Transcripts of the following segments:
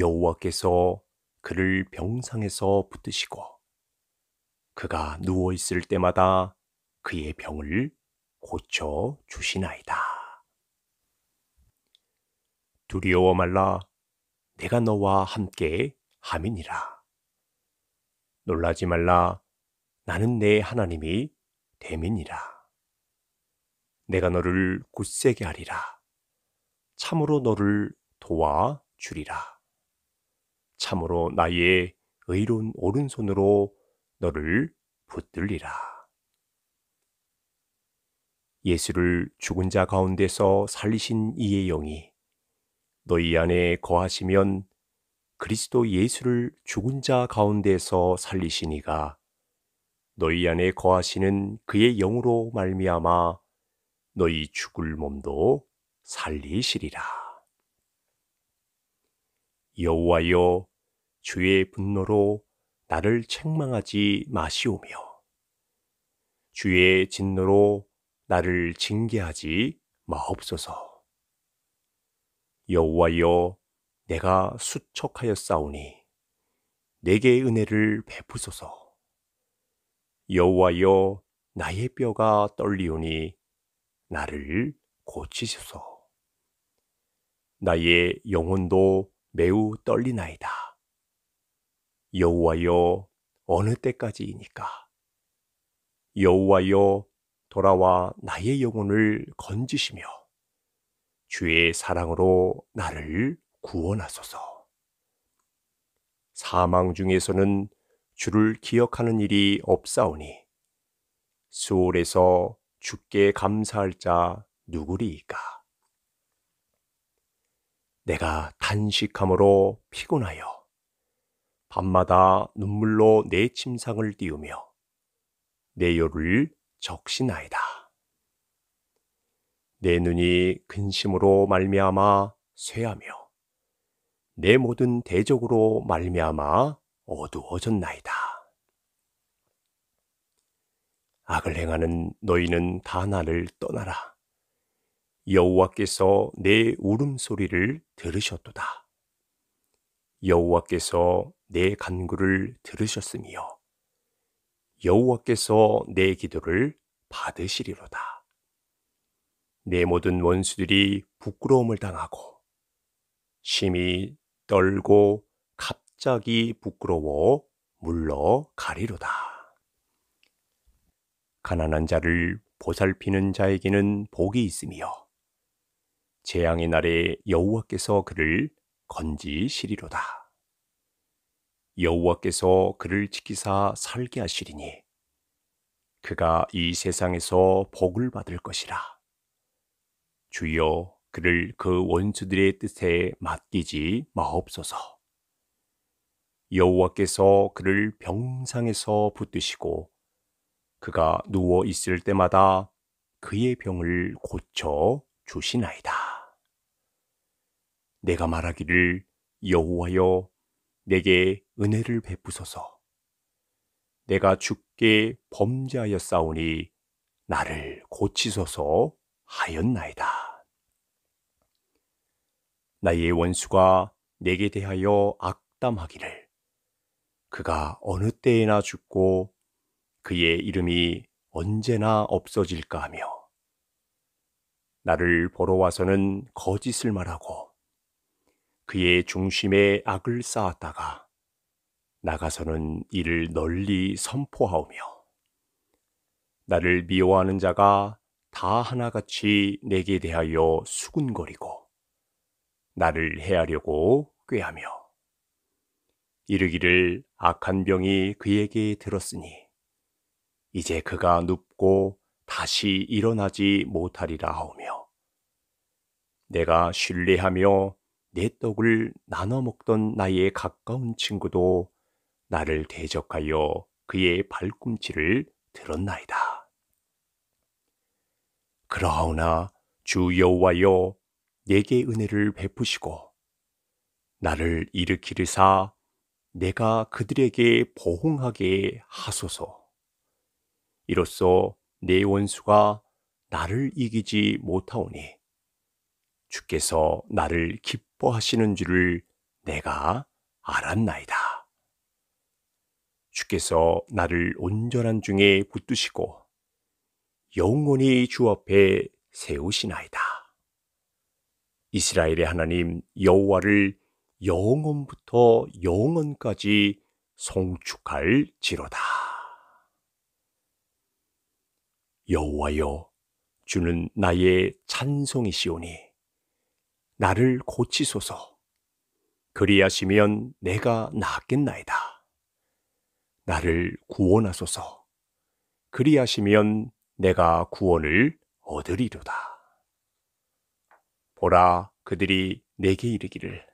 여호와께서 그를 병상에서 붙드시고 그가 누워 있을 때마다 그의 병을 고쳐 주시나이다. 두려워 말라 내가 너와 함께 함이니라. 놀라지 말라 나는 내 하나님이 대민이라. 내가 너를 굳세게 하리라. 참으로 너를 도와 주리라. 참으로 나의 의로운 오른손으로 너를 붙들리라. 예수를 죽은 자 가운데서 살리신 이의 영이 너희 안에 거하시면 그리스도 예수를 죽은 자 가운데서 살리시니가 너희 안에 거하시는 그의 영으로 말미암아 너희 죽을 몸도 살리시리라. 여호와여 주의 분노로 나를 책망하지 마시오며 주의 진노로 나를 징계하지 마옵소서. 여호와여 내가 수척하여 싸우니 내게 은혜를 베푸소서. 여호와여 나의 뼈가 떨리오니 나를 고치소서. 나의 영혼도 매우 떨리나이다. 여호와여 어느 때까지이니까 여호와여 돌아와 나의 영혼을 건지시며 주의 사랑으로 나를 구원하소서 사망 중에서는 주를 기억하는 일이 없사오니 수월에서 주께 감사할 자 누구리이까 내가 단식함으로 피곤하여 밤마다 눈물로 내 침상을 띄우며 내 요를 적시나이다. 내 눈이 근심으로 말미암아 쇠하며 내 모든 대적으로 말미암아 어두워졌나이다. 악을 행하는 너희는 다 나를 떠나라. 여호와께서 내 울음소리를 들으셨도다. 여호와께서 내 간구를 들으셨으며 여호와께서 내 기도를 받으시리로다. 내 모든 원수들이 부끄러움을 당하고 심히 떨고 갑자기 부끄러워 물러가리로다. 가난한 자를 보살피는 자에게는 복이 있으며 재앙의 날에 여호와께서 그를 건지시리로다. 여호와께서 그를 지키사 살게 하시리니 그가 이 세상에서 복을 받을 것이라. 주여 그를 그 원수들의 뜻에 맡기지 마옵소서. 여호와께서 그를 병상에서 붙드시고 그가 누워 있을 때마다 그의 병을 고쳐 주시나이다. 내가 말하기를 여호와여 내게 은혜를 베푸소서. 내가 죽게 범죄하여 싸우니 나를 고치소서 하였나이다. 나의 원수가 내게 대하여 악담하기를 그가 어느 때에나 죽고 그의 이름이 언제나 없어질까 하며 나를 보러 와서는 거짓을 말하고 그의 중심에 악을 쌓았다가 나가서는 이를 널리 선포하오며 나를 미워하는 자가 다 하나같이 내게 대하여 수군거리고 나를 해하려고 꾀하며 이르기를 악한 병이 그에게 들었으니 이제 그가 눕고 다시 일어나지 못하리라 하오며 내가 신뢰하며 내 떡을 나눠 먹던 나의 가까운 친구도 나를 대적하여 그의 발꿈치를 들었나이다. 그러하오나 주 여호와여 내게 은혜를 베푸시고 나를 일으키리사 내가 그들에게 보응하게 하소서. 이로써 내 원수가 나를 이기지 못하오니 주께서 나를 기쁘 기뻐하시는 줄을 내가 알았나이다. 주께서 나를 온전한 중에 붙드시고 영원히 주 앞에 세우시나이다. 이스라엘의 하나님 여호와를 영원부터 영원까지 송축할 지로다. 여호와여 주는 나의 찬송이시오니 나를 고치소서. 그리하시면 내가 나겠나이다 나를 구원하소서. 그리하시면 내가 구원을 얻으리로다. 보라 그들이 내게 이르기를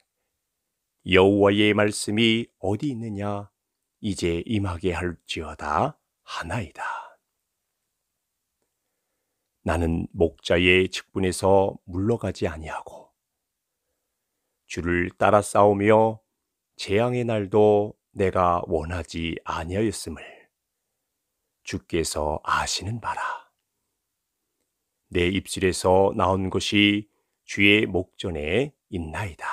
여호와의 말씀이 어디 있느냐 이제 임하게 할지어다 하나이다. 나는 목자의 직분에서 물러가지 아니하고 주를 따라 싸우며 재앙의 날도 내가 원하지 아니하였음을 주께서 아시는 바라. 내 입술에서 나온 것이 주의 목전에 있나이다.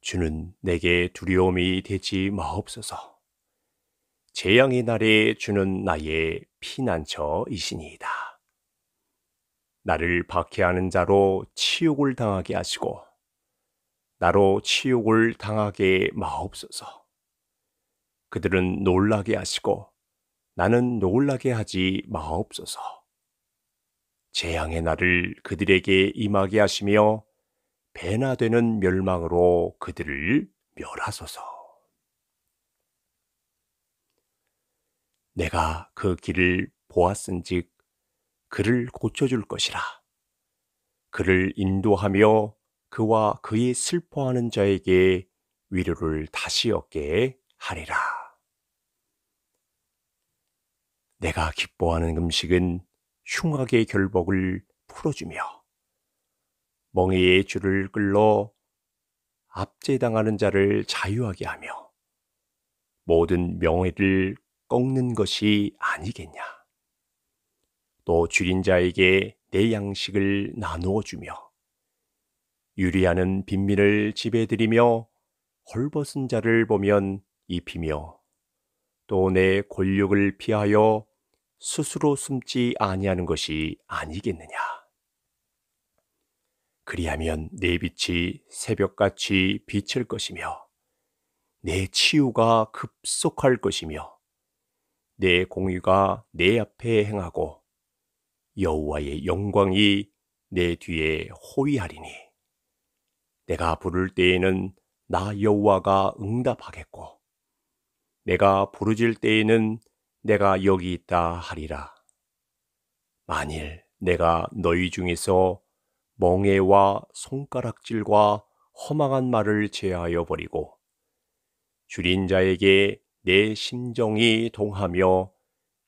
주는 내게 두려움이 되지 마옵소서. 재앙의 날에 주는 나의 피난처이시니이다. 나를 박해하는 자로 치욕을 당하게 하시고 나로 치욕을 당하게 마옵소서. 그들은 놀라게 하시고 나는 놀라게 하지 마옵소서. 재앙의 날을 그들에게 임하게 하시며 배나 되는 멸망으로 그들을 멸하소서. 내가 그 길을 보았은즉 그를 고쳐줄 것이라. 그를 인도하며 그와 그의 슬퍼하는 자에게 위로를 다시 얻게 하리라. 내가 기뻐하는 음식은 흉악의 결복을 풀어주며 멍에의 줄을 끌러 압제당하는 자를 자유하게 하며 모든 명예를 꺾는 것이 아니겠냐. 또 줄인 자에게 내 양식을 나누어 주며 유리하는 빈민을 지배드리며 헐벗은 자를 보면 입히며 또 내 권력을 피하여 스스로 숨지 아니하는 것이 아니겠느냐. 그리하면 내 빛이 새벽같이 비칠 것이며 내 치유가 급속할 것이며 내 공의가 내 앞에 행하고 여호와의 영광이 내 뒤에 호위하리니 내가 부를 때에는 나 여호와가 응답하겠고 내가 부르질 때에는 내가 여기 있다 하리라. 만일 내가 너희 중에서 멍해와 손가락질과 허망한 말을 제하여 버리고 줄인 자에게 내 심정이 동하며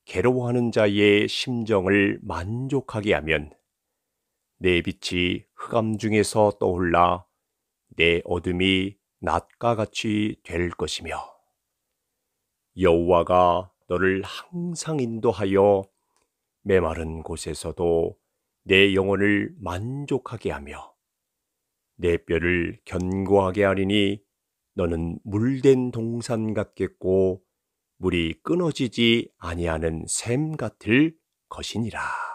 괴로워하는 자의 심정을 만족하게 하면 내 빛이 흑암 중에서 떠올라 내 어둠이 낮과 같이 될 것이며 여호와가 너를 항상 인도하여 메마른 곳에서도 내 영혼을 만족하게 하며 내 뼈를 견고하게 하리니 너는 물된 동산 같겠고 물이 끊어지지 아니하는 샘 같을 것이니라.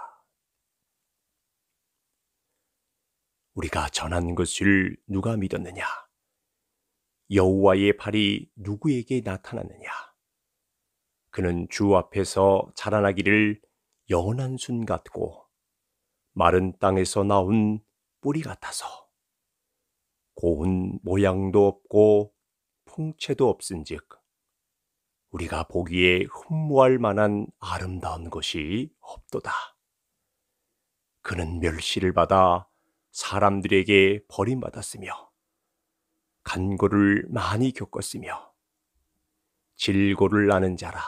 우리가 전한 것을 누가 믿었느냐? 여호와의 발이 누구에게 나타났느냐? 그는 주 앞에서 자라나기를 연한 순 같고 마른 땅에서 나온 뿌리 같아서 고운 모양도 없고 풍채도 없은즉 우리가 보기에 흠모할 만한 아름다운 것이 없도다. 그는 멸시를 받아 사람들에게 버림받았으며 간고를 많이 겪었으며 질고를 나는 자라.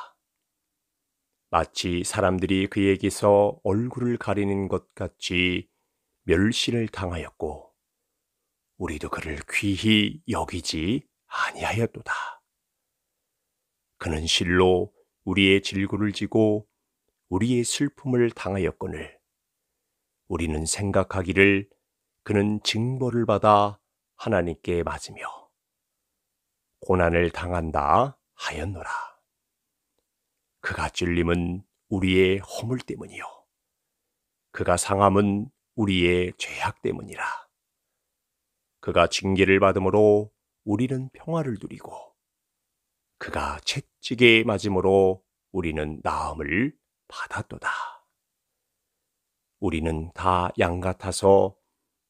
마치 사람들이 그에게서 얼굴을 가리는 것 같이 멸시를 당하였고 우리도 그를 귀히 여기지 아니하였도다. 그는 실로 우리의 질고를 지고 우리의 슬픔을 당하였거늘 우리는 생각하기를 그는 징벌을 받아 하나님께 맞으며 고난을 당한다 하였노라. 그가 찔림은 우리의 허물 때문이요. 그가 상함은 우리의 죄악 때문이라. 그가 징계를 받음으로 우리는 평화를 누리고 그가 채찍에 맞음으로 우리는 나음을 받았도다. 우리는 다 양 같아서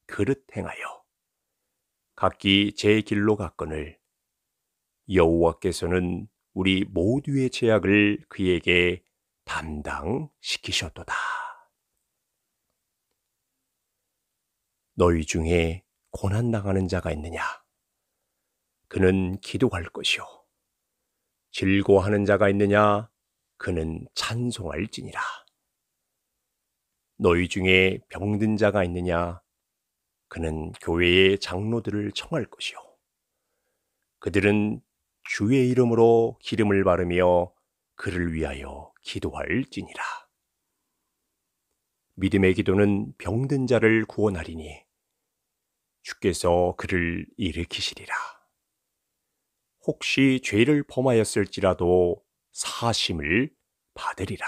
그릇 행하여 각기 제 길로 갔거늘 여호와께서는 우리 모두의 제약을 그에게 담당시키셨도다. 너희 중에 고난 당하는 자가 있느냐? 그는 기도할 것이요. 즐거워하는 자가 있느냐? 그는 찬송할지니라. 너희 중에 병든 자가 있느냐? 그는 교회의 장로들을 청할 것이요. 그들은 주의 이름으로 기름을 바르며 그를 위하여 기도할지니라. 믿음의 기도는 병든 자를 구원하리니 주께서 그를 일으키시리라. 혹시 죄를 범하였을지라도 사심을 받으리라.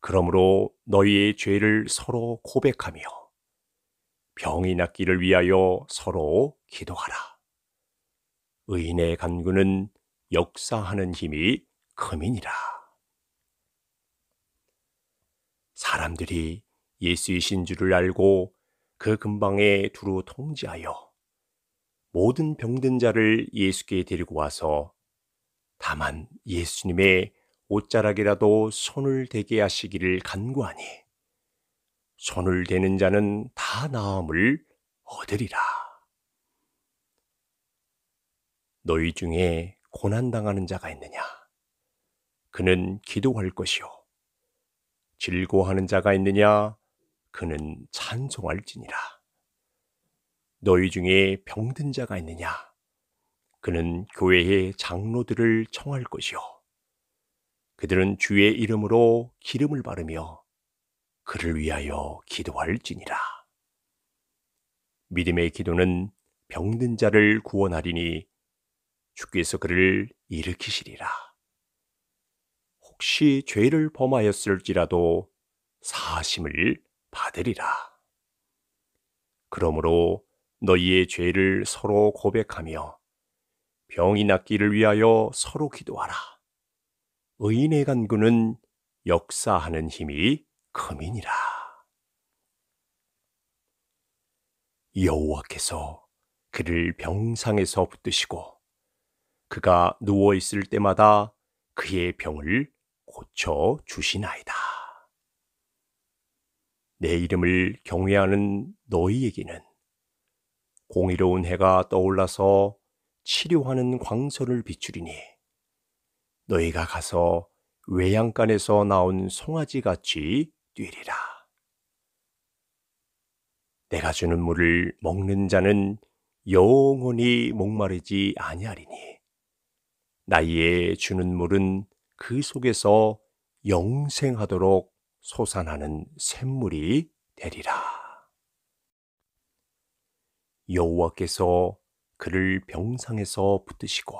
그러므로 너희의 죄를 서로 고백하며 병이 낫기를 위하여 서로 기도하라. 의인의 간구는 역사하는 힘이 금이니라 사람들이 예수이신 줄을 알고 그 근방에 두루 통지하여 모든 병든 자를 예수께 데리고 와서 다만 예수님의 옷자락이라도 손을 대게 하시기를 간구하니 손을 대는 자는 다 나음을 얻으리라. 너희 중에 고난당하는 자가 있느냐? 그는 기도할 것이요. 즐거워하는 자가 있느냐? 그는 찬송할지니라. 너희 중에 병든 자가 있느냐? 그는 교회의 장로들을 청할 것이요. 그들은 주의 이름으로 기름을 바르며 그를 위하여 기도할지니라. 믿음의 기도는 병든 자를 구원하리니 주께서 그를 일으키시리라. 혹시 죄를 범하였을지라도 사심을 받으리라. 그러므로 너희의 죄를 서로 고백하며 병이 낫기를 위하여 서로 기도하라. 의인의 간구는 역사하는 힘이 검이니라. 여호와께서 그를 병상에서 붙드시고 그가 누워 있을 때마다 그의 병을 고쳐 주시나이다. 내 이름을 경외하는 너희에게는 공의로운 해가 떠올라서 치료하는 광선을 비추리니 너희가 가서 외양간에서 나온 송아지 같이 뛰리라. 내가 주는 물을 먹는 자는 영원히 목마르지 아니하리니 나이에 주는 물은 그 속에서 영생하도록 소산하는 샘물이 되리라. 여호와께서 그를 병상에서 붙드시고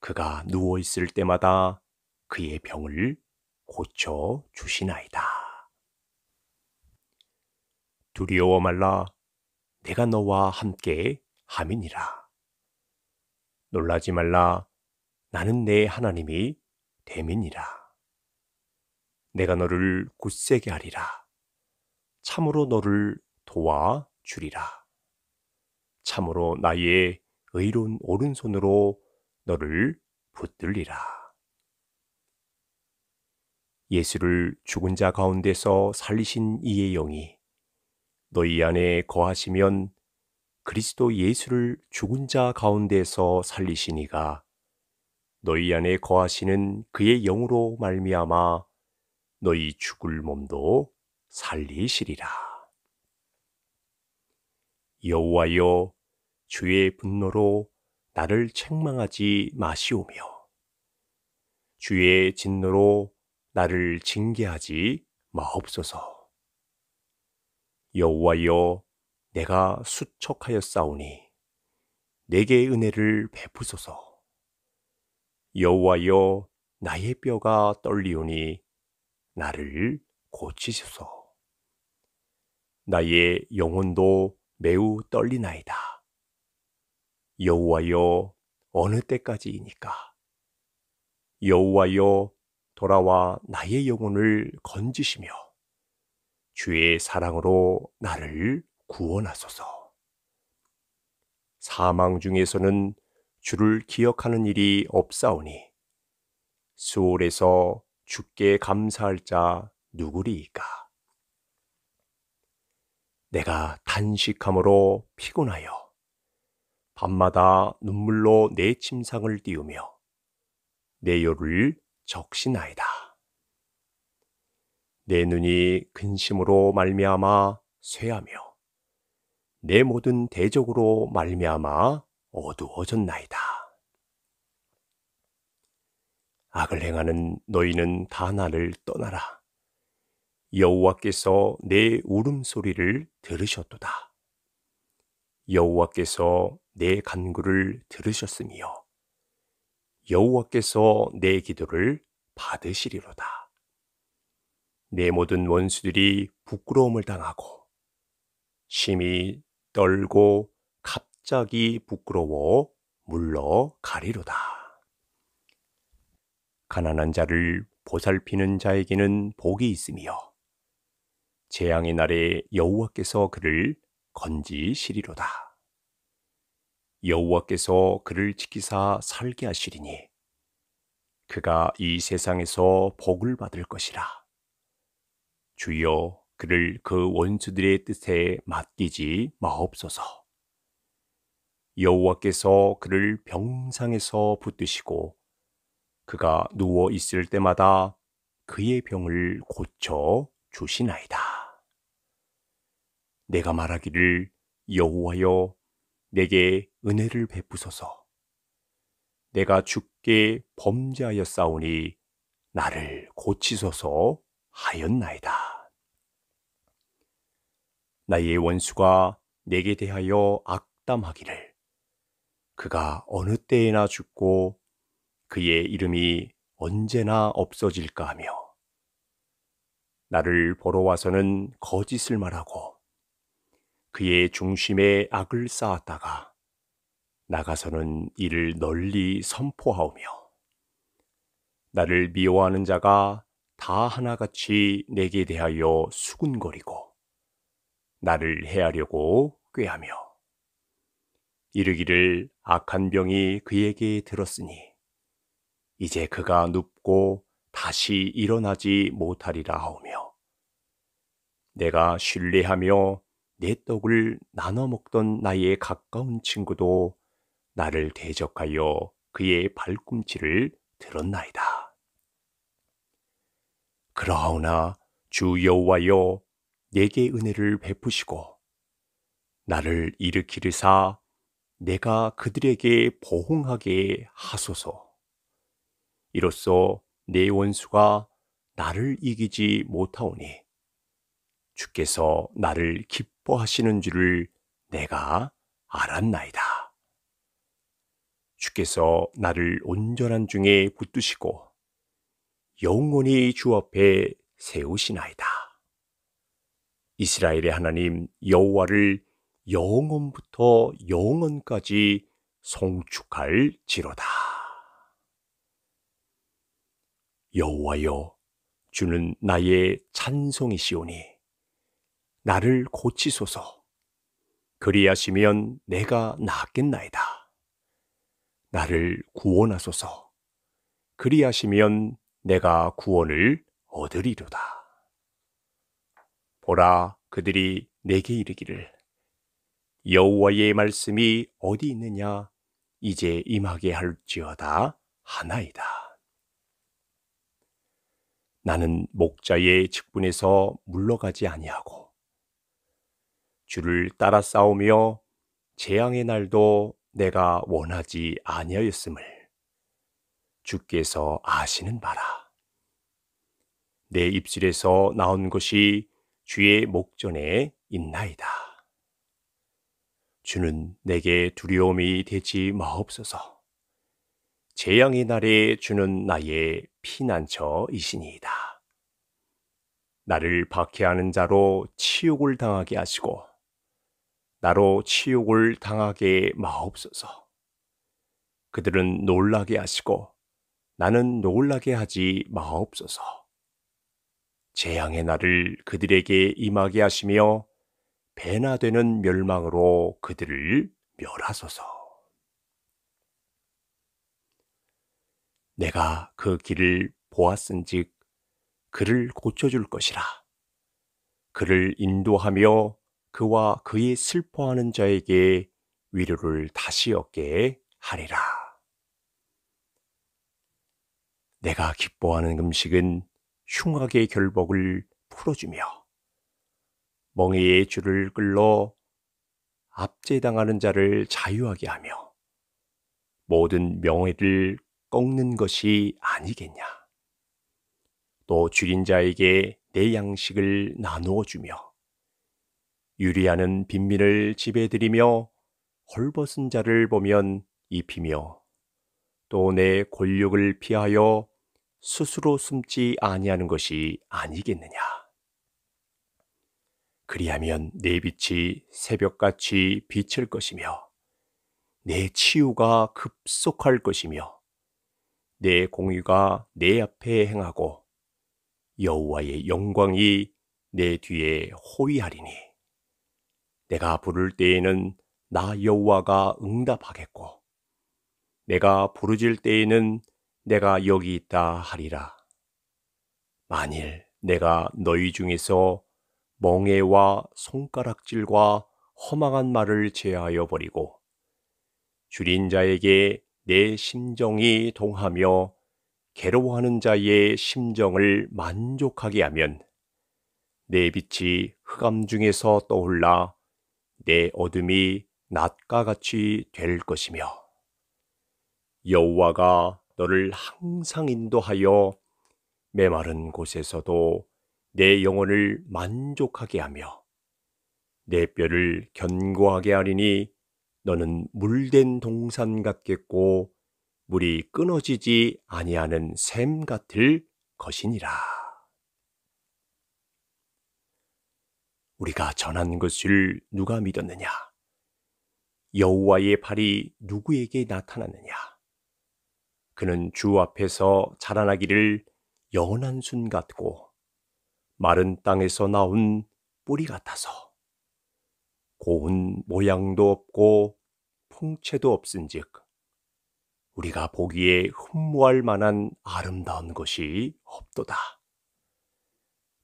그가 누워 있을 때마다 그의 병을 고쳐 주시나이다. 두려워 말라 내가 너와 함께 함이니라. 놀라지 말라 나는 내 하나님이 됨이라 내가 너를 굳세게 하리라. 참으로 너를 도와 주리라. 참으로 나의 의로운 오른손으로 너를 붙들리라. 예수를 죽은 자 가운데서 살리신 이의 영이 너희 안에 거하시면 그리스도 예수를 죽은 자 가운데서 살리시니가 너희 안에 거하시는 그의 영으로 말미암아 너희 죽을 몸도 살리시리라. 여호와여 주의 분노로 나를 책망하지 마시오며 주의 진노로 나를 징계하지 마옵소서. 여호와여, 내가 수척하여 싸우니 내게 은혜를 베푸소서. 여호와여, 나의 뼈가 떨리오니 나를 고치소서. 나의 영혼도 매우 떨리나이다. 여호와여 어느 때까지이니까 여호와여 돌아와 나의 영혼을 건지시며 주의 사랑으로 나를 구원하소서. 사망 중에서는 주를 기억하는 일이 없사오니 수월에서 주께 감사할 자 누구리이까? 내가 단식함으로 피곤하여 밤마다 눈물로 내 침상을 띄우며 내 요를 적시나이다. 내 눈이 근심으로 말미암아 쇠하며 내 모든 대적으로 말미암아 어두워졌나이다. 악을 행하는 너희는 다 나를 떠나라. 여호와께서 내 울음소리를 들으셨도다. 여호와께서 내 간구를 들으셨으며 여호와께서 내 기도를 받으시리로다. 내 모든 원수들이 부끄러움을 당하고 심히 떨고 갑자기 부끄러워 물러가리로다. 가난한 자를 보살피는 자에게는 복이 있으며 재앙의 날에 여호와께서 그를 건지시리로다. 여호와께서 그를 지키사 살게 하시리니 그가 이 세상에서 복을 받을 것이라. 주여 그를 그 원수들의 뜻에 맡기지 마옵소서. 여호와께서 그를 병상에서 붙드시고 그가 누워 있을 때마다 그의 병을 고쳐 주시나이다. 내가 말하기를 여호와여 내게 은혜를 베푸소서. 내가 죽게 범죄하여 싸우니 나를 고치소서 하였나이다. 나의 원수가 내게 대하여 악담하기를 그가 어느 때에나 죽고 그의 이름이 언제나 없어질까 하며 나를 보러 와서는 거짓을 말하고 그의 중심에 악을 쌓았다가 나가서는 이를 널리 선포하오며 나를 미워하는 자가 다 하나같이 내게 대하여 수군거리고 나를 해하려고 꾀하며 이르기를 악한 병이 그에게 들었으니 이제 그가 눕고 다시 일어나지 못하리라 하오며 내가 신뢰하며 내 떡을 나눠 먹던 나의 가까운 친구도 나를 대적하여 그의 발꿈치를 들었나이다. 그러하오나 주 여호와여 내게 은혜를 베푸시고 나를 일으키리사 내가 그들에게 보응하게 하소서. 이로써 내 원수가 나를 이기지 못하오니 주께서 나를 기뻐하시는 줄을 내가 알았나이다. 주께서 나를 온전한 중에 붙드시고 영원히 주 앞에 세우시나이다. 이스라엘의 하나님 여호와를 영원부터 영원까지 송축할 지로다. 여호와여 주는 나의 찬송이시오니 나를 고치소서. 그리하시면 내가 낫겠나이다. 나를 구원하소서. 그리하시면 내가 구원을 얻으리로다. 보라 그들이 내게 이르기를 여호와의 말씀이 어디 있느냐 이제 임하게 할지어다 하나이다. 나는 목자의 직분에서 물러가지 아니하고 주를 따라 싸우며 재앙의 날도 내가 원하지 아니하였음을 주께서 아시는 바라. 내 입술에서 나온 것이 주의 목전에 있나이다. 주는 내게 두려움이 되지 마옵소서. 재앙의 날에 주는 나의 피난처이시니이다. 나를 박해하는 자로 치욕을 당하게 하시고 나로 치욕을 당하게 마옵소서. 그들은 놀라게 하시고 나는 놀라게 하지 마옵소서. 재앙의 날을 그들에게 임하게 하시며 배나 되는 멸망으로 그들을 멸하소서. 내가 그 길을 보았은즉 그를 고쳐줄 것이라. 그를 인도하며 그와 그의 슬퍼하는 자에게 위로를 다시 얻게 하리라. 내가 기뻐하는 음식은 흉악의 결복을 풀어주며 멍에의 줄을 끌러 압제당하는 자를 자유하게 하며 모든 명예를 꺾는 것이 아니겠냐. 또 줄인 자에게 내 양식을 나누어 주며 유리하는 빈민을 지배드리며 헐벗은 자를 보면 입히며 또 내 권력을 피하여 스스로 숨지 아니하는 것이 아니겠느냐. 그리하면 내 빛이 새벽같이 비칠 것이며 내 치유가 급속할 것이며 내 공의가 내 앞에 행하고 여호와의 영광이 내 뒤에 호위하리니 내가 부를 때에는 나 여호와가 응답하겠고 내가 부르질 때에는 내가 여기 있다 하리라. 만일 내가 너희 중에서 멍해와 손가락질과 허망한 말을 제하여 버리고 줄인 자에게 내 심정이 동하며 괴로워하는 자의 심정을 만족하게 하면 내 빛이 흑암 중에서 떠올라 내 어둠이 낮과 같이 될 것이며 여호와가 너를 항상 인도하여 메마른 곳에서도 내 영혼을 만족하게 하며 내 뼈를 견고하게 하리니 너는 물된 동산 같겠고 물이 끊어지지 아니하는 샘 같을 것이니라. 우리가 전한 것을 누가 믿었느냐? 여호와의 발이 누구에게 나타났느냐? 그는 주 앞에서 자라나기를 연한 순 같고 마른 땅에서 나온 뿌리 같아서 고운 모양도 없고 풍채도 없은즉 우리가 보기에 흠모할 만한 아름다운 것이 없도다.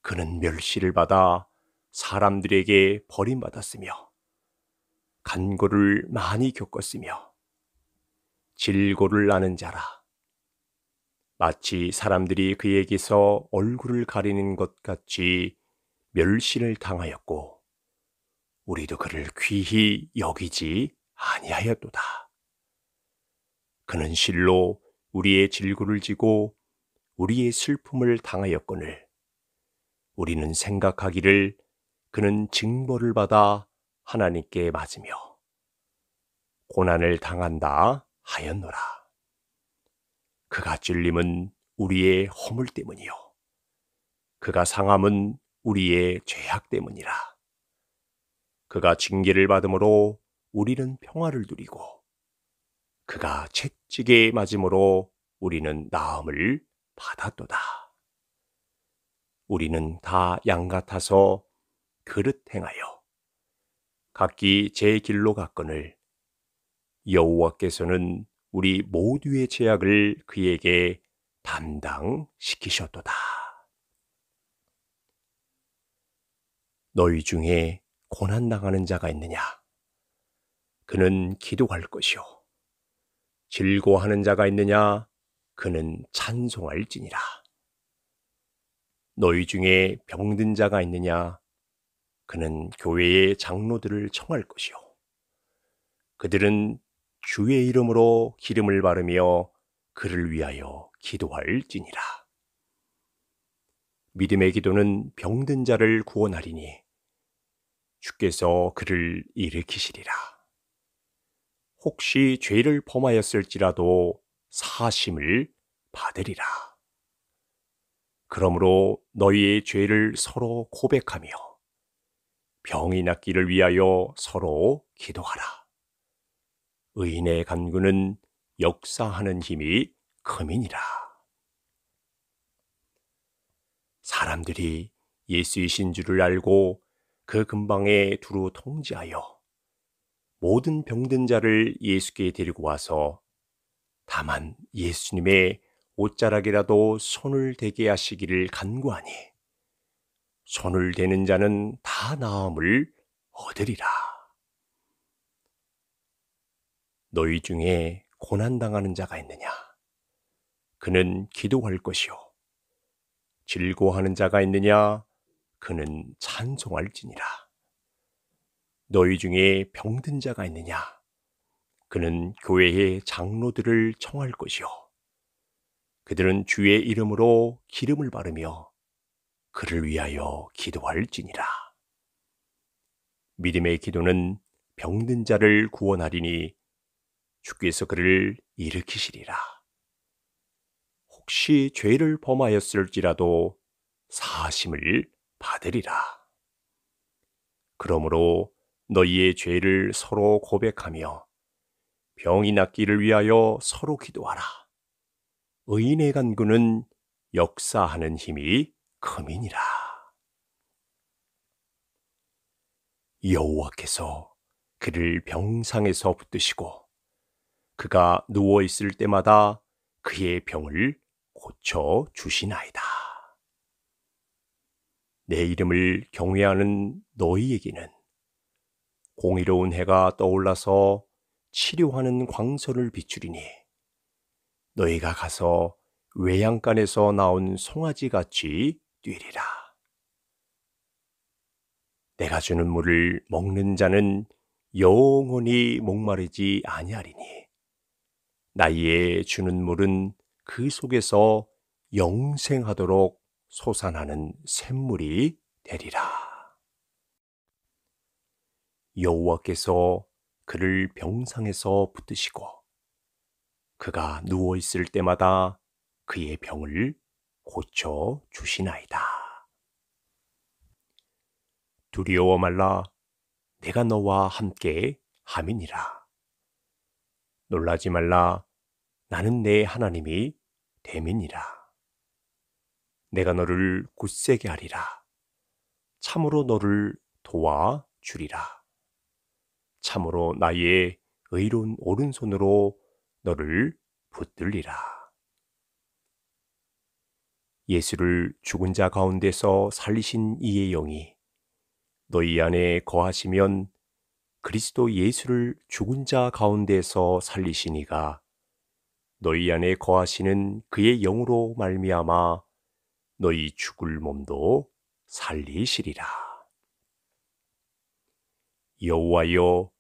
그는 멸시를 받아 사람들에게 버림받았으며 간고를 많이 겪었으며 질고를 나는 자라 마치 사람들이 그에게서 얼굴을 가리는 것 같이 멸시를 당하였고 우리도 그를 귀히 여기지 아니하였도다. 그는 실로 우리의 질구를 지고 우리의 슬픔을 당하였거늘 우리는 생각하기를 그는 징벌을 받아 하나님께 맞으며 고난을 당한다 하였노라. 그가 찔림은 우리의 허물 때문이요. 그가 상함은 우리의 죄악 때문이라. 그가 징계를 받음으로 우리는 평화를 누리고 그가 채찍에 맞음으로 우리는 나음을 받았도다. 우리는 다 양 같아서 그릇 행하여 각기 제 길로 갔거늘 여호와께서는 우리 모두의 제약을 그에게 담당시키셨도다. 너희 중에 고난 당하는 자가 있느냐? 그는 기도할 것이요. 즐거워하는 자가 있느냐? 그는 찬송할지니라. 너희 중에 병든 자가 있느냐? 그는 교회의 장로들을 청할 것이요. 그들은 주의 이름으로 기름을 바르며 그를 위하여 기도할지니라. 믿음의 기도는 병든 자를 구원하리니 주께서 그를 일으키시리라. 혹시 죄를 범하였을지라도 사심을 받으리라. 그러므로 너희의 죄를 서로 고백하며 병이 낫기를 위하여 서로 기도하라. 의인의 간구는 역사하는 힘이 크민이라. 사람들이 예수이신 줄을 알고 그 근방에 두루 통지하여 모든 병든 자를 예수께 데리고 와서 다만 예수님의 옷자락이라도 손을 대게 하시기를 간구하니 손을 대는 자는 다 나음을 얻으리라. 너희 중에 고난당하는 자가 있느냐? 그는 기도할 것이요. 즐거워하는 자가 있느냐? 그는 찬송할지니라. 너희 중에 병든 자가 있느냐? 그는 교회의 장로들을 청할 것이요. 그들은 주의 이름으로 기름을 바르며 그를 위하여 기도할지니라. 믿음의 기도는 병든 자를 구원하리니 주께서 그를 일으키시리라. 혹시 죄를 범하였을지라도 사심을 받으리라. 그러므로 너희의 죄를 서로 고백하며 병이 낫기를 위하여 서로 기도하라. 의인의 간구는 역사하는 힘이 검이니라. 여호와께서 그를 병상에서 붙드시고 그가 누워 있을 때마다 그의 병을 고쳐 주시나이다. 내 이름을 경외하는 너희에게는 공의로운 해가 떠올라서 치료하는 광선을 비추리니 너희가 가서 외양간에서 나온 송아지 같이 뛰리라. 내가 주는 물을 먹는 자는 영원히 목마르지 아니하리니 나이에 주는 물은 그 속에서 영생하도록 소산하는 샘물이 되리라. 여호와께서 그를 병상에서 붙드시고 그가 누워 있을 때마다 그의 병을 고쳐 주시나이다. 두려워 말라. 내가 너와 함께 함이니라. 놀라지 말라. 나는 내 하나님이 대민이라. 내가 너를 굳세게 하리라. 참으로 너를 도와 주리라. 참으로 나의 의로운 오른손으로 너를 붙들리라. 예수를 죽은 자 가운데서 살리신 이의 영이 너희 안에 거하시면 그리스도 예수를 죽은 자 가운데서 살리시니가 너희 안에 거하시는 그의 영으로 말미암아 너희 죽을 몸도 살리시리라. 여호와여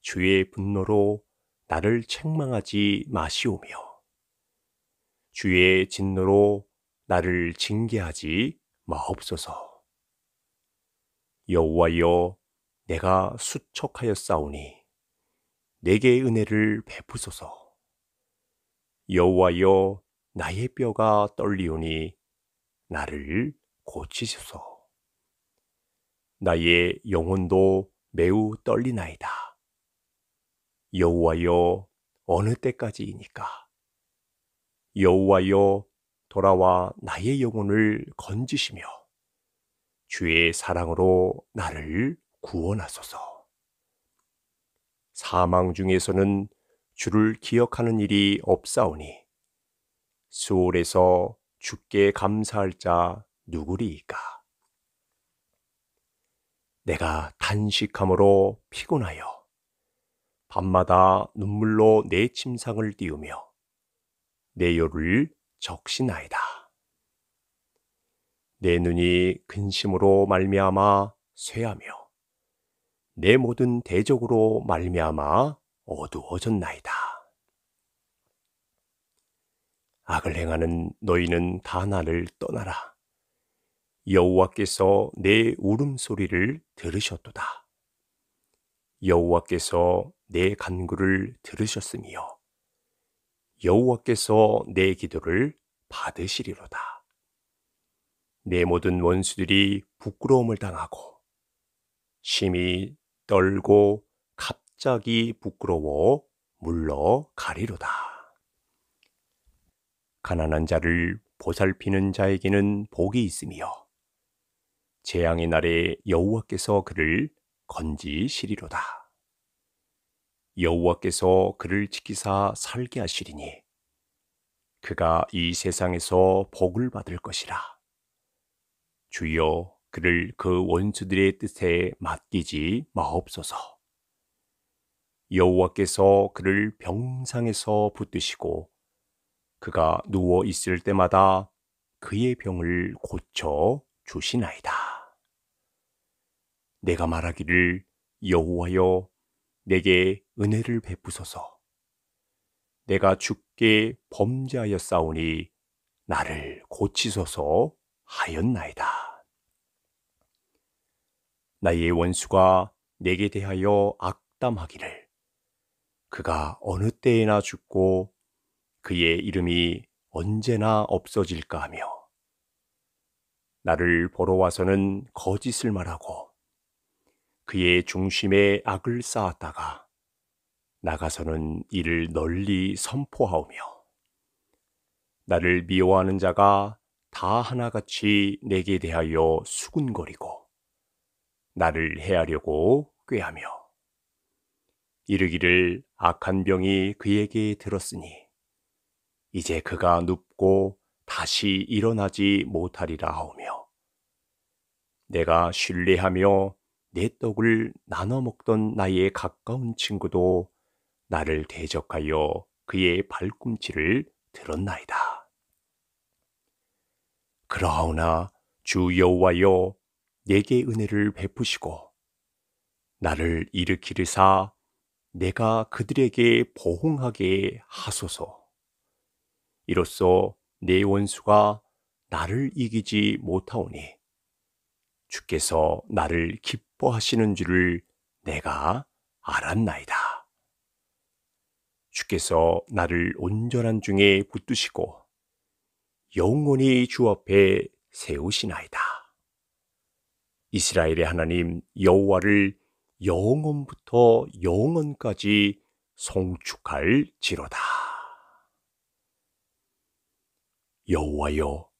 주의 분노로 나를 책망하지 마시오며 주의 진노로 나를 징계하지 마옵소서. 여호와여, 내가 수척하여 싸우니 내게 은혜를 베푸소서. 여호와여, 나의 뼈가 떨리오니 나를 고치소서. 나의 영혼도 매우 떨리나이다. 여호와여 어느 때까지이니까 여호와여 돌아와 나의 영혼을 건지시며 주의 사랑으로 나를 구원하소서. 사망 중에서는 주를 기억하는 일이 없사오니 수월에서 주께 감사할 자 누구리이까? 내가 단식함으로 피곤하여 밤마다 눈물로 내 침상을 띄우며 내 요를 적시나이다. 내 눈이 근심으로 말미암아 쇠하며 내 모든 대적으로 말미암아 어두워졌나이다. 악을 행하는 너희는 다 나를 떠나라. 여호와께서 내 울음소리를 들으셨도다. 여호와께서 내 간구를 들으셨으며 여호와께서 내 기도를 받으시리로다. 내 모든 원수들이 부끄러움을 당하고 심히 떨고 갑자기 부끄러워 물러가리로다. 가난한 자를 보살피는 자에게는 복이 있으며 재앙의 날에 여호와께서 그를 건지시리로다. 여호와께서 그를 지키사 살게 하시리니 그가 이 세상에서 복을 받을 것이라. 주여 그를 그 원수들의 뜻에 맡기지 마옵소서. 여호와께서 그를 병상에서 붙드시고 그가 누워 있을 때마다 그의 병을 고쳐 주시나이다. 내가 말하기를 여호와여 내게 은혜를 베푸소서. 내가 죽게 범죄하였사오니 나를 고치소서 하였나이다. 나의 원수가 내게 대하여 악담하기를 그가 어느 때에나 죽고 그의 이름이 언제나 없어질까 하며 나를 보러 와서는 거짓을 말하고 그의 중심에 악을 쌓았다가 나가서는 이를 널리 선포하오며 나를 미워하는 자가 다 하나같이 내게 대하여 수군거리고 나를 해하려고 꾀하며 이르기를 악한 병이 그에게 들었으니 이제 그가 눕고 다시 일어나지 못하리라 하오며 내가 신뢰하며 내 떡을 나눠 먹던 나의 가까운 친구도 나를 대적하여 그의 발꿈치를 들었나이다. 그러하오나 주 여호와여 내게 은혜를 베푸시고 나를 일으키리사 내가 그들에게 보응하게 하소서. 이로써 내 원수가 나를 이기지 못하오니 주께서 나를 기뻐하시는 줄을 내가 알았나이다. 주께서 나를 온전한 중에 붙드시고 영원히 주 앞에 세우시나이다. 이스라엘의 하나님 여호와를 영원부터 영원까지 송축할 지로다. 여호와여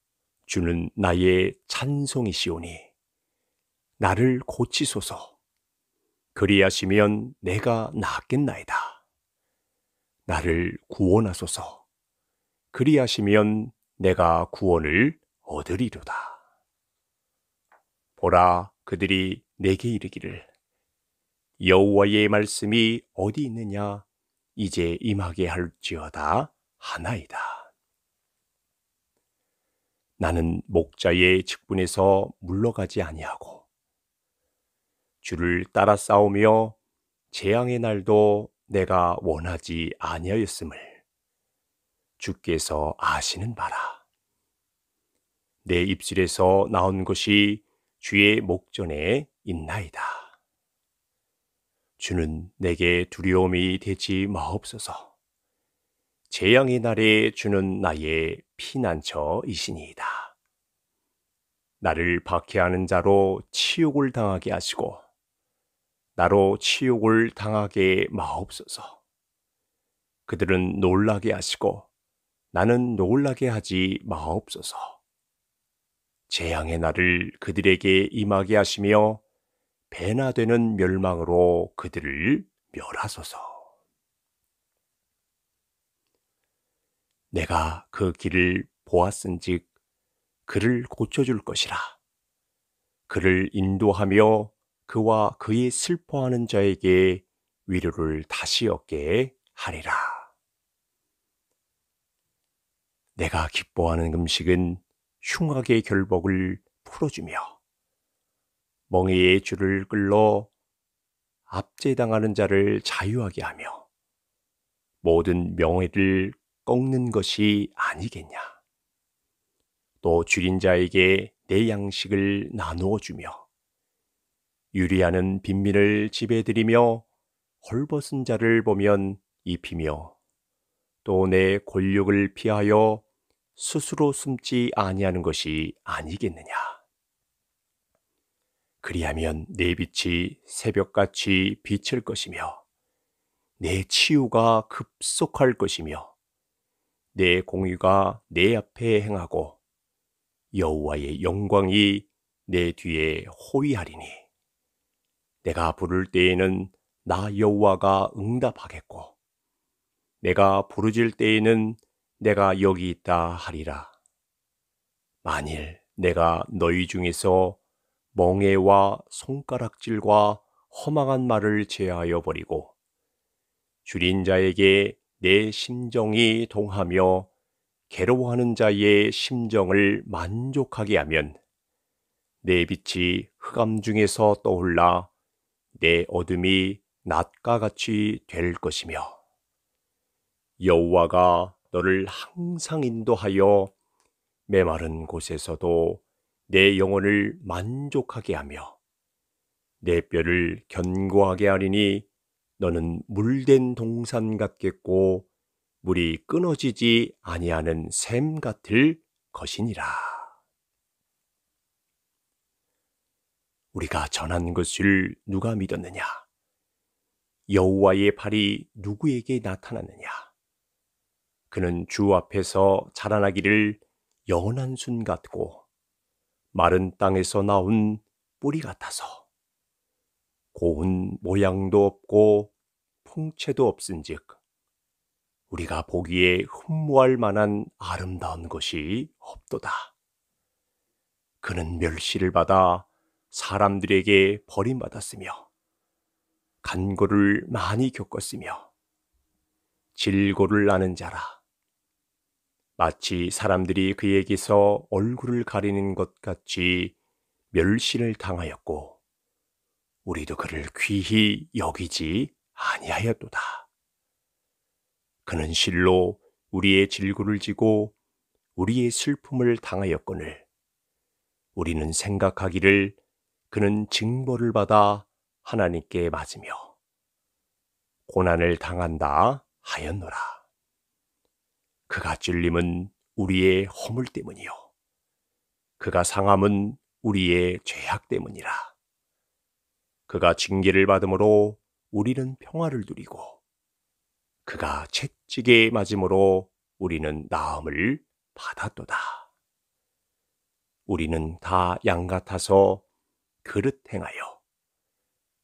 주는 나의 찬송이시오니 나를 고치소서. 그리하시면 내가 낫겠나이다. 나를 구원하소서. 그리하시면 내가 구원을 얻으리로다. 보라 그들이 내게 이르기를 여호와의 말씀이 어디 있느냐 이제 임하게 할지어다 하나이다. 나는 목자의 직분에서 물러가지 아니하고 주를 따라 싸우며 재앙의 날도 내가 원하지 아니하였음을 주께서 아시는 바라. 내 입술에서 나온 것이 주의 목전에 있나이다. 주는 내게 두려움이 되지 마옵소서. 재앙의 날에 주는 나의 피난처이시니이다. 나를 박해하는 자로 치욕을 당하게 하시고 나로 치욕을 당하게 마옵소서. 그들은 놀라게 하시고 나는 놀라게 하지 마옵소서. 재앙의 날을 그들에게 임하게 하시며 배나 되는 멸망으로 그들을 멸하소서. 내가 그 길을 보았은즉 그를 고쳐줄 것이라. 그를 인도하며 그와 그의 슬퍼하는 자에게 위로를 다시 얻게 하리라. 내가 기뻐하는 음식은 흉악의 결복을 풀어주며 멍에의 줄을 끌러 압제당하는 자를 자유하게 하며 모든 명예를 꺾는 것이 아니겠냐. 또 줄인 자에게 내 양식을 나누어 주며 유리하는 빈민을 지배드리며 헐벗은 자를 보면 입히며 또 내 권력을 피하여 스스로 숨지 아니하는 것이 아니겠느냐. 그리하면 내 빛이 새벽같이 비칠 것이며 내 치유가 급속할 것이며 내 공의가 내 앞에 행하고 여호와의 영광이 내 뒤에 호위하리니 내가 부를 때에는 나 여호와가 응답하겠고 내가 부르질 때에는 내가 여기 있다 하리라. 만일 내가 너희 중에서 멍해와 손가락질과 허망한 말을 제하여 버리고 줄인 자에게 내 심정이 동하며 괴로워하는 자의 심정을 만족하게 하면 내 빛이 흑암 중에서 떠올라 내 어둠이 낮과 같이 될 것이며 여호와가 너를 항상 인도하여 메마른 곳에서도 내 영혼을 만족하게 하며 내 뼈를 견고하게 하리니 너는 물된 동산 같겠고 물이 끊어지지 아니하는 샘 같을 것이니라. 우리가 전한 것을 누가 믿었느냐? 여호와의 발이 누구에게 나타났느냐? 그는 주 앞에서 자라나기를 연한순 같고 마른 땅에서 나온 뿌리 같아서 고운 모양도 없고 풍채도 없은즉 우리가 보기에 흠모할 만한 아름다운 것이 없도다. 그는 멸시를 받아 사람들에게 버림받았으며 간고를 많이 겪었으며 질고를 나는 자라 마치 사람들이 그에게서 얼굴을 가리는 것 같이 멸시를 당하였고 우리도 그를 귀히 여기지 아니하였도다. 그는 실로 우리의 질구를 지고 우리의 슬픔을 당하였거늘 우리는 생각하기를 그는 징벌을 받아 하나님께 맞으며 고난을 당한다 하였노라. 그가 찔림은 우리의 허물 때문이요. 그가 상함은 우리의 죄악 때문이라. 그가 징계를 받음으로 우리는 평화를 누리고 그가 채찍에 맞음으로 우리는 나음을 받았도다. 우리는 다 양 같아서 그릇 행하여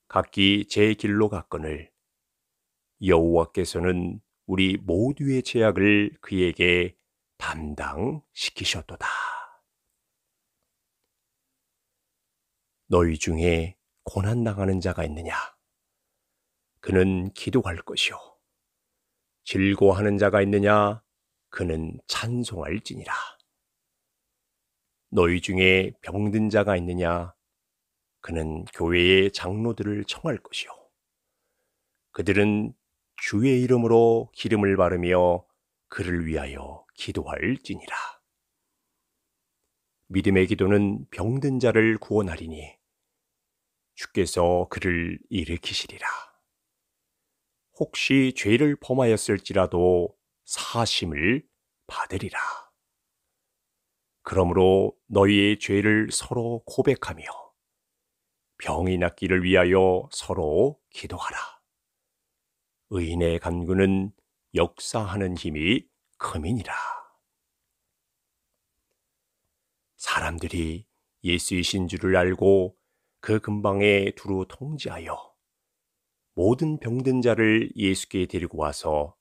각기 제 길로 갔거늘 여호와께서는 우리 모두의 제약을 그에게 담당시키셨도다. 너희 중에 고난 당하는 자가 있느냐? 그는 기도할 것이요. 즐거워하는 자가 있느냐? 그는 찬송할지니라. 너희 중에 병든 자가 있느냐? 그는 교회의 장로들을 청할 것이요. 그들은 주의 이름으로 기름을 바르며 그를 위하여 기도할지니라. 믿음의 기도는 병든 자를 구원하리니 주께서 그를 일으키시리라. 혹시 죄를 범하였을지라도 사심을 받으리라. 그러므로 너희의 죄를 서로 고백하며 병이 낫기를 위하여 서로 기도하라. 의인의 간구는 역사하는 힘이 크민이라. 사람들이 예수이신 줄을 알고 그 근방에 두루 통지하여 모든 병든 자를 예수께 데리고 와서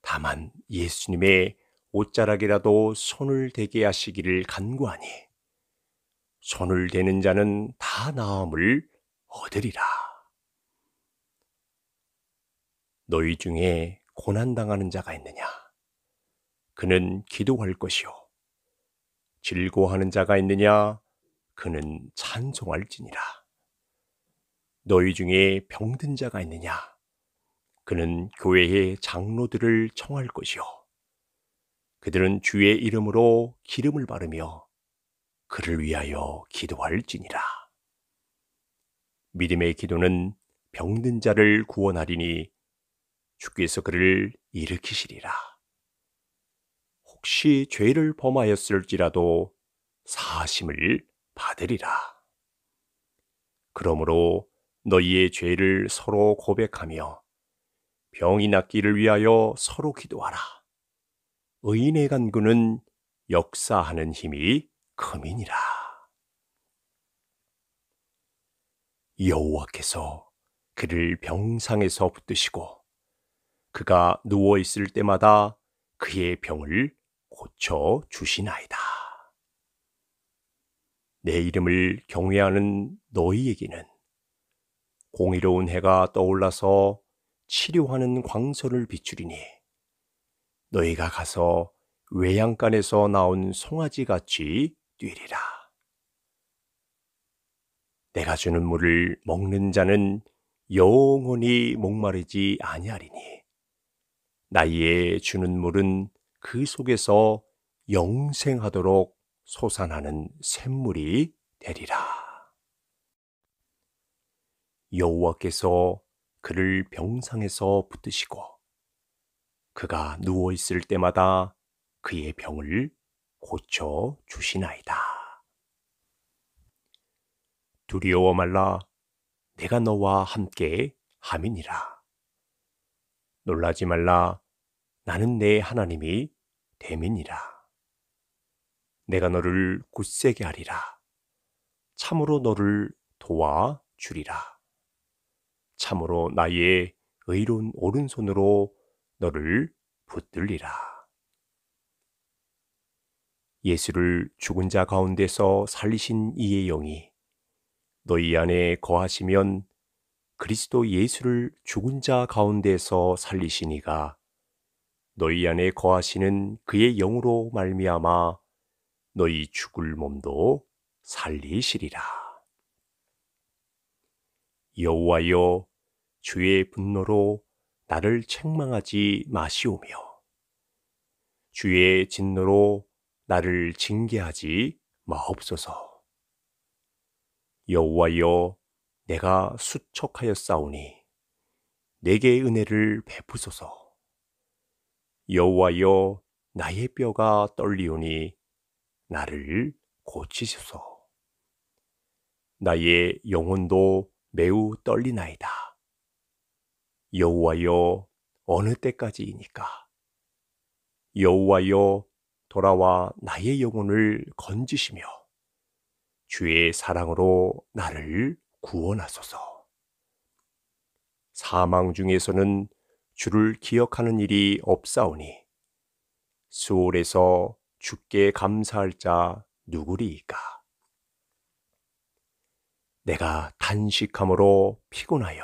다만 예수님의 옷자락이라도 손을 대게 하시기를 간구하니 손을 대는 자는 다 나음을 얻으리라. 너희 중에 고난당하는 자가 있느냐? 그는 기도할 것이요. 즐거워하는 자가 있느냐? 그는 찬송할지니라. 너희 중에 병든 자가 있느냐? 그는 교회의 장로들을 청할 것이요. 그들은 주의 이름으로 기름을 바르며 그를 위하여 기도할지니라. 믿음의 기도는 병든 자를 구원하리니 주께서 그를 일으키시리라. 혹시 죄를 범하였을지라도 사심을 받으리라. 그러므로 너희의 죄를 서로 고백하며 병이 낫기를 위하여 서로 기도하라. 의인의 간구는 역사하는 힘이 금민이라 여호와께서 그를 병상에서 붙드시고 그가 누워 있을 때마다 그의 병을 고쳐 주시나이다. 내 이름을 경외하는 너희에게는 공의로운 해가 떠올라서 치료하는 광선을 비추리니 너희가 가서 외양간에서 나온 송아지 같이 뛰리라. 내가 주는 물을 먹는 자는 영원히 목마르지 아니하리니 나이에 주는 물은 그 속에서 영생하도록 솟아나는 샘물이 되리라. 여호와께서 그를 병상에서 붙드시고 그가 누워 있을 때마다 그의 병을 고쳐 주시나이다. 두려워 말라. 내가 너와 함께 함이니라. 놀라지 말라. 나는 내 하나님이 대민이라. 내가 너를 굳세게 하리라. 참으로 너를 도와 주리라. 참으로 나의 의로운 오른손으로 너를 붙들리라. 예수를 죽은 자 가운데서 살리신 이의 영이 너희 안에 거하시면 그리스도 예수를 죽은 자 가운데서 살리시니가 너희 안에 거하시는 그의 영으로 말미암아 너희 죽을 몸도 살리시리라. 여호와여 주의 분노로 나를 책망하지 마시오며 주의 진노로 나를 징계하지 마옵소서. 여호와여, 내가 수척하여 싸우니 내게 은혜를 베푸소서. 여호와여, 나의 뼈가 떨리오니 나를 고치소서. 나의 영혼도 매우 떨리나이다. 여호와여 어느 때까지이니까 여호와여 돌아와 나의 영혼을 건지시며 주의 사랑으로 나를 구원하소서. 사망 중에서는 주를 기억하는 일이 없사오니 수월에서 주께 감사할 자 누구리이까? 내가 단식함으로 피곤하여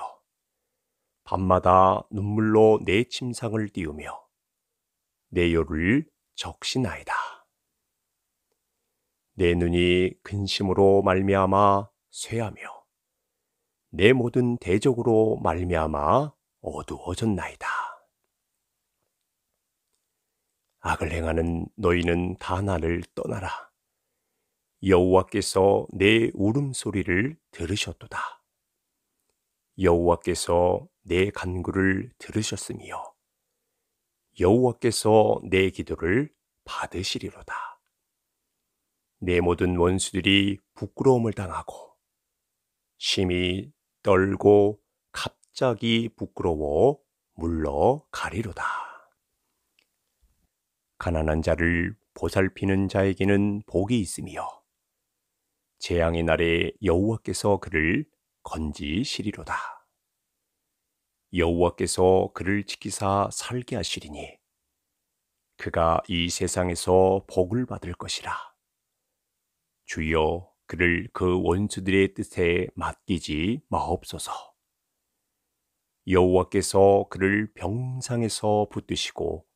밤마다 눈물로 내 침상을 띄우며 내 열을 적시나이다. 내 눈이 근심으로 말미암아 쇠하며 내 모든 대적으로 말미암아 어두워졌나이다. 악을 행하는 너희는 다 나를 떠나라. 여호와께서 내 울음소리를 들으셨도다. 여호와께서 내 간구를 들으셨으며 여호와께서 내 기도를 받으시리로다. 내 모든 원수들이 부끄러움을 당하고 심히 떨고 갑자기 부끄러워 물러가리로다. 가난한 자를 보살피는 자에게는 복이 있으며 재앙의 날에 여호와께서 그를 건지시리로다. 여호와께서 그를 지키사 살게 하시리니 그가 이 세상에서 복을 받을 것이라. 주여 그를 그 원수들의 뜻에 맡기지 마옵소서. 여호와께서 그를 병상에서 붙드시고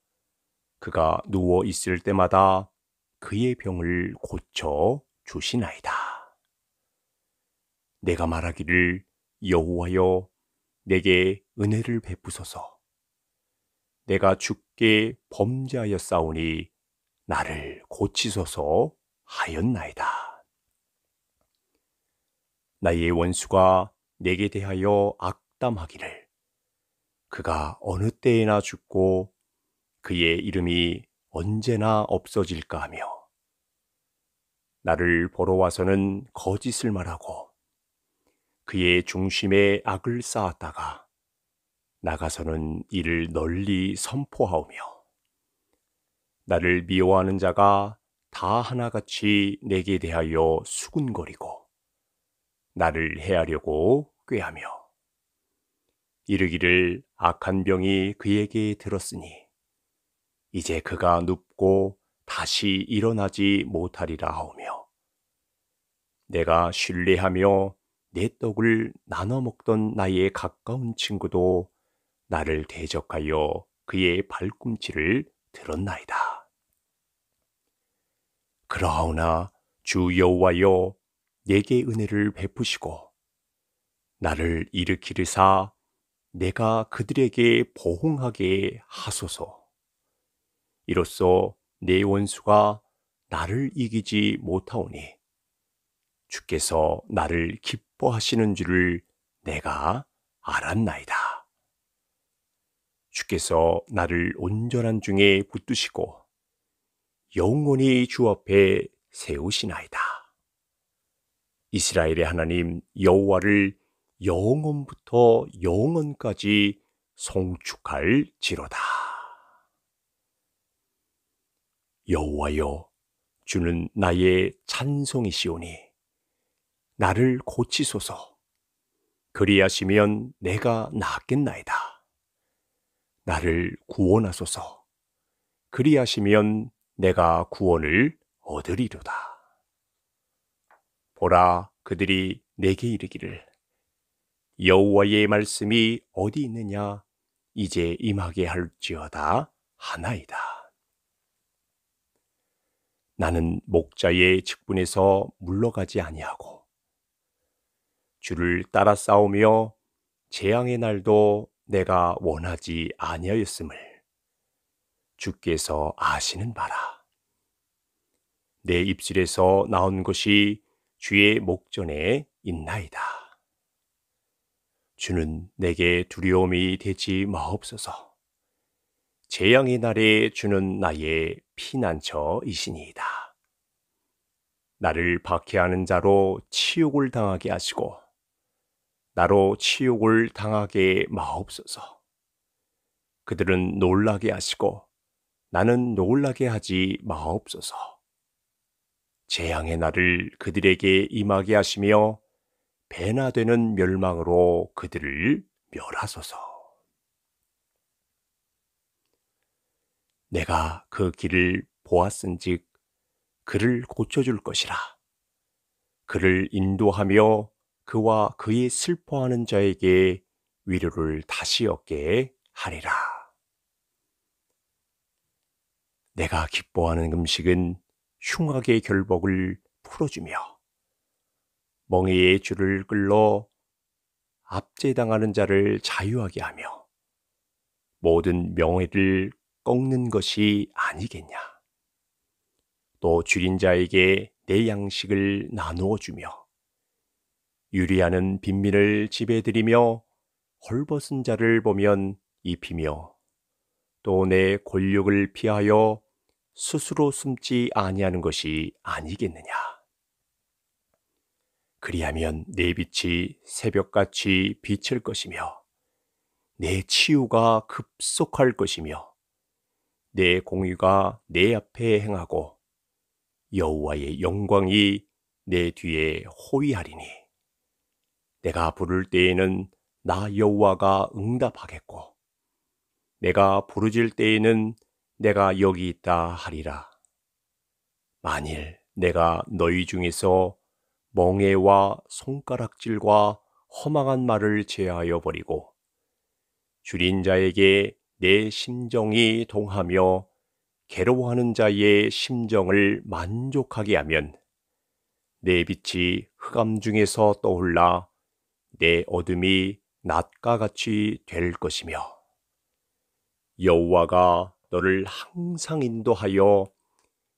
그가 누워 있을 때마다 그의 병을 고쳐 주시나이다. 내가 말하기를 여호와여 내게 은혜를 베푸소서. 내가 죽게 범죄하였사오니 나를 고치소서 하였나이다. 나의 원수가 내게 대하여 악담하기를 그가 어느 때에나 죽고 그의 이름이 언제나 없어질까 하며 나를 보러 와서는 거짓을 말하고 그의 중심에 악을 쌓았다가 나가서는 이를 널리 선포하오며 나를 미워하는 자가 다 하나같이 내게 대하여 수군거리고 나를 해하려고 꾀하며 이르기를 악한 병이 그에게 들었으니 이제 그가 눕고 다시 일어나지 못하리라 하오며 내가 신뢰하며 내 떡을 나눠 먹던 나의 가까운 친구도 나를 대적하여 그의 발꿈치를 들었나이다. 그러하오나 주 여호와여 내게 은혜를 베푸시고 나를 일으키리사 내가 그들에게 보응하게 하소서. 이로써 내 원수가 나를 이기지 못하오니 주께서 나를 기뻐하시는 줄을 내가 알았나이다. 주께서 나를 온전한 중에 붙드시고 영원히 주 앞에 세우시나이다. 이스라엘의 하나님 여호와를 영원부터 영원까지 송축할 지로다. 여호와여 주는 나의 찬송이시오니 나를 고치소서. 그리하시면 내가 낫겠나이다. 나를 구원하소서. 그리하시면 내가 구원을 얻으리로다. 보라 그들이 내게 이르기를 여호와의 말씀이 어디 있느냐 이제 임하게 할지어다 하나이다. 나는 목자의 직분에서 물러가지 아니하고 주를 따라 싸우며 재앙의 날도 내가 원하지 아니하였음을 주께서 아시는 바라. 내 입술에서 나온 것이 주의 목전에 있나이다. 주는 내게 두려움이 되지 마옵소서. 재앙의 날에 주는 나의 피난처이시니이다. 나를 박해하는 자로 치욕을 당하게 하시고 나로 치욕을 당하게 마옵소서. 그들은 놀라게 하시고 나는 놀라게 하지 마옵소서. 재앙의 날을 그들에게 임하게 하시며 배나 되는 멸망으로 그들을 멸하소서. 내가 그 길을 보았은즉 그를 고쳐줄 것이라. 그를 인도하며 그와 그의 슬퍼하는 자에게 위로를 다시 얻게 하리라. 내가 기뻐하는 음식은 흉악의 결복을 풀어주며 멍에의 줄을 끌러 압제당하는 자를 자유하게 하며 모든 명예를 꺾는 것이 아니겠냐. 또 줄인 자에게 내 양식을 나누어 주며 유리하는 빈민을 지배드리며 헐벗은 자를 보면 입히며 또 내 권력을 피하여 스스로 숨지 아니하는 것이 아니겠느냐. 그리하면 내 빛이 새벽같이 비칠 것이며 내 치유가 급속할 것이며 내 공의가 내 앞에 행하고 여호와의 영광이 내 뒤에 호위하리니 내가 부를 때에는 나 여호와가 응답하겠고 내가 부르질 때에는 내가 여기 있다 하리라. 만일 내가 너희 중에서 멍해와 손가락질과 허망한 말을 제하여 버리고 줄인 자에게 내 심정이 동하며 괴로워하는 자의 심정을 만족하게 하면 내 빛이 흑암 중에서 떠올라 내 어둠이 낮과 같이 될 것이며 여호와가 너를 항상 인도하여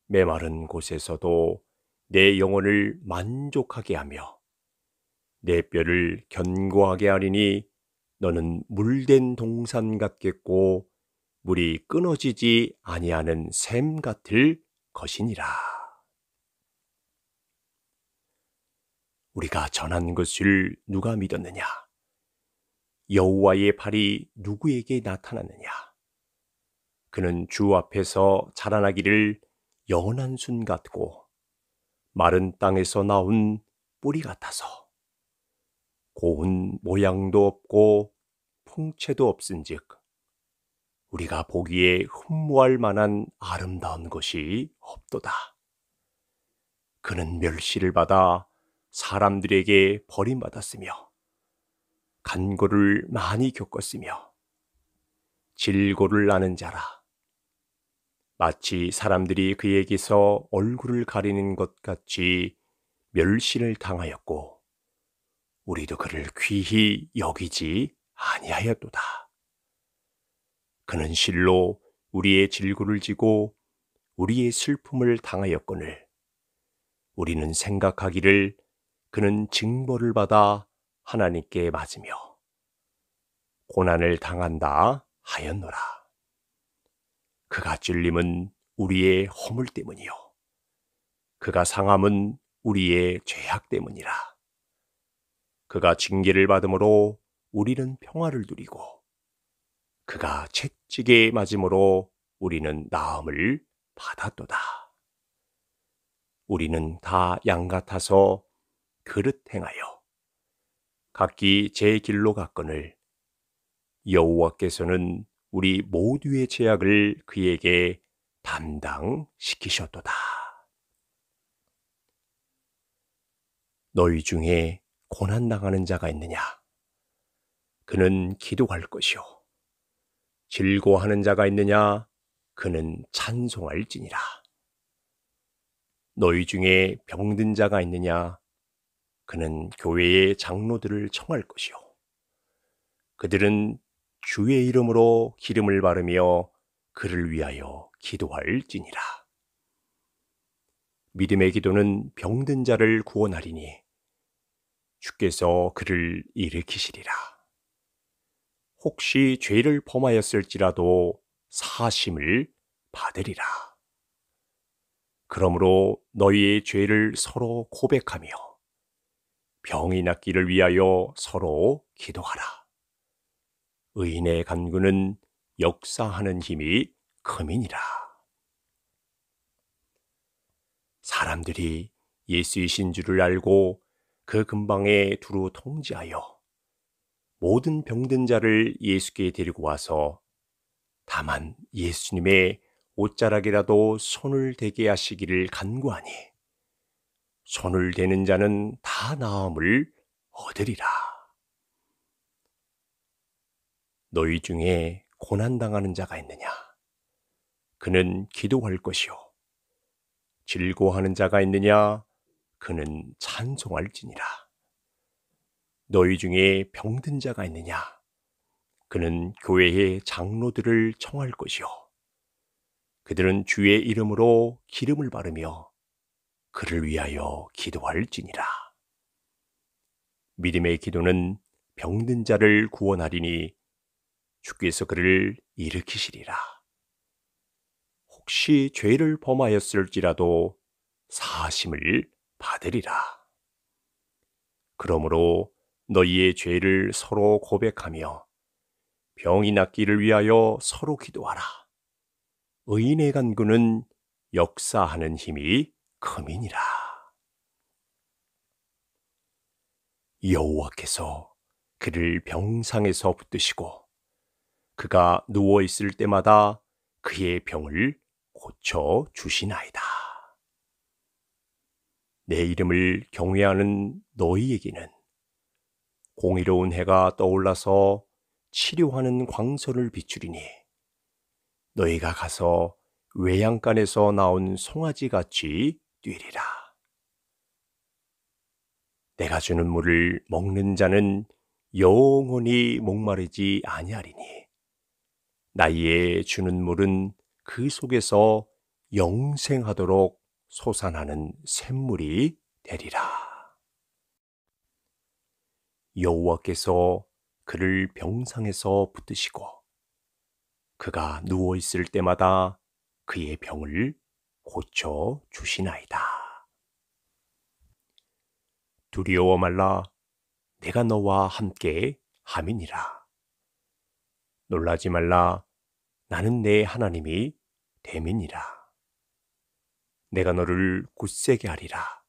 메마른 곳에서도 내 영혼을 만족하게 하며 내 뼈를 견고하게 하리니 너는 물된 동산 같겠고 물이 끊어지지 아니하는 샘 같을 것이니라. 우리가 전한 것을 누가 믿었느냐? 여호와의 팔이 누구에게 나타났느냐? 그는 주 앞에서 자라나기를 연한순 같고 마른 땅에서 나온 뿌리 같아서 고운 모양도 없고 풍채도 없은즉 우리가 보기에 흠모할 만한 아름다운 것이 없도다. 그는 멸시를 받아 사람들에게 버림받았으며 간고를 많이 겪었으며 질고를 나는 자라 마치 사람들이 그에게서 얼굴을 가리는 것 같이 멸시를 당하였고 우리도 그를 귀히 여기지 아니하였도다. 그는 실로 우리의 질고를 지고 우리의 슬픔을 당하였거늘 우리는 생각하기를 그는 징벌을 받아 하나님께 맞으며 고난을 당한다 하였노라. 그가 찔림은 우리의 허물 때문이요. 그가 상함은 우리의 죄악 때문이라. 그가 징계를 받음으로 우리는 평화를 누리고 그가 채찍에 맞음으로 우리는 나음을 받았도다. 우리는 다 양 같아서 그릇 행하여 각기 제 길로 갔거늘 여호와께서는 우리 모두의 제약을 그에게 담당시키셨도다. 너희 중에 고난 당하는 자가 있느냐? 그는 기도할 것이요. 즐거워하는 자가 있느냐? 그는 찬송할지니라. 너희 중에 병든 자가 있느냐? 그는 교회의 장로들을 청할 것이요. 그들은 주의 이름으로 기름을 바르며 그를 위하여 기도할지니라. 믿음의 기도는 병든 자를 구원하리니 주께서 그를 일으키시리라. 혹시 죄를 범하였을지라도 사심을 받으리라. 그러므로 너희의 죄를 서로 고백하며 병이 낫기를 위하여 서로 기도하라. 의인의 간구는 역사하는 힘이 금이니라 사람들이 예수이신 줄을 알고 그 근방에 두루 통지하여 모든 병든 자를 예수께 데리고 와서 다만 예수님의 옷자락이라도 손을 대게 하시기를 간구하니 손을 대는 자는 다 나음을 얻으리라. 너희 중에 고난당하는 자가 있느냐? 그는 기도할 것이요. 즐거워하는 자가 있느냐? 그는 찬송할지니라. 너희 중에 병든 자가 있느냐? 그는 교회의 장로들을 청할 것이요. 그들은 주의 이름으로 기름을 바르며 그를 위하여 기도할지니라. 믿음의 기도는 병든 자를 구원하리니 주께서 그를 일으키시리라. 혹시 죄를 범하였을지라도 사심을 받으리라. 그러므로 너희의 죄를 서로 고백하며 병이 낫기를 위하여 서로 기도하라. 의인의 간구는 역사하는 힘이 컴이니라. 여호와께서 그를 병상에서 붙드시고 그가 누워 있을 때마다 그의 병을 고쳐 주시나이다. 내 이름을 경외하는 너희에게는 공의로운 해가 떠올라서 치료하는 광선을 비추리니 너희가 가서 외양간에서 나온 송아지 같이 뛰리라. 내가 주는 물을 먹는 자는 영원히 목마르지 아니하리니 나이에 주는 물은 그 속에서 영생하도록 솟아나는 샘물이 되리라. 여호와께서 그를 병상에서 붙드시고 그가 누워 있을 때마다 그의 병을 고쳐 주시나이다. 두려워 말라 내가 너와 함께 함이니라. 놀라지 말라 나는 내 하나님이 됨이라 내가 너를 굳세게 하리라.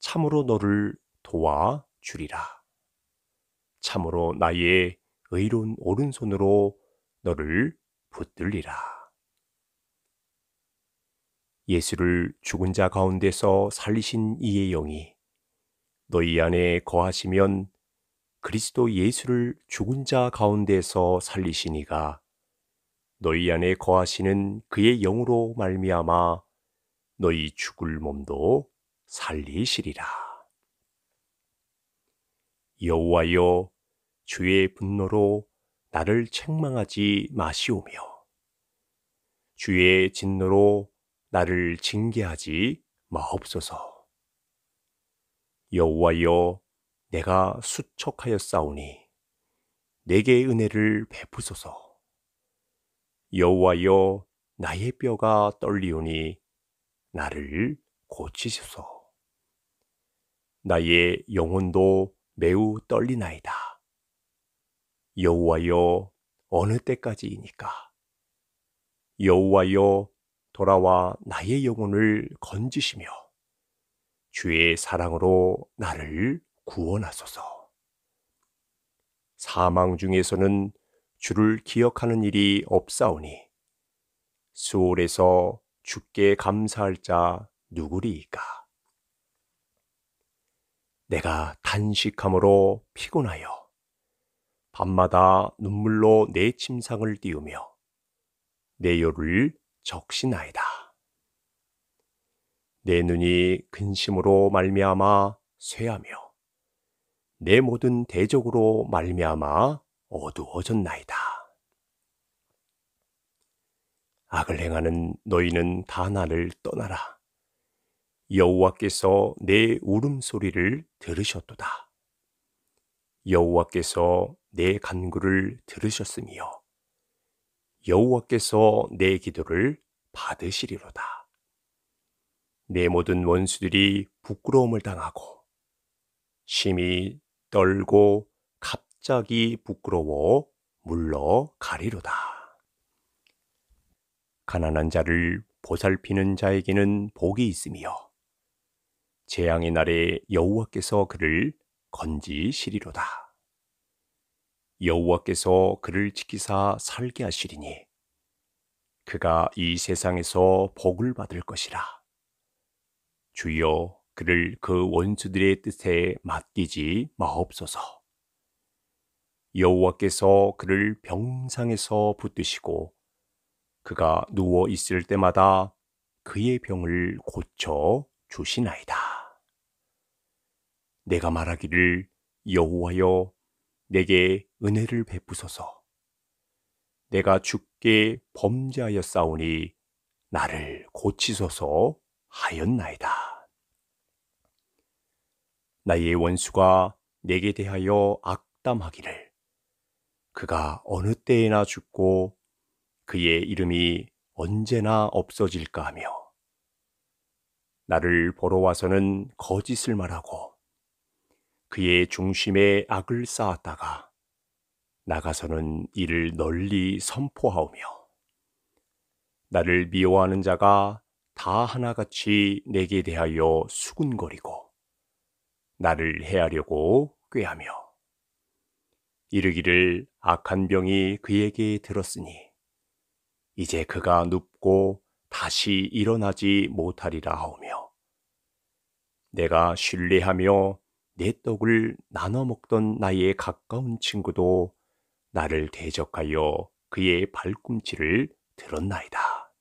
참으로 너를 도와 주리라. 참으로 나의 의로운 오른손으로 너를 붙들리라. 예수를 죽은 자 가운데서 살리신 이의 영이 너희 안에 거하시면 그리스도 예수를 죽은 자 가운데서 살리시니가 너희 안에 거하시는 그의 영으로 말미암아 너희 죽을 몸도 살리시리라. 여호와여 주의 분노로 나를 책망하지 마시오며 주의 진노로 나를 징계하지 마옵소서. 여호와여, 내가 수척하여 싸우니 내게 은혜를 베푸소서. 여호와여, 나의 뼈가 떨리오니 나를 고치소서. 나의 영혼도 매우 떨리나이다. 여호와여 어느 때까지이니까 여호와여 돌아와 나의 영혼을 건지시며 주의 사랑으로 나를 구원하소서. 사망 중에서는 주를 기억하는 일이 없사오니 수월에서 주께 감사할 자 누구리이까? 내가 단식함으로 피곤하여 밤마다 눈물로 내 침상을 띄우며 내 열을 적시나이다. 내 눈이 근심으로 말미암아 쇠하며 내 모든 대적으로 말미암아 어두워졌나이다. 악을 행하는 너희는 다 나를 떠나라. 여호와께서 내 울음소리를 들으셨도다. 여호와께서 내 간구를 들으셨으며 여호와께서 내 기도를 받으시리로다. 내 모든 원수들이 부끄러움을 당하고 심히 떨고 갑자기 부끄러워 물러가리로다. 가난한 자를 보살피는 자에게는 복이 있으며 재앙의 날에 여호와께서 그를 건지시리로다. 여호와께서 그를 지키사 살게 하시리니 그가 이 세상에서 복을 받을 것이라. 주여 그를 그 원수들의 뜻에 맡기지 마옵소서. 여호와께서 그를 병상에서 붙드시고 그가 누워 있을 때마다 그의 병을 고쳐 주시나이다. 내가 말하기를 여호와여 내게 은혜를 베푸소서. 내가 죽게 범죄하여 싸우니 나를 고치소서 하였나이다. 나의 원수가 내게 대하여 악담하기를 그가 어느 때에나 죽고 그의 이름이 언제나 없어질까 하며 나를 보러 와서는 거짓을 말하고 그의 중심에 악을 쌓았다가 나가서는 이를 널리 선포하오며 나를 미워하는 자가 다 하나같이 내게 대하여 수군거리고 나를 해하려고 꾀하며 이르기를 악한 병이 그에게 들었으니 이제 그가 눕고 다시 일어나지 못하리라 하오며 내가 신뢰하며 내 떡을 나눠 먹던 나의 가까운 친구도 나를 대적하여 그의 발꿈치를 들었나이다.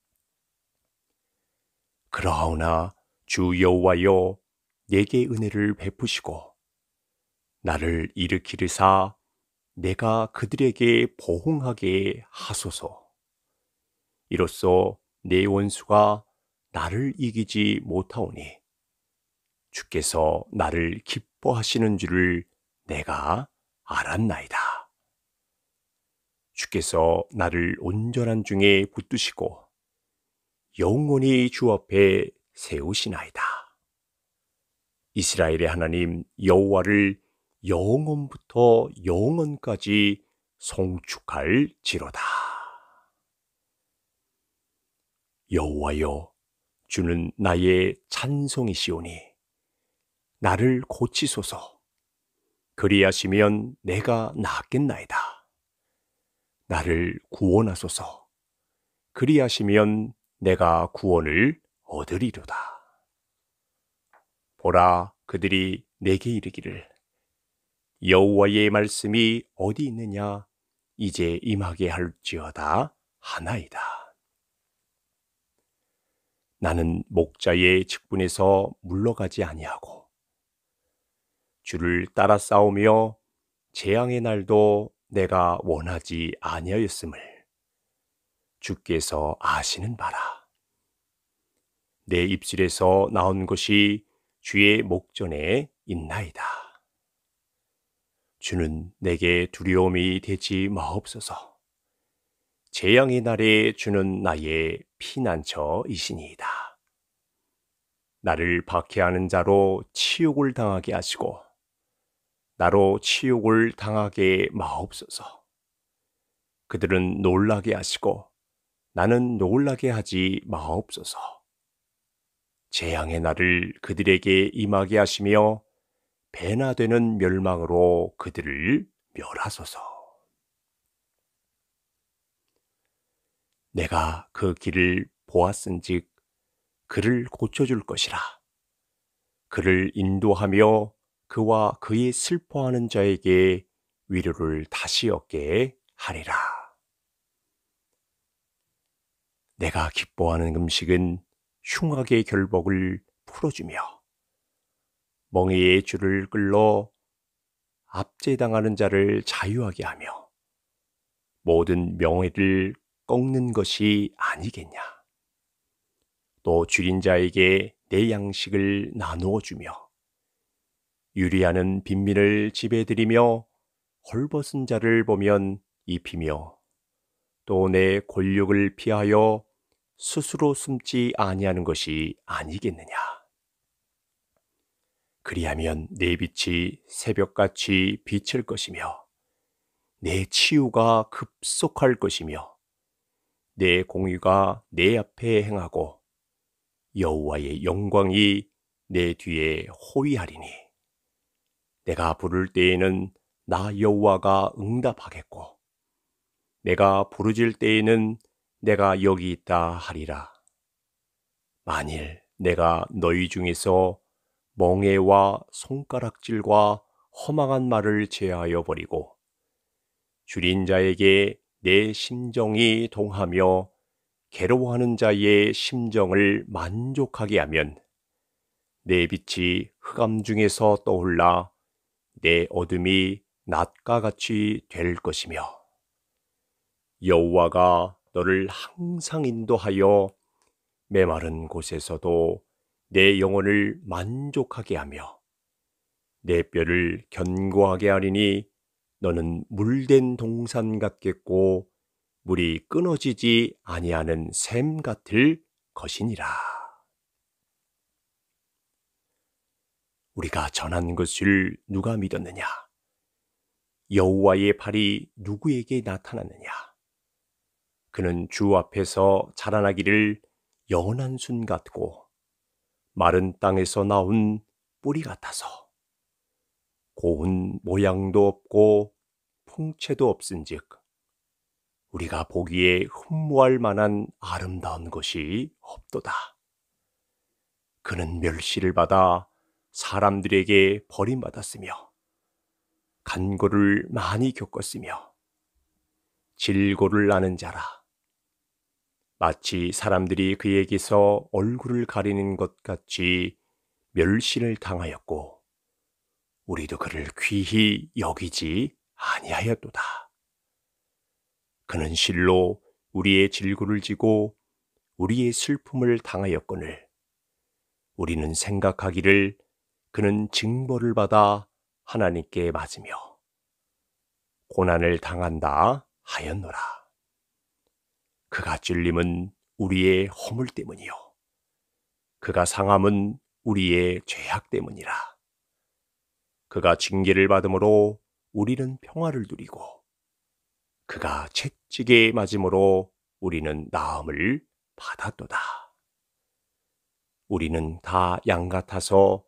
그러하오나 주 여호와여 내게 은혜를 베푸시고 나를 일으키르사 내가 그들에게 보응하게 하소서. 이로써 내 원수가 나를 이기지 못하오니 주께서 나를 기쁘 기뻐하시는 줄을 내가 알았나이다. 주께서 나를 온전한 중에 붙드시고 영원히 주 앞에 세우시나이다. 이스라엘의 하나님 여호와를 영원부터 영원까지 송축할 지로다. 여호와여 주는 나의 찬송이시오니 나를 고치소서. 그리하시면 내가 낫겠나이다. 나를 구원하소서. 그리하시면 내가 구원을 얻으리로다. 보라 그들이 내게 이르기를 여호와의 말씀이 어디 있느냐 이제 임하게 할지어다 하나이다. 나는 목자의 직분에서 물러가지 아니하고 주를 따라 싸우며 재앙의 날도 내가 원하지 아니하였음을 주께서 아시는 바라. 내 입술에서 나온 것이 주의 목전에 있나이다. 주는 내게 두려움이 되지 마옵소서. 재앙의 날에 주는 나의 피난처이시니이다. 나를 박해하는 자로 치욕을 당하게 하시고 나로 치욕을 당하게 마옵소서. 그들은 놀라게 하시고 나는 놀라게 하지 마옵소서. 재앙의 날을 그들에게 임하게 하시며 배나 되는 멸망으로 그들을 멸하소서. 내가 그 길을 보았은즉 그를 고쳐줄 것이라. 그를 인도하며 그와 그의 슬퍼하는 자에게 위로를 다시 얻게 하리라. 내가 기뻐하는 음식은 흉악의 결복을 풀어주며 멍에의 줄을 끌러 압제당하는 자를 자유하게 하며 모든 명예를 꺾는 것이 아니겠냐. 또 줄인 자에게 내 양식을 나누어 주며 유리하는 빈민을 지배드리며 헐벗은 자를 보면 입히며 또 내 권력을 피하여 스스로 숨지 아니하는 것이 아니겠느냐. 그리하면 내 빛이 새벽같이 비칠 것이며 내 치유가 급속할 것이며 내 공의가 내 앞에 행하고 여호와의 영광이 내 뒤에 호위하리니 내가 부를 때에는 나 여호와가 응답하겠고 내가 부르질 때에는 내가 여기 있다 하리라. 만일 내가 너희 중에서 멍해와 손가락질과 허망한 말을 제하여 버리고 줄인 자에게 내 심정이 동하며 괴로워하는 자의 심정을 만족하게 하면 내 빛이 흑암 중에서 떠올라 내 어둠이 낮과 같이 될 것이며 여호와가 너를 항상 인도하여 메마른 곳에서도 내 영혼을 만족하게 하며 내 뼈를 견고하게 하리니 너는 물된 동산 같겠고 물이 끊어지지 아니하는 샘 같을 것이니라. 우리가 전한 것을 누가 믿었느냐? 여호와의 발이 누구에게 나타났느냐? 그는 주 앞에서 자라나기를 연한 순 같고 마른 땅에서 나온 뿌리 같아서 고운 모양도 없고 풍채도 없은즉 우리가 보기에 흠모할 만한 아름다운 것이 없도다. 그는 멸시를 받아 사람들에게 버림받았으며 간고를 많이 겪었으며 질고를 나는 자라 마치 사람들이 그에게서 얼굴을 가리는 것 같이 멸시를 당하였고 우리도 그를 귀히 여기지 아니하였도다. 그는 실로 우리의 질구를 지고 우리의 슬픔을 당하였거늘 우리는 생각하기를 그는 징벌을 받아 하나님께 맞으며 고난을 당한다 하였노라. 그가 찔림은 우리의 허물 때문이요. 그가 상함은 우리의 죄악 때문이라. 그가 징계를 받음으로 우리는 평화를 누리고 그가 채찍에 맞음으로 우리는 나음을 받았도다. 우리는 다 양 같아서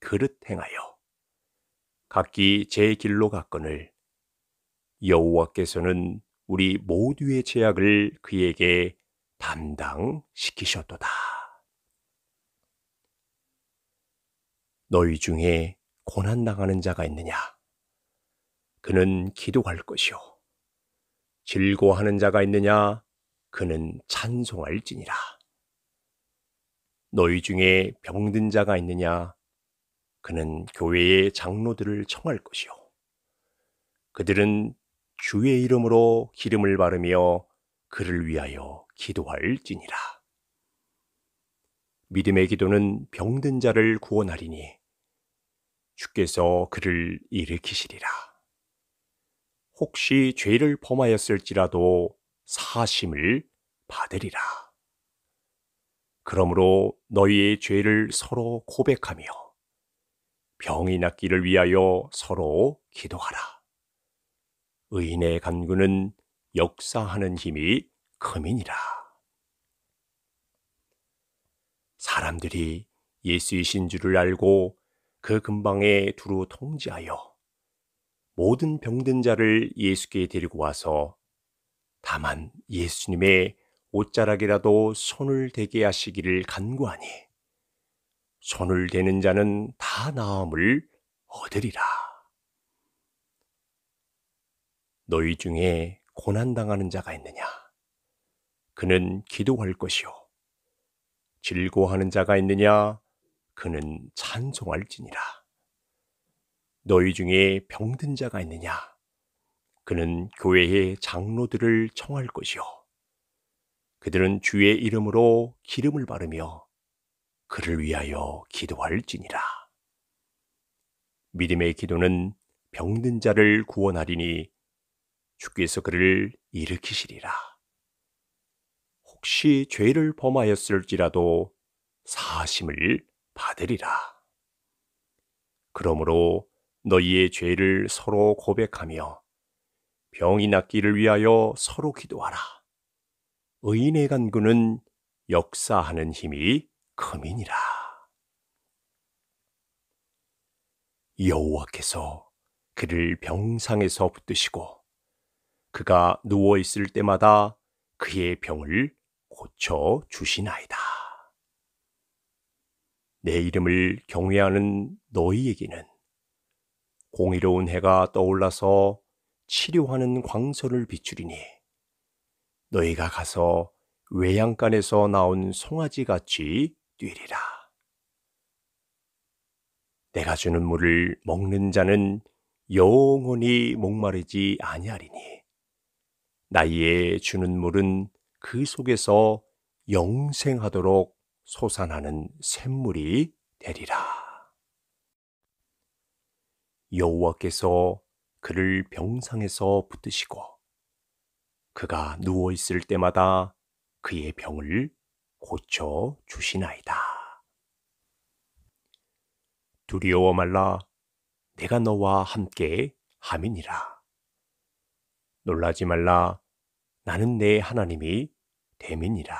그릇 행하여 각기 제 길로 갔거늘 여호와께서는 우리 모두의 제약을 그에게 담당시키셨도다. 너희 중에 고난 당하는 자가 있느냐? 그는 기도할 것이요. 즐거워하는 자가 있느냐? 그는 찬송할지니라. 너희 중에 병든 자가 있느냐? 그는 교회의 장로들을 청할 것이요. 그들은 주의 이름으로 기름을 바르며 그를 위하여 기도할지니라. 믿음의 기도는 병든 자를 구원하리니 주께서 그를 일으키시리라. 혹시 죄를 범하였을지라도 사심을 받으리라. 그러므로 너희의 죄를 서로 고백하며 병이 낫기를 위하여 서로 기도하라. 의인의 간구는 역사하는 힘이 크민이라. 사람들이 예수이신 줄을 알고 그 근방에 두루 통지하여 모든 병든 자를 예수께 데리고 와서 다만 예수님의 옷자락이라도 손을 대게 하시기를 간구하니 손을 대는 자는 다 나음을 얻으리라. 너희 중에 고난당하는 자가 있느냐? 그는 기도할 것이요. 즐거워하는 자가 있느냐? 그는 찬송할지니라. 너희 중에 병든 자가 있느냐? 그는 교회의 장로들을 청할 것이요. 그들은 주의 이름으로 기름을 바르며 그를 위하여 기도할지니라. 믿음의 기도는 병든 자를 구원하리니 주께서 그를 일으키시리라. 혹시 죄를 범하였을지라도 사심을 받으리라. 그러므로 너희의 죄를 서로 고백하며 병이 낫기를 위하여 서로 기도하라. 의인의 간구는 역사하는 힘이 컴이니라. 여호와께서 그를 병상에서 붙드시고 그가 누워 있을 때마다 그의 병을 고쳐 주시나이다. 내 이름을 경외하는 너희에게는 공의로운 해가 떠올라서 치료하는 광선을 비추리니 너희가 가서 외양간에서 나온 송아지 같이 뛰리라. 내가 주는 물을 먹는 자는 영원히 목마르지 아니하리니 나이에 주는 물은 그 속에서 영생하도록 솟아나는 샘물이 되리라. 여호와께서 그를 병상에서 붙드시고 그가 누워 있을 때마다 그의 병을 고쳐 주시나이다. 두려워 말라 내가 너와 함께 함이니라. 놀라지 말라 나는 내 하나님이 됨이라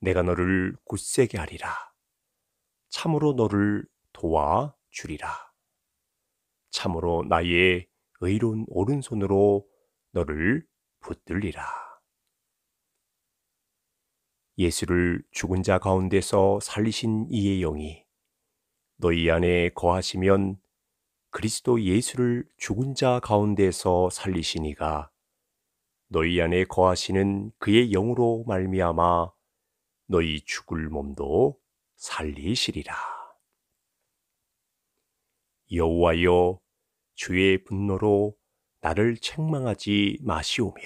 내가 너를 굳세게 하리라. 참으로 너를 도와 주리라. 참으로 나의 의로운 오른손으로 너를 붙들리라. 예수를 죽은 자 가운데서 살리신 이의 영이 너희 안에 거하시면 그리스도 예수를 죽은 자 가운데서 살리시니가 너희 안에 거하시는 그의 영으로 말미암아 너희 죽을 몸도 살리시리라. 여호와여 주의 분노로 나를 책망하지 마시오며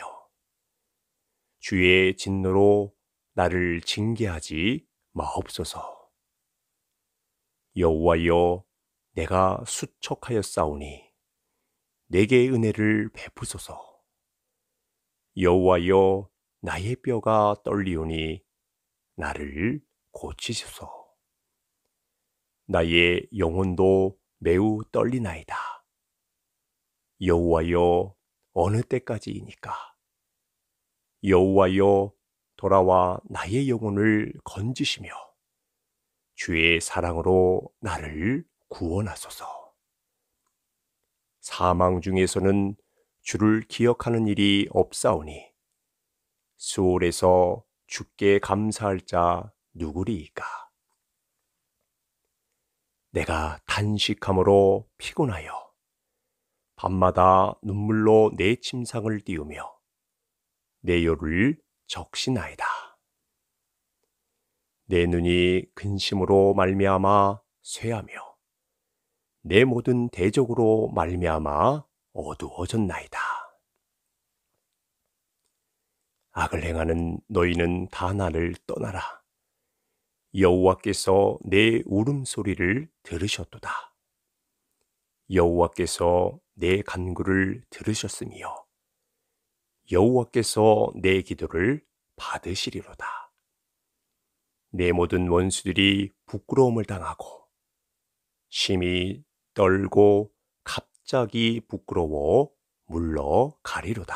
주의 진노로 나를 징계하지 마옵소서. 여호와여, 내가 수척하여 싸우니 내게 은혜를 베푸소서. 여호와여, 나의 뼈가 떨리오니 나를 고치소서. 나의 영혼도 매우 떨리나이다. 여호와여 어느 때까지이니까 여호와여 돌아와 나의 영혼을 건지시며 주의 사랑으로 나를 구원하소서. 사망 중에서는 주를 기억하는 일이 없사오니 수월에서 주께 감사할 자 누구리이까? 내가 단식함으로 피곤하여 밤마다 눈물로 내 침상을 띄우며 내 열을 적시나이다. 내 눈이 근심으로 말미암아 쇠하며 내 모든 대적으로 말미암아 어두워졌나이다. 악을 행하는 너희는 다 나를 떠나라. 여호와께서 내 울음소리를 들으셨도다. 여호와께서 내 간구를 들으셨으며 여호와께서 내 기도를 받으시리로다. 내 모든 원수들이 부끄러움을 당하고 심히 떨고 갑자기 부끄러워 물러가리로다.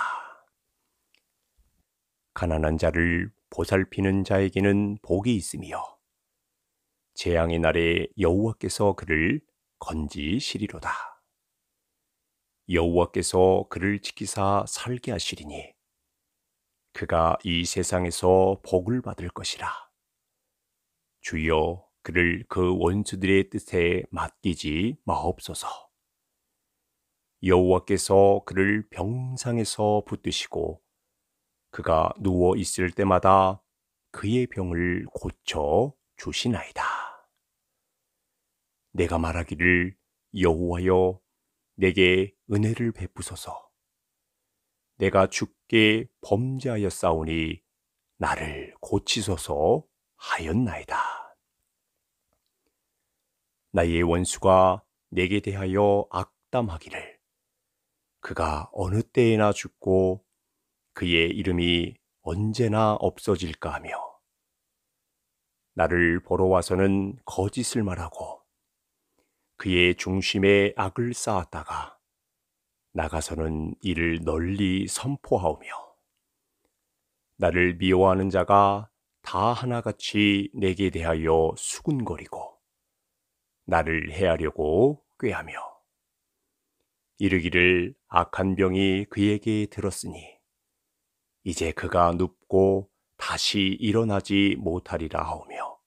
가난한 자를 보살피는 자에게는 복이 있으며 재앙의 날에 여호와께서 그를 건지시리로다. 여호와께서 그를 지키사 살게 하시리니 그가 이 세상에서 복을 받을 것이라. 주여 그를 그 원수들의 뜻에 맡기지 마옵소서. 여호와께서 그를 병상에서 붙드시고 그가 누워 있을 때마다 그의 병을 고쳐 주시나이다. 내가 말하기를 여호와여 내게 은혜를 베푸소서. 내가 죽게 범죄하였사오니 나를 고치소서 하였나이다. 나의 원수가 내게 대하여 악담하기를 그가 어느 때에나 죽고 그의 이름이 언제나 없어질까 하며 나를 보러 와서는 거짓을 말하고 그의 중심에 악을 쌓았다가 나가서는 이를 널리 선포하오며 나를 미워하는 자가 다 하나같이 내게 대하여 수군거리고 나를 해하려고 꾀하며 이르기를 악한 병이 그에게 들었으니 이제 그가 눕고 다시 일어나지 못하리라 하오며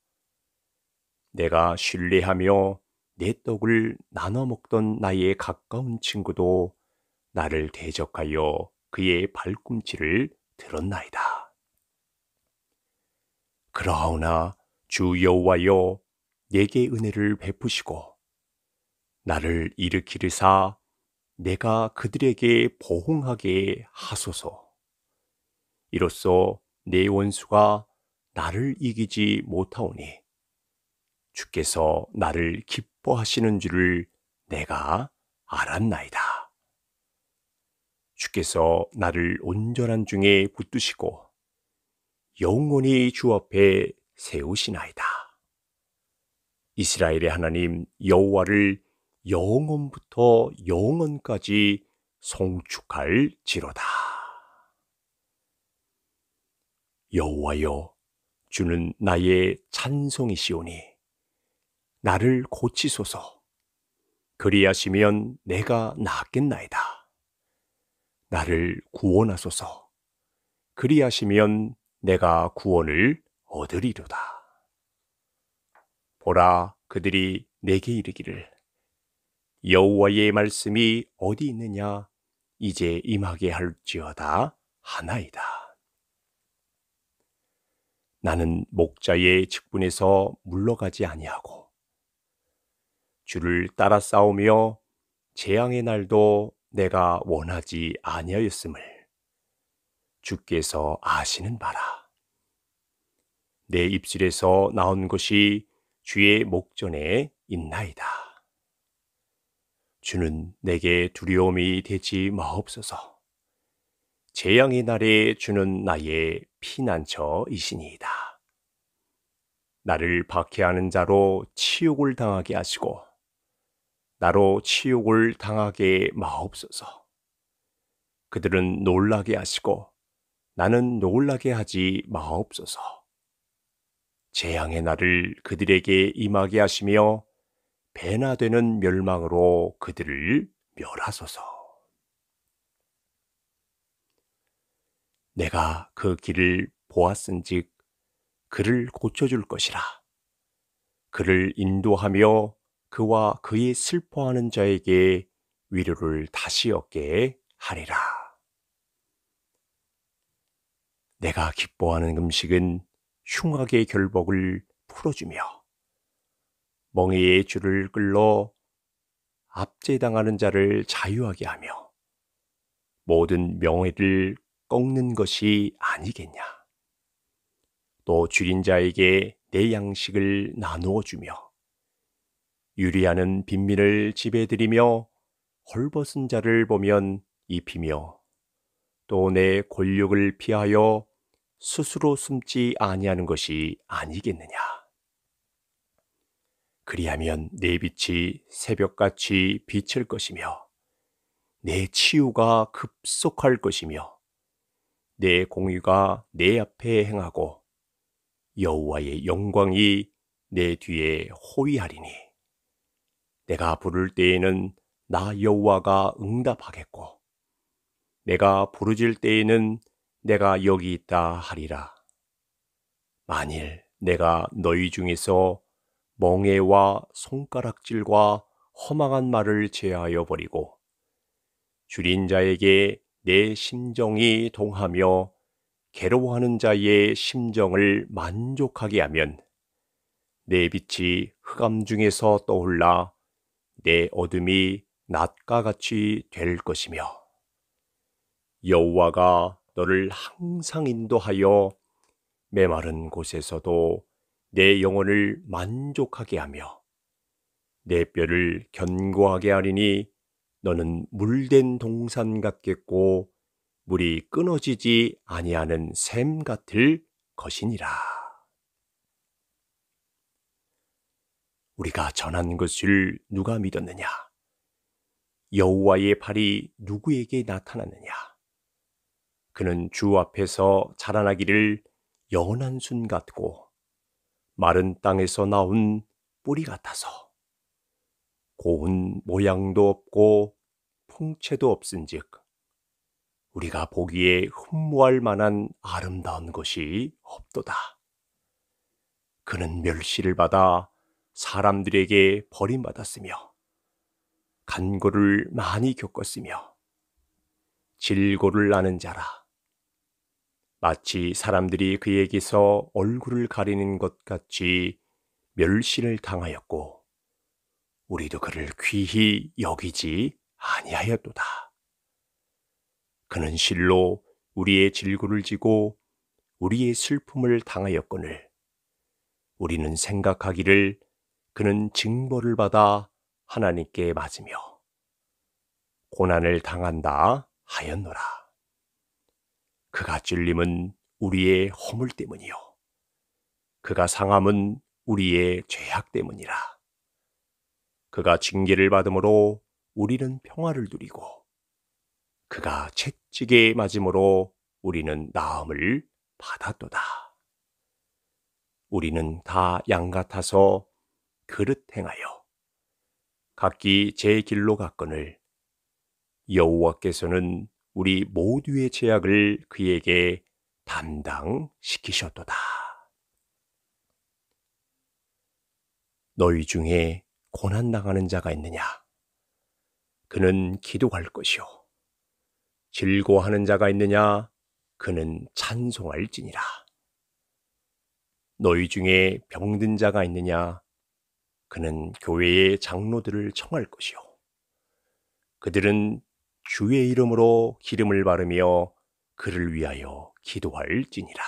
내가 신뢰하며 내 떡을 나눠 먹던 나의 가까운 친구도 나를 대적하여 그의 발꿈치를 들었나이다. 그러하오나 주 여호와여 내게 은혜를 베푸시고 나를 일으키리사 내가 그들에게 보응하게 하소서. 이로써 내 원수가 나를 이기지 못하오니 주께서 나를 기쁘 기뻐하시는 줄을 내가 알았나이다. 주께서 나를 온전한 중에 붙드시고 영원히 주 앞에 세우시나이다. 이스라엘의 하나님 여호와를 영원부터 영원까지 송축할 지로다. 여호와여 주는 나의 찬송이시오니 나를 고치소서. 그리하시면 내가 낫겠나이다. 나를 구원하소서. 그리하시면 내가 구원을 얻으리로다. 보라 그들이 내게 이르기를 여호와의 말씀이 어디 있느냐 이제 임하게 할지어다 하나이다. 나는 목자의 직분에서 물러가지 아니하고 주를 따라 싸우며 재앙의 날도 내가 원하지 아니하였음을 주께서 아시는 바라. 내 입술에서 나온 것이 주의 목전에 있나이다. 주는 내게 두려움이 되지 마옵소서. 재앙의 날에 주는 나의 피난처이시니이다. 나를 박해하는 자로 치욕을 당하게 하시고 나로 치욕을 당하게 마옵소서. 그들은 놀라게 하시고 나는 놀라게 하지 마옵소서. 재앙의 날을 그들에게 임하게 하시며 배나 되는 멸망으로 그들을 멸하소서. 내가 그 길을 보았은즉 그를 고쳐줄 것이라. 그를 인도하며 그와 그의 슬퍼하는 자에게 위로를 다시 얻게 하리라. 내가 기뻐하는 음식은 흉악의 결복을 풀어주며 멍에의 줄을 끌러 압제당하는 자를 자유하게 하며 모든 명예를 꺾는 것이 아니겠냐. 또 줄인 자에게 내 양식을 나누어 주며 유리하는 빈민을 지배드리며 헐벗은 자를 보면 입히며 또 내 권력을 피하여 스스로 숨지 아니하는 것이 아니겠느냐. 그리하면 내 빛이 새벽같이 비칠 것이며 내 치유가 급속할 것이며 내 공의가 내 앞에 행하고 여호와의 영광이 내 뒤에 호위하리니 내가 부를 때에는 나 여호와가 응답하겠고 내가 부르질 때에는 내가 여기 있다 하리라. 만일 내가 너희 중에서 멍해와 손가락질과 허망한 말을 제하여 버리고 줄인 자에게 내 심정이 동하며 괴로워하는 자의 심정을 만족하게 하면 내 빛이 흑암 중에서 떠올라 내 어둠이 낮과 같이 될 것이며 여호와가 너를 항상 인도하여 메마른 곳에서도 내 영혼을 만족하게 하며 내 뼈를 견고하게 하리니 너는 물된 동산 같겠고 물이 끊어지지 아니하는 샘 같을 것이니라. 우리가 전한 것을 누가 믿었느냐? 여호와의 발이 누구에게 나타났느냐? 그는 주 앞에서 자라나기를 연한 순 같고 마른 땅에서 나온 뿌리 같아서 고운 모양도 없고 풍채도 없은즉 우리가 보기에 흠모할 만한 아름다운 것이 없도다. 그는 멸시를 받아 사람들에게 버림받았으며 간고를 많이 겪었으며 질고를 나는 자라. 마치 사람들이 그에게서 얼굴을 가리는 것 같이 멸시를 당하였고 우리도 그를 귀히 여기지 아니하였도다. 그는 실로 우리의 질고를 지고 우리의 슬픔을 당하였거늘 우리는 생각하기를 그는 징벌을 받아 하나님께 맞으며 고난을 당한다 하였노라. 그가 찔림은 우리의 허물 때문이요. 그가 상함은 우리의 죄악 때문이라. 그가 징계를 받음으로 우리는 평화를 누리고 그가 채찍에 맞음으로 우리는 나음을 받았도다. 우리는 다 양 같아서 그릇 행하여 각기 제 길로 갔거늘 여호와께서는 우리 모두의 제약을 그에게 담당시키셨도다. 너희 중에 고난 당하는 자가 있느냐? 그는 기도할 것이요. 즐거워하는 자가 있느냐? 그는 찬송할지니라. 너희 중에 병든 자가 있느냐? 그는 교회의 장로들을 청할 것이요. 그들은 주의 이름으로 기름을 바르며 그를 위하여 기도할지니라.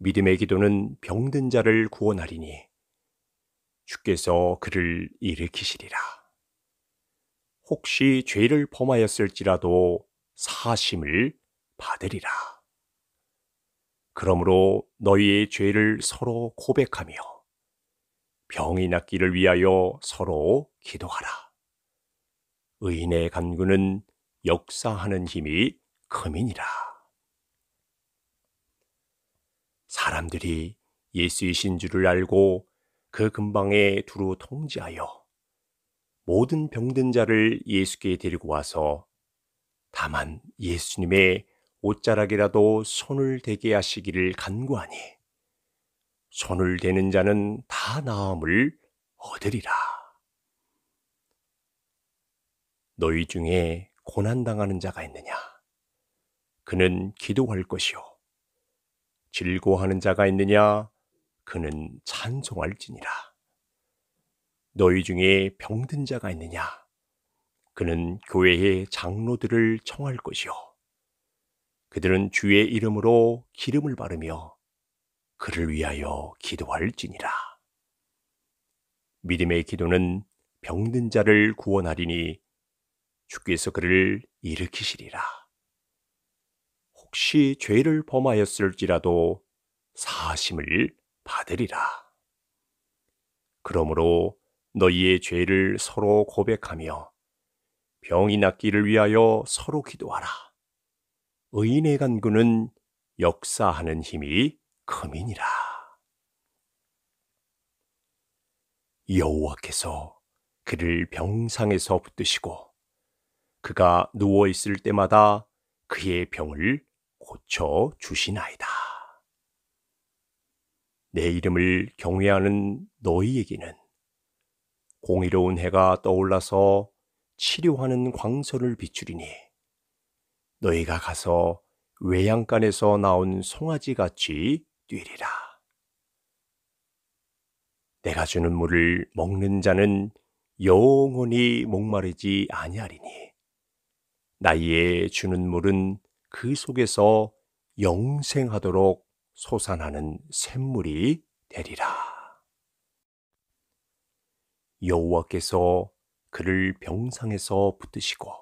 믿음의 기도는 병든 자를 구원하리니 주께서 그를 일으키시리라. 혹시 죄를 범하였을지라도 사심을 받으리라. 그러므로 너희의 죄를 서로 고백하며 병이 낫기를 위하여 서로 기도하라. 의인의 간구는 역사하는 힘이 금이니라. 사람들이 예수이신 줄을 알고 그 근방에 두루 통지하여 모든 병든 자를 예수께 데리고 와서 다만 예수님의 옷자락이라도 손을 대게 하시기를 간구하니 손을 대는 자는 다 나음을 얻으리라. 너희 중에 고난당하는 자가 있느냐? 그는 기도할 것이요. 즐거워하는 자가 있느냐? 그는 찬송할지니라. 너희 중에 병든 자가 있느냐? 그는 교회의 장로들을 청할 것이요. 그들은 주의 이름으로 기름을 바르며 그를 위하여 기도할지니라. 믿음의 기도는 병든 자를 구원하리니 주께서 그를 일으키시리라. 혹시 죄를 범하였을지라도 사심을 받으리라. 그러므로 너희의 죄를 서로 고백하며 병이 낫기를 위하여 서로 기도하라. 의인의 간구는 역사하는 힘이 크민이라. 여호와께서 그를 병상에서 붙드시고 그가 누워 있을 때마다 그의 병을 고쳐 주시나이다. 내 이름을 경외하는 너희에게는 공의로운 해가 떠올라서 치료하는 광선을 비추리니 너희가 가서 외양간에서 나온 송아지 같이 뛰리라. 내가 주는 물을 먹는 자는 영원히 목마르지 아니하리니 나이에 주는 물은 그 속에서 영생하도록 소산하는 샘물이 되리라. 여호와께서 그를 병상에서 붙드시고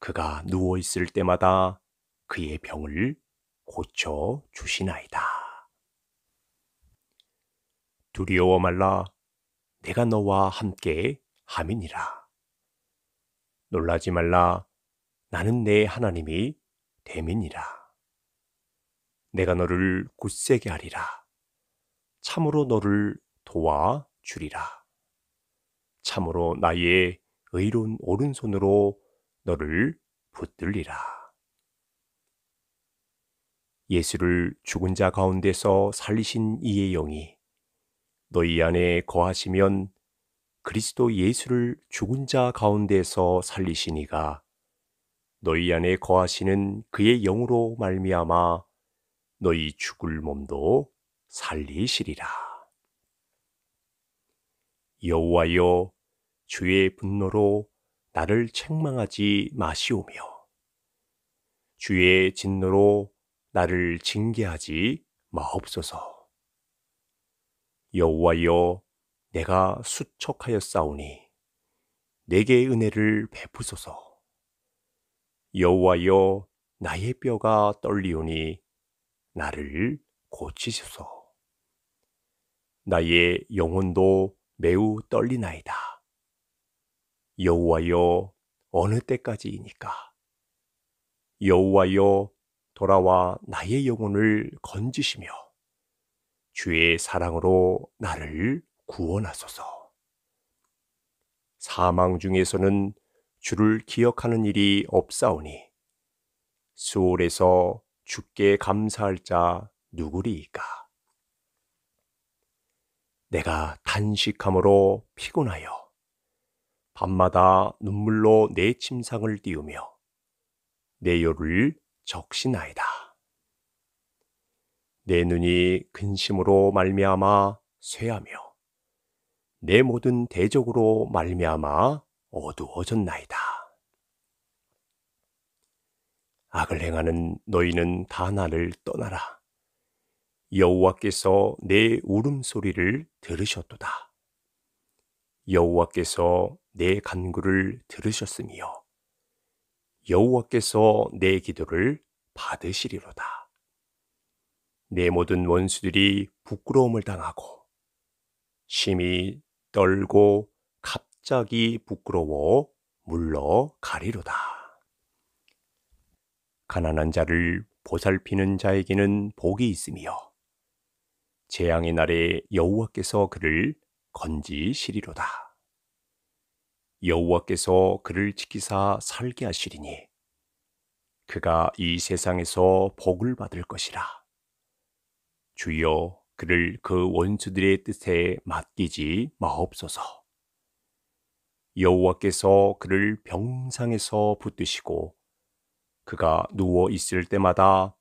그가 누워 있을 때마다 그의 병을 고쳐 주시나이다. 두려워 말라 내가 너와 함께 함이니라. 놀라지 말라 나는 내 하나님이 됨이라 내가 너를 굳세게 하리라. 참으로 너를 도와 주리라. 참으로 나의 의로운 오른손으로 너를 붙들리라. 예수를 죽은 자 가운데서 살리신 이의 영이 너희 안에 거하시면 그리스도 예수를 죽은 자 가운데서 살리시니가 너희 안에 거하시는 그의 영으로 말미암아 너희 죽을 몸도 살리시리라. 여호와여 주의 분노로 나를 책망하지 마시오며 주의 진노로 나를 징계하지 마옵소서. 여호와여, 내가 수척하여 싸우니 내게 은혜를 베푸소서. 여호와여, 나의 뼈가 떨리오니 나를 고치소서. 나의 영혼도 매우 떨리나이다. 여호와여 어느 때까지이니까 여호와여 돌아와 나의 영혼을 건지시며 주의 사랑으로 나를 구원하소서. 사망 중에서는 주를 기억하는 일이 없사오니 수월에서 주께 감사할 자 누구리이까? 내가 단식함으로 피곤하여 밤마다 눈물로 내 침상을 띄우며 내 열을 적시나이다. 내 눈이 근심으로 말미암아 쇠하며 내 모든 대적으로 말미암아 어두워졌나이다. 악을 행하는 너희는 다 나를 떠나라. 여호와께서 내 울음소리를 들으셨도다. 여호와께서 내 간구를 들으셨으며 여호와께서 내 기도를 받으시리로다. 내 모든 원수들이 부끄러움을 당하고 심히 떨고 갑자기 부끄러워 물러가리로다. 가난한 자를 보살피는 자에게는 복이 있으며 재앙의 날에 여호와께서 그를 건지시리로다. 여호와께서 그를 지키사 살게 하시리니 그가 이 세상에서 복을 받을 것이라. 주여 그를 그 원수들의 뜻에 맡기지 마옵소서. 여호와께서 그를 병상에서 붙드시고 그가 누워 있을 때마다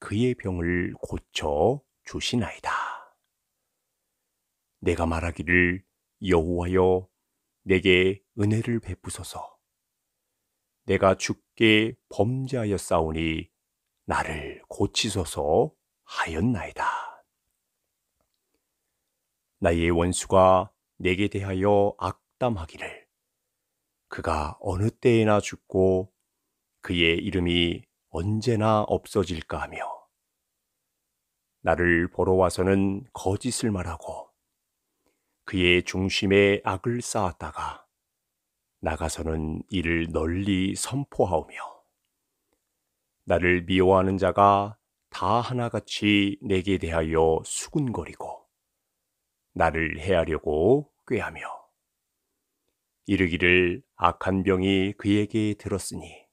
그의 병을 고쳐 주시나이다. 내가 말하기를 여호와여 내게 은혜를 베푸소서. 내가 죽게 범죄하였사오니 나를 고치소서 하였나이다. 나의 원수가 내게 대하여 악담하기를 그가 어느 때에나 죽고 그의 이름이 언제나 없어질까 하며 나를 보러 와서는 거짓을 말하고 그의 중심에 악을 쌓았다가 나가서는 이를 널리 선포하오며 나를 미워하는 자가 다 하나같이 내게 대하여 수군거리고 나를 해하려고 꾀하며 이르기를 악한 병이 그에게 들었으니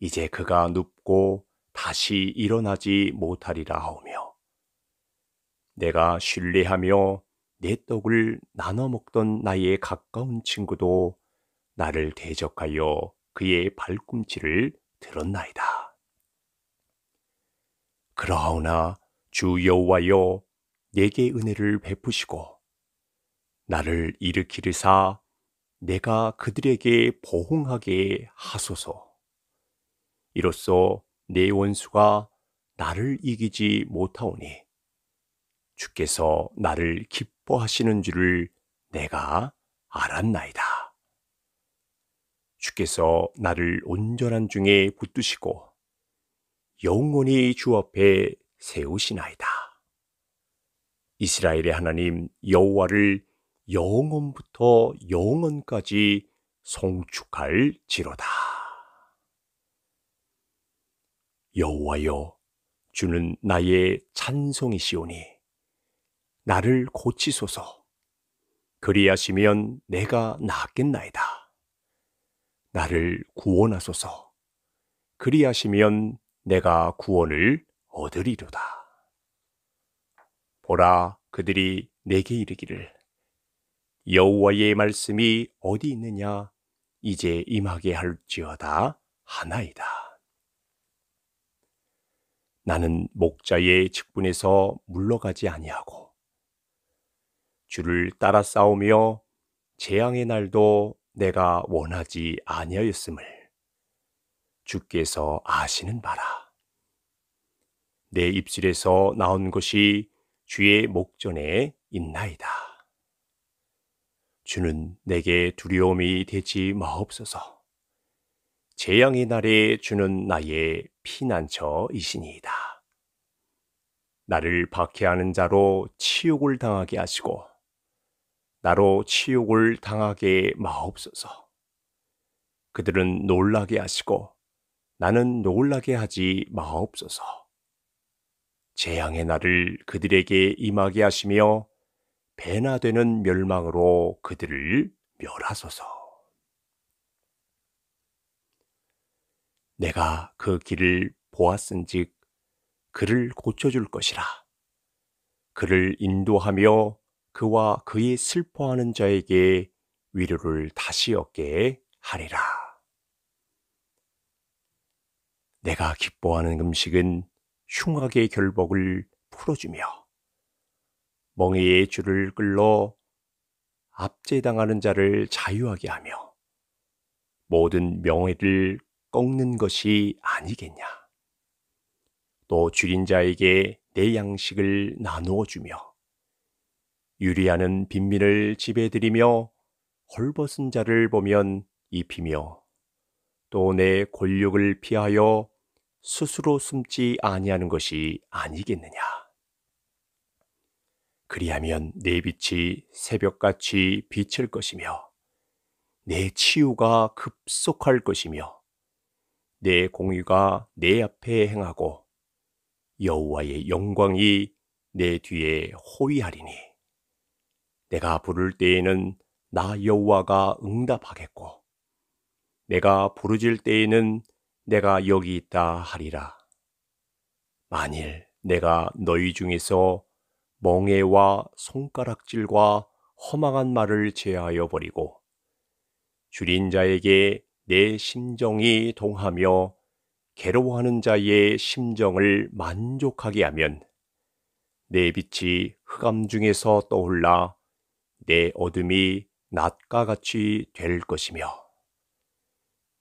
이제 그가 눕고 다시 일어나지 못하리라 하오며 내가 신뢰하며 내 떡을 나눠 먹던 나의 가까운 친구도 나를 대적하여 그의 발꿈치를 들었나이다. 그러하오나 주 여호와여 내게 은혜를 베푸시고 나를 일으키리사 내가 그들에게 보응하게 하소서. 이로써 내 원수가 나를 이기지 못하오니 주께서 나를 기뻐하시는 줄을 내가 알았나이다. 주께서 나를 온전한 중에 붙드시고 영원히 주 앞에 세우시나이다. 이스라엘의 하나님 여호와를 영원부터 영원까지 송축할 지로다. 여호와여 주는 나의 찬송이시오니 나를 고치소서 그리하시면 내가 낫겠나이다. 나를 구원하소서. 그리하시면 내가 구원을 얻으리로다. 보라 그들이 내게 이르기를 여호와의 말씀이 어디 있느냐 이제 임하게 할지어다 하나이다. 나는 목자의 직분에서 물러가지 아니하고 주를 따라 싸우며 재앙의 날도 내가 원하지 아니하였음을 주께서 아시는 바라. 내 입술에서 나온 것이 주의 목전에 있나이다. 주는 내게 두려움이 되지 마옵소서. 재앙의 날에 주는 나의 피난처이시니이다. 나를 박해하는 자로 치욕을 당하게 하시고 나로 치욕을 당하게 마옵소서. 그들은 놀라게 하시고 나는 놀라게 하지 마옵소서. 재앙의 날을 그들에게 임하게 하시며 배나 되는 멸망으로 그들을 멸하소서. 내가 그 길을 보았은즉 그를 고쳐줄 것이라. 그를 인도하며 그와 그의 슬퍼하는 자에게 위로를 다시 얻게 하리라. 내가 기뻐하는 음식은 흉악의 결복을 풀어주며 멍에의 줄을 끌러 압제당하는 자를 자유하게 하며 모든 명예를 꺾는 것이 아니겠냐. 또 줄인 자에게 내 양식을 나누어 주며 유리하는 빈민을 지배드리며 헐벗은 자를 보면 입히며 또 내 권력을 피하여 스스로 숨지 아니하는 것이 아니겠느냐. 그리하면 내 빛이 새벽같이 비칠 것이며 내 치유가 급속할 것이며 내 공의가 내 앞에 행하고 여호와의 영광이 내 뒤에 호위하리니 내가 부를 때에는 나 여호와가 응답하겠고 내가 부르질 때에는 내가 여기 있다 하리라. 만일 내가 너희 중에서 멍해와 손가락질과 허망한 말을 제하여 버리고 줄인 자에게 내 심정이 동하며 괴로워하는 자의 심정을 만족하게 하면 내 빛이 흑암 중에서 떠올라 내 어둠이 낮과 같이 될 것이며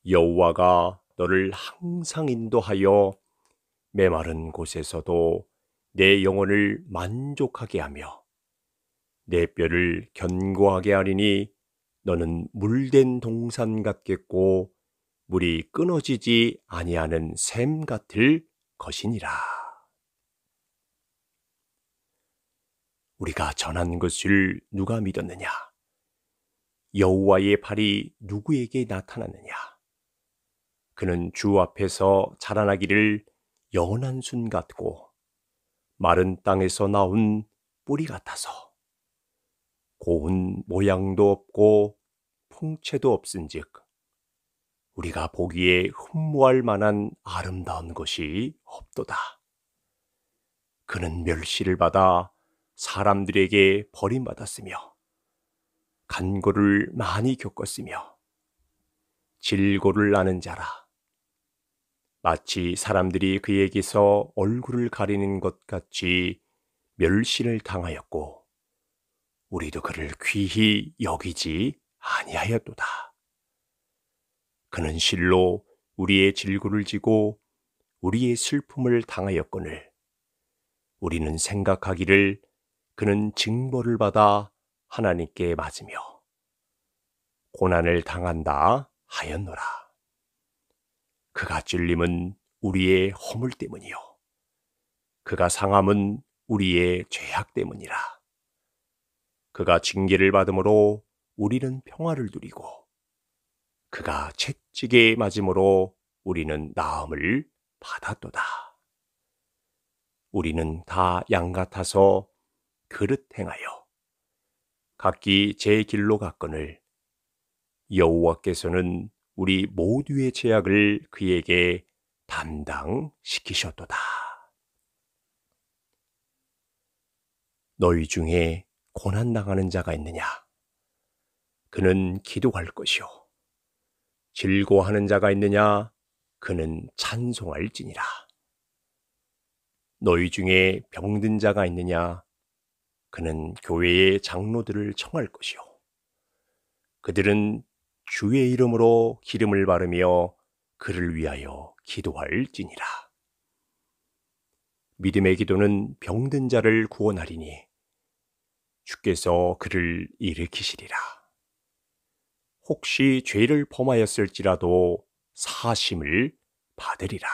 여호와가 너를 항상 인도하여 메마른 곳에서도 내 영혼을 만족하게 하며 내 뼈를 견고하게 하리니 너는 물된 동산 같겠고 물이 끊어지지 아니하는 샘 같을 것이니라. 우리가 전한 것을 누가 믿었느냐? 여호와의 발이 누구에게 나타났느냐? 그는 주 앞에서 자라나기를 연한 순 같고 마른 땅에서 나온 뿌리 같아서 고운 모양도 없고 풍채도 없은즉 우리가 보기에 흠모할 만한 아름다운 것이 없도다. 그는 멸시를 받아 사람들에게 버림받았으며 간고를 많이 겪었으며 질고를 나는 자라 마치 사람들이 그에게서 얼굴을 가리는 것 같이 멸시를 당하였고 우리도 그를 귀히 여기지 아니하였도다. 그는 실로 우리의 질고를 지고 우리의 슬픔을 당하였거늘 우리는 생각하기를 그는 징벌을 받아 하나님께 맞으며 고난을 당한다 하였노라. 그가 찔림은 우리의 허물 때문이요. 그가 상함은 우리의 죄악 때문이라. 그가 징계를 받음으로 우리는 평화를 누리고 그가 채찍에 맞음으로 우리는 나음을 받았도다. 우리는 다 양 같아서 그릇 행하여 각기 제 길로 갔거늘 여호와께서는 우리 모두의 제약을 그에게 담당시키셨도다. 너희 중에 고난 당하는 자가 있느냐? 그는 기도할 것이요. 즐거워하는 자가 있느냐? 그는 찬송할지니라. 너희 중에 병든 자가 있느냐? 그는 교회의 장로들을 청할 것이요. 그들은 주의 이름으로 기름을 바르며 그를 위하여 기도할지니라. 믿음의 기도는 병든 자를 구원하리니 주께서 그를 일으키시리라. 혹시 죄를 범하였을지라도 사심을 받으리라.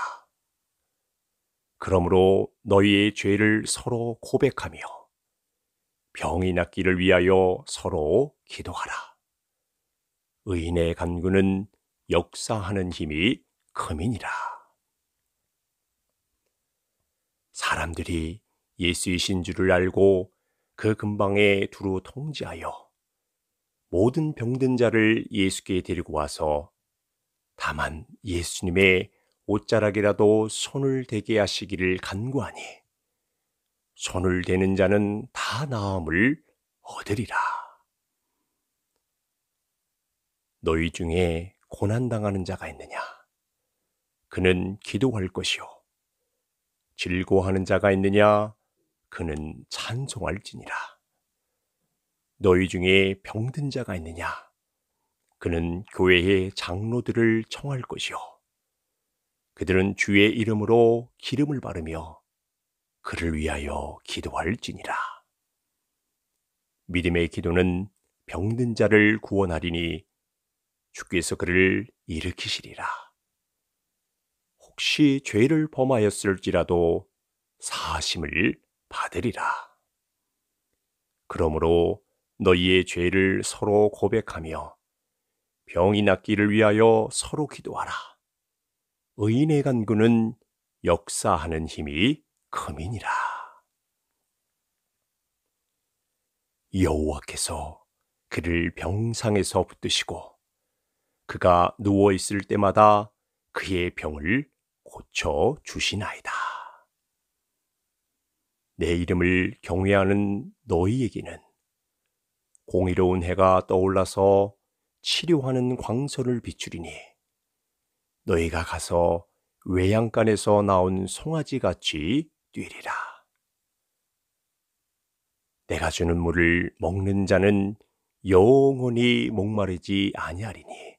그러므로 너희의 죄를 서로 고백하며 병이 낫기를 위하여 서로 기도하라. 의인의 간구는 역사하는 힘이 금이니라 사람들이 예수이신 줄을 알고 그 근방에 두루 통지하여 모든 병든 자를 예수께 데리고 와서 다만 예수님의 옷자락이라도 손을 대게 하시기를 간구하니 손을 대는 자는 다 나음을 얻으리라. 너희 중에 고난당하는 자가 있느냐? 그는 기도할 것이요. 즐거워하는 자가 있느냐? 그는 찬송할지니라. 너희 중에 병든 자가 있느냐? 그는 교회의 장로들을 청할 것이요. 그들은 주의 이름으로 기름을 바르며 그를 위하여 기도할지니라. 믿음의 기도는 병든 자를 구원하리니 주께서 그를 일으키시리라. 혹시 죄를 범하였을지라도 사심을 받으리라. 그러므로 너희의 죄를 서로 고백하며 병이 낫기를 위하여 서로 기도하라. 의인의 간구는 역사하는 힘이 금이니라. 여호와께서 그를 병상에서 붙드시고 그가 누워 있을 때마다 그의 병을 고쳐 주시나이다. 내 이름을 경외하는 너희에게는 공의로운 해가 떠올라서 치료하는 광선을 비추리니 너희가 가서 외양간에서 나온 송아지 같이 뛰리라. 내가 주는 물을 먹는 자는 영원히 목마르지 아니하리니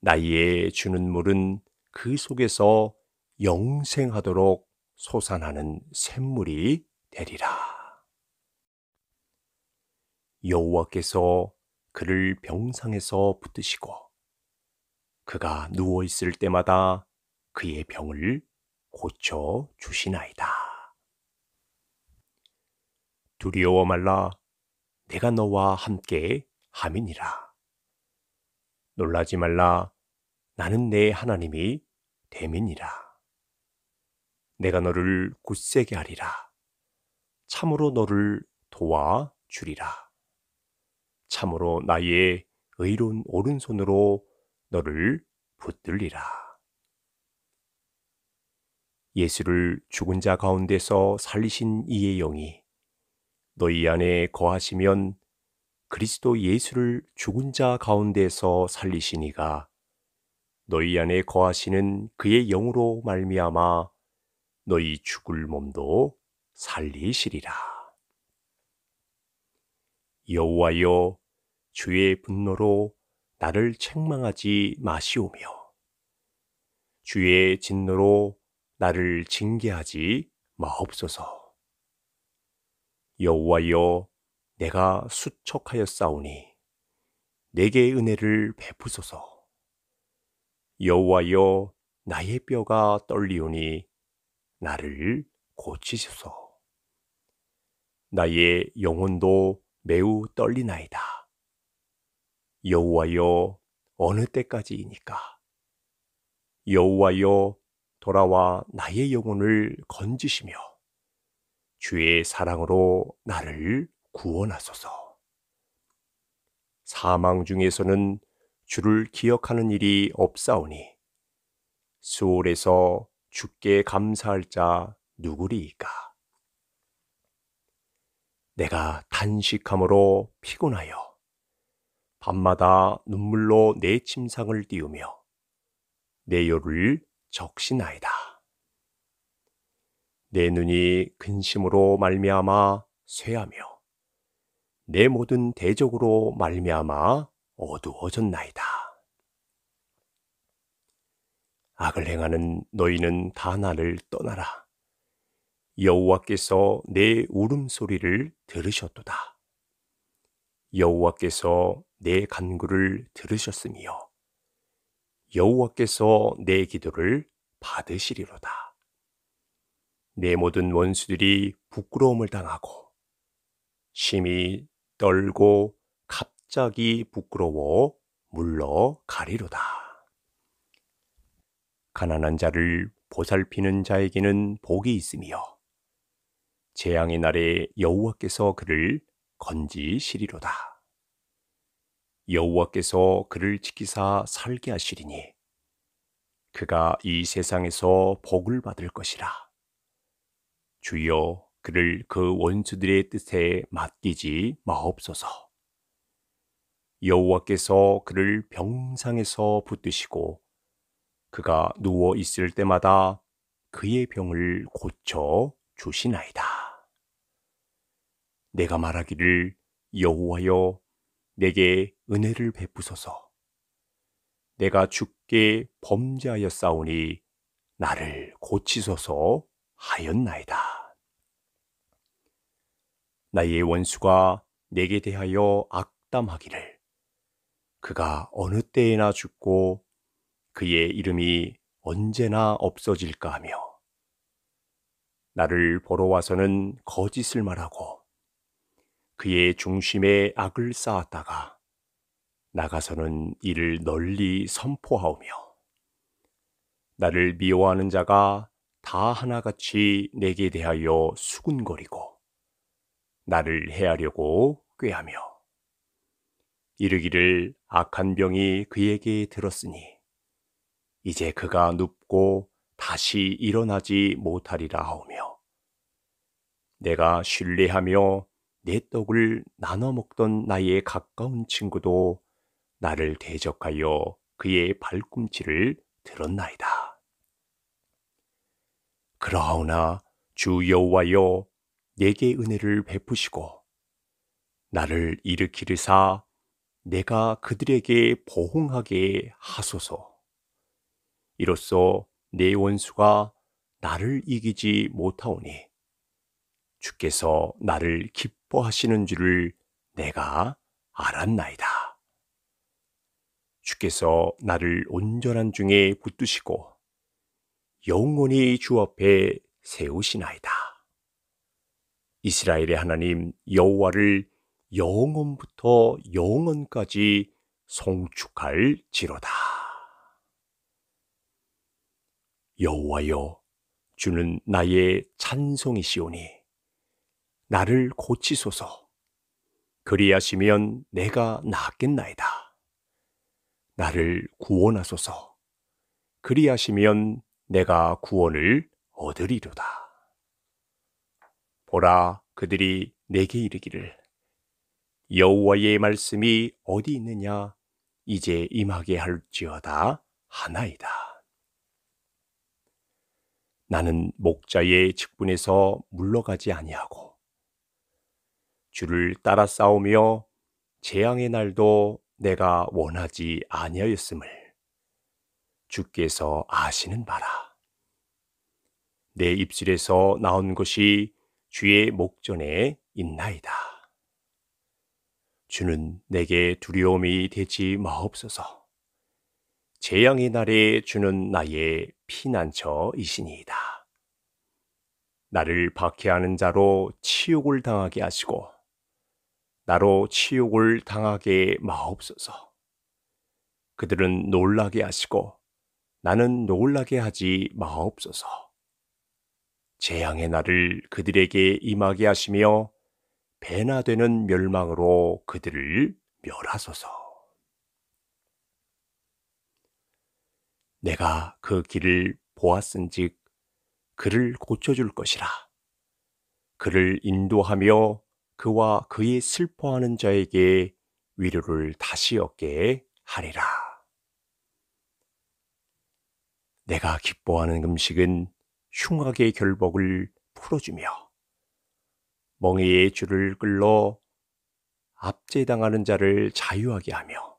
나이에 주는 물은 그 속에서 영생하도록 소산하는 샘물이 되리라. 여호와께서 그를 병상에서 붙드시고 그가 누워 있을 때마다 그의 병을 고쳐 주시나이다. 두려워 말라. 내가 너와 함께 함이니라. 놀라지 말라. 나는 내 하나님이 됨이라 내가 너를 굳세게 하리라. 참으로 너를 도와 주리라. 참으로 나의 의로운 오른손으로 너를 붙들리라. 예수를 죽은 자 가운데서 살리신 이의 영이 너희 안에 거하시면 그리스도 예수를 죽은 자 가운데서 살리시니가 너희 안에 거하시는 그의 영으로 말미암아 너희 죽을 몸도 살리시리라. 여호와여 주의 분노로 나를 책망하지 마시오며 주의 진노로 나를 징계하지 마옵소서. 여호와여, 내가 수척하여 싸우니 내게 은혜를 베푸소서. 여호와여, 나의 뼈가 떨리오니 나를 고치소서. 나의 영혼도 매우 떨리나이다. 여호와여 어느 때까지이니까 여호와여 돌아와 나의 영혼을 건지시며 주의 사랑으로 나를 구원하소서. 사망 중에서는 주를 기억하는 일이 없사오니 수월에서 주께 감사할 자 누구리이까? 내가 단식함으로 피곤하여 밤마다 눈물로 내 침상을 띄우며 내 요를 적시나이다. 내 눈이 근심으로 말미암아 쇠하며 내 모든 대적으로 말미암아 어두워졌나이다. 악을 행하는 너희는 다 나를 떠나라. 여호와께서 내 울음소리를 들으셨도다. 여호와께서 내 간구를 들으셨으며 여호와께서 내 기도를 받으시리로다. 내 모든 원수들이 부끄러움을 당하고 심히 떨고 갑자기 부끄러워 물러가리로다. 가난한 자를 보살피는 자에게는 복이 있으며 재앙의 날에 여호와께서 그를 건지시리로다. 여호와께서 그를 지키사 살게 하시리니 그가 이 세상에서 복을 받을 것이라. 주여 그를 그 원수들의 뜻에 맡기지 마옵소서. 여호와께서 그를 병상에서 붙드시고 그가 누워 있을 때마다 그의 병을 고쳐 주시나이다. 내가 말하기를 여호와여 내게 은혜를 베푸소서. 내가 죽게 범죄하였사오니 나를 고치소서 하였나이다. 나의 원수가 내게 대하여 악담하기를 그가 어느 때에나 죽고 그의 이름이 언제나 없어질까 하며 나를 보러 와서는 거짓을 말하고 그의 중심에 악을 쌓았다가 나가서는 이를 널리 선포하오며 나를 미워하는 자가 다 하나같이 내게 대하여 수군거리고 나를 해하려고 꾀하며 이르기를 악한 병이 그에게 들었으니 이제 그가 눕고 다시 일어나지 못하리라 하오며 내가 신뢰하며 내 떡을 나눠 먹던 나의 가까운 친구도 나를 대적하여 그의 발꿈치를 들었나이다. 그러하오나 주 여호와여 내게 은혜를 베푸시고 나를 일으키리사 내가 그들에게 보응하게 하소서. 이로써 내 원수가 나를 이기지 못하오니 주께서 나를 기뻐하시는 줄을 내가 알았나이다. 주께서 나를 온전한 중에 붙드시고 영원히 주 앞에 세우시나이다. 이스라엘의 하나님 여호와를 영원부터 영원까지 송축할 지로다. 여호와여 주는 나의 찬송이시오니 나를 고치소서. 그리하시면 내가 낫겠나이다. 나를 구원하소서. 그리하시면 내가 구원을 얻으리로다. 보라 그들이 내게 이르기를 여호와의 말씀이 어디 있느냐 이제 임하게 할지어다 하나이다. 나는 목자의 직분에서 물러가지 아니하고 주를 따라 싸우며 재앙의 날도 내가 원하지 아니하였음을 주께서 아시는 바라. 내 입술에서 나온 것이 주의 목전에 있나이다. 주는 내게 두려움이 되지 마옵소서. 재앙의 날에 주는 나의 피난처이시니이다. 나를 박해하는 자로 치욕을 당하게 하시고 나로 치욕을 당하게 마옵소서. 그들은 놀라게 하시고 나는 놀라게 하지 마옵소서. 재앙의 날을 그들에게 임하게 하시며 배나 되는 멸망으로 그들을 멸하소서. 내가 그 길을 보았은즉 그를 고쳐줄 것이라. 그를 인도하며 그와 그의 슬퍼하는 자에게 위로를 다시 얻게 하리라. 내가 기뻐하는 음식은 흉악의 결복을 풀어주며 멍에의 줄을 끌러 압제당하는 자를 자유하게 하며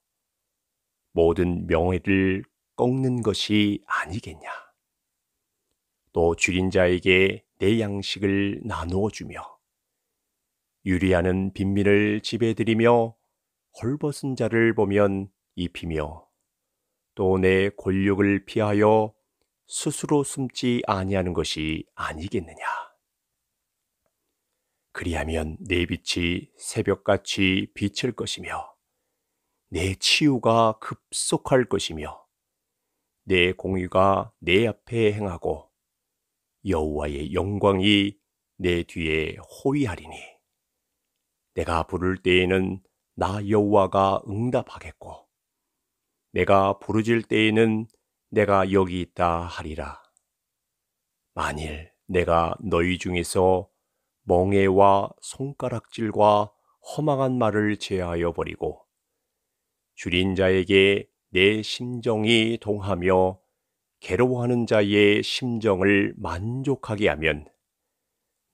모든 명예를 꺾는 것이 아니겠냐. 또 줄인 자에게 내 양식을 나누어 주며 유리하는 빈민을 지배드리며 헐벗은 자를 보면 입히며 또 내 권력을 피하여 스스로 숨지 아니하는 것이 아니겠느냐. 그리하면 내 빛이 새벽같이 비칠 것이며 내 치유가 급속할 것이며 내 공의가 내 앞에 행하고 여호와의 영광이 내 뒤에 호위하리니 내가 부를 때에는 나 여호와가 응답하겠고 내가 부르질 때에는 내가 여기 있다 하리라. 만일 내가 너희 중에서 멍해와 손가락질과 허망한 말을 제하여 버리고 줄인 자에게 내 심정이 동하며 괴로워하는 자의 심정을 만족하게 하면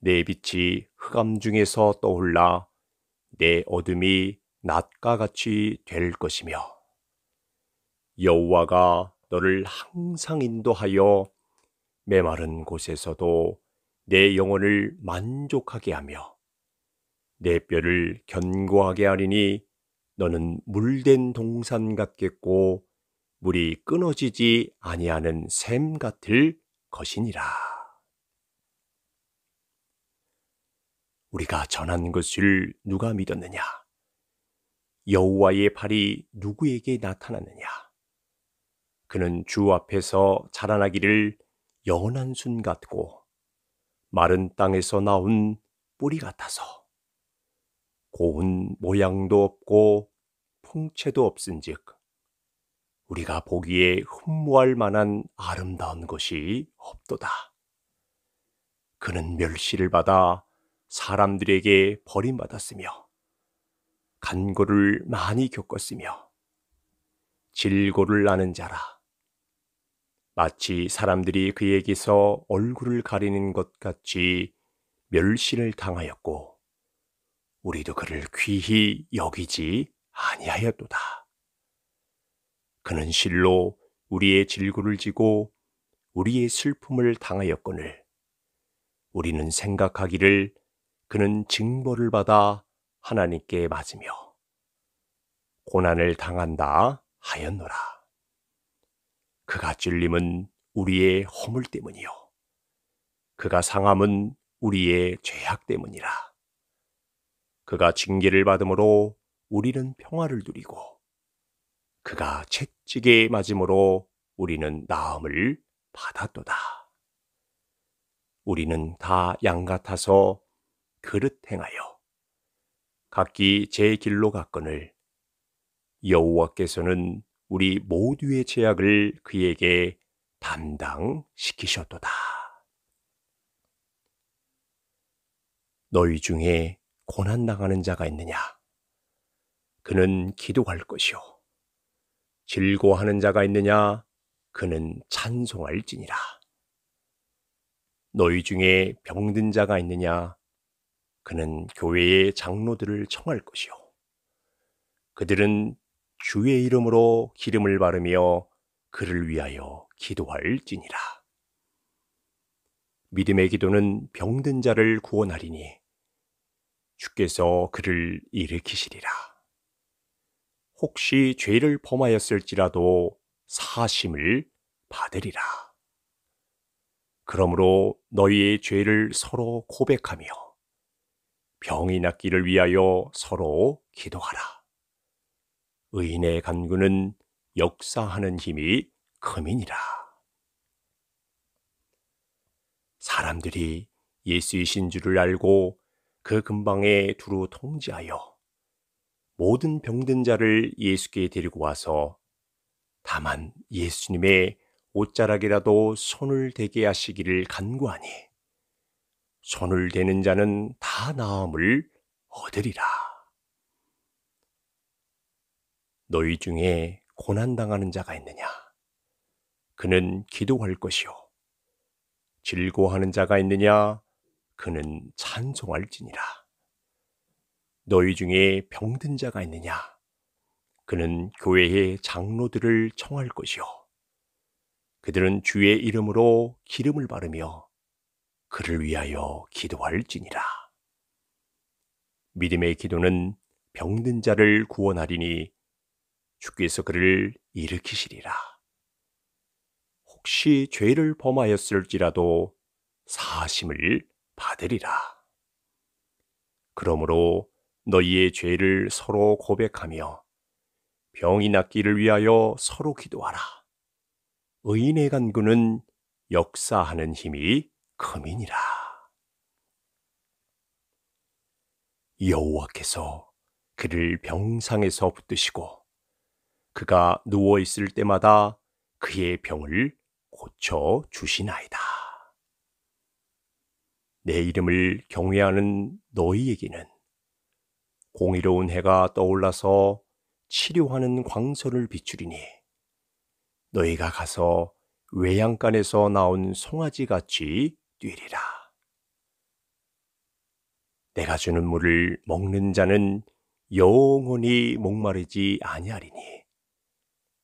내 빛이 흑암 중에서 떠올라 내 어둠이 낮과 같이 될 것이며 여호와가 너를 항상 인도하여 메마른 곳에서도 내 영혼을 만족하게 하며 내 뼈를 견고하게 하리니 너는 물된 동산 같겠고 물이 끊어지지 아니하는 샘 같을 것이니라. 우리가 전한 것을 누가 믿었느냐? 여호와의 발이 누구에게 나타났느냐? 그는 주 앞에서 자라나기를 연한순 같고 마른 땅에서 나온 뿌리 같아서 고운 모양도 없고 풍채도 없은즉 우리가 보기에 흠모할 만한 아름다운 것이 없도다. 그는 멸시를 받아 사람들에게 버림받았으며 간고를 많이 겪었으며 질고를 나는 자라 마치 사람들이 그에게서 얼굴을 가리는 것 같이 멸시를 당하였고 우리도 그를 귀히 여기지 아니하였도다. 그는 실로 우리의 질구를 지고 우리의 슬픔을 당하였거늘 우리는 생각하기를 그는 징벌을 받아 하나님께 맞으며 고난을 당한다 하였노라. 그가 찔림은 우리의 허물 때문이요. 그가 상함은 우리의 죄악 때문이라. 그가 징계를 받음으로 우리는 평화를 누리고 그가 채찍에 맞음으로 우리는 나음을 받았도다. 우리는 다 양 같아서 그릇 행하여 각기 제 길로 갔거늘 여호와께서는 우리 모두의 제약을 그에게 담당시키셨도다. 너희 중에 고난 당하는 자가 있느냐? 그는 기도할 것이요. 즐거워하는 자가 있느냐? 그는 찬송할지니라. 너희 중에 병든 자가 있느냐? 그는 교회의 장로들을 청할 것이요. 그들은 주의 이름으로 기름을 바르며 그를 위하여 기도할지니라. 믿음의 기도는 병든 자를 구원하리니 주께서 그를 일으키시리라. 혹시 죄를 범하였을지라도 사심을 받으리라. 그러므로 너희의 죄를 서로 고백하며 병이 낫기를 위하여 서로 기도하라. 의인의 간구는 역사하는 힘이 금이니라 사람들이 예수이신 줄을 알고 그 근방에 두루 통지하여 모든 병든 자를 예수께 데리고 와서 다만 예수님의 옷자락이라도 손을 대게 하시기를 간구하니 손을 대는 자는 다 나음을 얻으리라. 너희 중에 고난당하는 자가 있느냐? 그는 기도할 것이요. 즐거워하는 자가 있느냐? 그는 찬송할지니라. 너희 중에 병든 자가 있느냐? 그는 교회의 장로들을 청할 것이요. 그들은 주의 이름으로 기름을 바르며 그를 위하여 기도할지니라. 믿음의 기도는 병든 자를 구원하리니 주께서 그를 일으키시리라. 혹시 죄를 범하였을지라도 사심을 받으리라. 그러므로 너희의 죄를 서로 고백하며 병이 낫기를 위하여 서로 기도하라. 의인의 간구는 역사하는 힘이 검이니라. 여호와께서 그를 병상에서 붙드시고 그가 누워 있을 때마다 그의 병을 고쳐 주시나이다. 내 이름을 경외하는 너희에게는 공의로운 해가 떠올라서 치료하는 광선을 비추리니 너희가 가서 외양간에서 나온 송아지 같이 뛰리라. 내가 주는 물을 먹는 자는 영원히 목마르지 아니하리니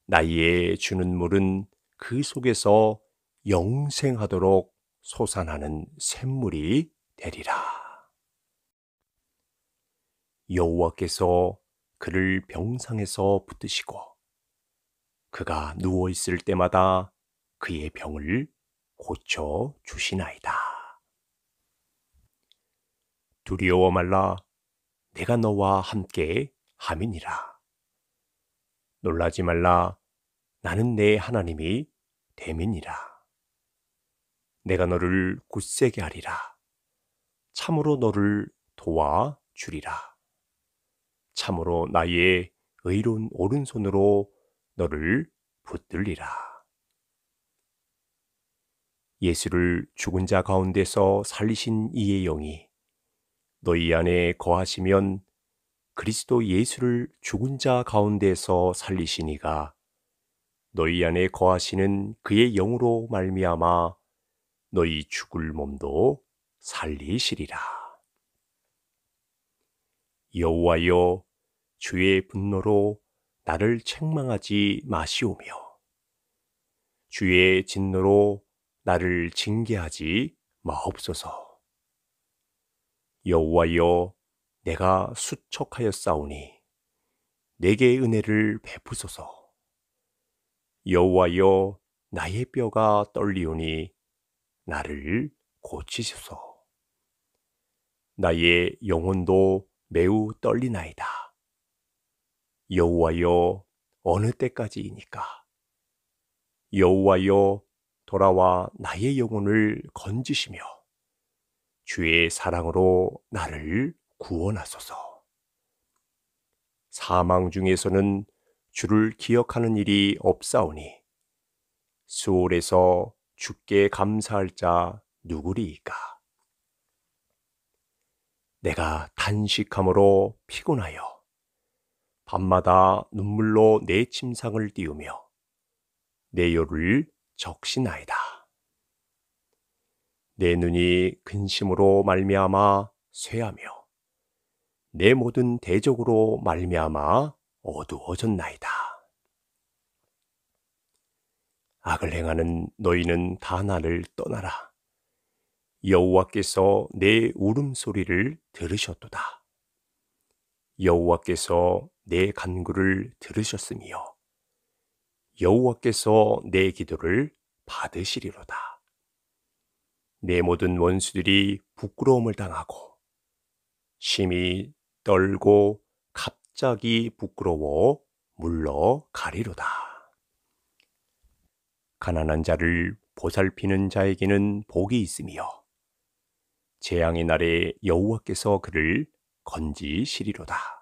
나이에 주는 물은 그 속에서 영생하도록 솟아나는 샘물이 되리라. 여호와께서 그를 병상에서 붙드시고 그가 누워 있을 때마다 그의 병을 고쳐 주시나이다. 두려워 말라. 내가 너와 함께 함이니라. 놀라지 말라. 나는 내 하나님이 됨이라 내가 너를 굳세게 하리라. 참으로 너를 도와 주리라. 참으로 나의 의로운 오른손으로 너를 붙들리라. 예수를 죽은 자 가운데서 살리신 이의 영이 너희 안에 거하시면 그리스도 예수를 죽은 자 가운데서 살리시니가 너희 안에 거하시는 그의 영으로 말미암아 너희 죽을 몸도 살리시리라. 여호와여 주의 분노로 나를 책망하지 마시오며 주의 진노로 나를 징계하지 마옵소서. 여호와여, 내가 수척하여 싸우니 내게 은혜를 베푸소서. 여호와여, 나의 뼈가 떨리오니 나를 고치소서. 나의 영혼도 매우 떨리나이다. 여호와여 어느 때까지이니까 여호와여 돌아와 나의 영혼을 건지시며 주의 사랑으로 나를 구원하소서. 사망 중에서는 주를 기억하는 일이 없사오니 수월에서 주께 감사할 자 누구리이까? 내가 단식함으로 피곤하여 밤마다 눈물로 내 침상을 띄우며 내 요를 적시나이다. 내 눈이 근심으로 말미암아 쇠하며 내 모든 대적으로 말미암아 어두워졌나이다. 악을 행하는 너희는 다 나를 떠나라. 여호와께서 내 울음소리를 들으셨도다. 여호와께서 내 간구를 들으셨으며 여호와께서 내 기도를 받으시리로다. 내 모든 원수들이 부끄러움을 당하고 심히 떨고 갑자기 부끄러워 물러가리로다. 가난한 자를 보살피는 자에게는 복이 있으며 재앙의 날에 여호와께서 그를 건지시리로다.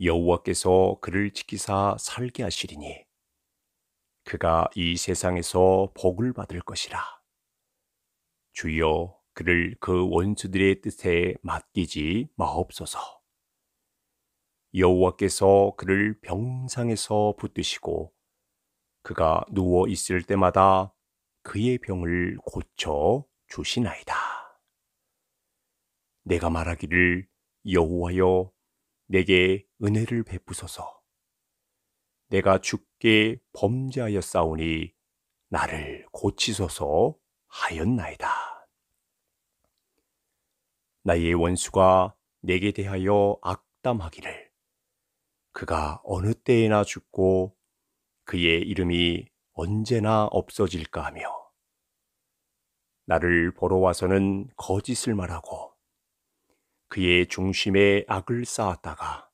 여호와께서 그를 지키사 살게 하시리니 그가 이 세상에서 복을 받을 것이라. 주여 그를 그 원수들의 뜻에 맡기지 마옵소서. 여호와께서 그를 병상에서 붙드시고 그가 누워 있을 때마다 그의 병을 고쳐 주시나이다. 내가 말하기를 여호와여 내게 은혜를 베푸소서. 내가 죽게 범죄하여 싸우니 나를 고치소서 하였나이다. 나의 원수가 내게 대하여 악담하기를 그가 어느 때에나 죽고 그의 이름이 언제나 없어질까 하며 나를 보러 와서는 거짓을 말하고 그의 중심에 악을 쌓았다가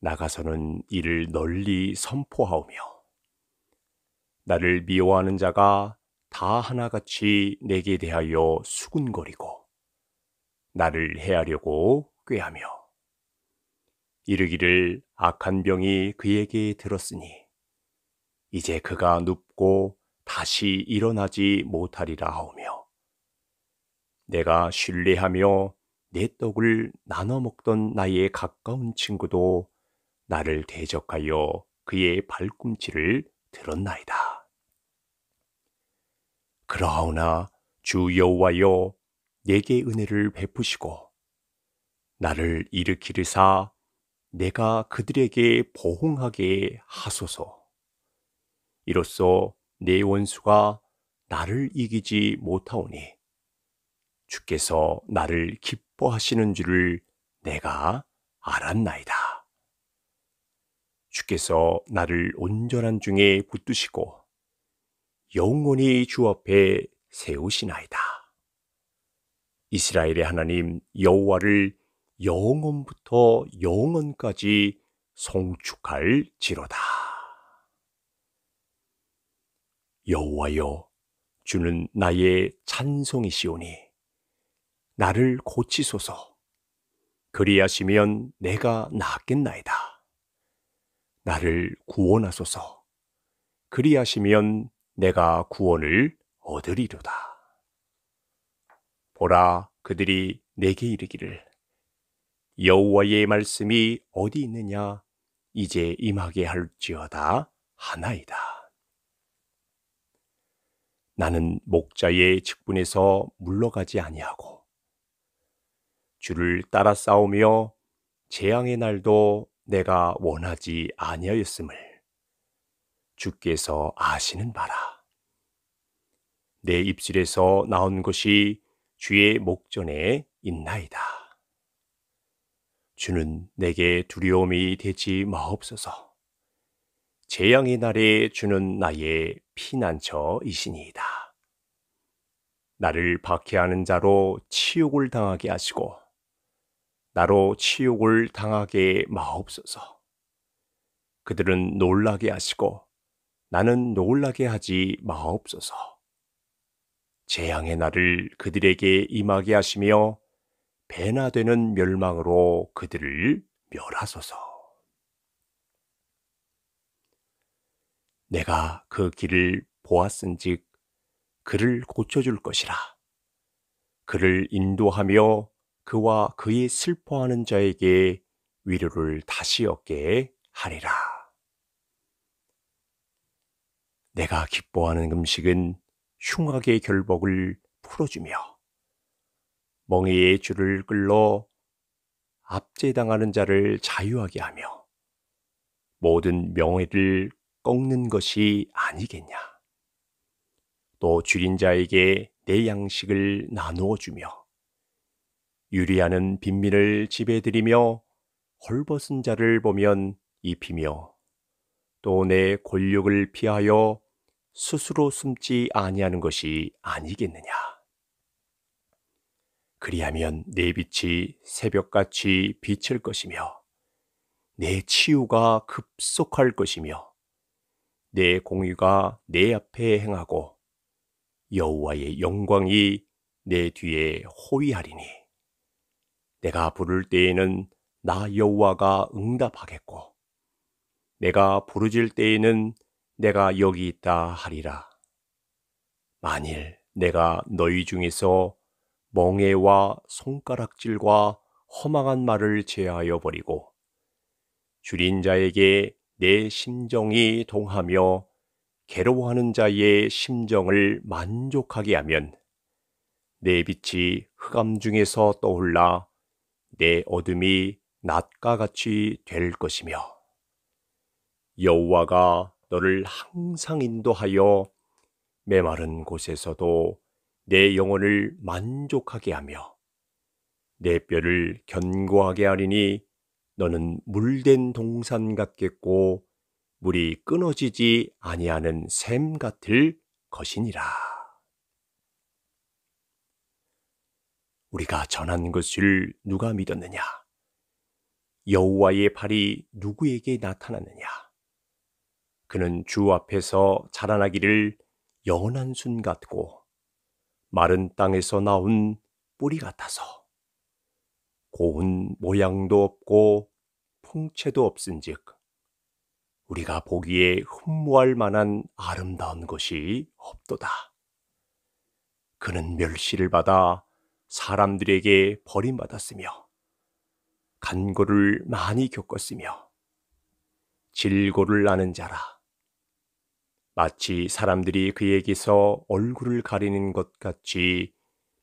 나가서는 이를 널리 선포하오며 나를 미워하는 자가 다 하나같이 내게 대하여 수군거리고 나를 해하려고 꾀하며 이르기를 악한 병이 그에게 들었으니 이제 그가 눕고 다시 일어나지 못하리라 하오며 내가 신뢰하며 내 떡을 나눠 먹던 나의 가까운 친구도 나를 대적하여 그의 발꿈치를 들었나이다. 그러하오나 주 여호와여 내게 은혜를 베푸시고 나를 일으키리사 내가 그들에게 보응하게 하소서. 이로써 내 원수가 나를 이기지 못하오니 주께서 나를 기뻐하시는 줄을 내가 알았나이다. 주께서 나를 온전한 중에 붙드시고 영원히 주 앞에 세우시나이다. 이스라엘의 하나님 여호와를 영원부터 영원까지 송축할 지로다. 여호와여 주는 나의 찬송이시오니 나를 고치소서. 그리하시면 내가 낫겠나이다. 나를 구원하소서. 그리하시면 내가 구원을 얻으리로다. 보라 그들이 내게 이르기를 여호와의 말씀이 어디 있느냐 이제 임하게 할지어다 하나이다. 나는 목자의 직분에서 물러가지 아니하고 주를 따라 싸우며 재앙의 날도 내가 원하지 아니하였음을 주께서 아시는 바라. 내 입술에서 나온 것이 주의 목전에 있나이다. 주는 내게 두려움이 되지 마옵소서. 재앙의 날에 주는 나의 피난처이시니이다. 나를 박해하는 자로 치욕을 당하게 하시고 나로 치욕을 당하게 마옵소서. 그들은 놀라게 하시고 나는 놀라게 하지 마옵소서. 재앙의 날을 그들에게 임하게 하시며 배나 되는 멸망으로 그들을 멸하소서. 내가 그 길을 보았은즉 그를 고쳐줄 것이라. 그를 인도하며 그와 그의 슬퍼하는 자에게 위로를 다시 얻게 하리라. 내가 기뻐하는 음식은 흉악의 결복을 풀어주며 멍에의 줄을 끌러 압제당하는 자를 자유하게 하며 모든 명예를 꺾는 것이 아니겠냐. 또 줄인 자에게 내 양식을 나누어 주며 유리하는 빈민을 지배드리며 헐벗은 자를 보면 입히며 또 내 권력을 피하여 스스로 숨지 아니하는 것이 아니겠느냐. 그리하면 내 빛이 새벽같이 비칠 것이며 내 치유가 급속할 것이며 내 공의가 내 앞에 행하고 여호와의 영광이 내 뒤에 호위하리니 내가 부를 때에는 나 여호와가 응답하겠고 내가 부르질 때에는 내가 여기 있다 하리라. 만일 내가 너희 중에서 멍해와 손가락질과 허망한 말을 제하여 버리고 줄인 자에게 내 심정이 동하며 괴로워하는 자의 심정을 만족하게 하면 내 빛이 흑암 중에서 떠올라 내 어둠이 낮과 같이 될 것이며 여호와가 너를 항상 인도하여 메마른 곳에서도 내 영혼을 만족하게 하며 내 뼈를 견고하게 하리니 너는 물된 동산 같겠고 물이 끊어지지 아니하는 샘 같을 것이니라. 우리가 전한 것을 누가 믿었느냐? 여호와의 발이 누구에게 나타났느냐? 그는 주 앞에서 자라나기를 영원한 순 같고 마른 땅에서 나온 뿌리 같아서 고운 모양도 없고 풍채도 없은즉 우리가 보기에 흠모할 만한 아름다운 것이 없도다. 그는 멸시를 받아 사람들에게 버림받았으며 간고를 많이 겪었으며 질고를 나는 자라 마치 사람들이 그에게서 얼굴을 가리는 것 같이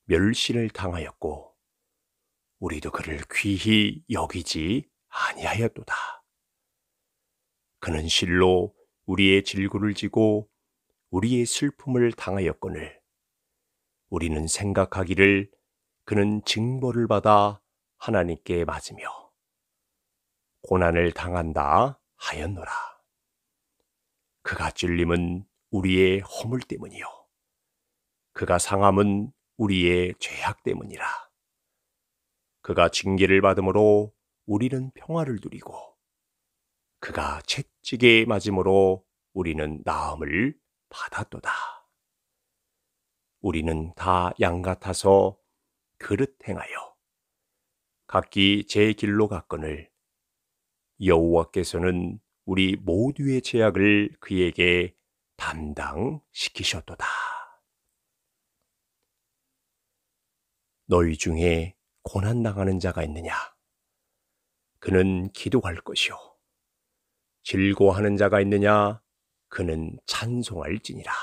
멸시를 당하였고 우리도 그를 귀히 여기지 아니하였도다. 그는 실로 우리의 질구를 지고 우리의 슬픔을 당하였거늘 우리는 생각하기를 그는 징벌을 받아 하나님께 맞으며 고난을 당한다 하였노라. 그가 찔림은 우리의 허물 때문이요. 그가 상함은 우리의 죄악 때문이라. 그가 징계를 받음으로 우리는 평화를 누리고 그가 채찍에 맞음으로 우리는 나음을 받았도다. 우리는 다 양 같아서 그릇 행하여 각기 제 길로 갔거늘 여호와께서는 우리 모두의 제약을 그에게 담당시키셨도다. 너희 중에 고난 당하는 자가 있느냐? 그는 기도할 것이요. 즐거워하는 자가 있느냐? 그는 찬송할지니라.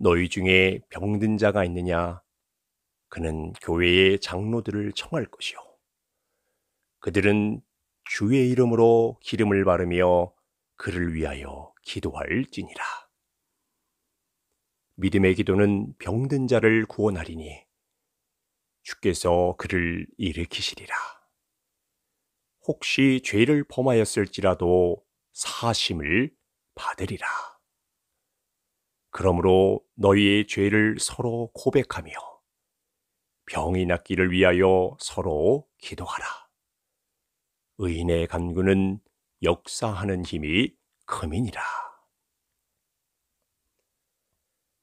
너희 중에 병든 자가 있느냐? 그는 교회의 장로들을 청할 것이요. 그들은 주의 이름으로 기름을 바르며 그를 위하여 기도할지니라. 믿음의 기도는 병든 자를 구원하리니 주께서 그를 일으키시리라. 혹시 죄를 범하였을지라도 사심을 받으리라. 그러므로 너희의 죄를 서로 고백하며 병이 낫기를 위하여 서로 기도하라. 의인의 간구는 역사하는 힘이 금이니라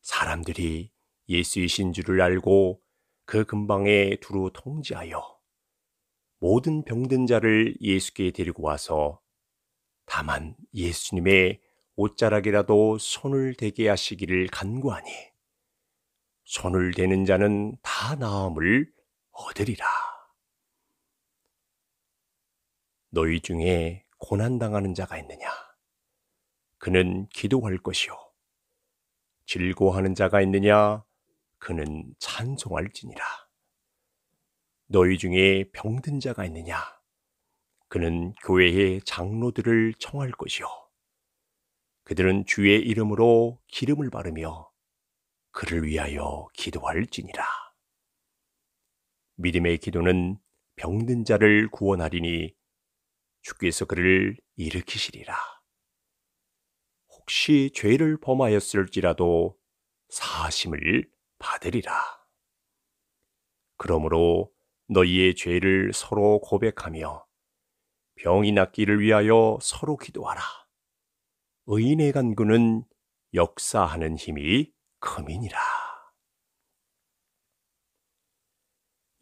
사람들이 예수이신 줄을 알고 그 근방에 두루 통지하여 모든 병든 자를 예수께 데리고 와서 다만 예수님의 옷자락이라도 손을 대게 하시기를 간구하니 손을 대는 자는 다 나음을 얻으리라. 너희 중에 고난당하는 자가 있느냐? 그는 기도할 것이요. 즐거워하는 자가 있느냐? 그는 찬송할지니라. 너희 중에 병든 자가 있느냐? 그는 교회의 장로들을 청할 것이요. 그들은 주의 이름으로 기름을 바르며 그를 위하여 기도할지니라. 믿음의 기도는 병든 자를 구원하리니 주께서 그를 일으키시리라. 혹시 죄를 범하였을지라도 사심을 받으리라. 그러므로 너희의 죄를 서로 고백하며 병이 낫기를 위하여 서로 기도하라. 의인의 간구는 역사하는 힘이 흠이니라.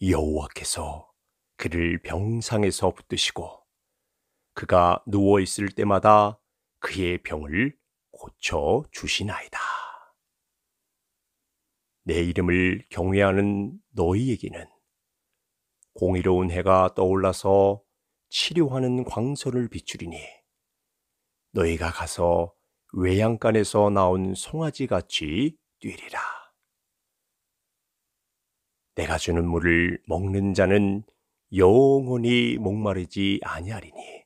여호와께서 그를 병상에서 붙드시고 그가 누워 있을 때마다 그의 병을 고쳐 주시나이다. 내 이름을 경외하는 너희에게는 공의로운 해가 떠올라서 치료하는 광선을 비추리니 너희가 가서 외양간에서 나온 송아지 같이 뛰리라. 내가 주는 물을 먹는 자는 영원히 목마르지 아니하리니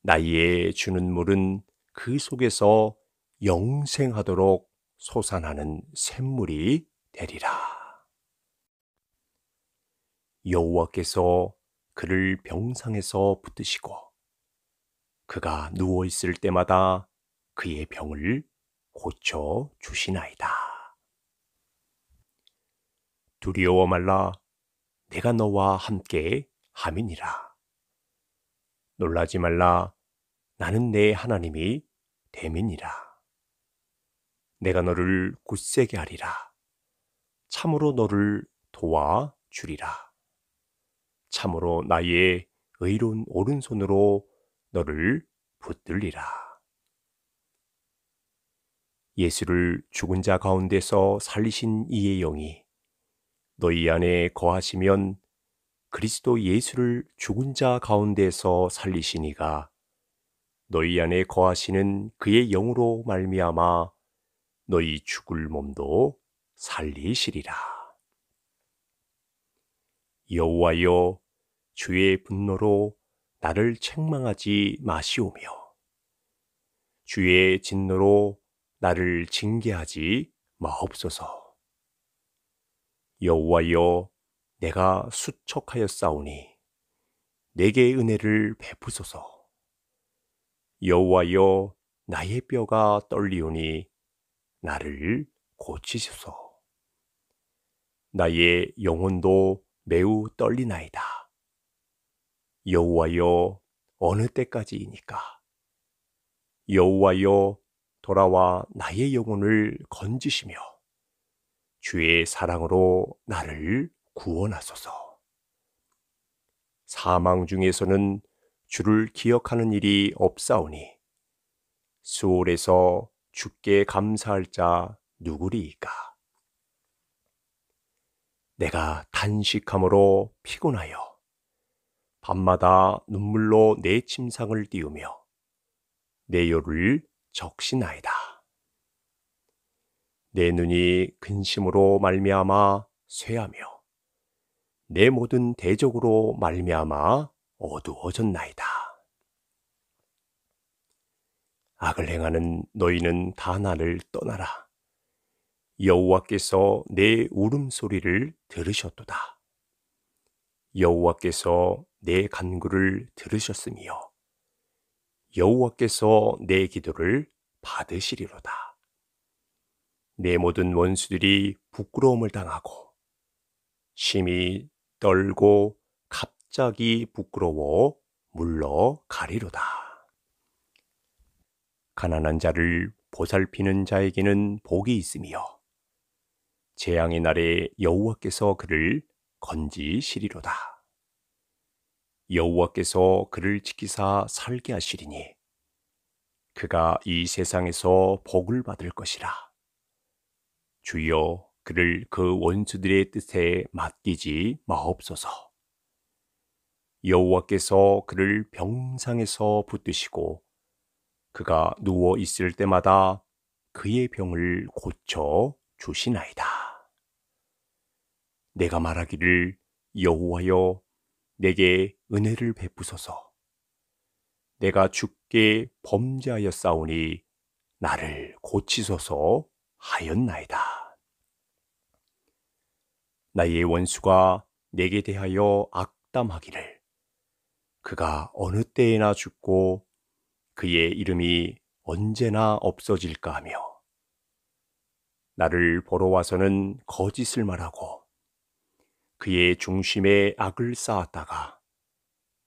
나이에 주는 물은 그 속에서 영생하도록 솟아나는 샘물이 되리라. 여호와께서 그를 병상에서 붙드시고 그가 누워 있을 때마다 그의 병을 고쳐 주시나이다. 두려워 말라. 내가 너와 함께 함이니라. 놀라지 말라. 나는 내 하나님이 됨이라 내가 너를 굳세게 하리라. 참으로 너를 도와 주리라. 참으로 나의 의로운 오른손으로 너를 붙들리라. 예수를 죽은 자 가운데서 살리신 이의 영이 너희 안에 거하시면 그리스도 예수를 죽은 자 가운데서 살리시니가 너희 안에 거하시는 그의 영으로 말미암아 너희 죽을 몸도 살리시리라. 여호와여 주의 분노로 나를 책망하지 마시오며 주의 진노로 나를 징계하지 마옵소서. 여호와여, 내가 수척하여 싸우니 내게 은혜를 베푸소서. 여호와여, 나의 뼈가 떨리오니 나를 고치소서. 나의 영혼도 매우 떨리나이다. 여호와여 어느 때까지이니까 여호와여 돌아와 나의 영혼을 건지시며 주의 사랑으로 나를 구원하소서. 사망 중에서는 주를 기억하는 일이 없사오니 수월에서 주께 감사할 자 누구리이까? 내가 단식함으로 피곤하여 밤마다 눈물로 내 침상을 띄우며 내 요를 적시나이다. 내 눈이 근심으로 말미암아 쇠하며 내 모든 대적으로 말미암아 어두워졌나이다. 악을 행하는 너희는 다 나를 떠나라. 여호와께서 내 울음소리를 들으셨도다. 여호와께서 내 간구를 들으셨으며 여호와께서 내 기도를 받으시리로다. 내 모든 원수들이 부끄러움을 당하고 심히 떨고 갑자기 부끄러워 물러가리로다. 가난한 자를 보살피는 자에게는 복이 있으며 재앙의 날에 여호와께서 그를 건지시리로다. 여호와께서 그를 지키사 살게 하시리니 그가 이 세상에서 복을 받을 것이라. 주여 그를 그 원수들의 뜻에 맡기지 마옵소서. 여호와께서 그를 병상에서 붙드시고 그가 누워 있을 때마다 그의 병을 고쳐 주시나이다. 내가 말하기를 여호와여 내게 은혜를 베푸소서. 내가 죽게 범죄하였사오니 나를 고치소서 하였나이다. 나의 원수가 내게 대하여 악담하기를 그가 어느 때에나 죽고 그의 이름이 언제나 없어질까 하며 나를 보러 와서는 거짓을 말하고 그의 중심에 악을 쌓았다가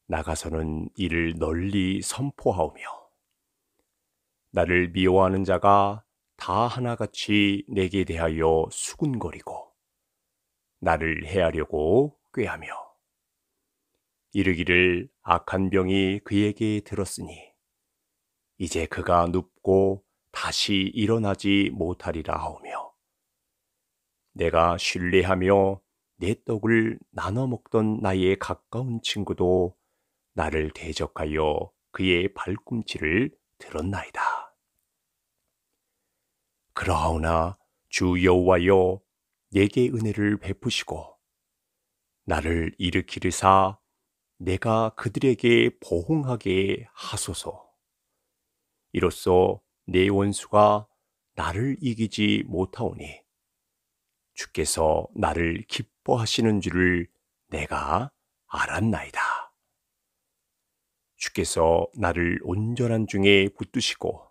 나가서는 이를 널리 선포하오며 나를 미워하는 자가 다 하나같이 내게 대하여 수군거리고 나를 해하려고 꾀하며 이르기를 악한 병이 그에게 들었으니 이제 그가 눕고 다시 일어나지 못하리라 하오며 내가 신뢰하며 내 떡을 나눠 먹던 나의 가까운 친구도 나를 대적하여 그의 발꿈치를 들었나이다. 그러하오나 주 여호와여 내게 은혜를 베푸시고 나를 일으키르사 내가 그들에게 보응하게 하소서. 이로써 내 원수가 나를 이기지 못하오니 주께서 나를 기쁘 기뻐하시는 줄을 내가 알았나이다. 주께서 나를 온전한 중에 붙드시고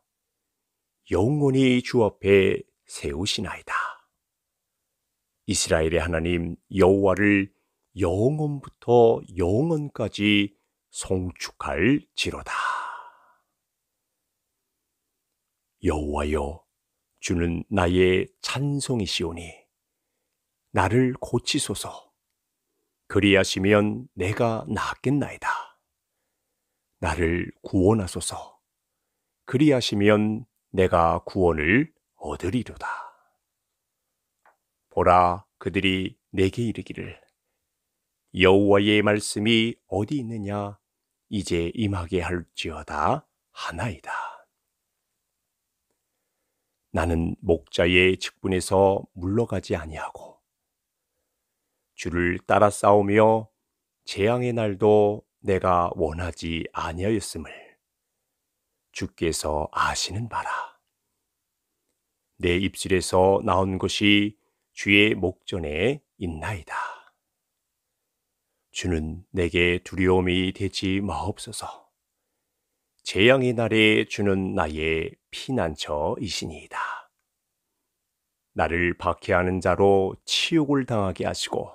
영원히 주 앞에 세우시나이다. 이스라엘의 하나님 여호와를 영원부터 영원까지 송축할 지로다. 여호와여 주는 나의 찬송이시오니 나를 고치소서. 그리하시면 내가 낫겠나이다. 나를 구원하소서. 그리하시면 내가 구원을 얻으리로다. 보라 그들이 내게 이르기를 여호와의 말씀이 어디 있느냐 이제 임하게 할지어다 하나이다. 나는 목자의 직분에서 물러가지 아니하고 주를 따라 싸우며 재앙의 날도 내가 원하지 아니하였음을 주께서 아시는 바라. 내 입술에서 나온 것이 주의 목전에 있나이다. 주는 내게 두려움이 되지 마옵소서. 재앙의 날에 주는 나의 피난처이시니이다. 나를 박해하는 자로 치욕을 당하게 하시고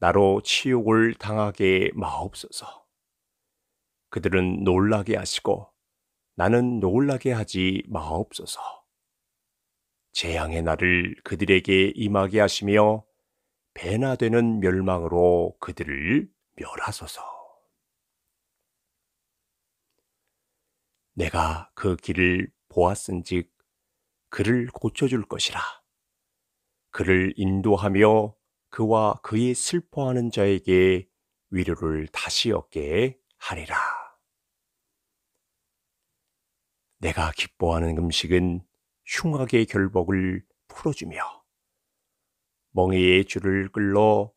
나로 치욕을 당하게 마옵소서. 그들은 놀라게 하시고 나는 놀라게 하지 마옵소서. 재앙의 날을 그들에게 임하게 하시며 배나 되는 멸망으로 그들을 멸하소서. 내가 그 길을 보았은즉 그를 고쳐줄 것이라. 그를 인도하며 그와 그의 슬퍼하는 자에게 위로를 다시 얻게 하리라. 내가 기뻐하는 음식은 흉악의 결복을 풀어주며 멍에의 줄을 끌러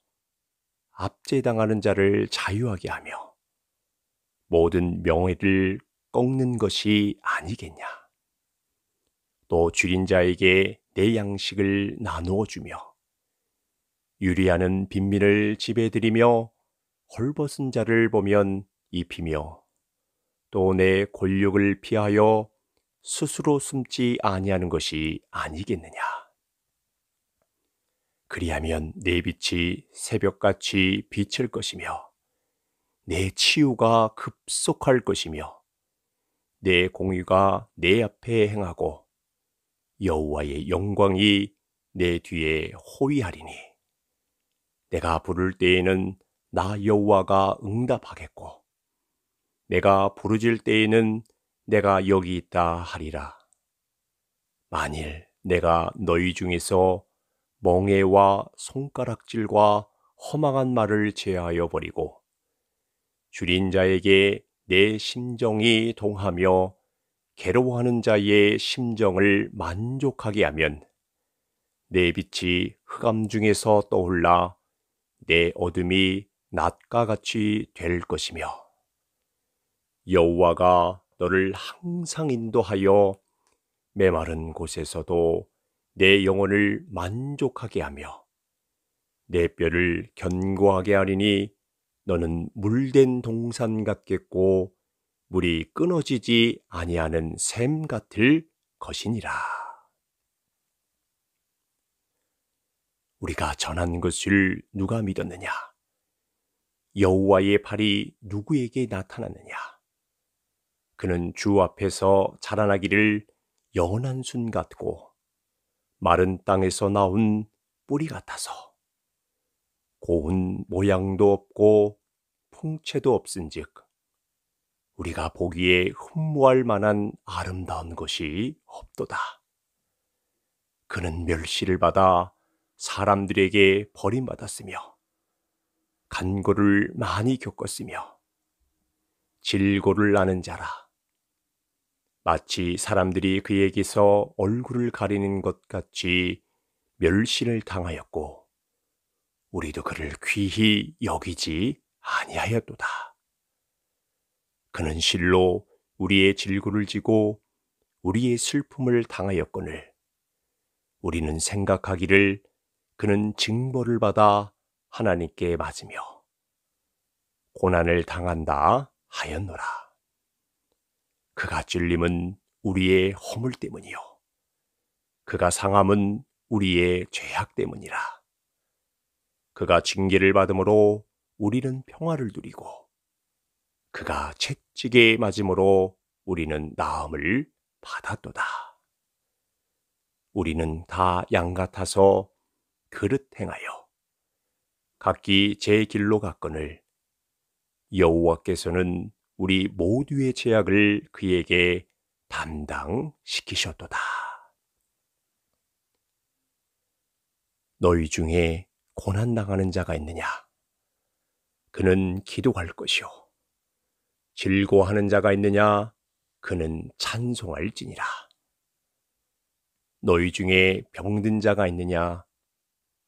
압제당하는 자를 자유하게 하며 모든 명예를 꺾는 것이 아니겠냐. 또 줄인 자에게 내 양식을 나누어 주며 유리하는 빈민을 지배드리며 헐벗은 자를 보면 입히며 또 내 권력을 피하여 스스로 숨지 아니하는 것이 아니겠느냐. 그리하면 내 빛이 새벽같이 비칠 것이며 내 치유가 급속할 것이며 내 공의가 내 앞에 행하고 여호와의 영광이 내 뒤에 호위하리니 내가 부를 때에는 나 여호와가 응답하겠고 내가 부르질 때에는 내가 여기 있다 하리라. 만일 내가 너희 중에서 멍해와 손가락질과 허망한 말을 제하여 버리고 줄인 자에게 내 심정이 동하며 괴로워하는 자의 심정을 만족하게 하면 내 빛이 흑암 중에서 떠올라 내 어둠이 낮과 같이 될 것이며 여호와가 너를 항상 인도하여 메마른 곳에서도 내 영혼을 만족하게 하며 내 뼈를 견고하게 하리니 너는 물된 동산 같겠고 물이 끊어지지 아니하는 샘 같을 것이니라. 우리가 전한 것을 누가 믿었느냐? 여호와의 발이 누구에게 나타났느냐? 그는 주 앞에서 자라나기를 연한순 같고 마른 땅에서 나온 뿌리 같아서 고운 모양도 없고 풍채도 없은즉 우리가 보기에 흠모할 만한 아름다운 것이 없도다. 그는 멸시를 받아 사람들에게 버림받았으며 간고를 많이 겪었으며 질고를 나는 자라 마치 사람들이 그에게서 얼굴을 가리는 것 같이 멸시를 당하였고 우리도 그를 귀히 여기지 아니하였도다. 그는 실로 우리의 질고를 지고 우리의 슬픔을 당하였거늘 우리는 생각하기를 그는 징벌을 받아 하나님께 맞으며 고난을 당한다 하였노라. 그가 찔림은 우리의 허물 때문이요. 그가 상함은 우리의 죄악 때문이라. 그가 징계를 받음으로 우리는 평화를 누리고 그가 채찍에 맞음으로 우리는 나음을 받았도다. 우리는 다 양 같아서 그릇 행하여 각기 제 길로 갔거늘 여호와께서는 우리 모두의 제약을 그에게 담당시키셨도다. 너희 중에 고난 당하는 자가 있느냐? 그는 기도할 것이요. 즐거워하는 자가 있느냐? 그는 찬송할지니라. 너희 중에 병든 자가 있느냐?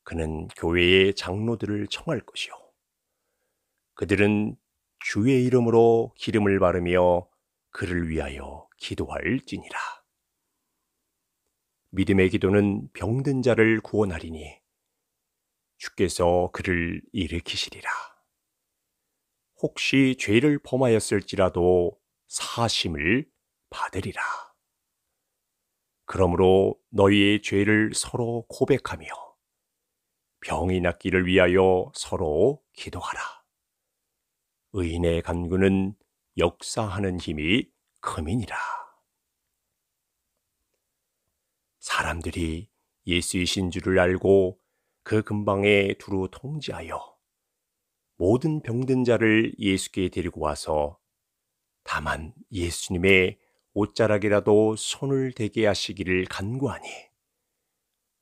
그는 교회의 장로들을 청할 것이요. 그들은 주의 이름으로 기름을 바르며 그를 위하여 기도할지니라. 믿음의 기도는 병든 자를 구원하리니 주께서 그를 일으키시리라. 혹시 죄를 범하였을지라도 사심을 받으리라. 그러므로 너희의 죄를 서로 고백하며 병이 낫기를 위하여 서로 기도하라. 의인의 간구는 역사하는 힘이 크민이라. 사람들이 예수이신 줄을 알고 그 근방에 두루 통지하여 모든 병든 자를 예수께 데리고 와서 다만 예수님의 옷자락이라도 손을 대게 하시기를 간구하니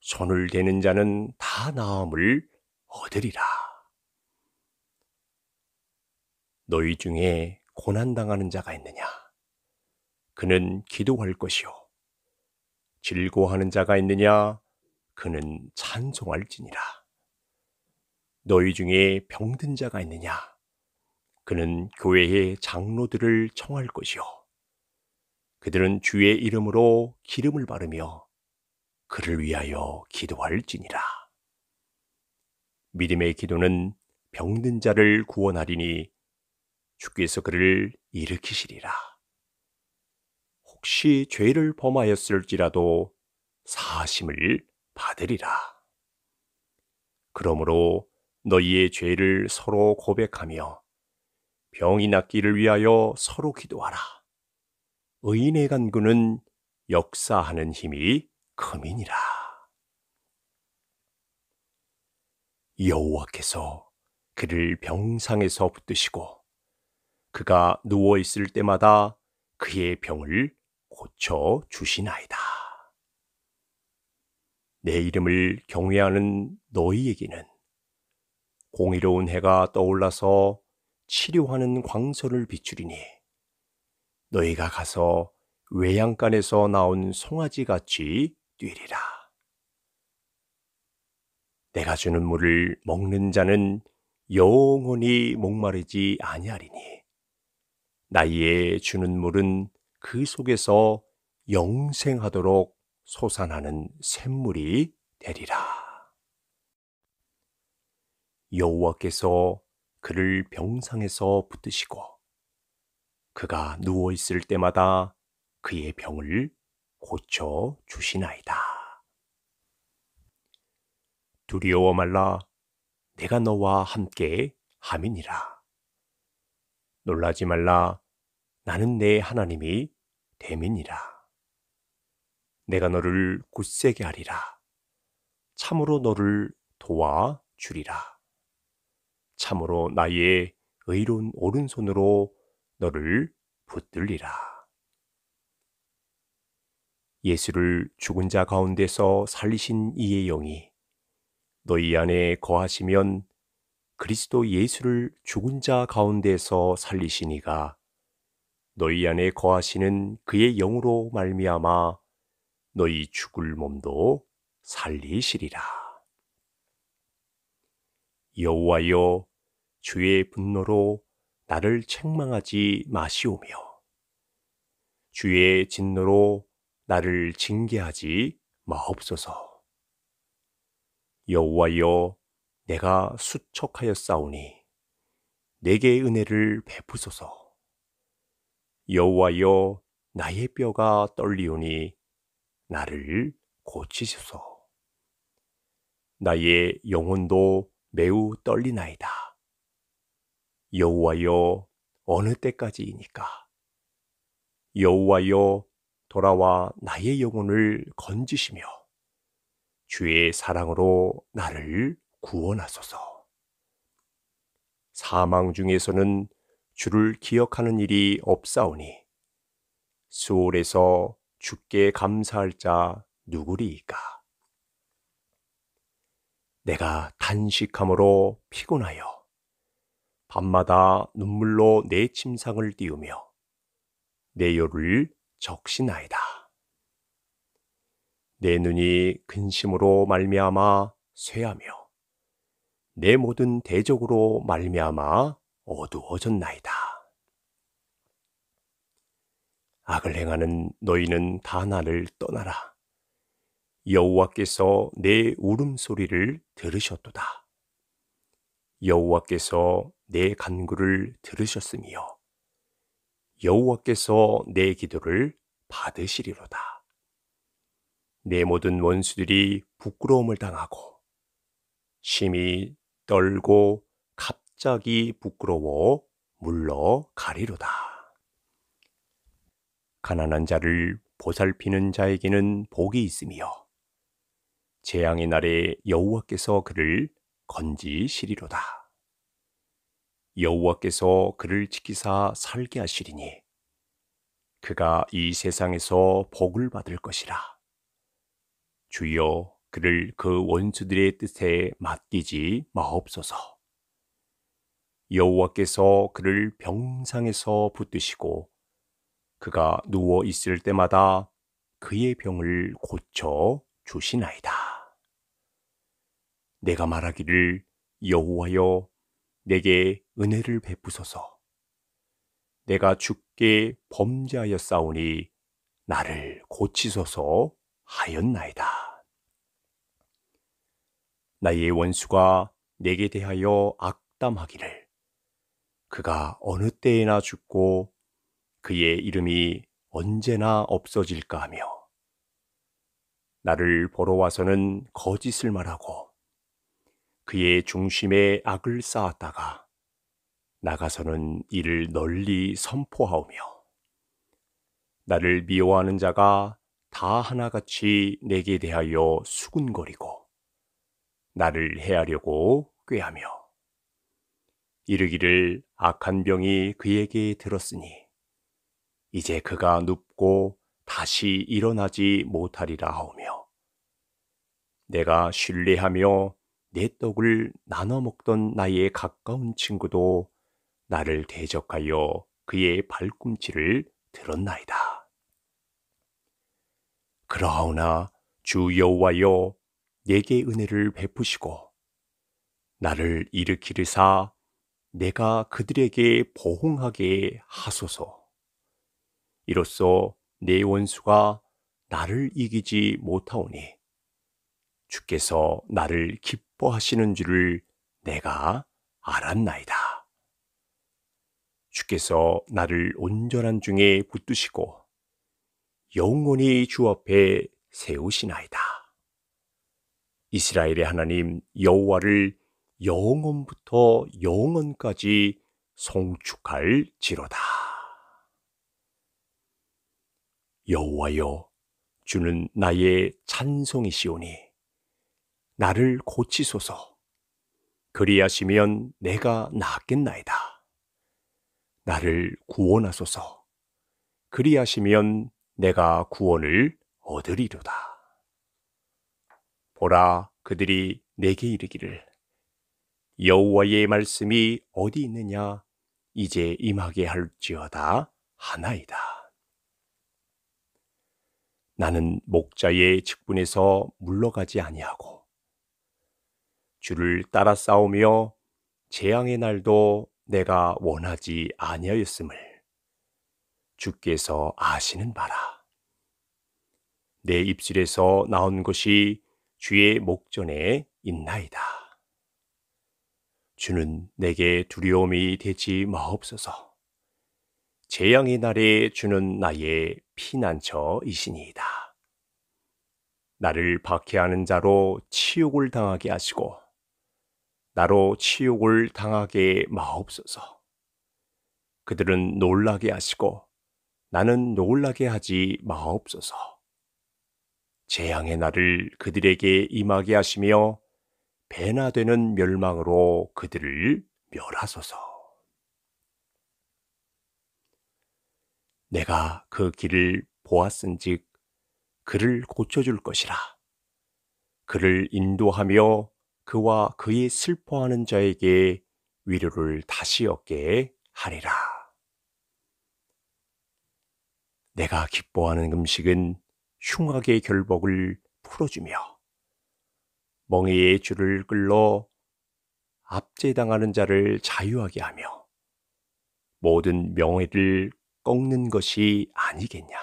손을 대는 자는 다 나음을 얻으리라. 너희 중에 고난당하는 자가 있느냐? 그는 기도할 것이요. 즐거워하는 자가 있느냐? 그는 찬송할지니라. 너희 중에 병든 자가 있느냐? 그는 교회의 장로들을 청할 것이요. 그들은 주의 이름으로 기름을 바르며 그를 위하여 기도할지니라. 믿음의 기도는 병든 자를 구원하리니 주께서 그를 일으키시리라. 혹시 죄를 범하였을지라도 사심을 받으리라. 그러므로 너희의 죄를 서로 고백하며 병이 낫기를 위하여 서로 기도하라. 의인의 간구는 역사하는 힘이 컴이니라. 여호와께서 그를 병상에서 붙드시고 그가 누워 있을 때마다 그의 병을 고쳐 주시나이다. 내 이름을 경외하는 너희에게는 공의로운 해가 떠올라서 치료하는 광선을 비추리니 너희가 가서 외양간에서 나온 송아지 같이 뛰리라. 내가 주는 물을 먹는 자는 영원히 목마르지 아니하리니 나이에 주는 물은 그 속에서 영생하도록 솟아나는 샘물이 되리라. 여호와께서 그를 병상에서 붙드시고 그가 누워 있을 때마다 그의 병을 고쳐 주시나이다. 두려워 말라 내가 너와 함께 함이니라. 놀라지 말라 나는 내 하나님이 됨이라 내가 너를 굳세게 하리라. 참으로 너를 도와 주리라. 참으로 나의 의로운 오른손으로 너를 붙들리라. 예수를 죽은 자 가운데서 살리신 이의 영이 너희 안에 거하시면 그리스도 예수를 죽은 자 가운데서 살리시니가 너희 안에 거하시는 그의 영으로 말미암아 너희 죽을 몸도 살리시리라. 여호와여 주의 분노로 나를 책망하지 마시오며 주의 진노로 나를 징계하지 마옵소서. 여호와여, 내가 수척하여 싸우니 내게 은혜를 베푸소서. 여호와여, 나의 뼈가 떨리오니 나를 고치소서. 나의 영혼도 매우 떨리나이다. 여호와여 어느 때까지이니까 여호와여 돌아와 나의 영혼을 건지시며 주의 사랑으로 나를 구원하소서. 사망 중에서는 주를 기억하는 일이 없사오니 수월에서 주께 감사할 자 누구리이까? 내가 단식함으로 피곤하여 밤마다 눈물로 내 침상을 띄우며 내 열을 적시나이다. 내 눈이 근심으로 말미암아 쇠하며 내 모든 대적으로 말미암아 어두워졌나이다. 악을 행하는 너희는 다 나를 떠나라. 여호와께서 내 울음소리를 들으셨도다. 여호와께서 내 간구를 들으셨으며 여호와께서 내 기도를 받으시리로다. 내 모든 원수들이 부끄러움을 당하고 심히 떨고 갑자기 부끄러워 물러가리로다. 가난한 자를 보살피는 자에게는 복이 있으며 재앙의 날에 여호와께서 그를 건지시리로다. 여호와께서 그를 지키사 살게 하시리니 그가 이 세상에서 복을 받을 것이라. 주여 그를 그 원수들의 뜻에 맡기지 마옵소서. 여호와께서 그를 병상에서 붙드시고 그가 누워 있을 때마다 그의 병을 고쳐 주시나이다. 내가 말하기를 여호와여 내게 은혜를 베푸소서. 내가 죽게 범죄하여 싸우니 나를 고치소서 하였나이다. 나의 원수가 내게 대하여 악담하기를 그가 어느 때에나 죽고 그의 이름이 언제나 없어질까 하며 나를 보러 와서는 거짓을 말하고 그의 중심에 악을 쌓았다가 나가서는 이를 널리 선포하오며 나를 미워하는 자가 다 하나같이 내게 대하여 수군거리고 나를 해하려고 꾀하며 이르기를 악한 병이 그에게 들었으니 이제 그가 눕고 다시 일어나지 못하리라 하오며 내가 신뢰하며 내 떡을 나눠 먹던 나의 가까운 친구도 나를 대적하여 그의 발꿈치를 들었나이다. 그러하오나 주 여호와여 내게 은혜를 베푸시고 나를 일으키리사 내가 그들에게 보응하게 하소서. 이로써 내 원수가 나를 이기지 못하오니 주께서 나를 기쁘 기뻐하시는 줄을 내가 알았나이다. 주께서 나를 온전한 중에 붙드시고 영원히 주 앞에 세우시나이다. 이스라엘의 하나님 여호와를 영원부터 영원까지 송축할 지로다. 여호와여 주는 나의 찬송이시오니 나를 고치소서. 그리하시면 내가 낫겠나이다. 나를 구원하소서. 그리하시면 내가 구원을 얻으리로다. 보라 그들이 내게 이르기를 여호와의 말씀이 어디 있느냐 이제 임하게 할지어다 하나이다. 나는 목자의 직분에서 물러가지 아니하고 주를 따라 싸우며 재앙의 날도 내가 원하지 아니하였음을 주께서 아시는 바라. 내 입술에서 나온 것이 주의 목전에 있나이다. 주는 내게 두려움이 되지 마옵소서. 재앙의 날에 주는 나의 피난처이시니이다. 나를 박해하는 자로 치욕을 당하게 하시고 나로 치욕을 당하게 마옵소서. 그들은 놀라게 하시고 나는 놀라게 하지 마옵소서. 재앙의 날을 그들에게 임하게 하시며 배나 되는 멸망으로 그들을 멸하소서. 내가 그 길을 보았은즉 그를 고쳐줄 것이라. 그를 인도하며 그와 그의 슬퍼하는 자에게 위로를 다시 얻게 하리라. 내가 기뻐하는 음식은 흉악의 결복을 풀어주며 멍에의 줄을 끌러 압제당하는 자를 자유하게 하며 모든 명예를 꺾는 것이 아니겠냐.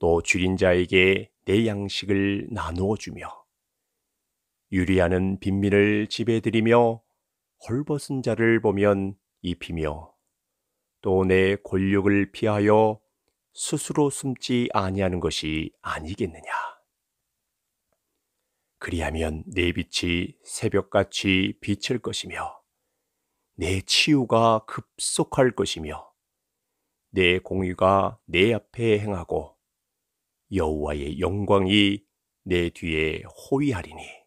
또 줄인 자에게 내 양식을 나누어 주며 유리하는 빈민을 지배드리며 헐벗은 자를 보면 입히며 또 내 권력을 피하여 스스로 숨지 아니하는 것이 아니겠느냐. 그리하면 내 빛이 새벽같이 비칠 것이며 내 치유가 급속할 것이며 내 공의가 내 앞에 행하고 여호와의 영광이 내 뒤에 호위하리니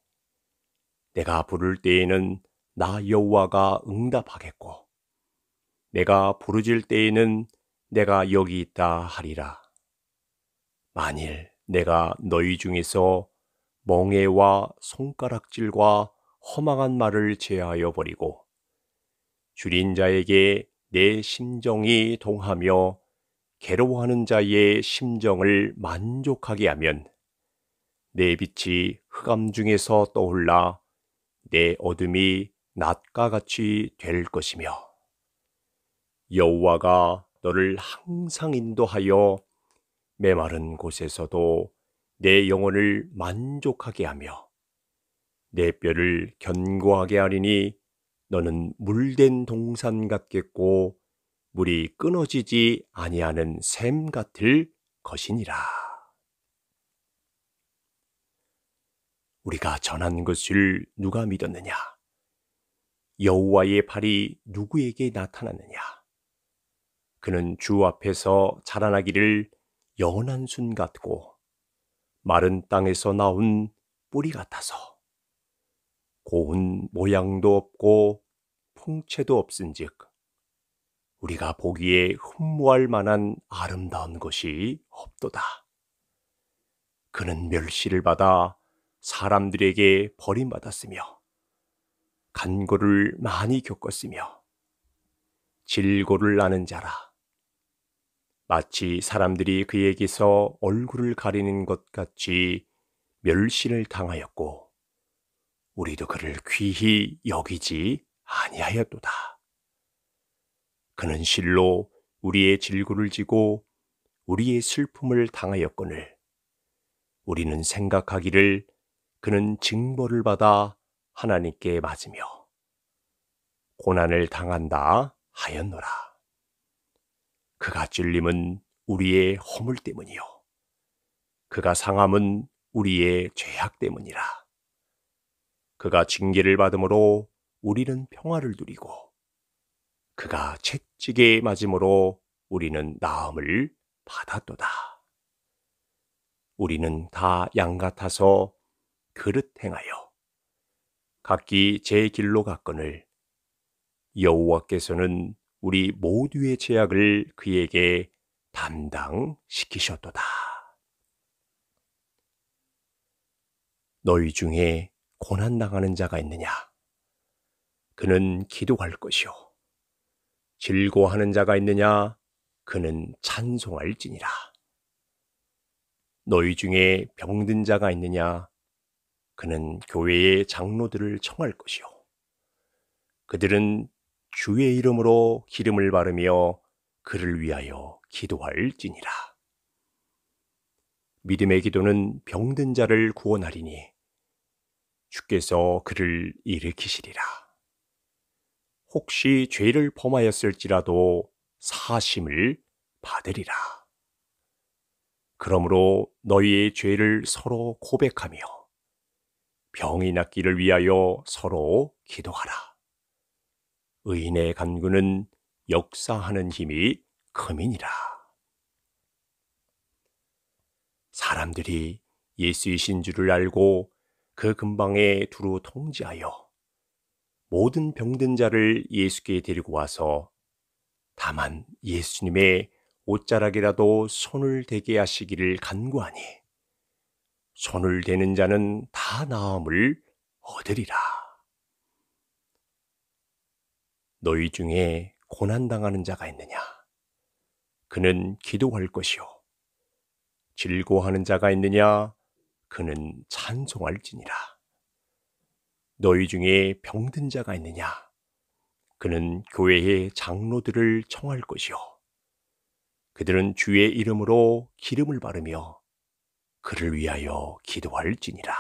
내가 부를 때에는 나 여호와가 응답하겠고 내가 부르질 때에는 내가 여기 있다 하리라. 만일 내가 너희 중에서 멍해와 손가락질과 허망한 말을 제하여 버리고 줄인 자에게 내 심정이 동하며 괴로워하는 자의 심정을 만족하게 하면 내 빛이 흑암 중에서 떠올라 내 어둠이 낮과 같이 될 것이며 여호와가 너를 항상 인도하여 메마른 곳에서도 내 영혼을 만족하게 하며 내 뼈를 견고하게 하리니 너는 물된 동산 같겠고 물이 끊어지지 아니하는 샘 같을 것이니라. 우리가 전한 것을 누가 믿었느냐? 여호와의 발이 누구에게 나타났느냐? 그는 주 앞에서 자라나기를 연한 순 같고 마른 땅에서 나온 뿌리 같아서 고운 모양도 없고 풍채도 없은즉 우리가 보기에 흠모할 만한 아름다운 것이 없도다. 그는 멸시를 받아 사람들에게 버림받았으며 간고를 많이 겪었으며 질고를 나는 자라. 마치 사람들이 그에게서 얼굴을 가리는 것 같이 멸시를 당하였고 우리도 그를 귀히 여기지 아니하였도다. 그는 실로 우리의 질고를 지고 우리의 슬픔을 당하였거늘 우리는 생각하기를 그는 징벌을 받아 하나님께 맞으며 고난을 당한다 하였노라. 그가 찔림은 우리의 허물 때문이요. 그가 상함은 우리의 죄악 때문이라. 그가 징계를 받음으로 우리는 평화를 누리고 그가 채찍에 맞음으로 우리는 나음을 받았도다. 우리는 다 양 같아서 그릇 행하여 각기 제 길로 갔거늘 여호와께서는 우리 모두의 제약을 그에게 담당시키셨도다. 너희 중에 고난 당하는 자가 있느냐? 그는 기도할 것이요. 즐거워하는 자가 있느냐? 그는 찬송할지니라. 너희 중에 병든 자가 있느냐? 그는 교회의 장로들을 청할 것이요. 그들은 주의 이름으로 기름을 바르며 그를 위하여 기도할지니라. 믿음의 기도는 병든 자를 구원하리니 주께서 그를 일으키시리라. 혹시 죄를 범하였을지라도 사심을 받으리라. 그러므로 너희의 죄를 서로 고백하며 병이 낫기를 위하여 서로 기도하라. 의인의 간구는 역사하는 힘이 금이니라 사람들이 예수이신 줄을 알고 그 근방에 두루 통지하여 모든 병든 자를 예수께 데리고 와서 다만 예수님의 옷자락이라도 손을 대게 하시기를 간구하니 손을 대는 자는 다 나음을 얻으리라. 너희 중에 고난당하는 자가 있느냐? 그는 기도할 것이요. 즐거워하는 자가 있느냐? 그는 찬송할지니라. 너희 중에 병든 자가 있느냐? 그는 교회의 장로들을 청할 것이요. 그들은 주의 이름으로 기름을 바르며 그를 위하여 기도할지니라.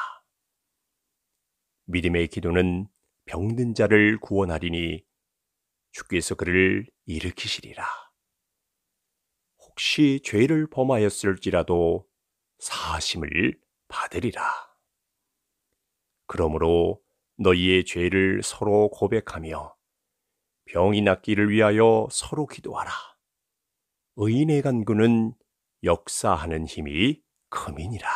믿음의 기도는 병든 자를 구원하리니 주께서 그를 일으키시리라. 혹시 죄를 범하였을지라도 사심을 받으리라. 그러므로 너희의 죄를 서로 고백하며 병이 낫기를 위하여 서로 기도하라. 의인의 간구는 역사하는 힘이 컴이니라.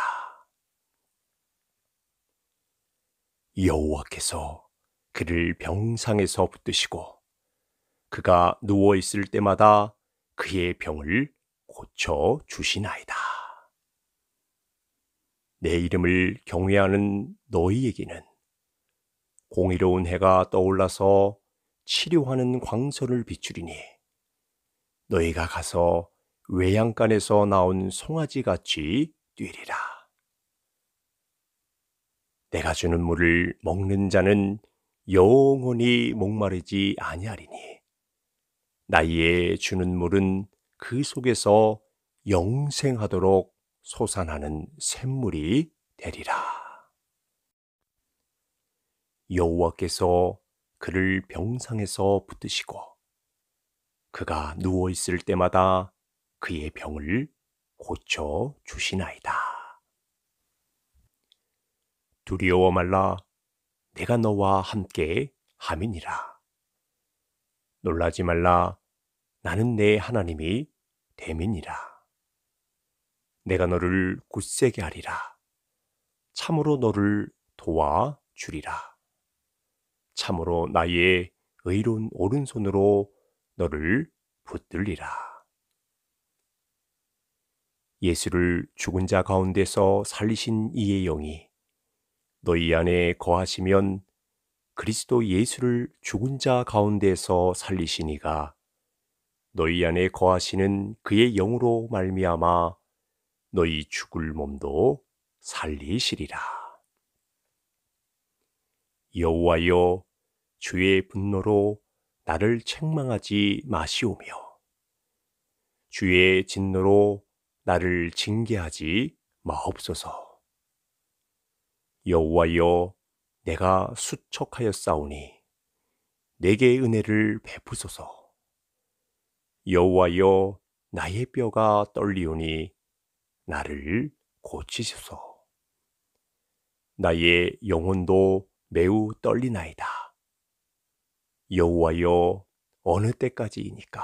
여호와께서 그를 병상에서 붙드시고 그가 누워 있을 때마다 그의 병을 고쳐 주시나이다. 내 이름을 경외하는 너희에게는 공의로운 해가 떠올라서 치료하는 광선을 비추리니 너희가 가서 외양간에서 나온 송아지 같이 뛰리라. 내가 주는 물을 먹는 자는 영원히 목마르지 아니하리니 나이에 주는 물은 그 속에서 영생하도록 솟아나는 샘물이 되리라. 여호와께서 그를 병상에서 붙드시고 그가 누워 있을 때마다 그의 병을 고쳐 주시나이다. 두려워 말라 내가 너와 함께 함이니라. 놀라지 말라 나는 내 하나님이 됨이라 내가 너를 굳세게 하리라. 참으로 너를 도와 주리라. 참으로 나의 의로운 오른손으로 너를 붙들리라. 예수를 죽은 자 가운데서 살리신 이의 영이 너희 안에 거하시면 그리스도 예수를 죽은 자 가운데서 살리시니가 너희 안에 거하시는 그의 영으로 말미암아 너희 죽을 몸도 살리시리라. 여호와여 주의 분노로 나를 책망하지 마시오며 주의 진노로 나를 징계하지 마옵소서. 여호와여, 내가 수척하여 싸우니 내게 은혜를 베푸소서. 여호와여, 나의 뼈가 떨리오니 나를 고치소서. 나의 영혼도 매우 떨리나이다. 여호와여 어느 때까지이니까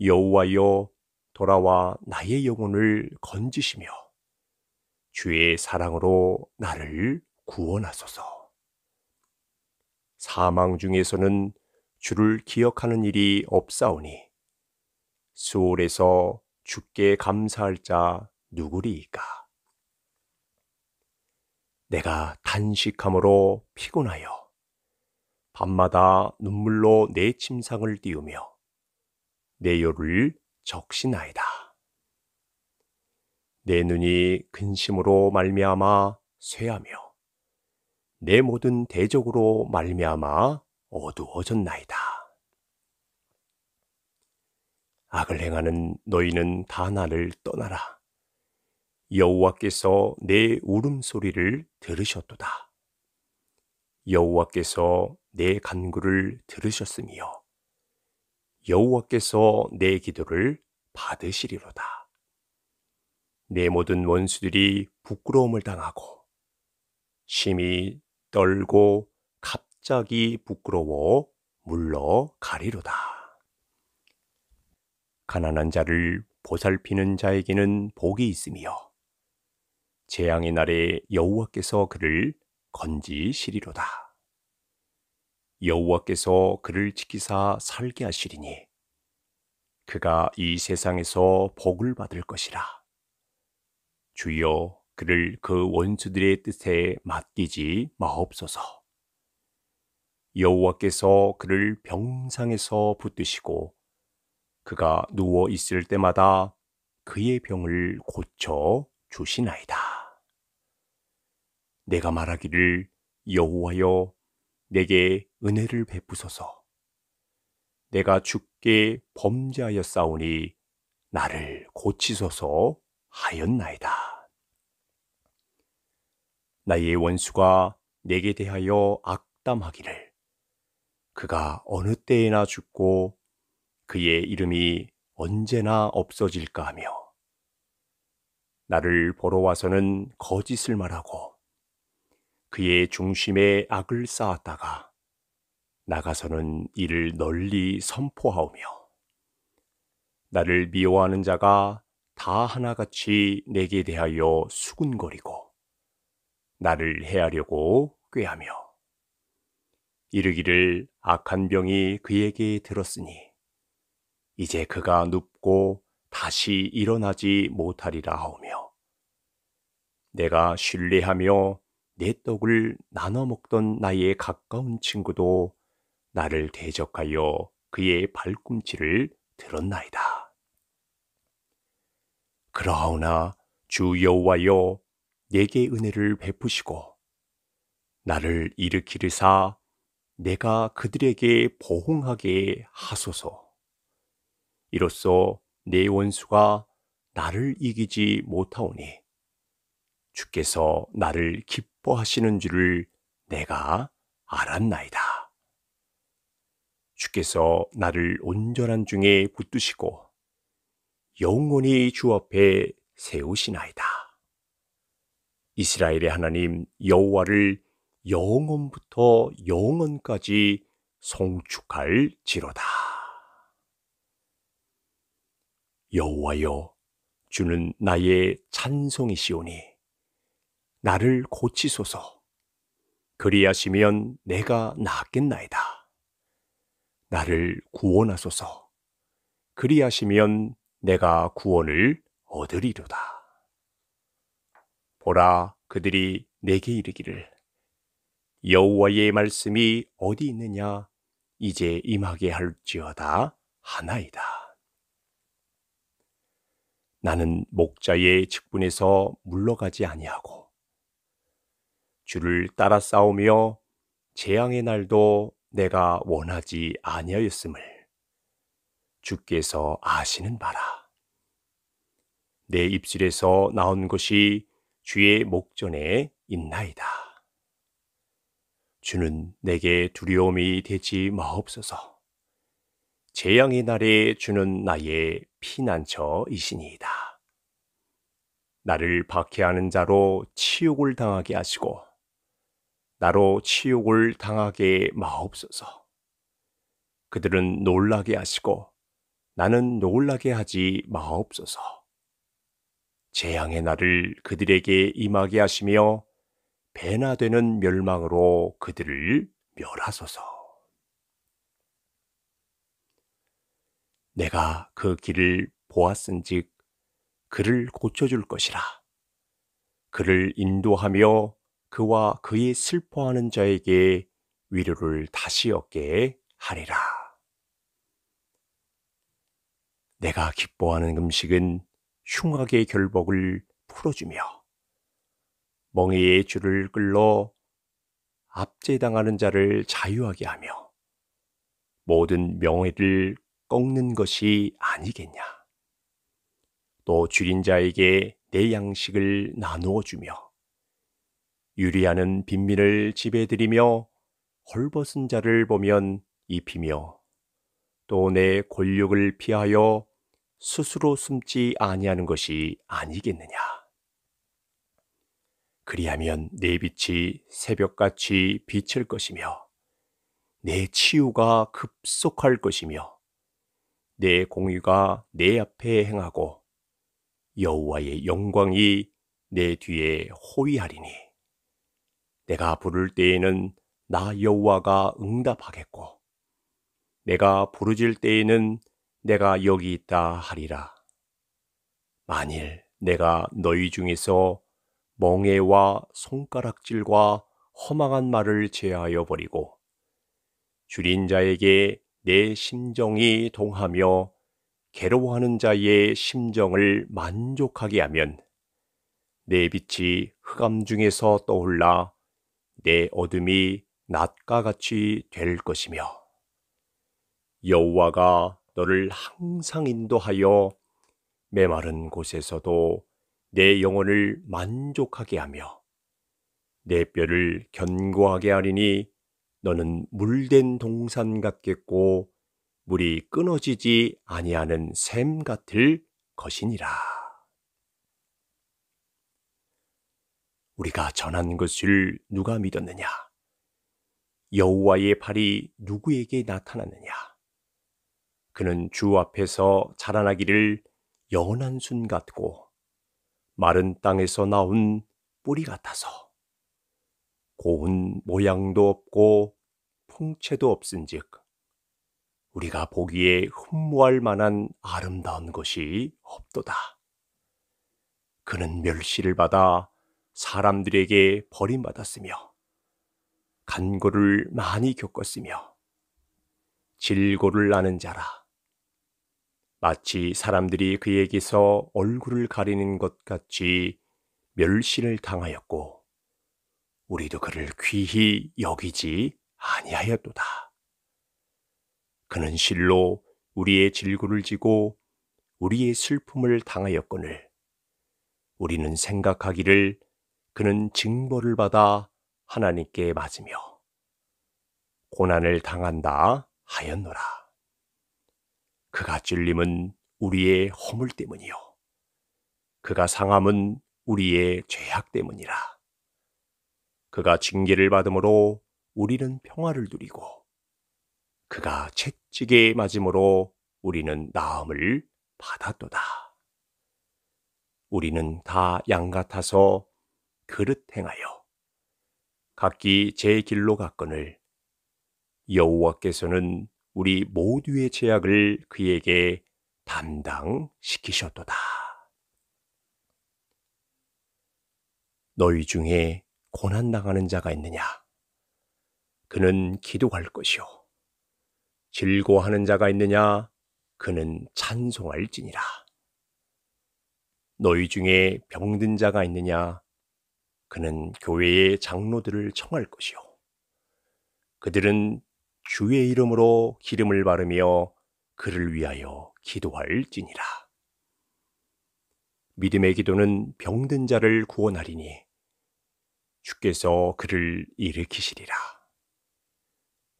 여호와여 돌아와 나의 영혼을 건지시며 주의 사랑으로 나를 구원하소서. 사망 중에서는 주를 기억하는 일이 없사오니 수월에서 주께 감사할 자 누구리이까? 내가 단식함으로 피곤하여 밤마다 눈물로 내 침상을 띄우며 내 요를 적시나이다. 내 눈이 근심으로 말미암아 쇠하며 내 모든 대적으로 말미암아 어두워졌나이다. 악을 행하는 너희는 다 나를 떠나라. 여호와께서 내 울음소리를 들으셨도다. 여호와께서 내 간구를 들으셨으며 여호와께서 내 기도를 받으시리로다. 내 모든 원수들이 부끄러움을 당하고 심히 떨고 갑자기 부끄러워 물러가리로다. 가난한 자를 보살피는 자에게는 복이 있으며 재앙의 날에 여호와께서 그를 건지시리로다. 여호와께서 그를 지키사 살게 하시리니 그가 이 세상에서 복을 받을 것이라. 주여 그를 그 원수들의 뜻에 맡기지 마옵소서. 여호와께서 그를 병상에서 붙드시고 그가 누워 있을 때마다 그의 병을 고쳐 주시나이다. 내가 말하기를 여호와여 내게 은혜를 베푸소서. 내가 죽게 범죄하였사오니 나를 고치소서 하였나이다. 나의 원수가 내게 대하여 악담하기를 그가 어느 때에나 죽고 그의 이름이 언제나 없어질까 하며 나를 보러 와서는 거짓을 말하고 그의 중심에 악을 쌓았다가 나가서는 이를 널리 선포하오며 나를 미워하는 자가 다 하나같이 내게 대하여 수군거리고 나를 해하려고 꾀하며 이르기를 악한 병이 그에게 들었으니 이제 그가 눕고 다시 일어나지 못하리라 하오며 내가 신뢰하며 내 떡을 나눠 먹던 나의 가까운 친구도 나를 대적하여 그의 발꿈치를 들었나이다. 그러하오나 주 여호와여 내게 은혜를 베푸시고 나를 일으키리사 내가 그들에게 보응하게 하소서. 이로써 내 원수가 나를 이기지 못하오니 주께서 나를 기쁘 기뻐하시는 줄을 내가 알았나이다. 주께서 나를 온전한 중에 붙드시고 영원히 주 앞에 세우시나이다. 이스라엘의 하나님 여호와를 영원부터 영원까지 송축할 지로다. 여호와여 주는 나의 찬송이시오니 나를 고치소서. 그리하시면 내가 낫겠나이다. 나를 구원하소서. 그리하시면 내가 구원을 얻으리로다. 보라 그들이 내게 이르기를 여호와의 말씀이 어디 있느냐 이제 임하게 할지어다 하나이다. 나는 목자의 직분에서 물러가지 아니하고 주를 따라 싸우며 재앙의 날도 내가 원하지 아니하였음을 주께서 아시는 바라. 내 입술에서 나온 것이 주의 목전에 있나이다. 주는 내게 두려움이 되지 마옵소서. 재앙의 날에 주는 나의 피난처이시니이다. 나를 박해하는 자로 치욕을 당하게 하시고 나로 치욕을 당하게 마옵소서. 그들은 놀라게 하시고 나는 놀라게 하지 마옵소서. 재앙의 날을 그들에게 임하게 하시며 배나 되는 멸망으로 그들을 멸하소서. 내가 그 길을 보았은즉 그를 고쳐줄 것이라. 그를 인도하며 그와 그의 슬퍼하는 자에게 위로를 다시 얻게 하리라. 내가 기뻐하는 음식은 흉악의 결복을 풀어주며 멍에의 줄을 끌러 압제당하는 자를 자유하게 하며 모든 명예를 꺾는 것이 아니겠냐. 또 줄인 자에게 내 양식을 나누어 주며 유리하는 빈민을 지배드리며 헐벗은 자를 보면 입히며 또 내 권력을 피하여 스스로 숨지 아니하는 것이 아니겠느냐. 그리하면 내 빛이 새벽같이 비칠 것이며 내 치유가 급속할 것이며 내 공의가 내 앞에 행하고 여호와의 영광이 내 뒤에 호위하리니 내가 부를 때에는 나 여호와가 응답하겠고 내가 부르질 때에는 내가 여기 있다 하리라. 만일 내가 너희 중에서 멍해와 손가락질과 허망한 말을 제하여 버리고 줄인 자에게 내 심정이 동하며 괴로워하는 자의 심정을 만족하게 하면 내 빛이 흑암 중에서 떠올라 내 어둠이 낮과 같이 될 것이며 여호와가 너를 항상 인도하여 메마른 곳에서도 내 영혼을 만족하게 하며 내 뼈를 견고하게 하리니 너는 물된 동산 같겠고 물이 끊어지지 아니하는 샘 같을 것이니라. 우리가 전한 것을 누가 믿었느냐? 여호와의 발이 누구에게 나타났느냐? 그는 주 앞에서 자라나기를 연한 순 같고 마른 땅에서 나온 뿌리 같아서 고운 모양도 없고 풍채도 없은즉 우리가 보기에 흠모할 만한 아름다운 것이 없도다. 그는 멸시를 받아 사람들에게 버림받았으며 간고를 많이 겪었으며 질고를 나는 자라. 마치 사람들이 그에게서 얼굴을 가리는 것 같이 멸시를 당하였고 우리도 그를 귀히 여기지 아니하였도다. 그는 실로 우리의 질고를 지고 우리의 슬픔을 당하였거늘 우리는 생각하기를 그는 징벌을 받아 하나님께 맞으며 고난을 당한다 하였노라. 그가 찔림은 우리의 허물 때문이요. 그가 상함은 우리의 죄악 때문이라. 그가 징계를 받음으로 우리는 평화를 누리고 그가 채찍에 맞음으로 우리는 나음을 받았도다. 우리는 다 양 같아서 그릇 행하여 각기 제 길로 갔거늘 여호와께서는 우리 모두의 제약을 그에게 담당시키셨도다. 너희 중에 고난당하는 자가 있느냐? 그는 기도할 것이요. 즐거워하는 자가 있느냐? 그는 찬송할지니라. 너희 중에 병든 자가 있느냐? 그는 교회의 장로들을 청할 것이요. 그들은 주의 이름으로 기름을 바르며 그를 위하여 기도할지니라. 믿음의 기도는 병든 자를 구원하리니 주께서 그를 일으키시리라.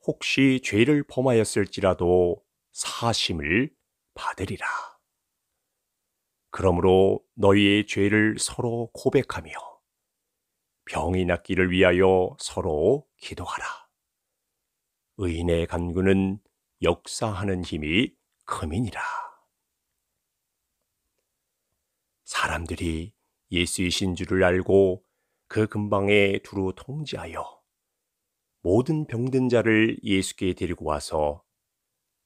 혹시 죄를 범하였을지라도 사심을 받으리라. 그러므로 너희의 죄를 서로 고백하며 병이 낫기를 위하여 서로 기도하라. 의인의 간구는 역사하는 힘이 크민이라. 사람들이 예수이신 줄을 알고 그 근방에 두루 통지하여 모든 병든 자를 예수께 데리고 와서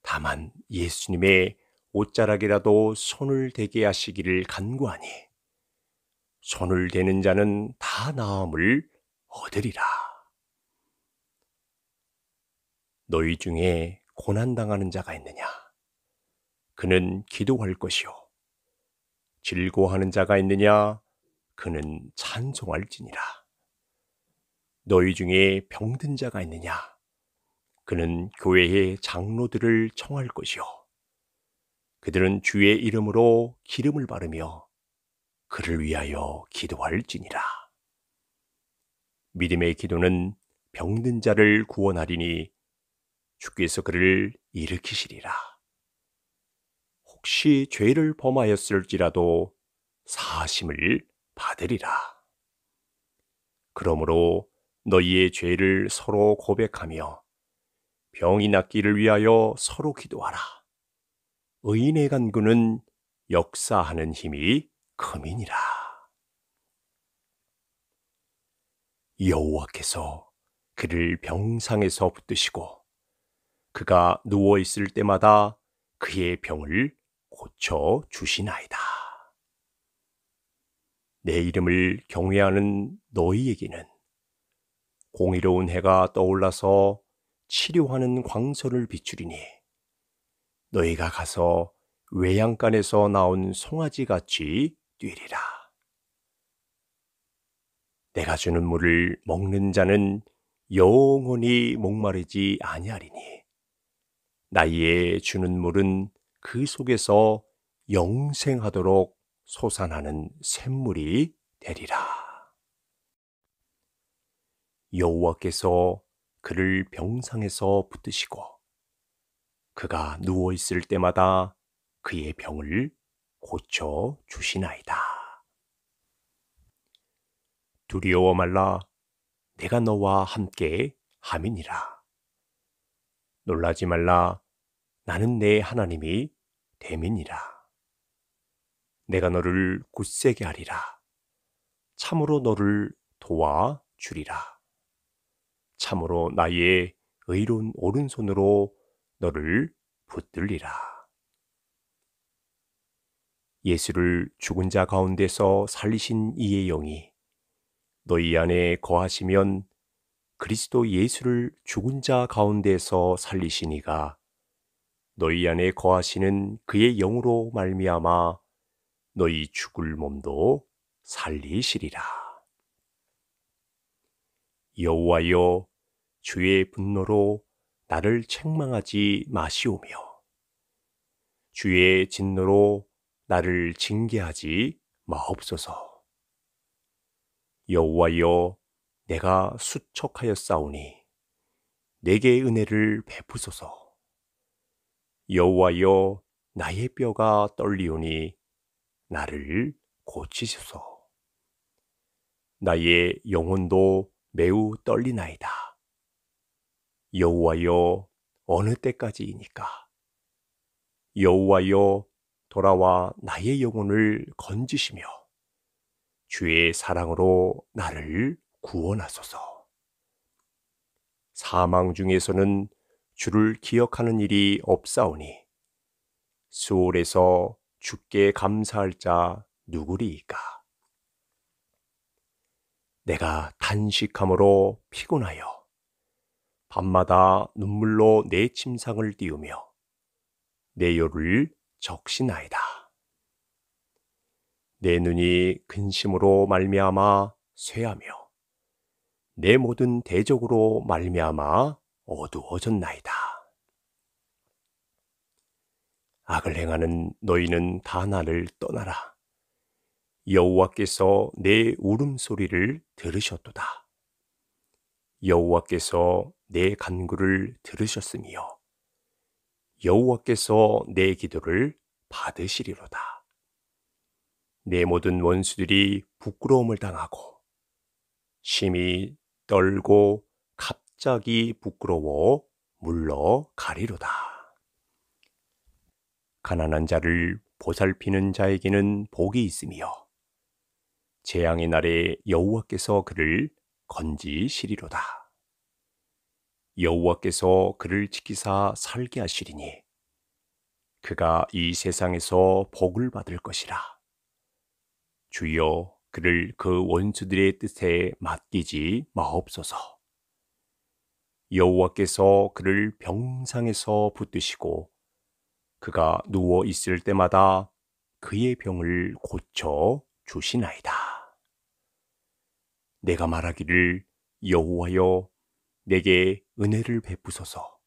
다만 예수님의 옷자락이라도 손을 대게 하시기를 간구하니 손을 대는 자는 다 나음을 얻으리라. 너희 중에 고난당하는 자가 있느냐? 그는 기도할 것이요. 즐거워하는 자가 있느냐? 그는 찬송할지니라. 너희 중에 병든 자가 있느냐? 그는 교회의 장로들을 청할 것이요. 그들은 주의 이름으로 기름을 바르며 그를 위하여 기도할지니라. 믿음의 기도는 병든 자를 구원하리니 주께서 그를 일으키시리라. 혹시 죄를 범하였을지라도 사심을 받으리라. 그러므로 너희의 죄를 서로 고백하며 병이 낫기를 위하여 서로 기도하라. 의인의 간구는 역사하는 힘이 검이니라. 여호와께서 그를 병상에서 붙드시고 그가 누워 있을 때마다 그의 병을 고쳐 주시나이다. 내 이름을 경외하는 너희에게는 공의로운 해가 떠올라서 치료하는 광선을 비추리니 너희가 가서 외양간에서 나온 송아지 같이 뛰리라. 내가 주는 물을 먹는 자는 영원히 목마르지 아니하리니 나이에 주는 물은 그 속에서 영생하도록 소산하는 샘물이 되리라. 여호와께서 그를 병상에서 붙드시고 그가 누워 있을 때마다 그의 병을 고쳐 주시나이다. 두려워 말라 내가 너와 함께 함이니라. 놀라지 말라 나는 내 하나님이 됨이라 내가 너를 굳세게 하리라. 참으로 너를 도와 주리라. 참으로 나의 의로운 오른손으로 너를 붙들리라. 예수를 죽은 자 가운데서 살리신 이의 영이 너희 안에 거하시면 그리스도 예수를 죽은 자 가운데서 살리시니가 너희 안에 거하시는 그의 영으로 말미암아 너희 죽을 몸도 살리시리라. 여호와여 주의 분노로 나를 책망하지 마시오며 주의 진노로 나를 징계하지 마옵소서. 여호와여, 내가 수척하여 싸우니 내게 은혜를 베푸소서. 여호와여, 나의 뼈가 떨리오니 나를 고치소서. 나의 영혼도 매우 떨리나이다. 여호와여 어느 때까지이니까 여호와여 돌아와 나의 영혼을 건지시며 주의 사랑으로 나를 구원하소서. 사망 중에서는 주를 기억하는 일이 없사오니 수월에서 주께 감사할 자 누구리이까? 내가 단식함으로 피곤하여 밤마다 눈물로 내 침상을 띄우며 내 요를 적시나이다. 내 눈이 근심으로 말미암아 쇠하며 내 모든 대적으로 말미암아 어두워졌나이다. 악을 행하는 너희는 다 나를 떠나라. 여호와께서 내 울음소리를 들으셨도다. 여호와께서 내 간구를 들으셨으며 여호와께서 내 기도를 받으시리로다. 내 모든 원수들이 부끄러움을 당하고 심히 떨고 갑자기 부끄러워 물러가리로다. 가난한 자를 보살피는 자에게는 복이 있으며 재앙의 날에 여호와께서 그를 건지시리로다. 여호와께서 그를 지키사 살게 하시리니 그가 이 세상에서 복을 받을 것이라. 주여 그를 그 원수들의 뜻에 맡기지 마옵소서. 여호와께서 그를 병상에서 붙드시고 그가 누워 있을 때마다 그의 병을 고쳐 주시나이다. 내가 말하기를 여호와여 내게 은혜를 베푸소서.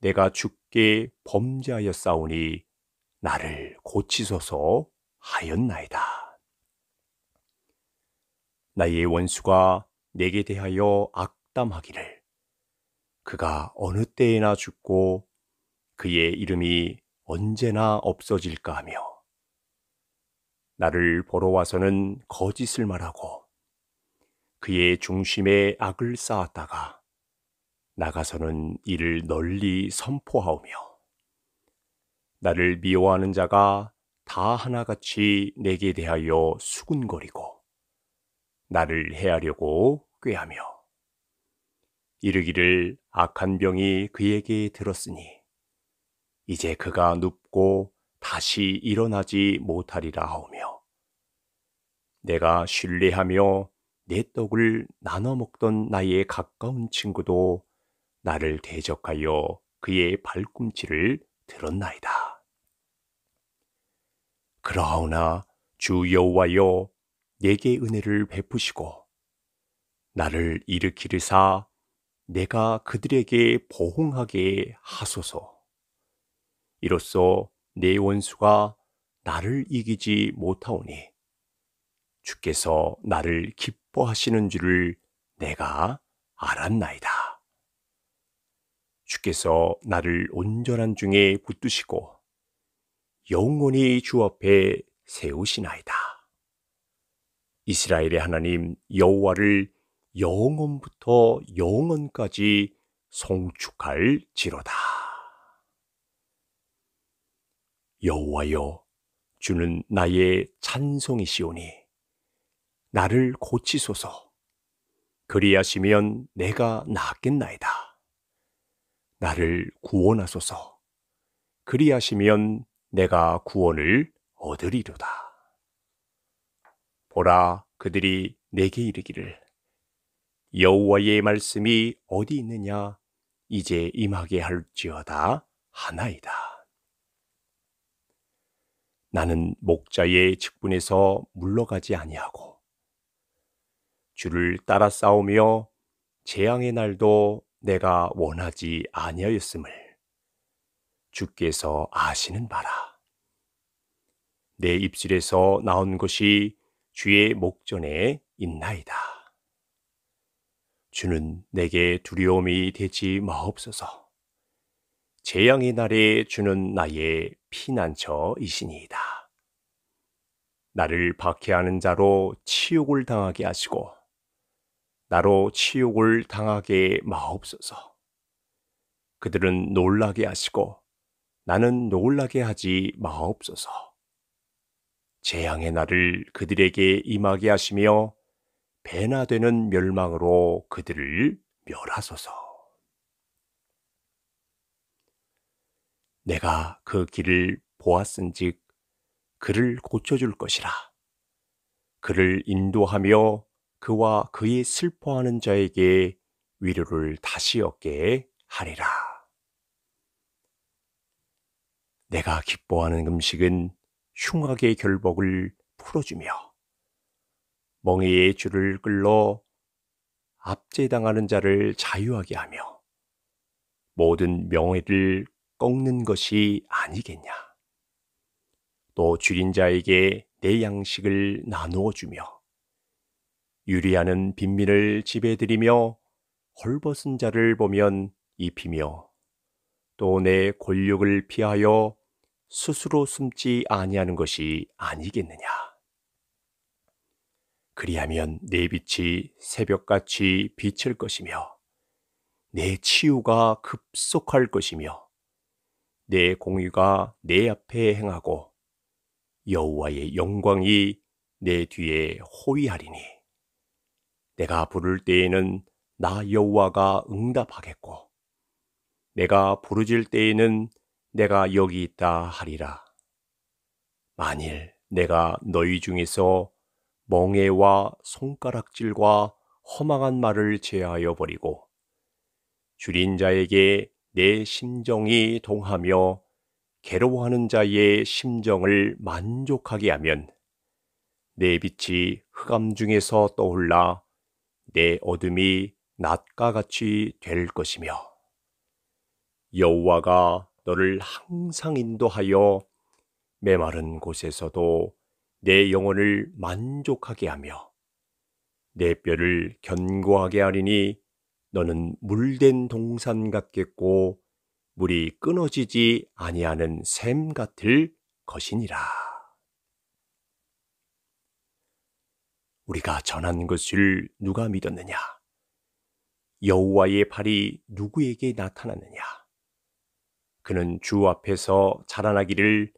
내가 죽게 범죄하였사오니 나를 고치소서 하였나이다. 나의 원수가 내게 대하여 악담하기를 그가 어느 때에나 죽고 그의 이름이 언제나 없어질까 하며 나를 보러 와서는 거짓을 말하고 그의 중심에 악을 쌓았다가 나가서는 이를 널리 선포하오며 나를 미워하는 자가 다 하나같이 내게 대하여 수군거리고 나를 해하려고 꾀하며 이르기를 악한 병이 그에게 들었으니 이제 그가 눕고 다시 일어나지 못하리라 하오며 내가 신뢰하며 내 떡을 나눠 먹던 나의 가까운 친구도 나를 대적하여 그의 발꿈치를 들었나이다. 그러하오나 주 여호와여 내게 은혜를 베푸시고 나를 일으키리사 내가 그들에게 보응하게 하소서. 이로써 내 원수가 나를 이기지 못하오니 주께서 나를 기뻐하시는 줄을 내가 알았나이다. 주께서 나를 온전한 중에 붙드시고 영원히 주 앞에 세우시나이다. 이스라엘의 하나님 여호와를 영원부터 영원까지 송축할 지로다. 여호와여 주는 나의 찬송이시오니 나를 고치소서 그리하시면 내가 낫겠나이다. 나를 구원하소서. 그리하시면 내가 구원을 얻으리로다. 보라 그들이 내게 이르기를 여호와의 말씀이 어디 있느냐 이제 임하게 할지어다 하나이다. 나는 목자의 직분에서 물러가지 아니하고 주를 따라 싸우며 재앙의 날도 내가 원하지 아니하였음을 주께서 아시는 바라. 내 입술에서 나온 것이 주의 목전에 있나이다. 주는 내게 두려움이 되지 마옵소서. 재앙의 날에 주는 나의 피난처이시니이다. 나를 박해하는 자로 치욕을 당하게 하시고 나로 치욕을 당하게 마옵소서. 그들은 놀라게 하시고 나는 놀라게 하지 마옵소서. 재앙의 날을 그들에게 임하게 하시며 배나 되는 멸망으로 그들을 멸하소서. 내가 그 길을 보았은즉 그를 고쳐줄 것이라. 그를 인도하며 그와 그의 슬퍼하는 자에게 위로를 다시 얻게 하리라. 내가 기뻐하는 음식은 흉악의 결복을 풀어주며 멍에의 줄을 끌러 압제당하는 자를 자유하게 하며 모든 명예를 꺾는 것이 아니겠냐. 또 줄인 자에게 내 양식을 나누어 주며 유리하는 빈민을 지배드리며 헐벗은 자를 보면 입히며 또 내 권력을 피하여 스스로 숨지 아니하는 것이 아니겠느냐. 그리하면 내 빛이 새벽같이 비칠 것이며 내 치유가 급속할 것이며 내 공의가 내 앞에 행하고 여호와의 영광이 내 뒤에 호위하리니 내가 부를 때에는 나 여호와가 응답하겠고 내가 부르질 때에는 내가 여기 있다 하리라. 만일 내가 너희 중에서 멍해와 손가락질과 허망한 말을 제하여 버리고 줄인 자에게 내 심정이 동하며 괴로워하는 자의 심정을 만족하게 하면 내 빛이 흑암 중에서 떠올라 내 어둠이 낮과 같이 될 것이며 여호와가 너를 항상 인도하여 메마른 곳에서도 내 영혼을 만족하게 하며 내 뼈를 견고하게 하리니 너는 물된 동산 같겠고 물이 끊어지지 아니하는 샘 같을 것이니라. 우리가 전한 것을 누가 믿었느냐? 여호와의 발이 누구에게 나타났느냐? 그는 주 앞에서 자라나기를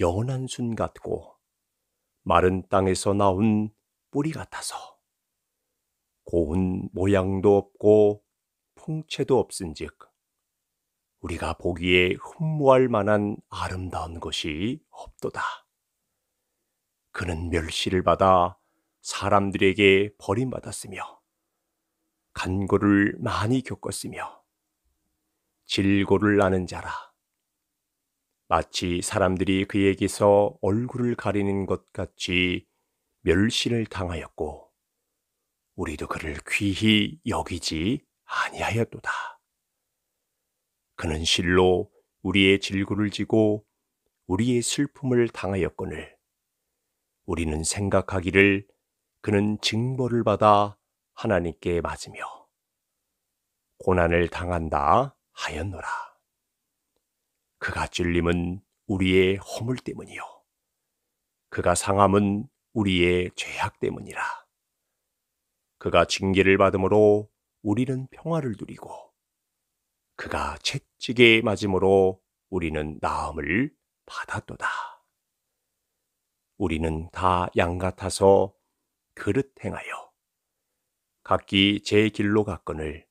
연한 순 같고 마른 땅에서 나온 뿌리 같아서 고운 모양도 없고 풍채도 없은즉 우리가 보기에 흠모할 만한 아름다운 것이 없도다. 그는 멸시를 받아 사람들에게 버림받았으며 간고를 많이 겪었으며 질고를 나는 자라 마치 사람들이 그에게서 얼굴을 가리는 것 같이 멸시를 당하였고 우리도 그를 귀히 여기지 아니하였도다. 그는 실로 우리의 질구를 지고 우리의 슬픔을 당하였거늘 우리는 생각하기를 그는 징벌을 받아 하나님께 맞으며 고난을 당한다 하였노라. 그가 찔림은 우리의 허물 때문이요. 그가 상함은 우리의 죄악 때문이라. 그가 징계를 받음으로 우리는 평화를 누리고 그가 채찍에 맞음으로 우리는 나음을 받았도다. 우리는 다 양 같아서 그릇 행하여 각기 제 길로 갔거늘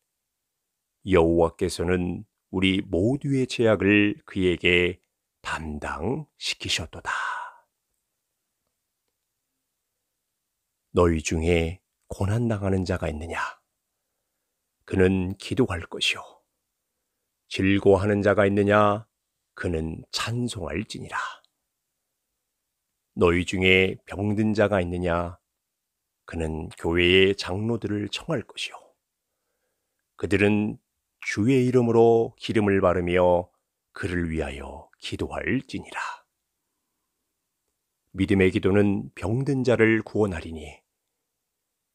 여호와께서는 우리 모두의 제약을 그에게 담당시키셨도다. 너희 중에 고난 당하는 자가 있느냐? 그는 기도할 것이요. 즐거워하는 자가 있느냐? 그는 찬송할지니라. 너희 중에 병든 자가 있느냐? 그는 교회의 장로들을 청할 것이요. 그들은 주의 이름으로 기름을 바르며 그를 위하여 기도할지니라. 믿음의 기도는 병든 자를 구원하리니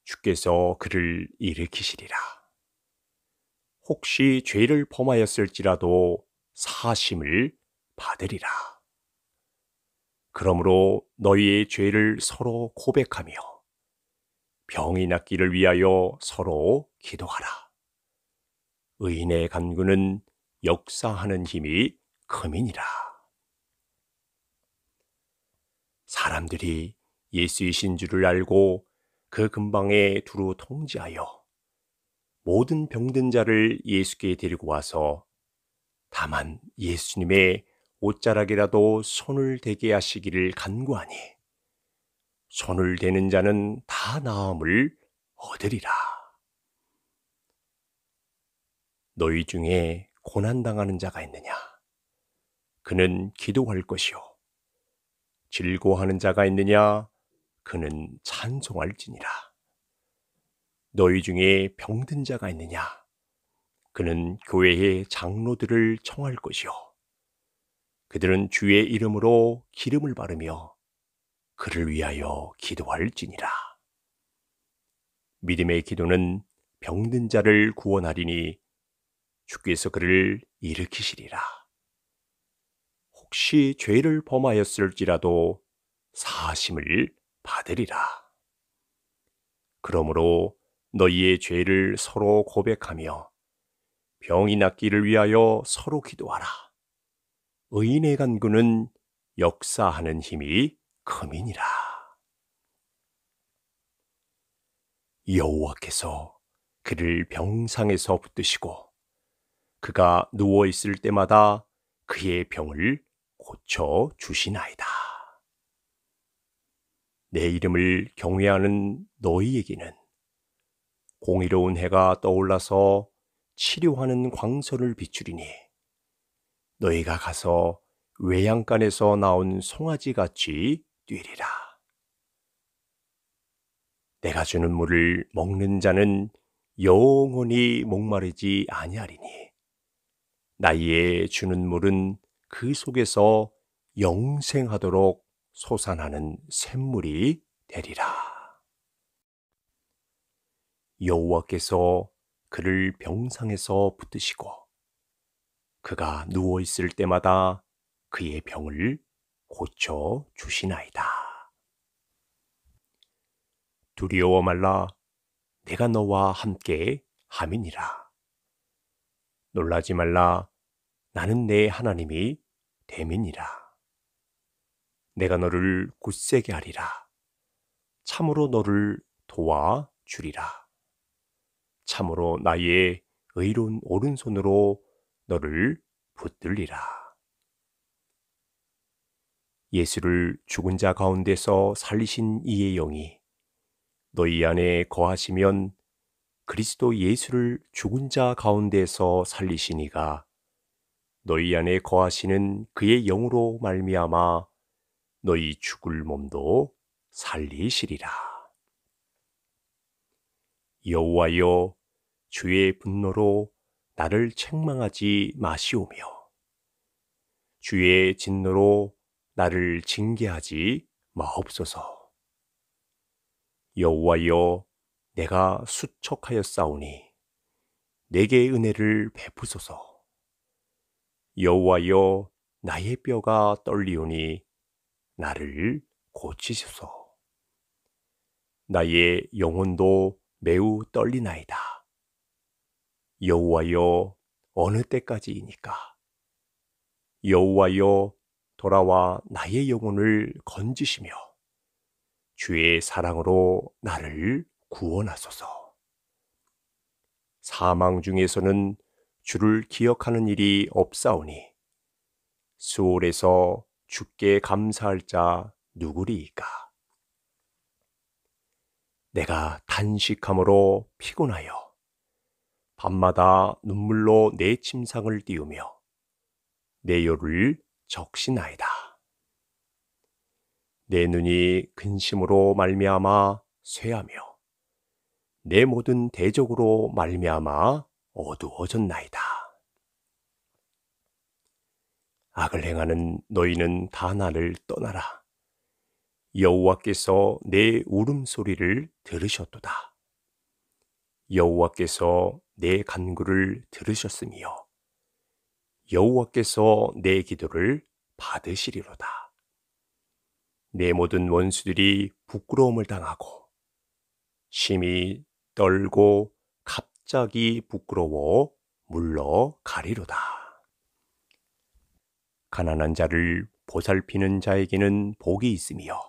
주께서 그를 일으키시리라. 혹시 죄를 범하였을지라도 사심을 받으리라. 그러므로 너희의 죄를 서로 고백하며 병이 낫기를 위하여 서로 기도하라. 의인의 간구는 역사하는 힘이 크민이라. 사람들이 예수이신 줄을 알고 그 근방에 두루 통지하여 모든 병든 자를 예수께 데리고 와서 다만 예수님의 옷자락이라도 손을 대게 하시기를 간구하니 손을 대는 자는 다 나음을 얻으리라. 너희 중에 고난당하는 자가 있느냐? 그는 기도할 것이요. 즐거워하는 자가 있느냐? 그는 찬송할지니라. 너희 중에 병든 자가 있느냐? 그는 교회의 장로들을 청할 것이요. 그들은 주의 이름으로 기름을 바르며 그를 위하여 기도할지니라. 믿음의 기도는 병든 자를 구원하리니 주께서 그를 일으키시리라. 혹시 죄를 범하였을지라도 사심을 받으리라. 그러므로 너희의 죄를 서로 고백하며 병이 낫기를 위하여 서로 기도하라. 의인의 간구는 역사하는 힘이 검이니라. 여호와께서 그를 병상에서 붙드시고 그가 누워 있을 때마다 그의 병을 고쳐 주시나이다. 내 이름을 경외하는 너희에게는 공의로운 해가 떠올라서 치료하는 광선을 비추리니 너희가 가서 외양간에서 나온 송아지 같이 뛰리라. 내가 주는 물을 먹는 자는 영원히 목마르지 아니하리니 나이에 주는 물은 그 속에서 영생하도록 소산하는 샘물이 되리라. 여호와께서 그를 병상에서 붙드시고 그가 누워 있을 때마다 그의 병을 고쳐 주시나이다. 두려워 말라. 내가 너와 함께 함이니라. 놀라지 말라. 나는 내 하나님이 대민이라. 내가 너를 굳세게 하리라. 참으로 너를 도와 주리라. 참으로 나의 의로운 오른손으로 너를 붙들리라. 예수를 죽은 자 가운데서 살리신 이의 영이 너희 안에 거하시면 그리스도 예수를 죽은 자 가운데서 살리시니가 너희 안에 거하시는 그의 영으로 말미암아 너희 죽을 몸도 살리시리라. 여호와여 주의 분노로 나를 책망하지 마시오며 주의 진노로 나를 징계하지 마옵소서. 여호와여, 내가 수척하여 싸우니 내게 은혜를 베푸소서. 여호와여, 나의 뼈가 떨리오니 나를 고치소서. 나의 영혼도 매우 떨리나이다. 여호와여 어느 때까지이니까 여호와여 돌아와 나의 영혼을 건지시며 주의 사랑으로 나를 구원하소서. 사망 중에서는 주를 기억하는 일이 없사오니 수월에서 주께 감사할 자 누구리이까? 내가 단식함으로 피곤하여 밤마다 눈물로 내 침상을 띄우며 내 요를 적시나이다. 내 눈이 근심으로 말미암아 쇠하며 내 모든 대적으로 말미암아 어두워졌나이다. 악을 행하는 너희는 다 나를 떠나라. 여호와께서 내 울음소리를 들으셨도다. 여호와께서 내 간구를 들으셨으며 여호와께서 내 기도를 받으시리로다. 내 모든 원수들이 부끄러움을 당하고 심히 떨고 갑자기 부끄러워 물러가리로다. 가난한 자를 보살피는 자에게는 복이 있으며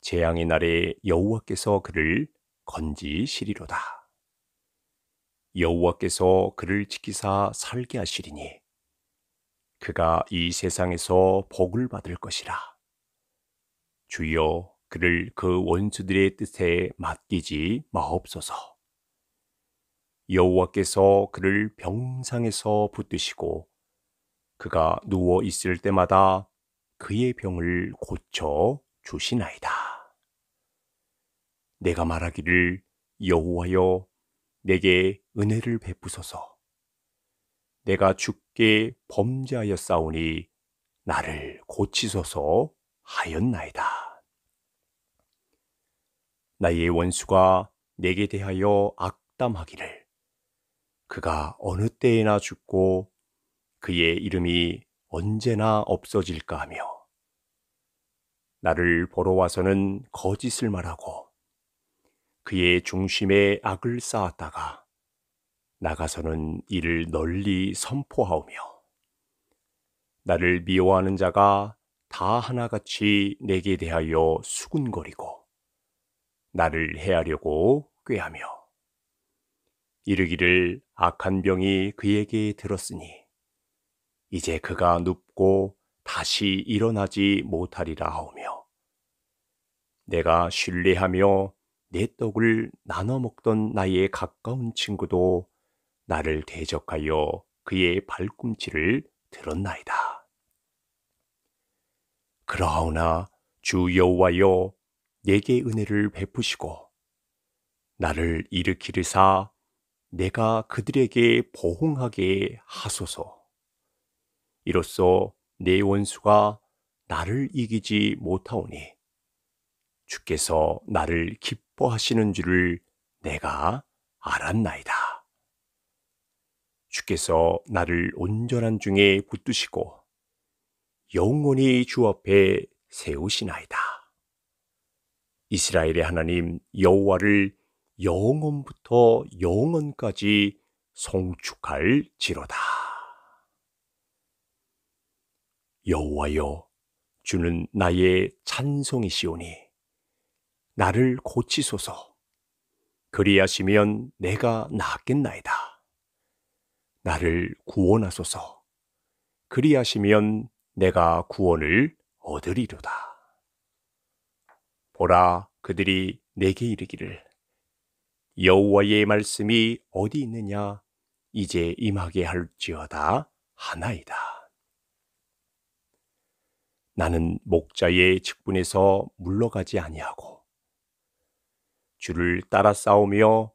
재앙의 날에 여호와께서 그를 건지시리로다. 여호와께서 그를 지키사 살게 하시리니 그가 이 세상에서 복을 받을 것이라. 주여 그를 그 원수들의 뜻에 맡기지 마옵소서. 여호와께서 그를 병상에서 붙드시고 그가 누워 있을 때마다 그의 병을 고쳐 주시나이다. 내가 말하기를 여호와여 내게 은혜를 베푸소서. 내가 죽게 범죄하였사오니 나를 고치소서 하였나이다. 나의 원수가 내게 대하여 악담하기를 그가 어느 때에나 죽고 그의 이름이 언제나 없어질까 하며 나를 보러 와서는 거짓을 말하고 그의 중심에 악을 쌓았다가 나가서는 이를 널리 선포하오며 나를 미워하는 자가 다 하나같이 내게 대하여 수군거리고 나를 해하려고 꾀하며 이르기를 악한 병이 그에게 들었으니 이제 그가 눕고 다시 일어나지 못하리라 하오며 내가 신뢰하며 내 떡을 나눠 먹던 나의 가까운 친구도 나를 대적하여 그의 발꿈치를 들었나이다. 그러하오나 주 여호와여 내게 은혜를 베푸시고 나를 일으키리사 내가 그들에게 보응하게 하소서. 이로써 내 원수가 나를 이기지 못하오니 주께서 나를 기뻐하시는 줄을 내가 알았나이다. 주께서 나를 온전한 중에 붙드시고 영원히 주 앞에 세우시나이다. 이스라엘의 하나님 여호와를 영원부터 영원까지 송축할 지로다. 여호와여 주는 나의 찬송이시오니 나를 고치소서. 그리하시면 내가 낫겠나이다. 나를 구원하소서. 그리하시면 내가 구원을 얻으리로다. 보라 그들이 내게 이르기를 여호와의 말씀이 어디 있느냐 이제 임하게 할지어다 하나이다. 나는 목자의 직분에서 물러가지 아니하고 주를 따라 싸우며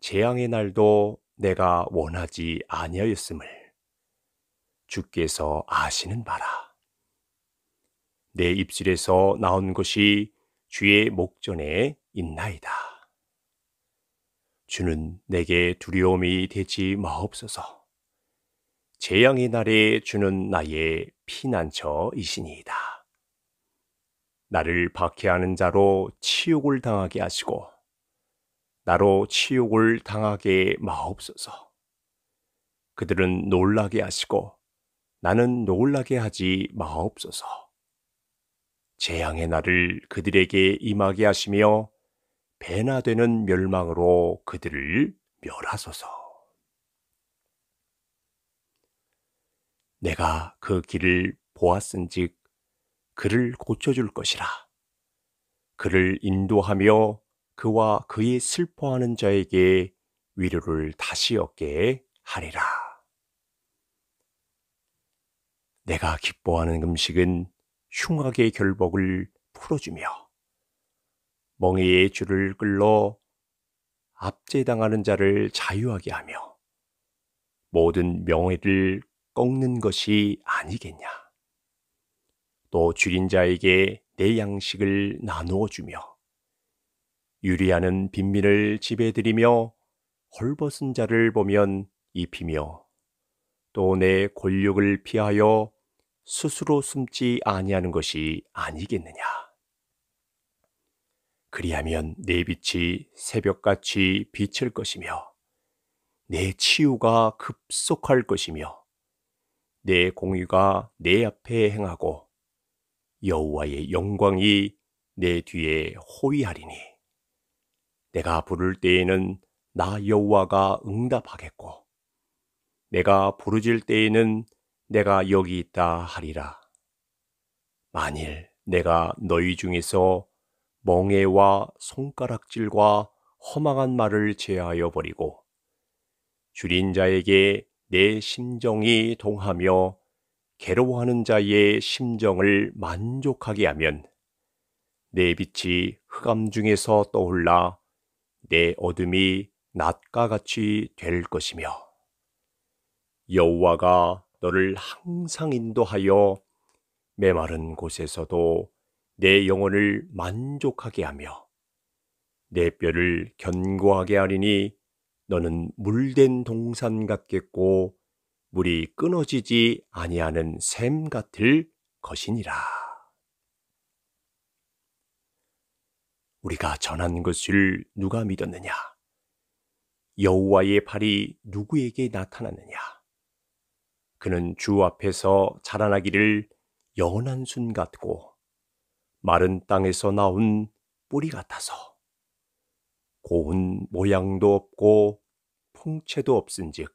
재앙의 날도 내가 원하지 아니하였음을 주께서 아시는 바라. 내 입술에서 나온 것이 주의 목전에 있나이다. 주는 내게 두려움이 되지 마옵소서. 재앙의 날에 주는 나의 피난처이시니이다. 나를 박해하는 자로 치욕을 당하게 하시고 나로 치욕을 당하게 마옵소서. 그들은 놀라게 하시고 나는 놀라게 하지 마옵소서. 재앙의 날을 그들에게 임하게 하시며 배나 되는 멸망으로 그들을 멸하소서. 내가 그 길을 보았은즉 그를 고쳐줄 것이라. 그를 인도하며 그와 그의 슬퍼하는 자에게 위로를 다시 얻게 하리라. 내가 기뻐하는 음식은 흉악의 결복을 풀어주며 멍에의 줄을 끌러 압제당하는 자를 자유하게 하며 모든 명예를 꺾는 것이 아니겠냐. 또 줄인 자에게 내 양식을 나누어 주며 유리하는 빈민을 지배드리며 헐벗은 자를 보면 입히며 또 내 권력을 피하여 스스로 숨지 아니하는 것이 아니겠느냐. 그리하면 내 빛이 새벽같이 비칠 것이며 내 치유가 급속할 것이며 내 공의가 내 앞에 행하고 여호와의 영광이 내 뒤에 호위하리니 내가 부를 때에는 나 여호와가 응답하겠고 내가 부르질 때에는 내가 여기 있다 하리라. 만일 내가 너희 중에서 멍해와 손가락질과 허망한 말을 제하여 버리고 줄인 자에게 내 심정이 동하며 괴로워하는 자의 심정을 만족하게 하면 내 빛이 흑암 중에서 떠올라 내 어둠이 낮과 같이 될 것이며 여호와가 너를 항상 인도하여 메마른 곳에서도 내 영혼을 만족하게 하며 내 뼈를 견고하게 하리니 너는 물된 동산 같겠고 물이 끊어지지 아니하는 샘 같을 것이니라. 우리가 전한 것을 누가 믿었느냐? 여호와의 발이 누구에게 나타났느냐? 그는 주 앞에서 자라나기를 연한순 같고 마른 땅에서 나온 뿌리 같아서 고운 모양도 없고 풍채도 없은즉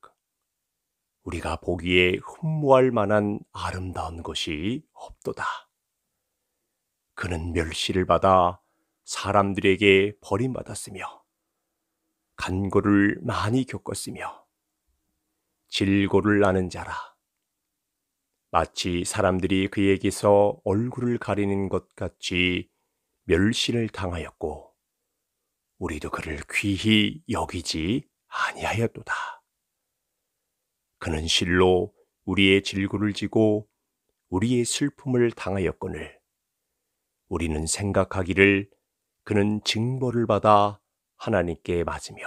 우리가 보기에 흠모할 만한 아름다운 것이 없도다. 그는 멸시를 받아 사람들에게 버림받았으며 간고를 많이 겪었으며 질고를 나는 자라 마치 사람들이 그에게서 얼굴을 가리는 것 같이 멸시를 당하였고 우리도 그를 귀히 여기지 아니하였도다. 그는 실로 우리의 질구를 지고 우리의 슬픔을 당하였거늘 우리는 생각하기를 그는 징벌을 받아 하나님께 맞으며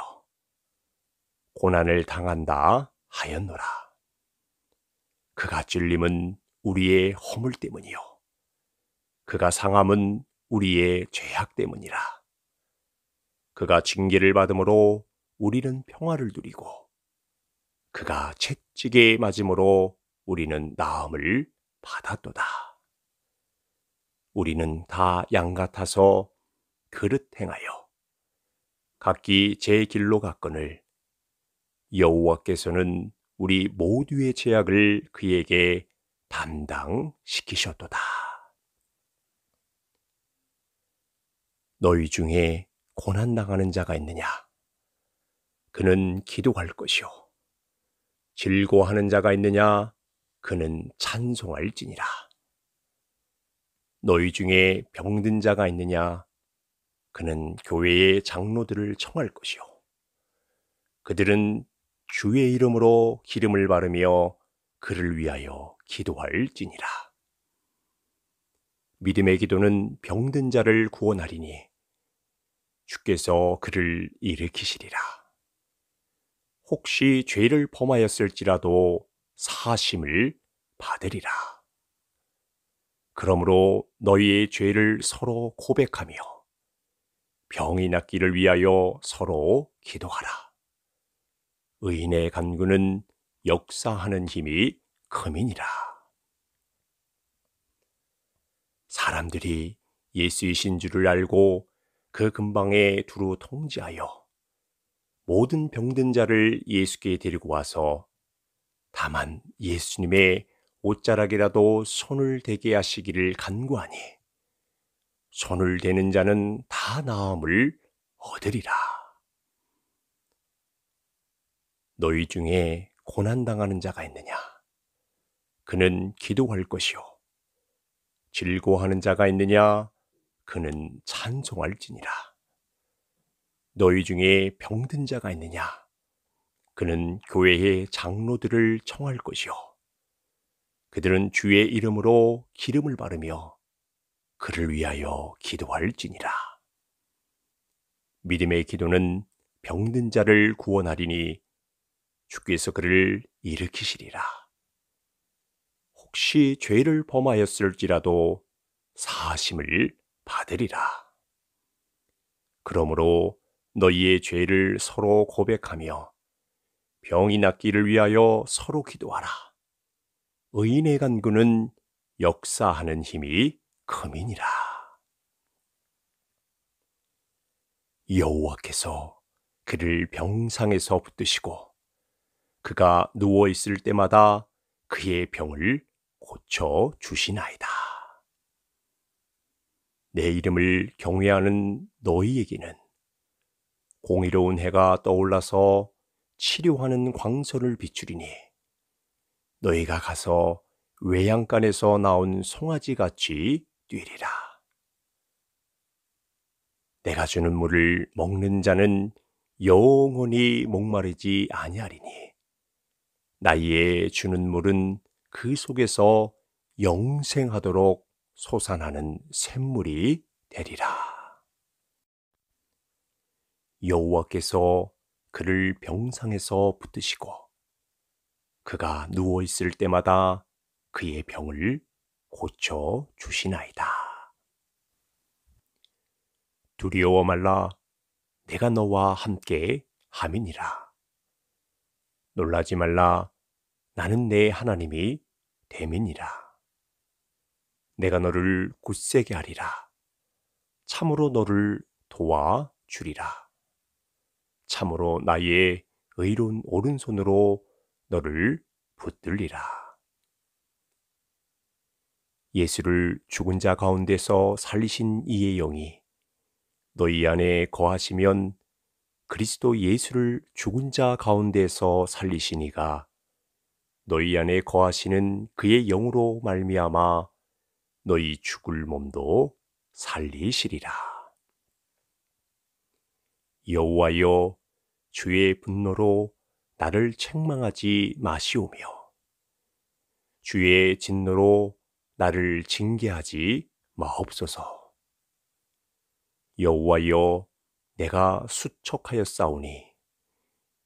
고난을 당한다 하였노라. 그가 찔림은 우리의 허물 때문이요. 그가 상함은 우리의 죄악 때문이라. 그가 징계를 받음으로 우리는 평화를 누리고 그가 채찍에 맞음으로 우리는 나음을 받았도다. 우리는 다 양 같아서 그릇 행하여 각기 제 길로 갔거늘 여호와께서는 우리 모두의 제약을 그에게 담당시키셨도다. 너희 중에 고난 당하는 자가 있느냐? 그는 기도할 것이요. 즐거워하는 자가 있느냐? 그는 찬송할지니라. 너희 중에 병든 자가 있느냐? 그는 교회의 장로들을 청할 것이요. 그들은 주의 이름으로 기름을 바르며 그를 위하여 기도할지니라. 믿음의 기도는 병든 자를 구원하리니 주께서 그를 일으키시리라. 혹시 죄를 범하였을지라도 사심을 받으리라. 그러므로 너희의 죄를 서로 고백하며 병이 낫기를 위하여 서로 기도하라. 의인의 간구는 역사하는 힘이 크민이라. 사람들이 예수이신 줄을 알고 그 근방에 두루 통지하여 모든 병든 자를 예수께 데리고 와서 다만 예수님의 옷자락이라도 손을 대게 하시기를 간구하니 손을 대는 자는 다 나음을 얻으리라. 너희 중에 고난당하는 자가 있느냐? 그는 기도할 것이요. 즐거워하는 자가 있느냐? 그는 찬송할지니라. 너희 중에 병든 자가 있느냐? 그는 교회의 장로들을 청할 것이요. 그들은 주의 이름으로 기름을 바르며 그를 위하여 기도할지니라. 믿음의 기도는 병든 자를 구원하리니 주께서 그를 일으키시리라. 혹시 죄를 범하였을지라도 사심을 받으리라. 그러므로 너희의 죄를 서로 고백하며 병이 낫기를 위하여 서로 기도하라. 의인의 간구는 역사하는 힘이 금민이라 여호와께서 그를 병상에서 붙드시고 그가 누워 있을 때마다 그의 병을 고쳐 주시나이다. 내 이름을 경외하는 너희에게는 공의로운 해가 떠올라서 치료하는 광선을 비추리니 너희가 가서 외양간에서 나온 송아지 같이 뛰리라. 내가 주는 물을 먹는 자는 영원히 목마르지 아니하리니 나이에 주는 물은 그 속에서 영생하도록 솟아나는 샘물이 되리라. 여호와께서 그를 병상에서 붙드시고 그가 누워 있을 때마다 그의 병을 고쳐 주시나이다. 두려워 말라. 내가 너와 함께 함이니라. 놀라지 말라. 나는 내 하나님이 대민이라. 내가 너를 굳세게 하리라. 참으로 너를 도와 주리라. 참으로 나의 의로운 오른손으로 너를 붙들리라. 예수를 죽은 자 가운데서 살리신 이의 영이 너희 안에 거하시면 그리스도 예수를 죽은 자 가운데서 살리시니가 너희 안에 거하시는 그의 영으로 말미암아 너희 죽을 몸도 살리시리라. 여호와여 주의 분노로 나를 책망하지 마시오며 주의 진노로 나를 징계하지 마옵소서. 여호와여, 내가 수척하여 싸우니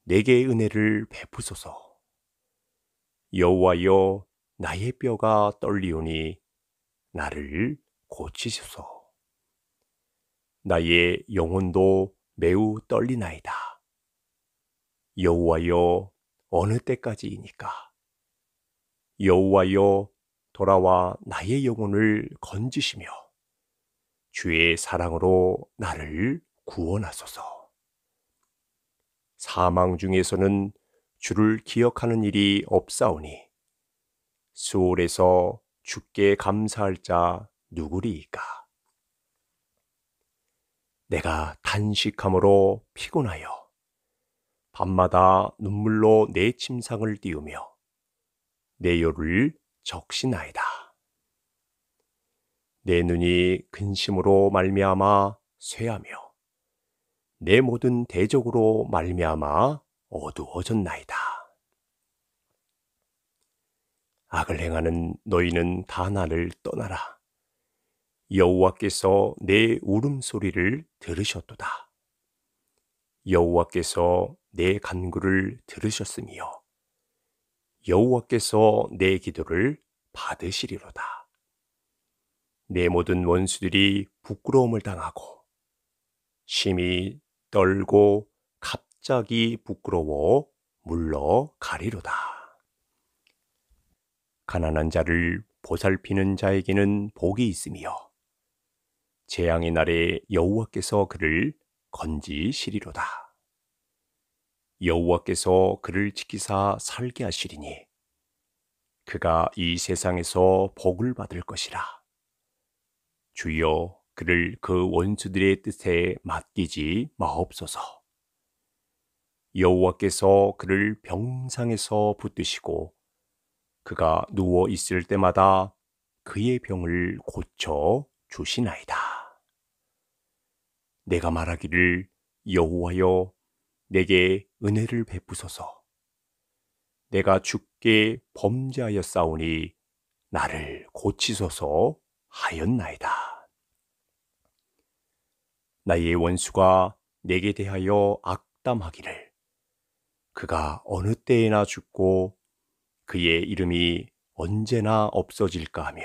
내게 은혜를 베푸소서. 여호와여, 나의 뼈가 떨리오니 나를 고치소서. 나의 영혼도 매우 떨리나이다. 여호와여 어느 때까지이니까 여호와여 돌아와 나의 영혼을 건지시며 주의 사랑으로 나를 구원하소서. 사망 중에서는 주를 기억하는 일이 없사오니 수월에서 주께 감사할 자 누구리이까? 내가 단식함으로 피곤하여 밤마다 눈물로 내 침상을 띄우며 내 열을 적시나이다. 내 눈이 근심으로 말미암아 쇠하며 내 모든 대적으로 말미암아 어두워졌나이다. 악을 행하는 너희는 다 나를 떠나라. 여호와께서 내 울음소리를 들으셨도다. 여호와께서 내 간구를 들으셨으며 여호와께서 내 기도를 받으시리로다. 내 모든 원수들이 부끄러움을 당하고 심히 떨고 갑자기 부끄러워 물러가리로다. 가난한 자를 보살피는 자에게는 복이 있으며 재앙의 날에 여호와께서 그를 건지시리로다. 여호와께서 그를 지키사 살게 하시리니 그가 이 세상에서 복을 받을 것이라. 주여 그를 그 원수들의 뜻에 맡기지 마옵소서. 여호와께서 그를 병상에서 붙드시고 그가 누워 있을 때마다 그의 병을 고쳐 주시나이다. 내가 말하기를 여호와여 내게 은혜를 베푸소서. 내가 죽게 범죄하여 싸우니 나를 고치소서 하였나이다. 나의 원수가 내게 대하여 악담하기를 그가 어느 때에나 죽고 그의 이름이 언제나 없어질까 하며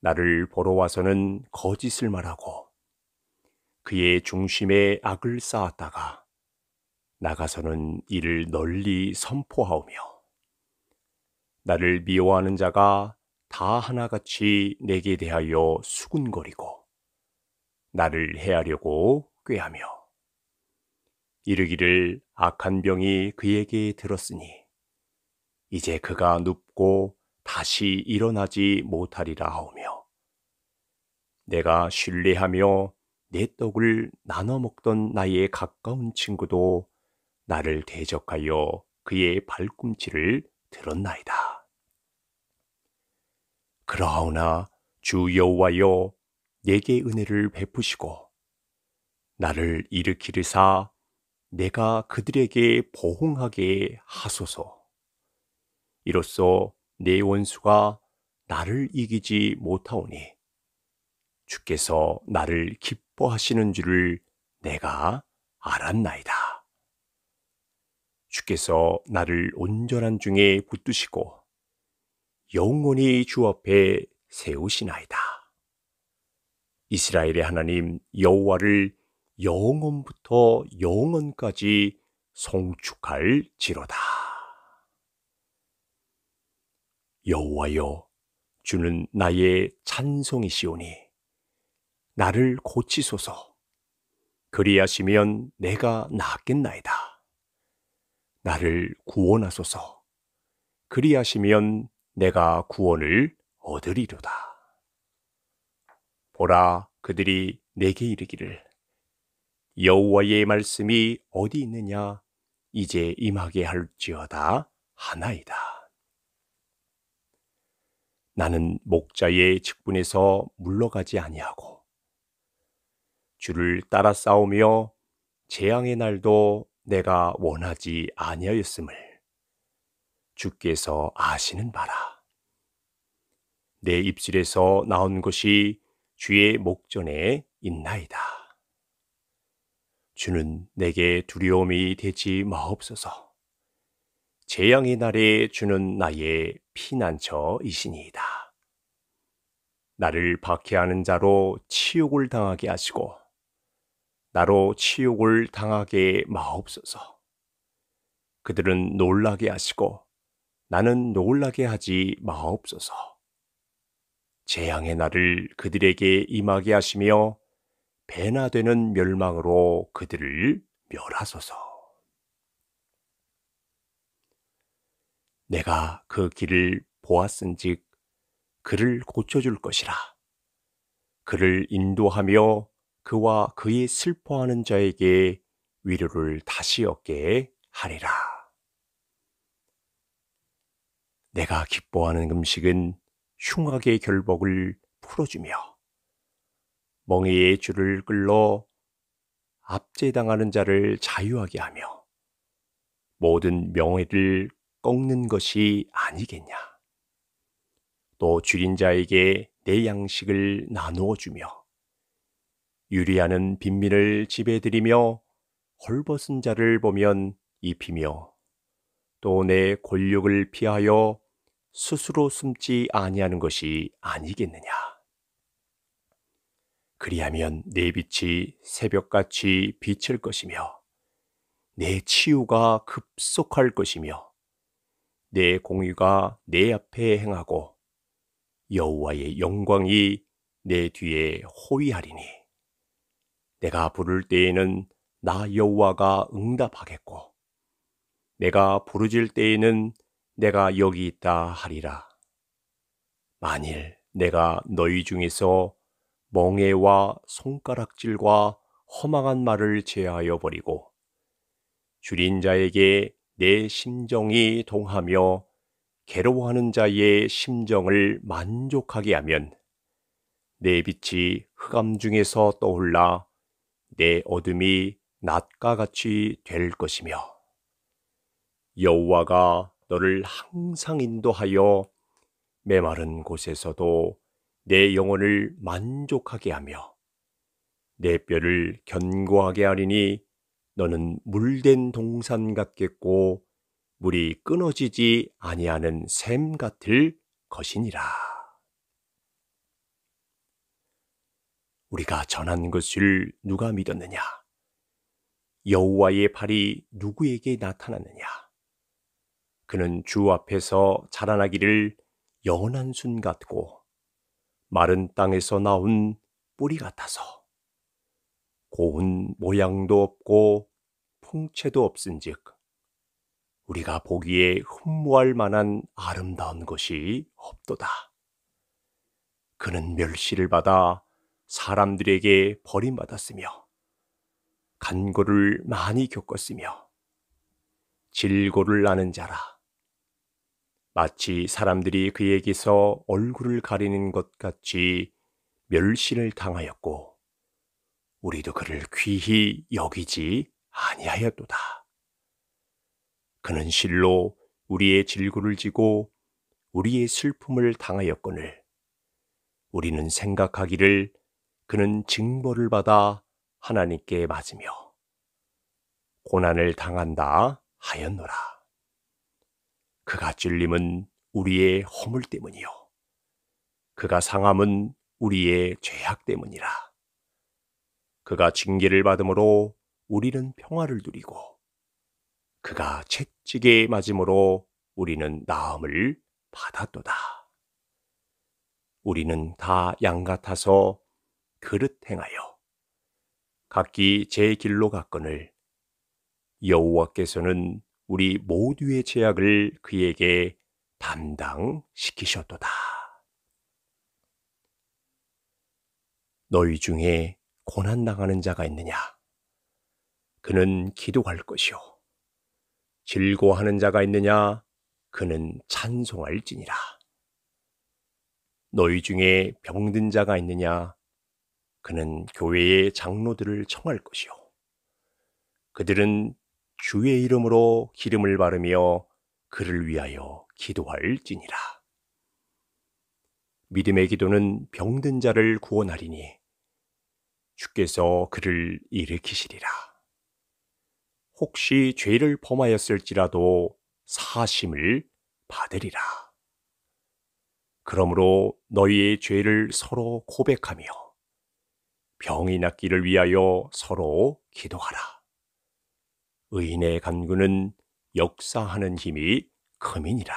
나를 보러 와서는 거짓을 말하고 그의 중심에 악을 쌓았다가 나가서는 이를 널리 선포하오며 나를 미워하는 자가 다 하나같이 내게 대하여 수군거리고 나를 해하려고 꾀하며 이르기를 악한 병이 그에게 들었으니 이제 그가 눕고 다시 일어나지 못하리라 하오며 내가 신뢰하며 내 떡을 나눠 먹던 나의 가까운 친구도 나를 대적하여 그의 발꿈치를 들었나이다. 그러하오나 주 여호와여 내게 은혜를 베푸시고 나를 일으키리사 내가 그들에게 보응하게 하소서. 이로써 내 원수가 나를 이기지 못하오니 주께서 나를 기뻐하시는 줄을 내가 알았나이다. 주께서 나를 온전한 중에 붙드시고 영원히 주 앞에 세우시나이다. 이스라엘의 하나님 여호와를 영원부터 영원까지 송축할 지로다. 여호와여 주는 나의 찬송이시오니 나를 고치소서. 그리하시면 내가 낫겠나이다. 나를 구원하소서. 그리하시면 내가 구원을 얻으리로다. 보라 그들이 내게 이르기를 여호와의 말씀이 어디 있느냐 이제 임하게 할지어다 하나이다. 나는 목자의 직분에서 물러가지 아니하고 주를 따라 싸우며 재앙의 날도 내가 원하지 아니하였음을 주께서 아시는 바라. 내 입술에서 나온 것이 주의 목전에 있나이다. 주는 내게 두려움이 되지 마옵소서. 재앙의 날에 주는 나의 피난처이시니이다. 나를 박해하는 자로 치욕을 당하게 하시고 나로 치욕을 당하게 마옵소서. 그들은 놀라게 하시고 나는 놀라게 하지 마옵소서. 재앙의 날을 그들에게 임하게 하시며 배나 되는 멸망으로 그들을 멸하소서. 내가 그 길을 보았은즉 그를 고쳐줄 것이라. 그를 인도하며 그와 그의 슬퍼하는 자에게 위로를 다시 얻게 하리라. 내가 기뻐하는 음식은 흉악의 결복을 풀어주며 멍에의 줄을 끌러 압제당하는 자를 자유하게 하며 모든 명예를 꺾는 것이 아니겠냐. 또 줄인 자에게 내 양식을 나누어 주며 유리하는 빈민을 지배드리며 헐벗은 자를 보면 입히며 또 내 권력을 피하여 스스로 숨지 아니하는 것이 아니겠느냐. 그리하면 내 빛이 새벽같이 비칠 것이며 내 치유가 급속할 것이며 내 공의가 내 앞에 행하고 여호와의 영광이 내 뒤에 호위하리니 내가 부를 때에는 나 여호와가 응답하겠고 내가 부르질 때에는 내가 여기 있다 하리라. 만일 내가 너희 중에서 멍해와 손가락질과 허망한 말을 제하여 버리고 줄인 자에게 내 심정이 동하며 괴로워하는 자의 심정을 만족하게 하면 내 빛이 흑암 중에서 떠올라 내 어둠이 낮과 같이 될 것이며 여호와가 너를 항상 인도하여 메마른 곳에서도 내 영혼을 만족하게 하며 내 뼈를 견고하게 하리니 너는 물된 동산 같겠고 물이 끊어지지 아니하는 샘 같을 것이니라. 우리가 전한 것을 누가 믿었느냐? 여호와의 발이 누구에게 나타났느냐? 그는 주 앞에서 자라나기를 연한순 같고 마른 땅에서 나온 뿌리 같아서 고운 모양도 없고 풍채도 없은즉 우리가 보기에 흠모할 만한 아름다운 것이 없도다. 그는 멸시를 받아 사람들에게 버림받았으며 간고를 많이 겪었으며 질고를 나는 자라 마치 사람들이 그에게서 얼굴을 가리는 것 같이 멸시를 당하였고 우리도 그를 귀히 여기지 아니하였도다. 그는 실로 우리의 질고를 지고 우리의 슬픔을 당하였거늘 우리는 생각하기를 그는 징벌을 받아 하나님께 맞으며 고난을 당한다 하였노라. 그가 찔림은 우리의 허물 때문이요. 그가 상함은 우리의 죄악 때문이라. 그가 징계를 받음으로 우리는 평화를 누리고 그가 채찍에 맞음으로 우리는 나음을 받았도다. 우리는 다 양 같아서 그릇 행하여 각기 제 길로 갔거늘 여호와께서는 우리 모두의 제약을 그에게 담당시키셨도다. 너희 중에 고난 당하는 자가 있느냐? 그는 기도할 것이요. 즐거워하는 자가 있느냐? 그는 찬송할지니라. 너희 중에 병든 자가 있느냐? 그는 교회의 장로들을 청할 것이요. 그들은 주의 이름으로 기름을 바르며 그를 위하여 기도할지니라. 믿음의 기도는 병든 자를 구원하리니 주께서 그를 일으키시리라. 혹시 죄를 범하였을지라도 사심을 받으리라. 그러므로 너희의 죄를 서로 고백하며 병이 낫기를 위하여 서로 기도하라. 의인의 간구는 역사하는 힘이 금이니라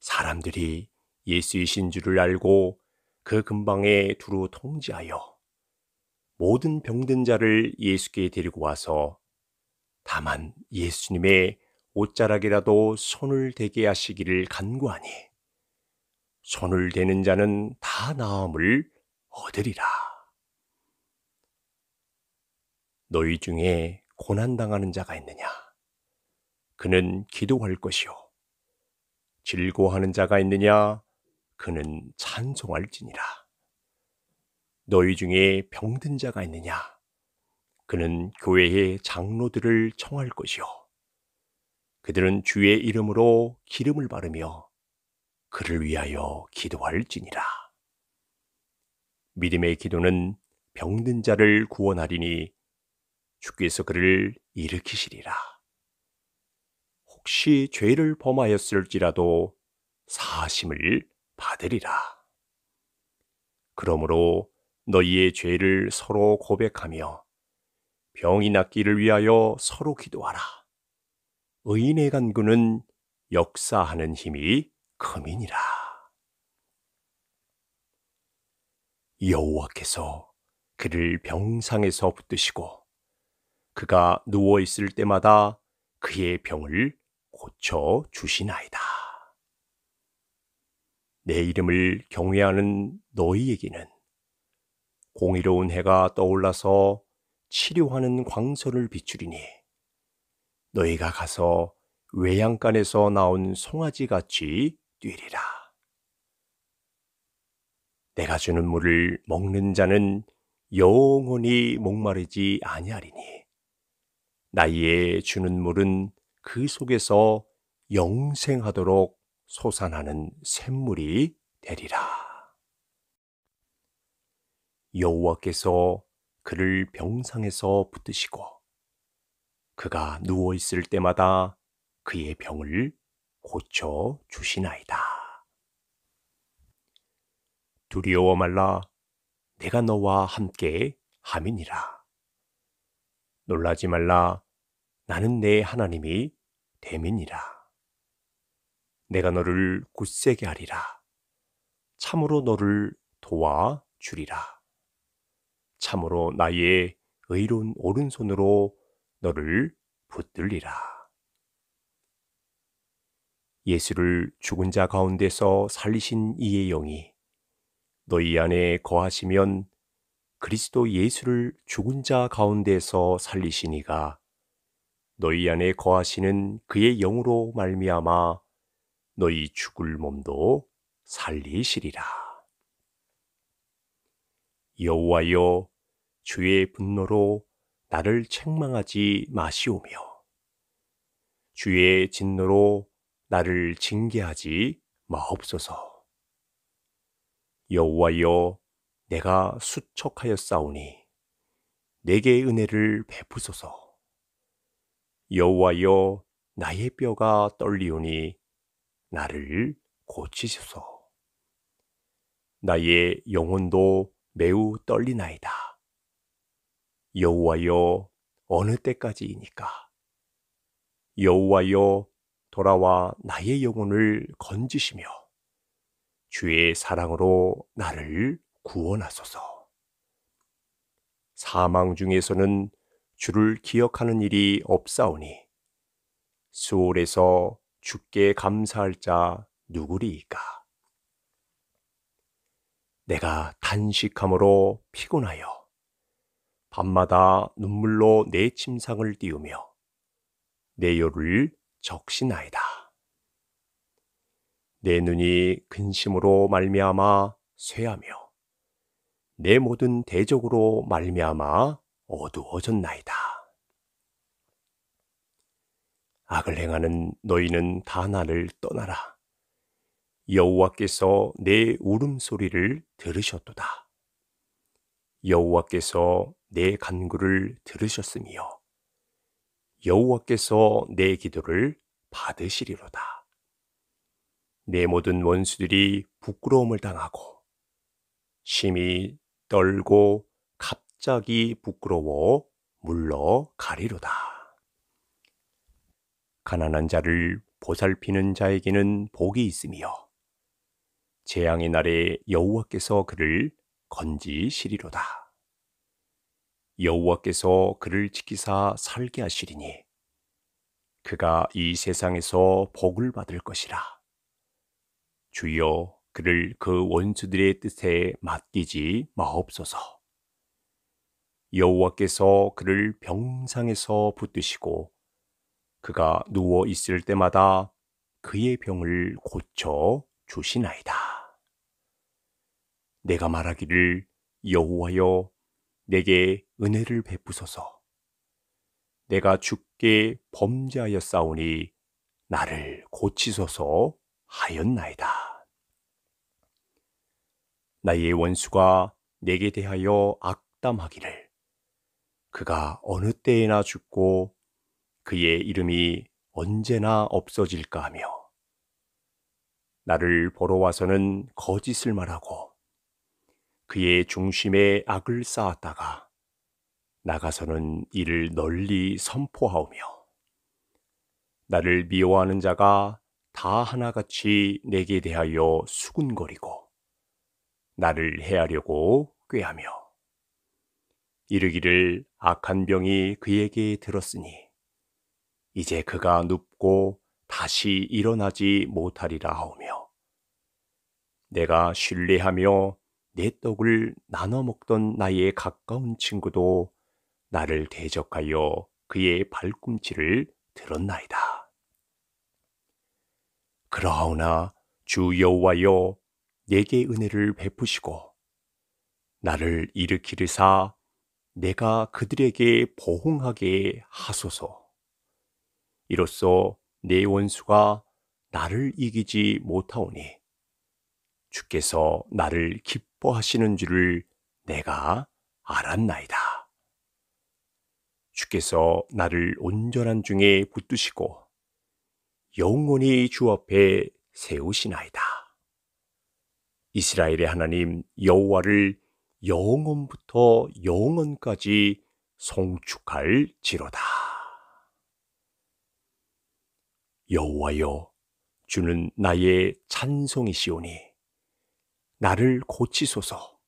사람들이 예수이신 줄을 알고 그 근방에 두루 통지하여 모든 병든 자를 예수께 데리고 와서 다만 예수님의 옷자락이라도 손을 대게 하시기를 간구하니 손을 대는 자는 다 나음을 얻으리라. 너희 중에 고난당하는 자가 있느냐? 그는 기도할 것이요. 즐거워하는 자가 있느냐? 그는 찬송할지니라. 너희 중에 병든 자가 있느냐? 그는 교회의 장로들을 청할 것이요. 그들은 주의 이름으로 기름을 바르며 그를 위하여 기도할지니라. 믿음의 기도는 병든 자를 구원하리니 주께서 그를 일으키시리라. 혹시 죄를 범하였을지라도 사심을 받으리라. 그러므로 너희의 죄를 서로 고백하며 병이 낫기를 위하여 서로 기도하라. 의인의 간구는 역사하는 힘이 컴이니라. 여호와께서 그를 병상에서 붙드시고 그가 누워 있을 때마다 그의 병을 고쳐 주시나이다. 내 이름을 경외하는 너희에게는 공의로운 해가 떠올라서 치료하는 광선을 비추리니 너희가 가서 외양간에서 나온 송아지 같이 뛰리라. 내가 주는 물을 먹는 자는 영원히 목마르지 아니하리니 나이에 주는 물은 그 속에서 영생하도록 솟아나는 샘물이 되리라. 여호와께서 그를 병상에서 붙드시고 그가 누워 있을 때마다 그의 병을 고쳐 주시나이다. 두려워 말라 내가 너와 함께 함이니라. 놀라지 말라 나는 내 하나님이 됨이라 내가 너를 굳세게 하리라. 참으로 너를 도와 주리라. 참으로 나의 의로운 오른손으로 너를 붙들리라. 예수를 죽은 자 가운데서 살리신 이의 영이 너희 안에 거하시면 그리스도 예수를 죽은 자 가운데서 살리시니가 너희 안에 거하시는 그의 영으로 말미암아 너희 죽을 몸도 살리시리라. 여호와여 주의 분노로 나를 책망하지 마시오며 주의 진노로 나를 징계하지 마옵소서. 여호와여, 내가 수척하여 싸우니 내게 은혜를 베푸소서. 여호와여, 나의 뼈가 떨리오니 나를 고치소서. 나의 영혼도 매우 떨리나이다. 여호와여 어느 때까지이니까 여호와여 돌아와 나의 영혼을 건지시며 주의 사랑으로 나를 구원하소서. 사망 중에서는 주를 기억하는 일이 없사오니 수월에서 주께 감사할 자 누구리이까? 내가 단식함으로 피곤하여 밤마다 눈물로 내 침상을 띄우며 내 열을 적시나이다. 내 눈이 근심으로 말미암아 쇠하며 내 모든 대적으로 말미암아 어두워졌나이다. 악을 행하는 너희는 다 나를 떠나라. 여호와께서 내 울음소리를 들으셨도다. 여호와께서 내 간구를 들으셨으며 여호와께서 내 기도를 받으시리로다. 내 모든 원수들이 부끄러움을 당하고 심히 떨고 갑자기 부끄러워 물러가리로다. 가난한 자를 보살피는 자에게는 복이 있으며 재앙의 날에 여호와께서 그를 건지시리로다. 여호와께서 그를 지키사 살게 하시리니 그가 이 세상에서 복을 받을 것이라. 주여 그를 그 원수들의 뜻에 맡기지 마옵소서. 여호와께서 그를 병상에서 붙드시고 그가 누워 있을 때마다 그의 병을 고쳐 주시나이다. 내가 말하기를 여호와여 내게 은혜를 베푸소서. 내가 죽게 범죄하였사오니 나를 고치소서 하였나이다. 나의 원수가 내게 대하여 악담하기를 그가 어느 때에나 죽고 그의 이름이 언제나 없어질까 하며 나를 보러 와서는 거짓을 말하고 그의 중심에 악을 쌓았다가 나가서는 이를 널리 선포하오며 나를 미워하는 자가 다 하나같이 내게 대하여 수군거리고 나를 해하려고 꾀하며 이르기를 악한 병이 그에게 들었으니 이제 그가 눕고 다시 일어나지 못하리라 하오며 내가 신뢰하며 내 떡을 나눠 먹던 나의 가까운 친구도 나를 대적하여 그의 발꿈치를 들었나이다. 그러하오나 주 여호와여 내게 은혜를 베푸시고 나를 일으키르사 내가 그들에게 보응하게 하소서. 이로써 내 원수가 나를 이기지 못하오니 주께서 나를 기쁘 기뻐하시는 줄을 내가 알았나이다. 주께서 나를 온전한 중에 붙드시고 영원히 주 앞에 세우시나이다. 이스라엘의 하나님 여호와를 영원부터 영원까지 송축할 지로다. 여호와여 주는 나의 찬송이시오니 나를 고치소서.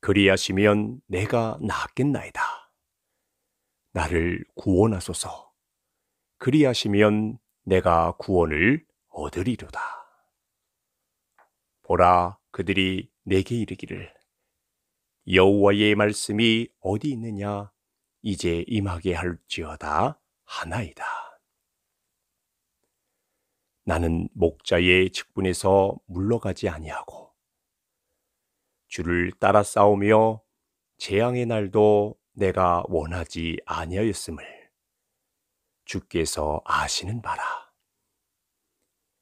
그리하시면 내가 낫겠나이다. 나를 구원하소서. 그리하시면 내가 구원을 얻으리로다. 보라 그들이 내게 이르기를 여호와의 말씀이 어디 있느냐 이제 임하게 할지어다 하나이다. 나는 목자의 직분에서 물러가지 아니하고 주를 따라 싸우며 재앙의 날도 내가 원하지 아니하였음을 주께서 아시는 바라.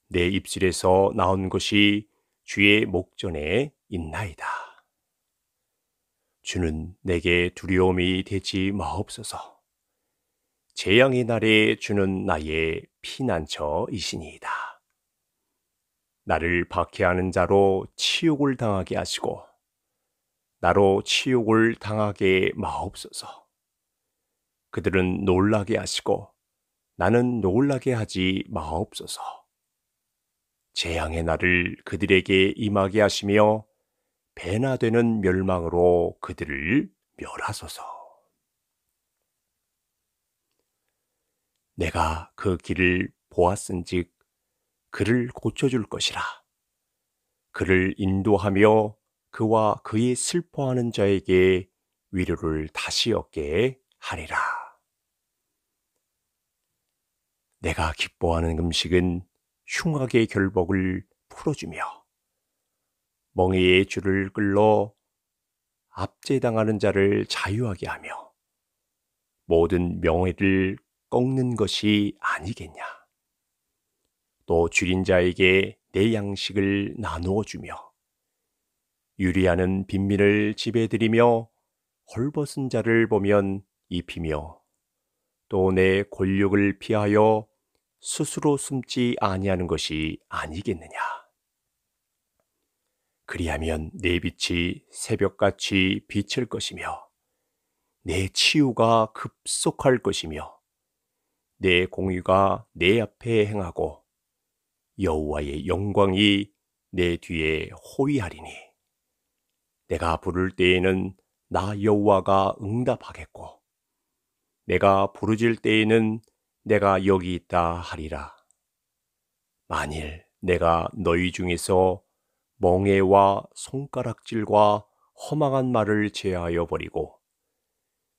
내 입술에서 나온 것이 주의 목전에 있나이다. 주는 내게 두려움이 되지 마옵소서. 재앙의 날에 주는 나의 피난처이시니이다. 나를 박해하는 자로 치욕을 당하게 하시고 나로 치욕을 당하게 마옵소서. 그들은 놀라게 하시고 나는 놀라게 하지 마옵소서. 재앙의 날을 그들에게 임하게 하시며 배나 되는 멸망으로 그들을 멸하소서. 내가 그 길을 보았은즉 그를 고쳐줄 것이라. 그를 인도하며 그와 그의 슬퍼하는 자에게 위로를 다시 얻게 하리라. 내가 기뻐하는 음식은 흉악의 결복을 풀어주며 멍에의 줄을 끌러 압제당하는 자를 자유하게 하며 모든 명예를 꺾는 것이 아니겠냐. 또 줄인 자에게 내 양식을 나누어 주며 유리하는 빈민을 지배드리며 헐벗은 자를 보면 입히며 또 내 권력을 피하여 스스로 숨지 아니하는 것이 아니겠느냐. 그리하면 내 빛이 새벽같이 비칠 것이며 내 치유가 급속할 것이며 내 공의가 내 앞에 행하고 여호와의 영광이 내 뒤에 호위하리니 내가 부를 때에는 나 여호와가 응답하겠고 내가 부르질 때에는 내가 여기 있다 하리라. 만일 내가 너희 중에서 멍해와 손가락질과 허망한 말을 제하여 버리고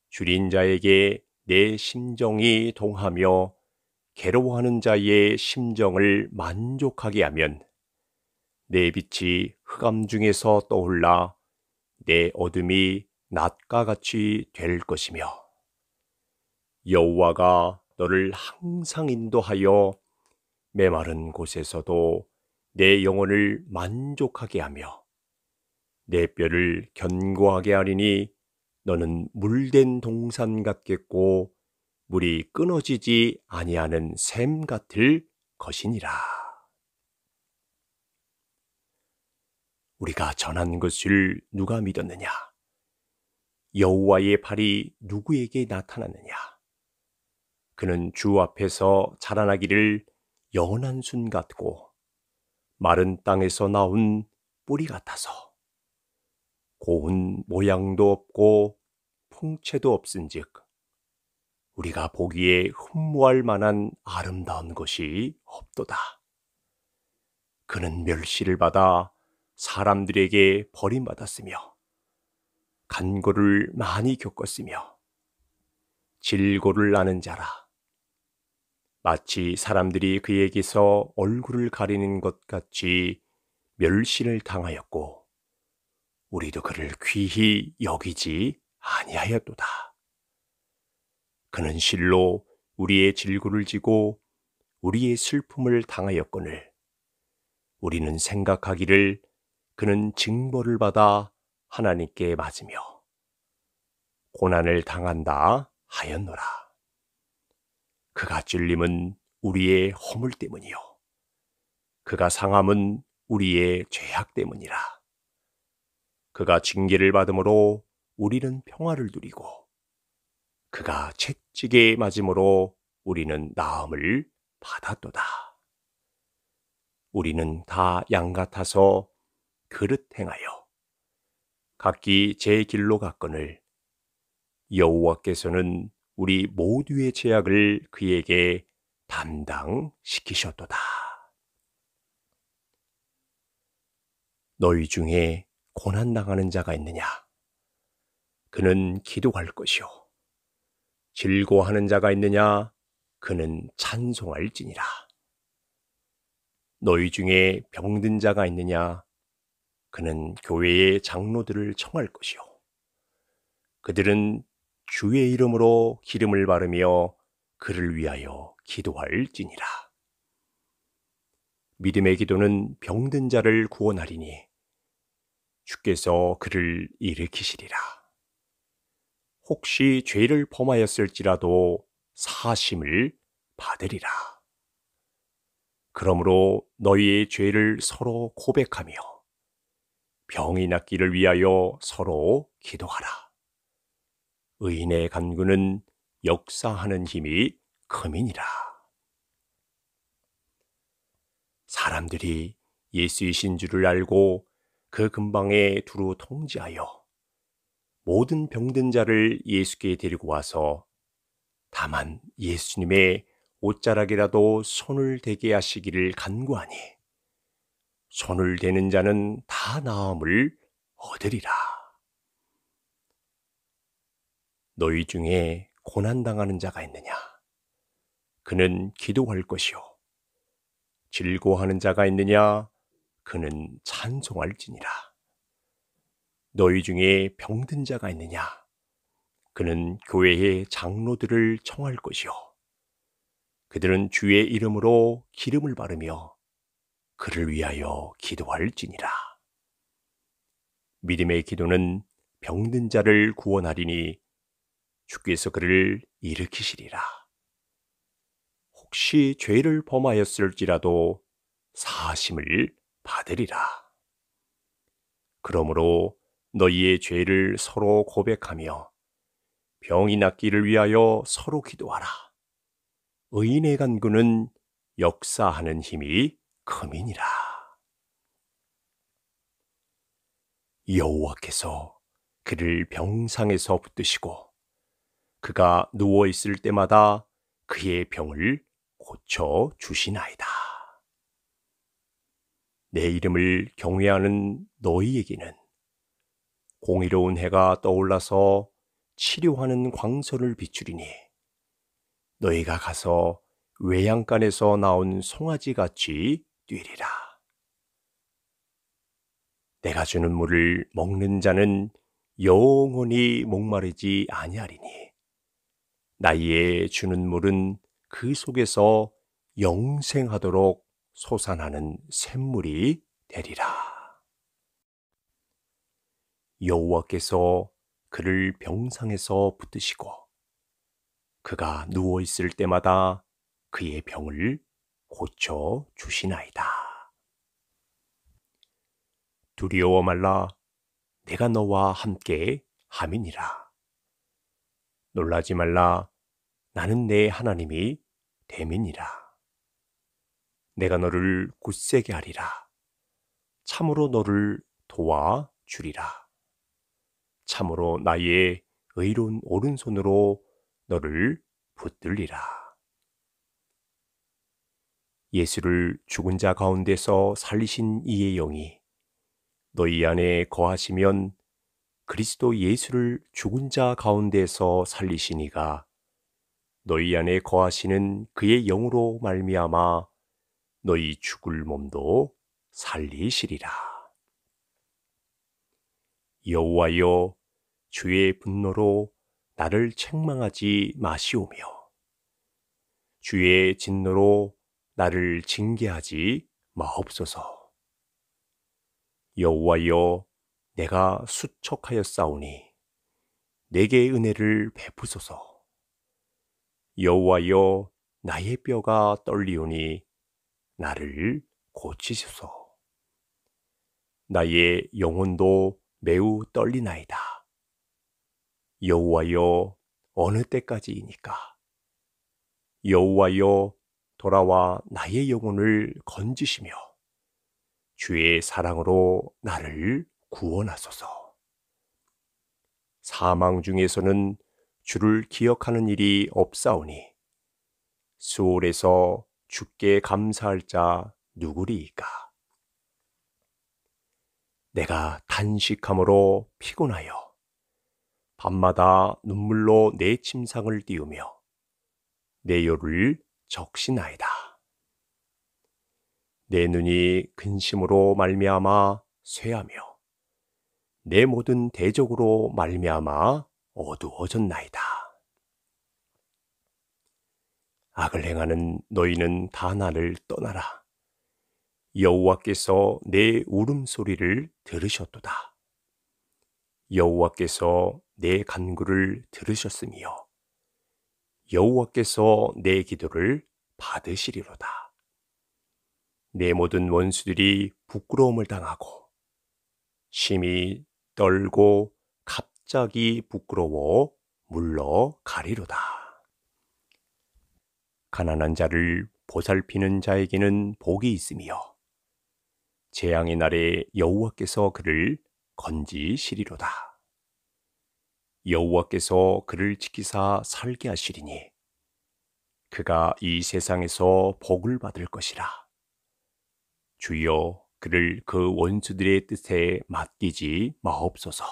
줄인 자에게 내 심정이 동하며 괴로워하는 자의 심정을 만족하게 하면 내 빛이 흑암 중에서 떠올라 내 어둠이 낮과 같이 될 것이며 여호와가 너를 항상 인도하여 메마른 곳에서도 내 영혼을 만족하게 하며 내 뼈를 견고하게 하리니 너는 물된 동산 같겠고 물이 끊어지지 아니하는 샘 같을 것이니라. 우리가 전한 것을 누가 믿었느냐? 여호와의 발이 누구에게 나타났느냐? 그는 주 앞에서 자라나기를 연한 순 같고 마른 땅에서 나온 뿌리 같아서 고운 모양도 없고 풍채도 없은즉 우리가 보기에 흠모할 만한 아름다운 것이 없도다. 그는 멸시를 받아 사람들에게 버림받았으며 간고를 많이 겪었으며 질고를 나는 자라 마치 사람들이 그에게서 얼굴을 가리는 것 같이 멸시를 당하였고 우리도 그를 귀히 여기지 아니하였도다. 그는 실로 우리의 질구를 지고 우리의 슬픔을 당하였거늘 우리는 생각하기를 그는 징벌을 받아 하나님께 맞으며 고난을 당한다 하였노라. 그가 찔림은 우리의 허물 때문이요. 그가 상함은 우리의 죄악 때문이라. 그가 징계를 받음으로 우리는 평화를 누리고 그가 채찍에 맞음으로 우리는 나음을 받았도다. 우리는 다 양 같아서 그릇 행하여 각기 제 길로 갔거늘 여호와께서는 우리 모두의 제약을 그에게 담당시키셨도다. 너희 중에 고난 당하는 자가 있느냐? 그는 기도할 것이요. 즐거워하는 자가 있느냐? 그는 찬송할지니라. 너희 중에 병든 자가 있느냐? 그는 교회의 장로들을 청할 것이요. 그들은 주의 이름으로 기름을 바르며 그를 위하여 기도할지니라. 믿음의 기도는 병든 자를 구원하리니 주께서 그를 일으키시리라. 혹시 죄를 범하였을지라도 사심을 받으리라. 그러므로 너희의 죄를 서로 고백하며 병이 낫기를 위하여 서로 기도하라. 의인의 간구는 역사하는 힘이 금이니라. 사람들이 예수이신 줄을 알고 그 근방에 두루 통지하여 모든 병든 자를 예수께 데리고 와서 다만 예수님의 옷자락이라도 손을 대게 하시기를 간구하니 손을 대는 자는 다 나음을 얻으리라. 너희 중에 고난당하는 자가 있느냐? 그는 기도할 것이요. 즐거워하는 자가 있느냐? 그는 찬송할지니라. 너희 중에 병든 자가 있느냐? 그는 교회의 장로들을 청할 것이요. 그들은 주의 이름으로 기름을 바르며 그를 위하여 기도할지니라. 믿음의 기도는 병든 자를 구원하리니 주께서 그를 일으키시리라. 혹시 죄를 범하였을지라도 사심을 받으리라. 그러므로 너희의 죄를 서로 고백하며 병이 낫기를 위하여 서로 기도하라. 의인의 간구는 역사하는 힘이 컴이니라. 여호와께서 그를 병상에서 붙드시고 그가 누워 있을 때마다 그의 병을 고쳐 주시나이다. 내 이름을 경외하는 너희에게는 공의로운 해가 떠올라서 치료하는 광선을 비추리니 너희가 가서 외양간에서 나온 송아지 같이 뛰리라. 내가 주는 물을 먹는 자는 영원히 목마르지 아니하리니 나이에 주는 물은 그 속에서 영생하도록 솟아나는 샘물이 되리라. 여호와께서 그를 병상에서 붙드시고 그가 누워 있을 때마다 그의 병을 고쳐 주시나이다. 두려워 말라 내가 너와 함께 함이니라. 놀라지 말라 나는 내 하나님이 됨이라 내가 너를 굳세게 하리라. 참으로 너를 도와 주리라. 참으로 나의 의로운 오른손으로 너를 붙들리라. 예수를 죽은 자 가운데서 살리신 이의 영이 너희 안에 거하시면 그리스도 예수를 죽은 자 가운데서 살리시니가 너희 안에 거하시는 그의 영으로 말미암아 너희 죽을 몸도 살리시리라. 여호와여 주의 분노로 나를 책망하지 마시오며 주의 진노로 나를 징계하지 마옵소서. 여호와여, 내가 수척하여 싸우니 내게 은혜를 베푸소서. 여호와여, 나의 뼈가 떨리오니 나를 고치소서. 나의 영혼도 매우 떨리나이다. 여호와여 어느 때까지이니까 여호와여 돌아와 나의 영혼을 건지시며 주의 사랑으로 나를 구원하소서. 사망 중에서는 주를 기억하는 일이 없사오니 수월에서 주께 감사할 자 누구리이까? 내가 단식함으로 피곤하여 밤마다 눈물로 내 침상을 띄우며 내 열을 적시나이다. 내 눈이 근심으로 말미암아 쇠하며 내 모든 대적으로 말미암아 어두워졌나이다. 악을 행하는 너희는 다 나를 떠나라. 여호와께서 내 울음소리를 들으셨도다. 여호와께서 내 간구를 들으셨으며 여호와께서 내 기도를 받으시리로다. 내 모든 원수들이 부끄러움을 당하고 심히 떨고 갑자기 부끄러워 물러가리로다. 가난한 자를 보살피는 자에게는 복이 있으며 재앙의 날에 여호와께서 그를 건지시리로다. 여호와께서 그를 지키사 살게 하시리니 그가 이 세상에서 복을 받을 것이라. 주여 그를 그 원수들의 뜻에 맡기지 마옵소서.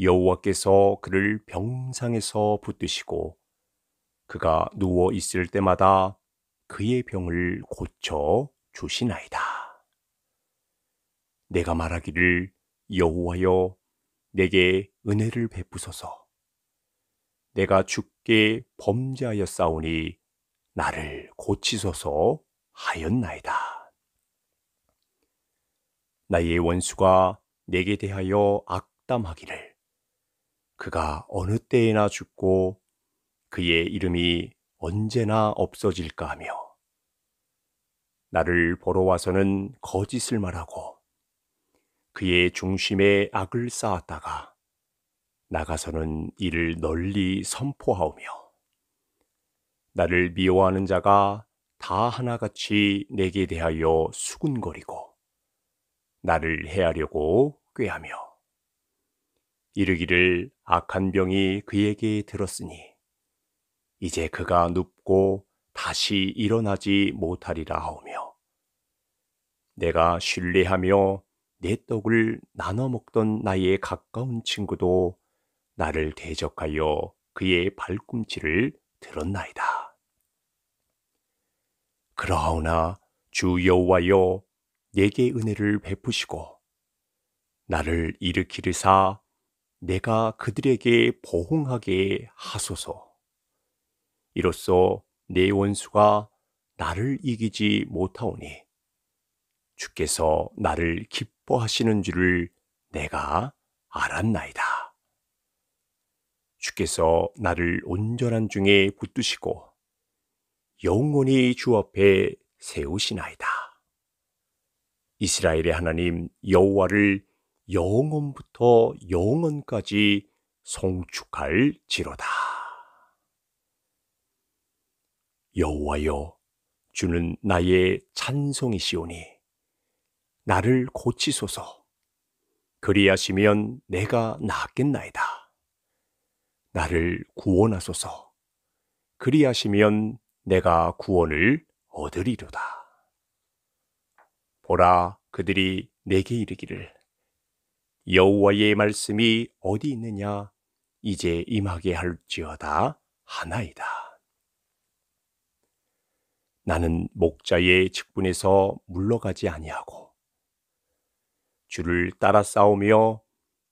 여호와께서 그를 병상에서 붙드시고 그가 누워 있을 때마다 그의 병을 고쳐 주시나이다. 내가 말하기를 여호와여 내게 은혜를 베푸소서. 내가 죽게 범죄하였사오니 나를 고치소서 하였나이다. 나의 원수가 내게 대하여 악담하기를 그가 어느 때에나 죽고 그의 이름이 언제나 없어질까 하며 나를 보러 와서는 거짓을 말하고 그의 중심에 악을 쌓았다가 나가서는 이를 널리 선포하오며 나를 미워하는 자가 다 하나같이 내게 대하여 수군거리고 나를 해하려고 꾀하며 이르기를 악한 병이 그에게 들었으니 이제 그가 눕고 다시 일어나지 못하리라 하오며 내가 신뢰하며 내 떡을 나눠 먹던 나의 가까운 친구도 나를 대적하여 그의 발꿈치를 들었나이다. 그러하오나 주 여호와여 내게 은혜를 베푸시고 나를 일으키리사 내가 그들에게 보응하게 하소서. 이로써 내 원수가 나를 이기지 못하오니 주께서 나를 기쁘 기뻐하시는 줄을 내가 알았나이다. 주께서 나를 온전한 중에 붙드시고 영원히 주 앞에 세우시나이다. 이스라엘의 하나님 여호와를 영원부터 영원까지 송축할 지로다. 여호와여 주는 나의 찬송이시오니 나를 고치소서. 그리하시면 내가 낫겠나이다. 나를 구원하소서. 그리하시면 내가 구원을 얻으리로다. 보라 그들이 내게 이르기를 여호와의 말씀이 어디 있느냐 이제 임하게 할지어다 하나이다. 나는 목자의 직분에서 물러가지 아니하고 주를 따라 싸우며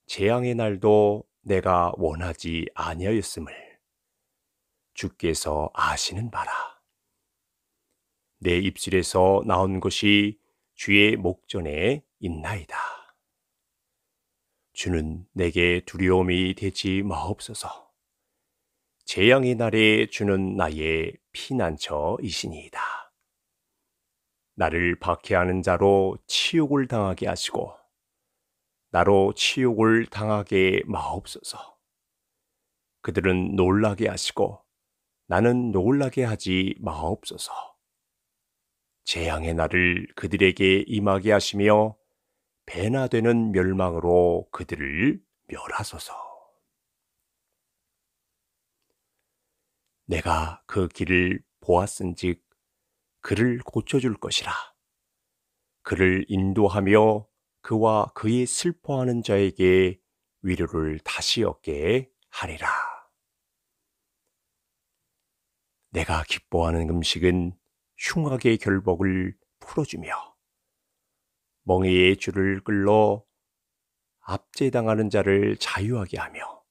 재앙의 날도 내가 원하지 아니하였음을 주께서 아시는 바라. 내 입술에서 나온 것이 주의 목전에 있나이다. 주는 내게 두려움이 되지 마옵소서. 재앙의 날에 주는 나의 피난처이시니이다. 나를 박해하는 자로 치욕을 당하게 하시고 나로 치욕을 당하게 마옵소서. 그들은 놀라게 하시고 나는 놀라게 하지 마옵소서. 재앙의 날을 그들에게 임하게 하시며 배나 되는 멸망으로 그들을 멸하소서. 내가 그 길을 보았은즉 그를 고쳐줄 것이라. 그를 인도하며 그와 그의 슬퍼하는 자에게 위로를 다시 얻게 하리라. 내가 기뻐하는 음식은 흉악의 결복을 풀어주며 멍에의 줄을 끌러 압제당하는 자를 자유하게 하며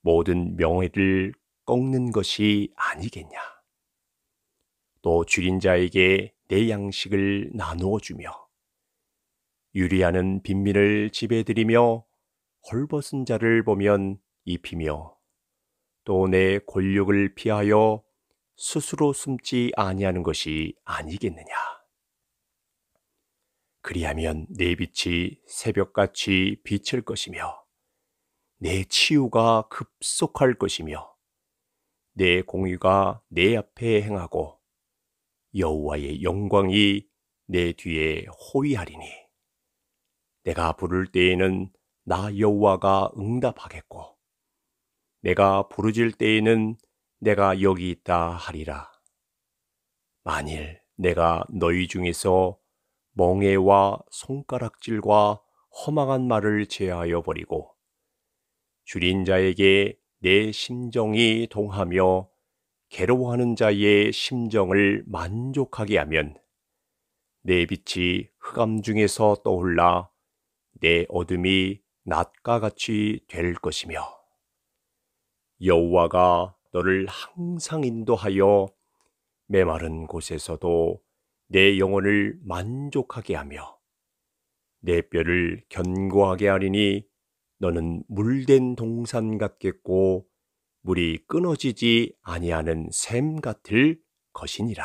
모든 명예를 꺾는 것이 아니겠냐. 또 줄인 자에게 내 양식을 나누어 주며 유리하는 빈민을 지배드리며 헐벗은 자를 보면 입히며 또 내 권력을 피하여 스스로 숨지 아니하는 것이 아니겠느냐. 그리하면 내 빛이 새벽같이 비칠 것이며 내 치유가 급속할 것이며 내 공의가 내 앞에 행하고 여호와의 영광이 내 뒤에 호위하리니 내가 부를 때에는 나 여호와가 응답하겠고 내가 부르질 때에는 내가 여기 있다 하리라. 만일 내가 너희 중에서 멍해와 손가락질과 허망한 말을 제하여 버리고 줄인 자에게 내 심정이 동하며 괴로워하는 자의 심정을 만족하게 하면 내 빛이 흑암 중에서 떠올라 내 어둠이 낮과 같이 될 것이며 여호와가 너를 항상 인도하여 메마른 곳에서도 내 영혼을 만족하게 하며 내 뼈를 견고하게 하리니 너는 물된 동산 같겠고 물이 끊어지지 아니하는 샘 같을 것이니라.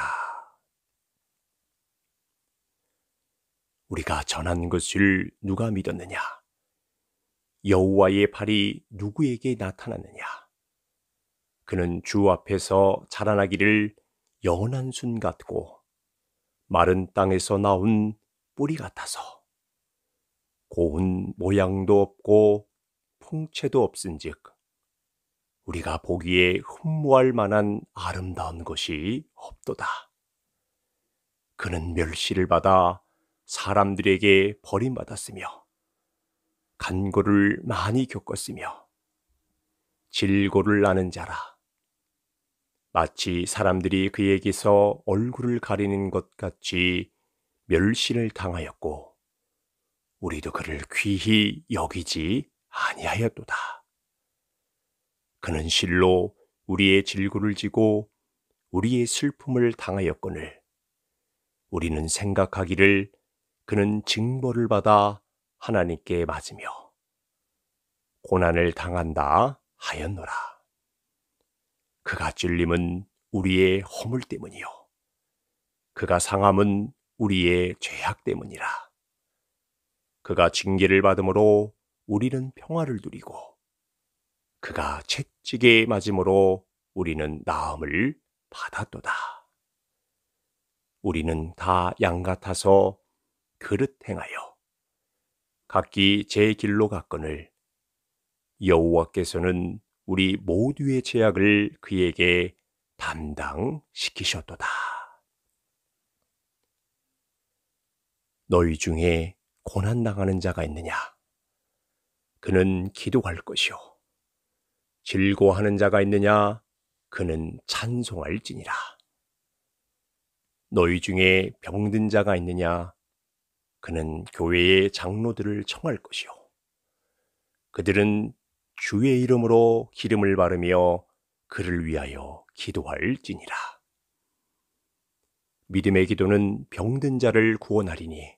우리가 전한 것을 누가 믿었느냐? 여호와의 발이 누구에게 나타났느냐? 그는 주 앞에서 자라나기를 연한 순 같고 마른 땅에서 나온 뿌리 같아서 고운 모양도 없고 풍채도 없은즉 우리가 보기에 흠모할 만한 아름다운 것이 없도다. 그는 멸시를 받아 사람들에게 버림받았으며 간고를 많이 겪었으며 질고를 나는 자라. 마치 사람들이 그에게서 얼굴을 가리는 것 같이 멸시를 당하였고 우리도 그를 귀히 여기지 아니하였도다. 그는 실로 우리의 질고를 지고 우리의 슬픔을 당하였거늘 우리는 생각하기를 그는 징벌을 받아 하나님께 맞으며 고난을 당한다 하였노라. 그가 찔림은 우리의 허물 때문이요. 그가 상함은 우리의 죄악 때문이라. 그가 징계를 받음으로 우리는 평화를 누리고 그가 채찍에 맞음으로 우리는 나음을 받았도다. 우리는 다 양 같아서 그릇 행하여 각기 제 길로 갔거늘 여호와께서는 우리 모두의 제약을 그에게 담당시키셨도다. 너희 중에 고난당하는 자가 있느냐? 그는 기도할 것이요. 즐거워하는 자가 있느냐? 그는 찬송할지니라. 너희 중에 병든 자가 있느냐? 그는 교회의 장로들을 청할 것이요. 그들은 주의 이름으로 기름을 바르며 그를 위하여 기도할지니라. 믿음의 기도는 병든 자를 구원하리니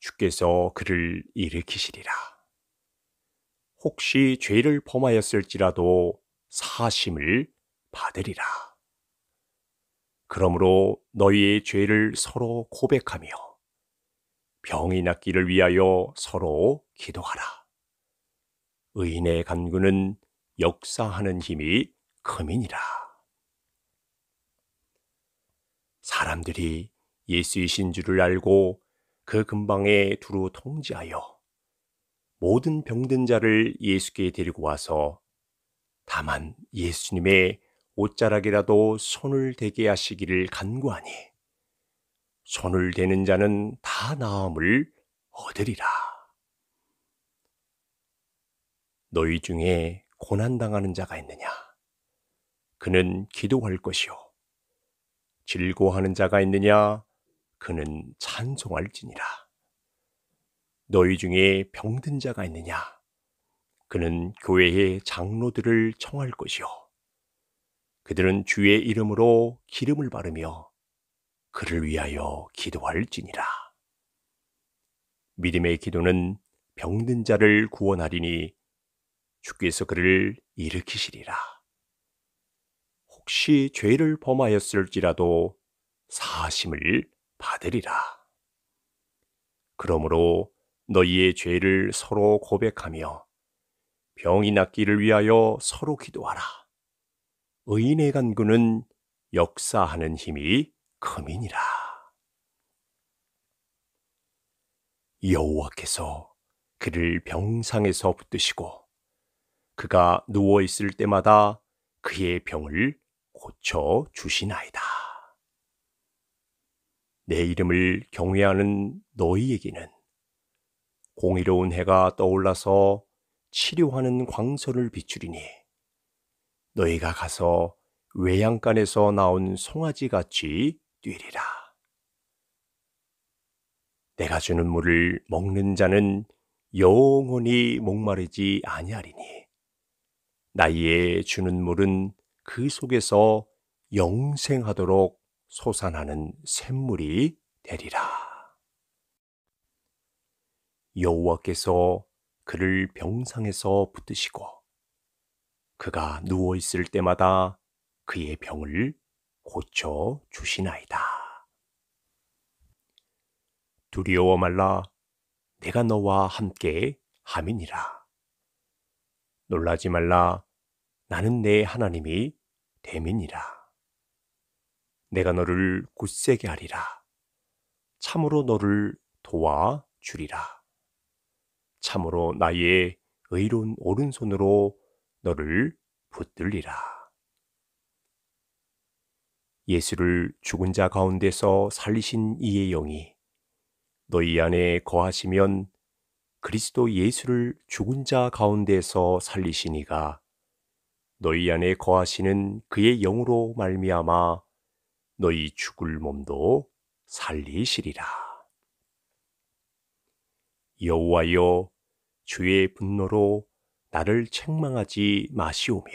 주께서 그를 일으키시리라. 혹시 죄를 범하였을지라도 사심을 받으리라. 그러므로 너희의 죄를 서로 고백하며 병이 낫기를 위하여 서로 기도하라. 의인의 간구는 역사하는 힘이 금이니라 사람들이 예수이신 줄을 알고 그 근방에 두루 통지하여 모든 병든 자를 예수께 데리고 와서 다만 예수님의 옷자락이라도 손을 대게 하시기를 간구하니 손을 대는 자는 다 나음을 얻으리라. 너희 중에 고난당하는 자가 있느냐? 그는 기도할 것이요. 즐거워하는 자가 있느냐? 그는 찬송할지니라. 너희 중에 병든 자가 있느냐? 그는 교회의 장로들을 청할 것이요. 그들은 주의 이름으로 기름을 바르며 그를 위하여 기도할지니라. 믿음의 기도는 병든 자를 구원하리니 주께서 그를 일으키시리라. 혹시 죄를 범하였을지라도 사심을 받으리라. 그러므로 너희의 죄를 서로 고백하며 병이 낫기를 위하여 서로 기도하라. 의인의 간구는 역사하는 힘이 컴이니라. 여호와께서 그를 병상에서 붙드시고 그가 누워 있을 때마다 그의 병을 고쳐 주시나이다. 내 이름을 경외하는 너희에게는 공의로운 해가 떠올라서 치료하는 광선을 비추리니 너희가 가서 외양간에서 나온 송아지 같이 뛰리라. 내가 주는 물을 먹는 자는 영원히 목마르지 아니하리니 나이에 주는 물은 그 속에서 영생하도록 소산하는 샘물이 되리라. 여호와께서 그를 병상에서 붙드시고 그가 누워 있을 때마다 그의 병을 고쳐 주시나이다. 두려워 말라 내가 너와 함께 함이니라. 놀라지 말라 나는 내 하나님이 됨이라 내가 너를 굳세게 하리라. 참으로 너를 도와 주리라. 참으로 나의 의로운 오른손으로 너를 붙들리라. 예수를 죽은 자 가운데서 살리신 이의 영이 너희 안에 거하시면 그리스도 예수를 죽은 자 가운데서 살리시니가 너희 안에 거하시는 그의 영으로 말미암아 너희 죽을 몸도 살리시리라. 여호와여 주의 분노로 나를 책망하지 마시오며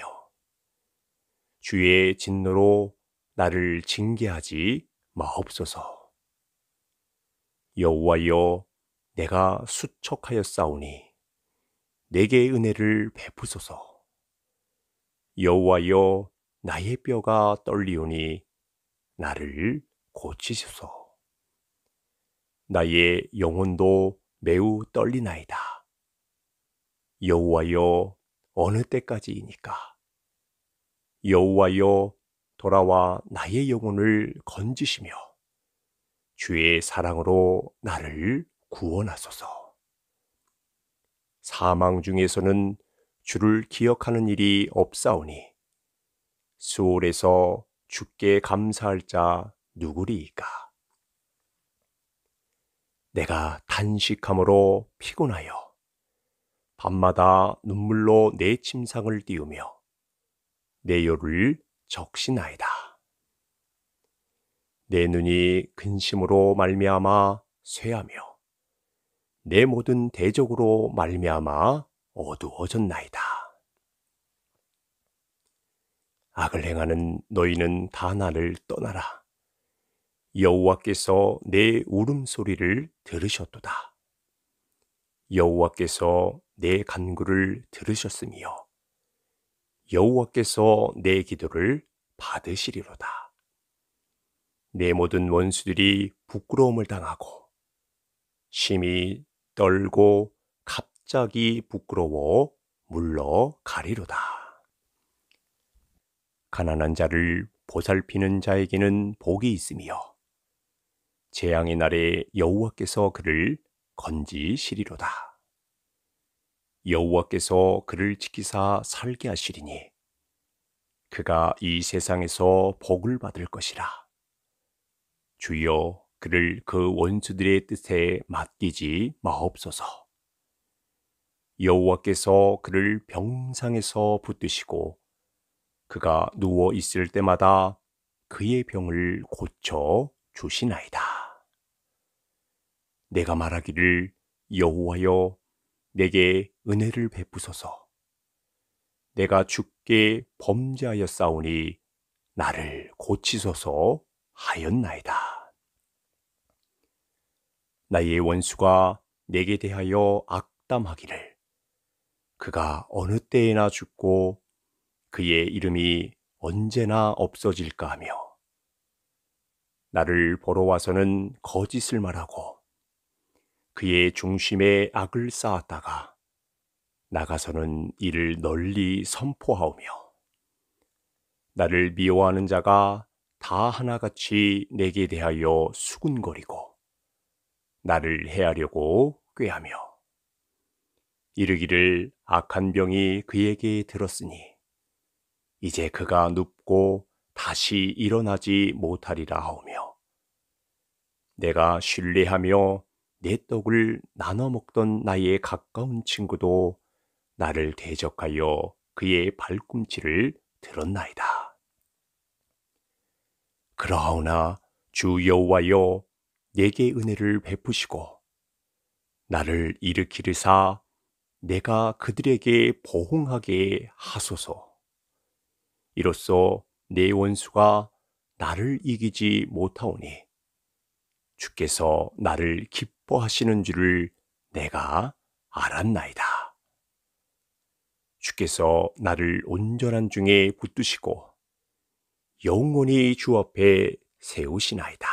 주의 진노로 나를 징계하지 마옵소서. 여호와여, 내가 수척하여 싸우니 내게 은혜를 베푸소서. 여호와여, 나의 뼈가 떨리오니 나를 고치소서. 나의 영혼도 매우 떨리나이다. 여호와여 어느 때까지이니까 여호와여 돌아와 나의 영혼을 건지시며 주의 사랑으로 나를 구원하소서. 사망 중에서는 주를 기억하는 일이 없사오니 수월에서 주께 감사할 자 누구리이까? 내가 단식함으로 피곤하여 밤마다 눈물로 내 침상을 띄우며 내 요를 적시나이다. 내 눈이 근심으로 말미암아 쇠하며 내 모든 대적으로 말미암아 어두워졌나이다. 악을 행하는 너희는 다 나를 떠나라. 여호와께서 내 울음소리를 들으셨도다. 여호와께서 내 간구를 들으셨으며 여호와께서 내 기도를 받으시리로다. 내 모든 원수들이 부끄러움을 당하고 심히 떨고 갑자기 부끄러워 물러가리로다. 가난한 자를 보살피는 자에게는 복이 있으며 재앙의 날에 여호와께서 그를 건지시리로다. 여호와께서 그를 지키사 살게 하시리니 그가 이 세상에서 복을 받을 것이라. 주여 그를 그 원수들의 뜻에 맡기지 마옵소서. 여호와께서 그를 병상에서 붙드시고 그가 누워 있을 때마다 그의 병을 고쳐 주시나이다. 내가 말하기를 여호와여 내게 은혜를 베푸소서. 내가 죽게 범죄하였사오니 나를 고치소서 하였나이다. 나의 원수가 내게 대하여 악담하기를 그가 어느 때에나 죽고 그의 이름이 언제나 없어질까 하며 나를 보러 와서는 거짓을 말하고 그의 중심에 악을 쌓았다가 나가서는 이를 널리 선포하오며 나를 미워하는 자가 다 하나같이 내게 대하여 수군거리고 나를 해하려고 꾀하며 이르기를 악한 병이 그에게 들었으니 이제 그가 눕고 다시 일어나지 못하리라 하오며 내가 신뢰하며 내 떡을 나눠 먹던 나의 가까운 친구도 나를 대적하여 그의 발꿈치를 들었나이다. 그러하오나 주 여호와여 내게 은혜를 베푸시고 나를 일으키르사 내가 그들에게 보응하게 하소서. 이로써 내 원수가 나를 이기지 못하오니 주께서 나를 기뻐하시는 줄을 내가 알았나이다. 주께서 나를 온전한 중에 붙드시고 영원히 주 앞에 세우시나이다.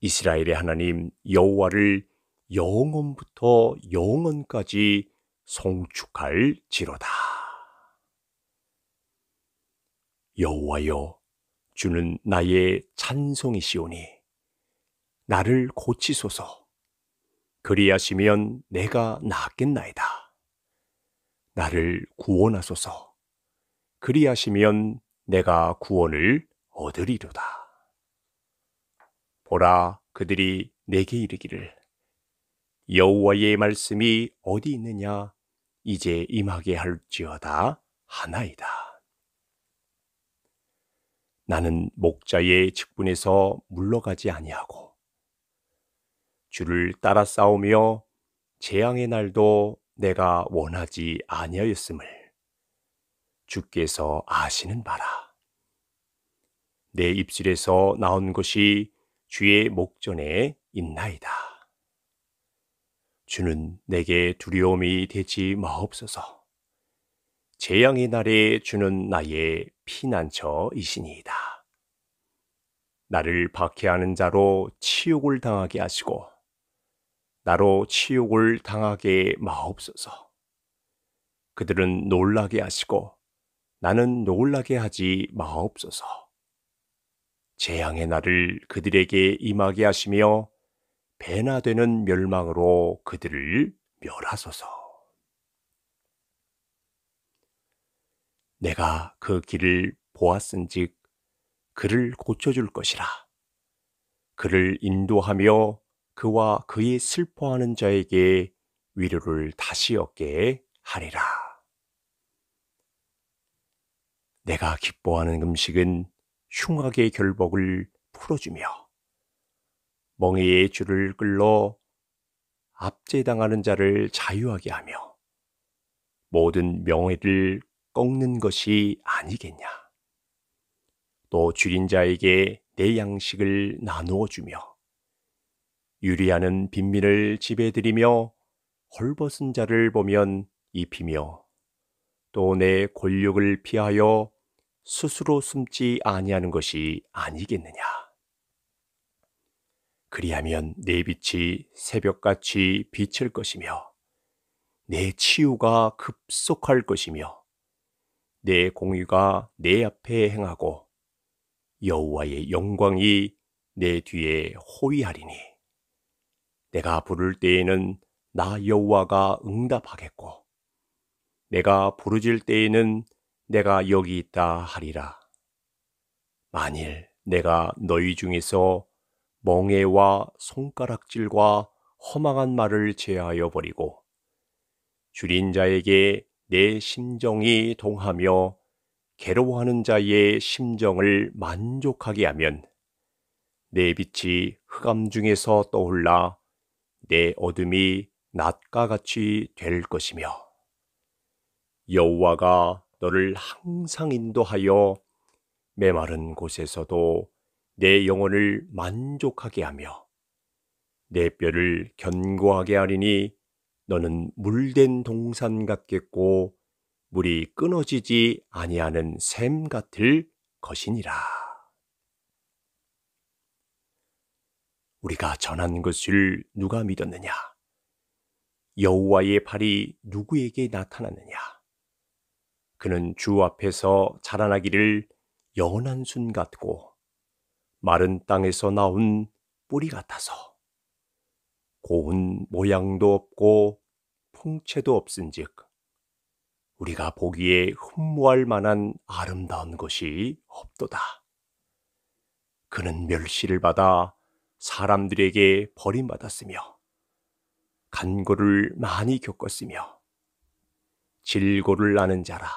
이스라엘의 하나님 여호와를 영원부터 영원까지 송축할 지로다. 여호와여 주는 나의 찬송이시오니 나를 고치소서 그리하시면 내가 낫겠나이다. 나를 구원하소서. 그리하시면 내가 구원을 얻으리로다. 보라 그들이 내게 이르기를 여호와의 말씀이 어디 있느냐 이제 임하게 할지어다 하나이다. 나는 목자의 직분에서 물러가지 아니하고 주를 따라 싸우며 재앙의 날도 내가 원하지 아니하였음을 주께서 아시는 바라. 내 입술에서 나온 것이 주의 목전에 있나이다. 주는 내게 두려움이 되지 마옵소서. 재앙의 날에 주는 나의 피난처이시니이다. 나를 박해하는 자로 치욕을 당하게 하시고 나로 치욕을 당하게 마옵소서. 그들은 놀라게 하시고 나는 놀라게 하지 마옵소서. 재앙의 날을 그들에게 임하게 하시며 배나 되는 멸망으로 그들을 멸하소서. 내가 그 길을 보았은즉 그를 고쳐줄 것이라. 그를 인도하며 그와 그의 슬퍼하는 자에게 위로를 다시 얻게 하리라. 내가 기뻐하는 음식은 흉악의 결복을 풀어주며 멍에의 줄을 끌러 압제당하는 자를 자유하게 하며 모든 명예를 꺾는 것이 아니겠냐. 또 줄인 자에게 내 양식을 나누어 주며 유리하는 빈민을 지배드리며 헐벗은 자를 보면 입히며 또 내 권력을 피하여 스스로 숨지 아니하는 것이 아니겠느냐. 그리하면 내 빛이 새벽같이 비칠 것이며 내 치유가 급속할 것이며 내 공의가 내 앞에 행하고 여호와의 영광이 내 뒤에 호위하리니 내가 부를 때에는 나 여호와가 응답하겠고 내가 부르질 때에는 내가 여기 있다 하리라. 만일 내가 너희 중에서 멍해와 손가락질과 허망한 말을 제하여 버리고 줄인 자에게 내 심정이 동하며 괴로워하는 자의 심정을 만족하게 하면 내 빛이 흑암 중에서 떠올라 내 어둠이 낮과 같이 될 것이며 여호와가 너를 항상 인도하여 메마른 곳에서도 내 영혼을 만족하게 하며 내 뼈를 견고하게 하리니 너는 물된 동산 같겠고 물이 끊어지지 아니하는 샘 같을 것이니라. 우리가 전한 것을 누가 믿었느냐? 여호와의 발이 누구에게 나타났느냐? 그는 주 앞에서 자라나기를 연한 순 같고 마른 땅에서 나온 뿌리 같아서 고운 모양도 없고 풍채도 없은즉 우리가 보기에 흠모할 만한 아름다운 것이 없도다. 그는 멸시를 받아 사람들에게 버림받았으며 간고를 많이 겪었으며 질고를 나는 자라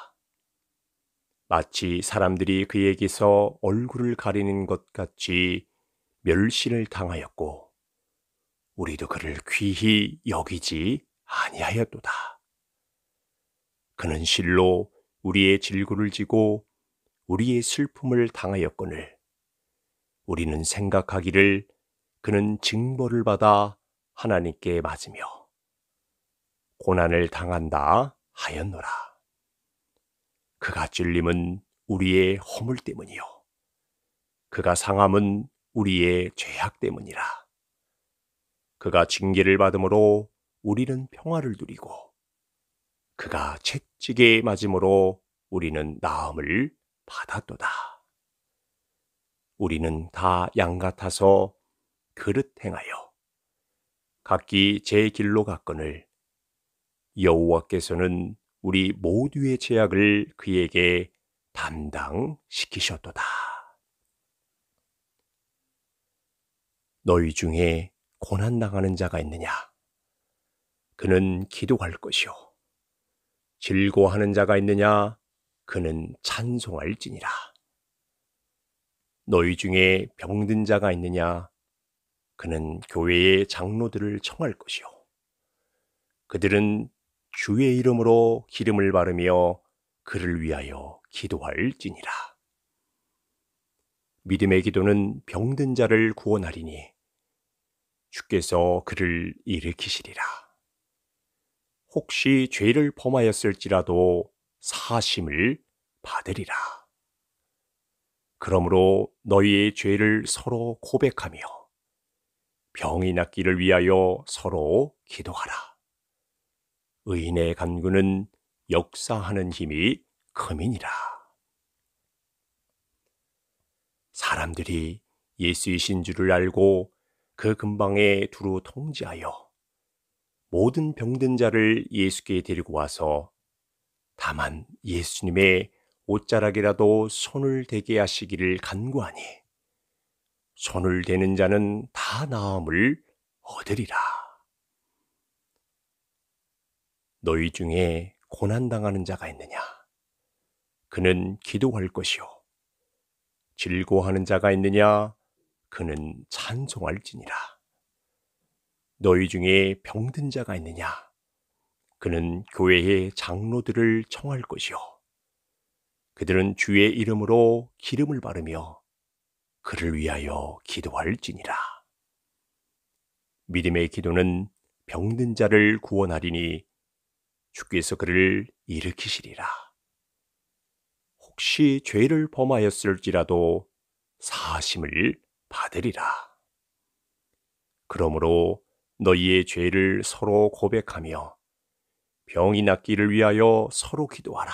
마치 사람들이 그에게서 얼굴을 가리는 것 같이 멸시를 당하였고 우리도 그를 귀히 여기지 아니하였도다. 그는 실로 우리의 질구를 지고 우리의 슬픔을 당하였거늘 우리는 생각하기를 그는 징벌을 받아 하나님께 맞으며 고난을 당한다 하였노라. 그가 찔림은 우리의 허물 때문이요. 그가 상함은 우리의 죄악 때문이라. 그가 징계를 받음으로 우리는 평화를 누리고 그가 채찍에 맞음으로 우리는 나음을 받았도다. 우리는 다 양 같아서 그릇 행하여 각기 제 길로 갔거늘 여호와께서는 우리 모두의 제약을 그에게 담당시키셨도다. 너희 중에 고난 당하는 자가 있느냐? 그는 기도할 것이요. 즐거워하는 자가 있느냐? 그는 찬송할지니라. 너희 중에 병든 자가 있느냐? 그는 교회의 장로들을 청할 것이요. 그들은 주의 이름으로 기름을 바르며 그를 위하여 기도할지니라. 믿음의 기도는 병든 자를 구원하리니 주께서 그를 일으키시리라. 혹시 죄를 범하였을지라도 사심을 받으리라. 그러므로 너희의 죄를 서로 고백하며 병이 낫기를 위하여 서로 기도하라. 의인의 간구는 역사하는 힘이 금이니라 사람들이 예수이신 줄을 알고 그 근방에 두루 통지하여 모든 병든 자를 예수께 데리고 와서 다만 예수님의 옷자락이라도 손을 대게 하시기를 간구하니 손을 대는 자는 다 나음을 얻으리라. 너희 중에 고난당하는 자가 있느냐? 그는 기도할 것이요. 즐거워하는 자가 있느냐? 그는 찬송할지니라. 너희 중에 병든 자가 있느냐? 그는 교회의 장로들을 청할 것이요. 그들은 주의 이름으로 기름을 바르며 그를 위하여 기도할지니라. 믿음의 기도는 병든 자를 구원하리니 주께서 그를 일으키시리라. 혹시 죄를 범하였을지라도 사심을 받으리라. 그러므로 너희의 죄를 서로 고백하며 병이 낫기를 위하여 서로 기도하라.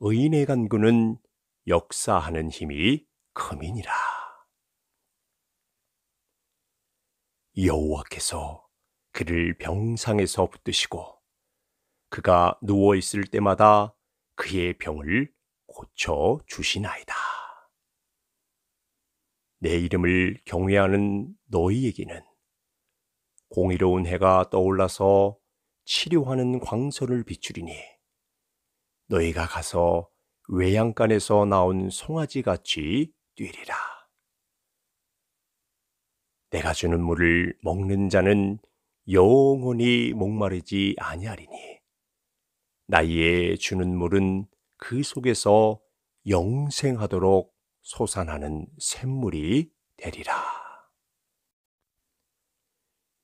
의인의 간구는 역사하는 힘이 금이니라. 여호와께서 그를 병상에서 붙드시고 그가 누워 있을 때마다 그의 병을 고쳐 주시나이다. 내 이름을 경외하는 너희에게는 공의로운 해가 떠올라서 치료하는 광선을 비추리니 너희가 가서 외양간에서 나온 송아지 같이 뛰리라. 내가 주는 물을 먹는 자는 영원히 목마르지 아니하리니 나이에 주는 물은 그 속에서 영생하도록 소산하는 샘물이 되리라.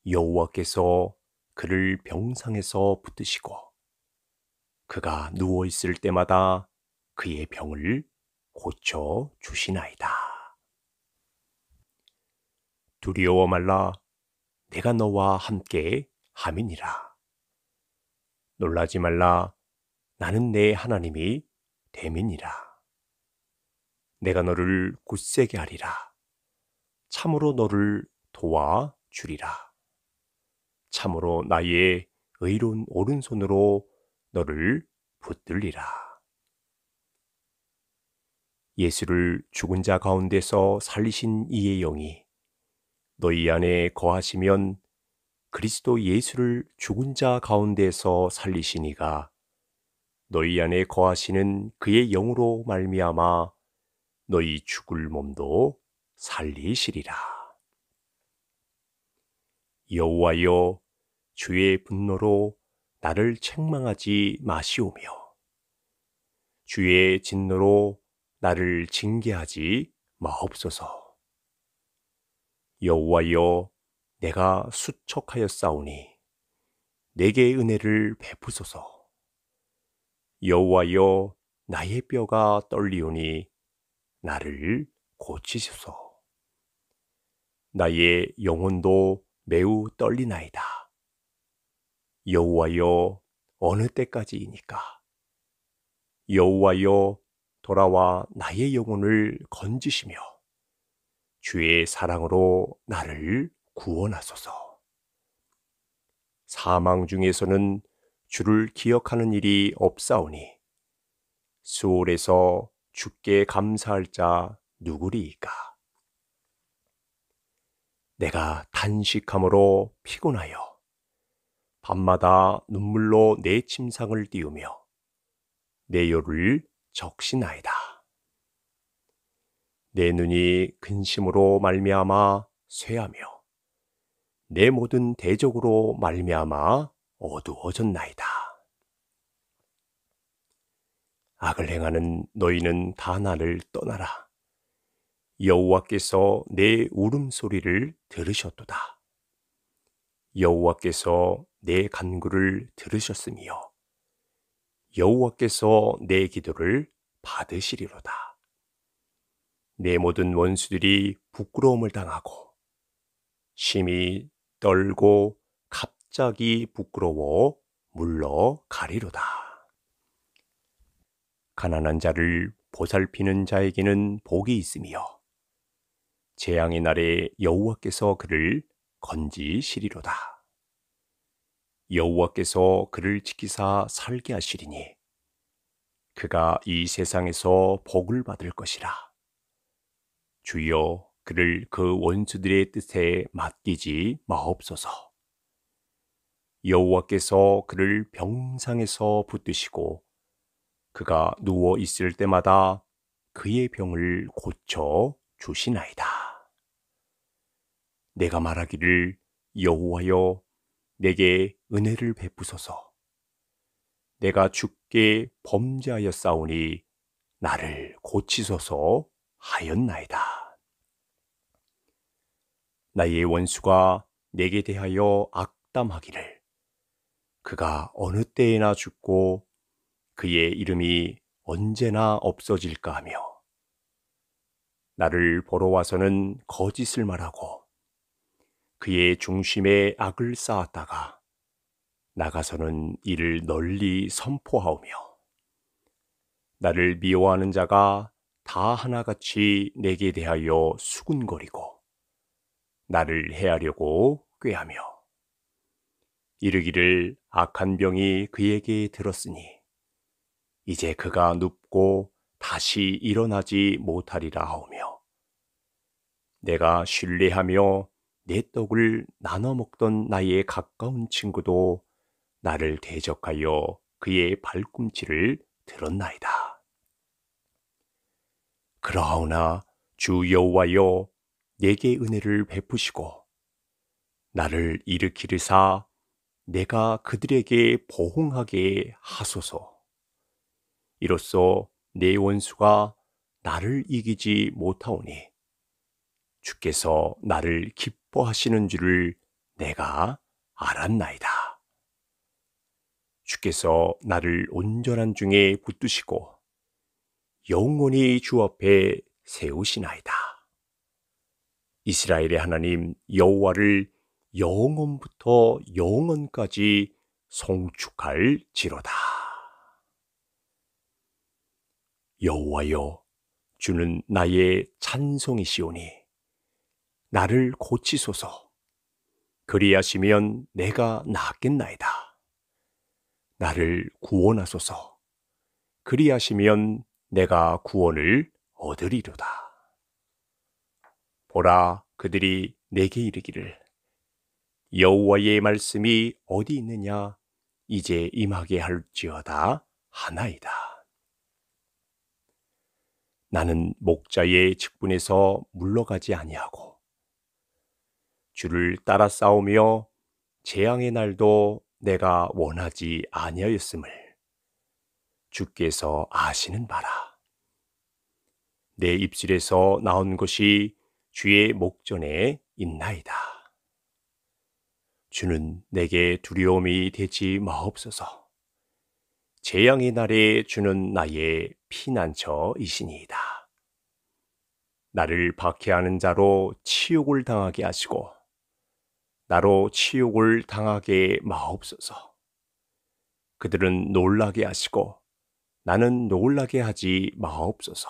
여호와께서 그를 병상에서 붙드시고 그가 누워 있을 때마다 그의 병을 고쳐 주시나이다. 두려워 말라 내가 너와 함께 함이니라. 놀라지 말라 나는 내 하나님이 됨이라 내가 너를 굳세게 하리라. 참으로 너를 도와 주리라. 참으로 나의 의로운 오른손으로 너를 붙들리라. 예수를 죽은 자 가운데서 살리신 이의 영이 너희 안에 거하시면 그리스도 예수를 죽은 자 가운데서 살리시니가 너희 안에 거하시는 그의 영으로 말미암아 너희 죽을 몸도 살리시리라. 여호와여 주의 분노로 나를 책망하지 마시오며 주의 진노로 나를 징계하지 마옵소서. 여호와여, 내가 수척하여 싸우니 내게 은혜를 베푸소서. 여호와여, 나의 뼈가 떨리오니 나를 고치소서. 나의 영혼도 매우 떨리나이다. 여호와여 어느 때까지이니까 여호와여 돌아와 나의 영혼을 건지시며 주의 사랑으로 나를 구원하소서. 사망 중에서는 주를 기억하는 일이 없사오니 수월에서 주께 감사할 자 누구리이까? 내가 단식함으로 피곤하여 밤마다 눈물로 내 침상을 띄우며 내 요를 적시나이다. 내 눈이 근심으로 말미암아 쇠하며 내 모든 대적으로 말미암아 어두워졌나이다. 악을 행하는 너희는 다 나를 떠나라. 여호와께서 내 울음소리를 들으셨도다. 여호와께서 내 간구를 들으셨으며 여호와께서 내 기도를 받으시리로다. 내 모든 원수들이 부끄러움을 당하고 심히 떨고 갑자기 부끄러워 물러가리로다. 가난한 자를 보살피는 자에게는 복이 있으며 재앙의 날에 여호와께서 그를 건지시리로다. 여호와께서 그를 지키사 살게 하시리니 그가 이 세상에서 복을 받을 것이라. 주여 그를 그 원수들의 뜻에 맡기지 마옵소서. 여호와께서 그를 병상에서 붙드시고 그가 누워 있을 때마다 그의 병을 고쳐 주시나이다. 내가 말하기를 여호와여 내게 은혜를 베푸소서. 내가 죽게 범죄하였사오니 나를 고치소서 하였나이다. 나의 원수가 내게 대하여 악담하기를 그가 어느 때에나 죽고 그의 이름이 언제나 없어질까 하며 나를 보러 와서는 거짓을 말하고 그의 중심에 악을 쌓았다가 나가서는 이를 널리 선포하오며 나를 미워하는 자가 다 하나같이 내게 대하여 수군거리고 나를 해하려고 꾀하며 이르기를 악한 병이 그에게 들었으니 이제 그가 눕고 다시 일어나지 못하리라 하오며 내가 신뢰하며 내 떡을 나눠 먹던 나의 가까운 친구도 나를 대적하여 그의 발꿈치를 들었나이다. 그러하오나 주 여호와여 내게 은혜를 베푸시고 나를 일으키리사 내가 그들에게 보응하게 하소서. 이로써 내 원수가 나를 이기지 못하오니 주께서 나를 기뻐하시는 줄을 내가 알았나이다. 주께서 나를 온전한 중에 붙드시고 영원히 주 앞에 세우시나이다. 이스라엘의 하나님 여호와를 영원부터 영원까지 송축할 지로다. 여호와여 주는 나의 찬송이시오니 나를 고치소서. 그리하시면 내가 낫겠나이다. 나를 구원하소서. 그리하시면 내가 구원을 얻으리로다. 보라 그들이 내게 이르기를 여호와의 말씀이 어디 있느냐 이제 임하게 할지어다 하나이다. 나는 목자의 직분에서 물러가지 아니하고 주를 따라 싸우며 재앙의 날도 내가 원하지 아니하였음을 주께서 아시는 바라. 내 입술에서 나온 것이 주의 목전에 있나이다. 주는 내게 두려움이 되지 마옵소서. 재앙의 날에 주는 나의 피난처이시니이다. 나를 박해하는 자로 치욕을 당하게 하시고 나로 치욕을 당하게 마옵소서. 그들은 놀라게 하시고 나는 놀라게 하지 마옵소서.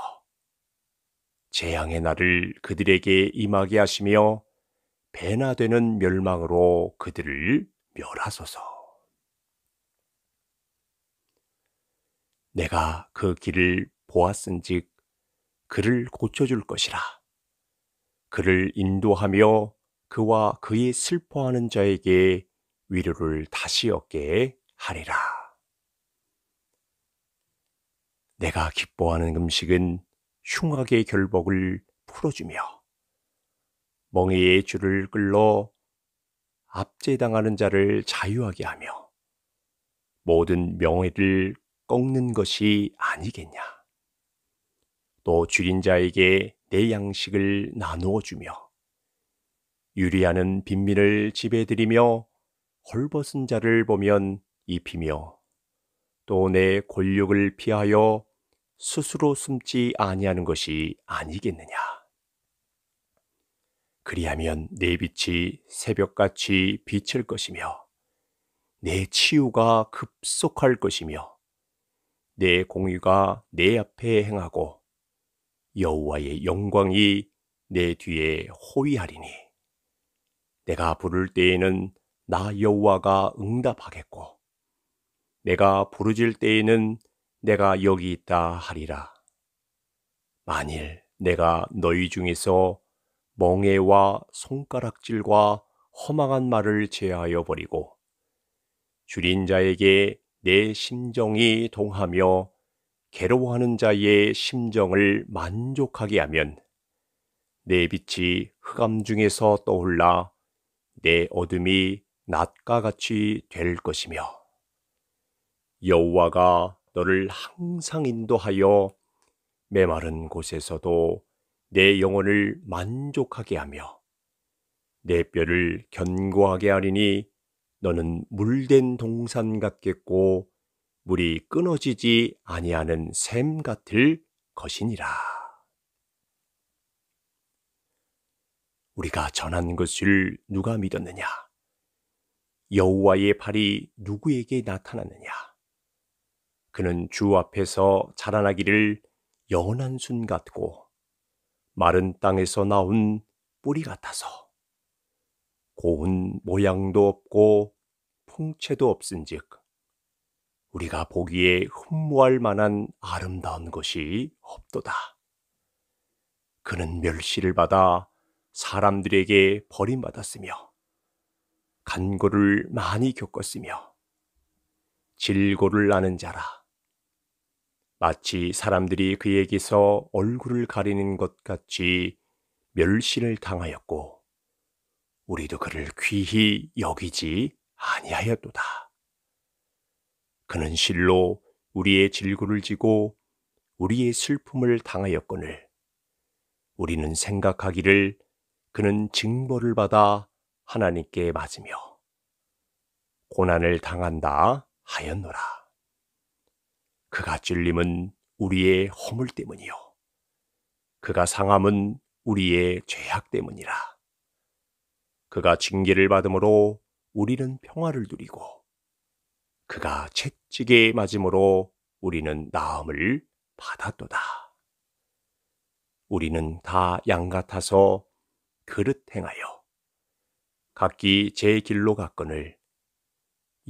재앙의 날을 그들에게 임하게 하시며 배나 되는 멸망으로 그들을 멸하소서. 내가 그 길을 보았은즉 그를 고쳐줄 것이라. 그를 인도하며 그와 그의 슬퍼하는 자에게 위로를 다시 얻게 하리라. 내가 기뻐하는 음식은 흉악의 결복을 풀어주며 멍에의 줄을 끌러 압제당하는 자를 자유하게 하며 모든 명예를 꺾는 것이 아니겠냐. 또 줄인 자에게 내 양식을 나누어 주며 유리하는 빈민을 지배드리며 헐벗은 자를 보면 입히며 또 내 권력을 피하여 스스로 숨지 아니하는 것이 아니겠느냐. 그리하면 내 빛이 새벽같이 비칠 것이며 내 치유가 급속할 것이며 내 공의가 내 앞에 행하고 여호와의 영광이 내 뒤에 호위하리니 내가 부를 때에는 나 여호와가 응답하겠고 내가 부르질 때에는 내가 여기 있다 하리라. 만일 내가 너희 중에서 멍해와 손가락질과 허망한 말을 제하여 버리고 줄인 자에게 내 심정이 동하며 괴로워하는 자의 심정을 만족하게 하면 내 빛이 흑암 중에서 떠올라 내 어둠이 낮과 같이 될 것이며 여호와가 너를 항상 인도하여 메마른 곳에서도 내 영혼을 만족하게 하며 내 뼈를 견고하게 하리니 너는 물된 동산 같겠고 물이 끊어지지 아니하는 샘 같을 것이니라. 우리가 전한 것을 누가 믿었느냐? 여호와의 발이 누구에게 나타났느냐? 그는 주 앞에서 자라나기를 연한순 같고 마른 땅에서 나온 뿌리 같아서 고운 모양도 없고 풍채도 없은즉 우리가 보기에 흠모할 만한 아름다운 것이 없도다. 그는 멸시를 받아 사람들에게 버림받았으며 간고를 많이 겪었으며 질고를 나는 자라 마치 사람들이 그에게서 얼굴을 가리는 것 같이 멸시를 당하였고 우리도 그를 귀히 여기지 아니하였도다. 그는 실로 우리의 질구를 지고 우리의 슬픔을 당하였거늘 우리는 생각하기를 그는 징벌을 받아 하나님께 맞으며 고난을 당한다 하였노라. 그가 찔림은 우리의 허물 때문이요. 그가 상함은 우리의 죄악 때문이라. 그가 징계를 받음으로 우리는 평화를 누리고 그가 채찍에 맞음으로 우리는 나음을 받았도다. 우리는 다 양 같아서 그릇 행하여 각기 제 길로 갔거늘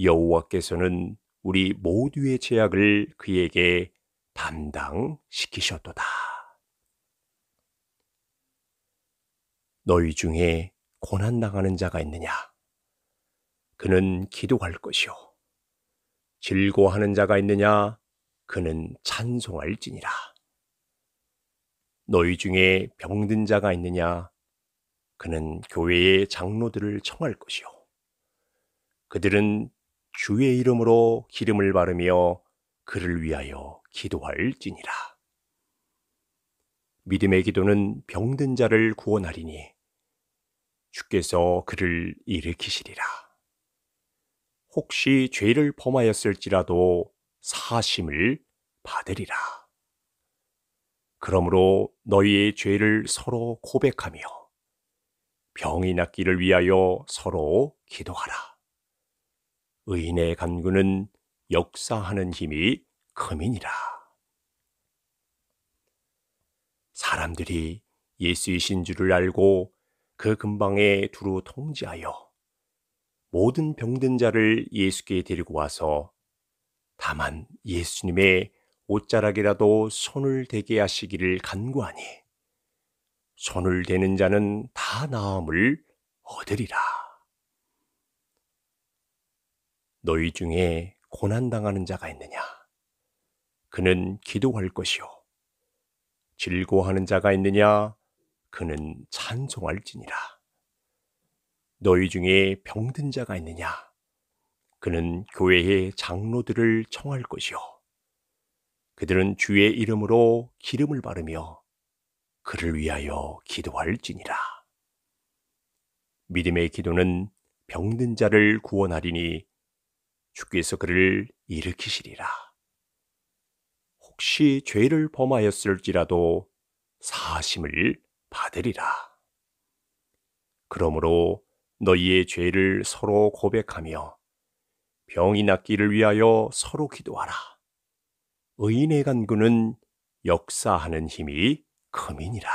여호와께서는 우리 모두의 제약을 그에게 담당시키셨도다. 너희 중에 고난 당하는 자가 있느냐? 그는 기도할 것이요. 즐거워하는 자가 있느냐? 그는 찬송할지니라. 너희 중에 병든 자가 있느냐? 그는 교회의 장로들을 청할 것이요. 그들은 주의 이름으로 기름을 바르며 그를 위하여 기도할지니라. 믿음의 기도는 병든 자를 구원하리니 주께서 그를 일으키시리라. 혹시 죄를 범하였을지라도 사심을 받으리라. 그러므로 너희의 죄를 서로 고백하며 병이 낫기를 위하여 서로 기도하라. 의인의 간구는 역사하는 힘이 금이니라 사람들이 예수이신 줄을 알고 그 근방에 두루 통지하여 모든 병든 자를 예수께 데리고 와서 다만 예수님의 옷자락이라도 손을 대게 하시기를 간구하니 손을 대는 자는 다 나음을 얻으리라. 너희 중에 고난당하는 자가 있느냐? 그는 기도할 것이요. 즐거워하는 자가 있느냐? 그는 찬송할지니라. 너희 중에 병든 자가 있느냐? 그는 교회의 장로들을 청할 것이요. 그들은 주의 이름으로 기름을 바르며 그를 위하여 기도할지니라. 믿음의 기도는 병든 자를 구원하리니 주께서 그를 일으키시리라. 혹시 죄를 범하였을지라도 사심을 받으리라. 그러므로 너희의 죄를 서로 고백하며 병이 낫기를 위하여 서로 기도하라. 의인의 간구는 역사하는 힘이 검이니라.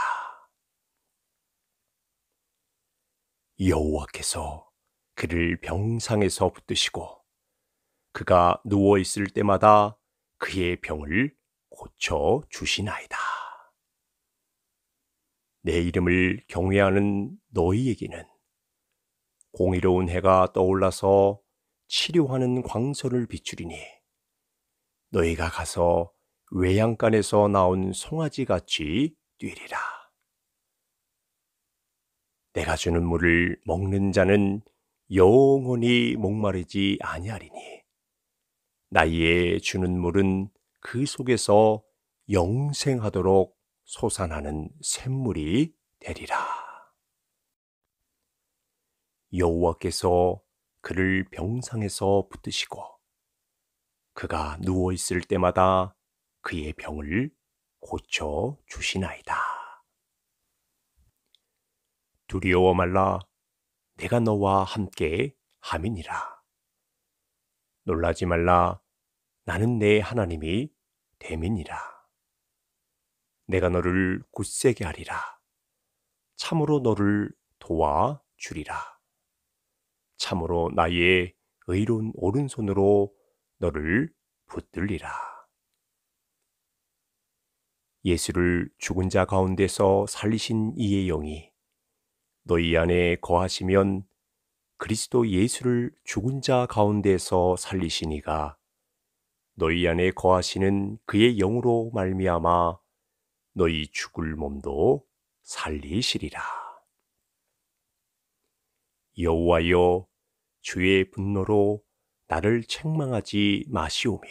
여호와께서 그를 병상에서 붙드시고 그가 누워 있을 때마다 그의 병을 고쳐 주시나이다. 내 이름을 경외하는 너희에게는 공의로운 해가 떠올라서 치료하는 광선을 비추리니 너희가 가서 외양간에서 나온 송아지 같이 뛰리라. 내가 주는 물을 먹는 자는 영원히 목마르지 아니하리니 나이에 주는 물은 그 속에서 영생하도록 소산하는 샘물이 되리라. 여호와께서 그를 병상에서 붙드시고 그가 누워 있을 때마다 그의 병을 고쳐 주시나이다. 두려워 말라. 내가 너와 함께 함이니라. 놀라지 말라. 나는 내 하나님이 됨이라 내가 너를 굳세게 하리라. 참으로 너를 도와 주리라. 참으로 나의 의로운 오른손으로 너를 붙들리라. 예수를 죽은 자 가운데서 살리신 이의 영이 너희 안에 거하시면 그리스도 예수를 죽은 자 가운데서 살리시니가 너희 안에 거하시는 그의 영으로 말미암아 너희 죽을 몸도 살리시리라. 여호와여 주의 분노로 나를 책망하지 마시오며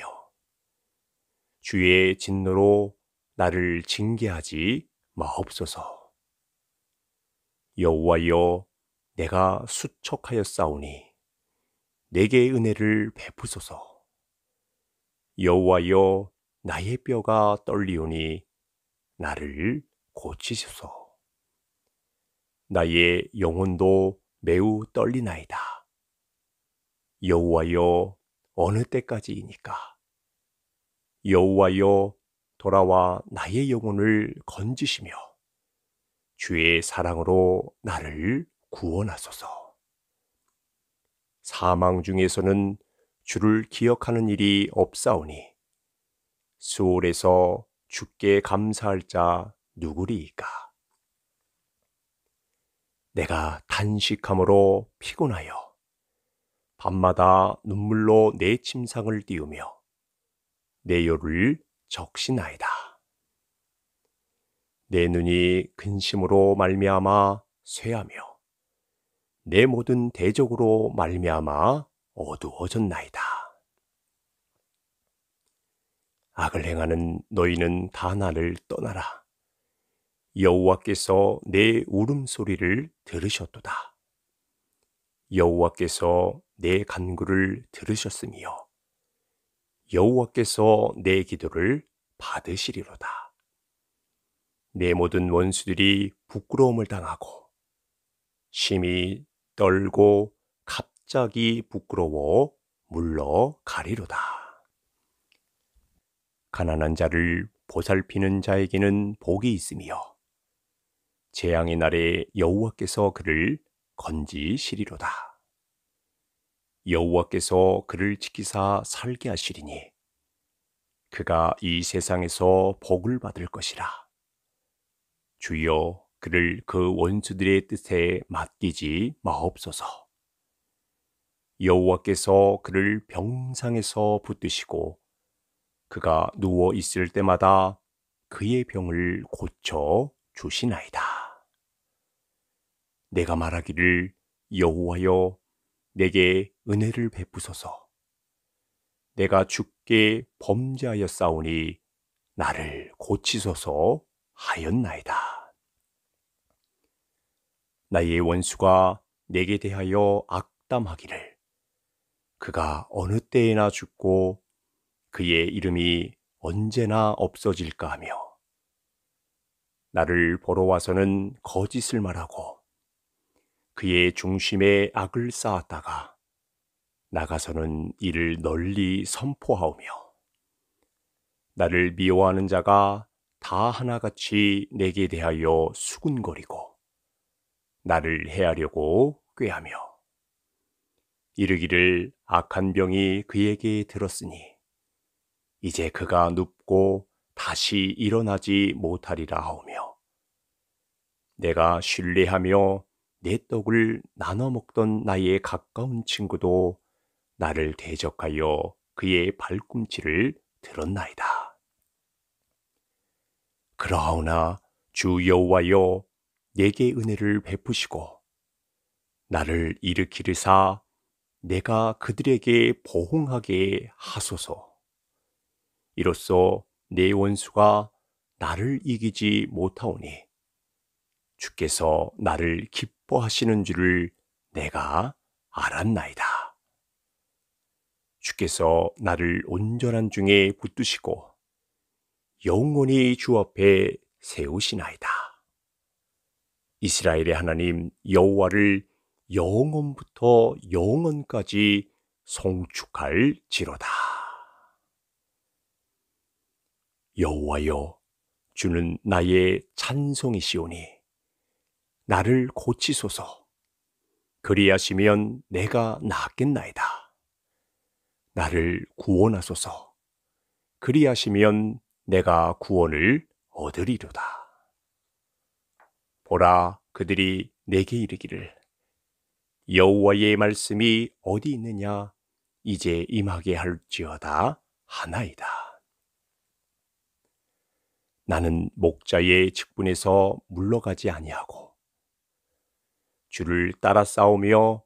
주의 진노로 나를 징계하지 마옵소서. 여호와여, 내가 수척하여 싸우니 내게 은혜를 베푸소서. 여호와여, 나의 뼈가 떨리오니 나를 고치소서. 나의 영혼도 매우 떨리나이다. 여호와여 어느 때까지이니까 여호와여 돌아와 나의 영혼을 건지시며 주의 사랑으로 나를 구원하소서. 사망 중에서는 주를 기억하는 일이 없사오니 수월에서 주께 감사할 자 누구리이까? 내가 단식함으로 피곤하여 밤마다 눈물로 내 침상을 띄우며 내 요를 적시나이다. 내 눈이 근심으로 말미암아 쇠하며 내 모든 대적으로 말미암아 어두워졌나이다. 악을 행하는 너희는 다 나를 떠나라. 여호와께서 내 울음소리를 들으셨도다. 여호와께서 내 간구를 들으셨으며 여호와께서 내 기도를 받으시리로다. 내 모든 원수들이 부끄러움을 당하고 심히 떨고 갑자기 부끄러워 물러가리로다. 가난한 자를 보살피는 자에게는 복이 있으며 재앙의 날에 여호와께서 그를 건지시리로다. 여호와께서 그를 지키사 살게 하시리니 그가 이 세상에서 복을 받을 것이라. 주여 그를 그 원수들의 뜻에 맡기지 마옵소서. 여호와께서 그를 병상에서 붙드시고 그가 누워 있을 때마다 그의 병을 고쳐 주시나이다. 내가 말하기를 여호와여 내게 은혜를 베푸소서. 내가 죽게 범죄하여 싸우니 나를 고치소서 하였나이다. 나의 원수가 내게 대하여 악담하기를 그가 어느 때에나 죽고 그의 이름이 언제나 없어질까 하며 나를 보러 와서는 거짓을 말하고 그의 중심에 악을 쌓았다가 나가서는 이를 널리 선포하오며 나를 미워하는 자가 다 하나같이 내게 대하여 수군거리고 나를 해하려고 꾀하며 이르기를 악한 병이 그에게 들었으니 이제 그가 눕고 다시 일어나지 못하리라 하오며 내가 신뢰하며 내 떡을 나눠 먹던 나의 가까운 친구도 나를 대적하여 그의 발꿈치를 들었나이다. 그러하오나 주 여호와여 내게 은혜를 베푸시고 나를 일으키리사 내가 그들에게 보응하게 하소서. 이로써 내 원수가 나를 이기지 못하오니 주께서 나를 기뻐하시는 줄을 내가 알았나이다. 주께서 나를 온전한 중에 붙드시고 영원히 주 앞에 세우시나이다. 이스라엘의 하나님 여호와를 영원부터 영원까지 송축할 지로다. 여호와여 주는 나의 찬송이시오니 나를 고치소서. 그리하시면 내가 낫겠나이다. 나를 구원하소서. 그리하시면 내가 구원을 얻으리로다. 보라 그들이 내게 이르기를 여호와의 말씀이 어디 있느냐 이제 임하게 할지어다 하나이다. 나는 목자의 직분에서 물러가지 아니하고 주를 따라 싸우며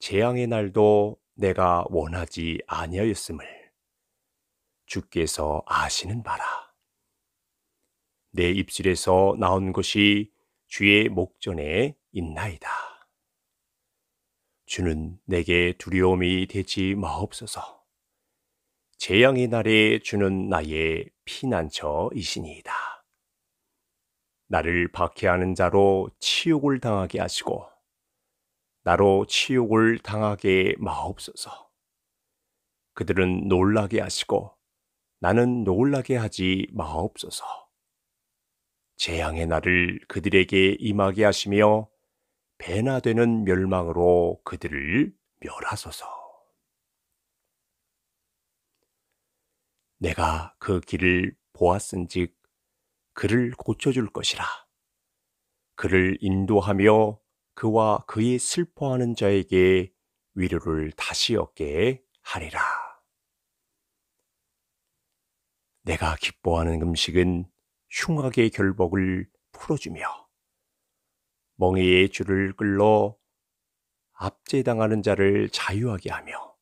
재앙의 날도 내가 원하지 아니하였음을 주께서 아시는 바라. 내 입술에서 나온 것이 주의 목전에 있나이다. 주는 내게 두려움이 되지 마옵소서. 재앙의 날에 주는 나의 피난처이시니이다. 나를 박해하는 자로 치욕을 당하게 하시고 나로 치욕을 당하게 마옵소서. 그들은 놀라게 하시고 나는 놀라게 하지 마옵소서. 재앙의 날을 그들에게 임하게 하시며 배나 되는 멸망으로 그들을 멸하소서. 내가 그 길을 보았은즉 그를 고쳐줄 것이라. 그를 인도하며 그와 그의 슬퍼하는 자에게 위로를 다시 얻게 하리라. 내가 기뻐하는 음식은 흉악의 결복을 풀어주며 멍에의 줄을 끌러 압제당하는 자를 자유하게 하며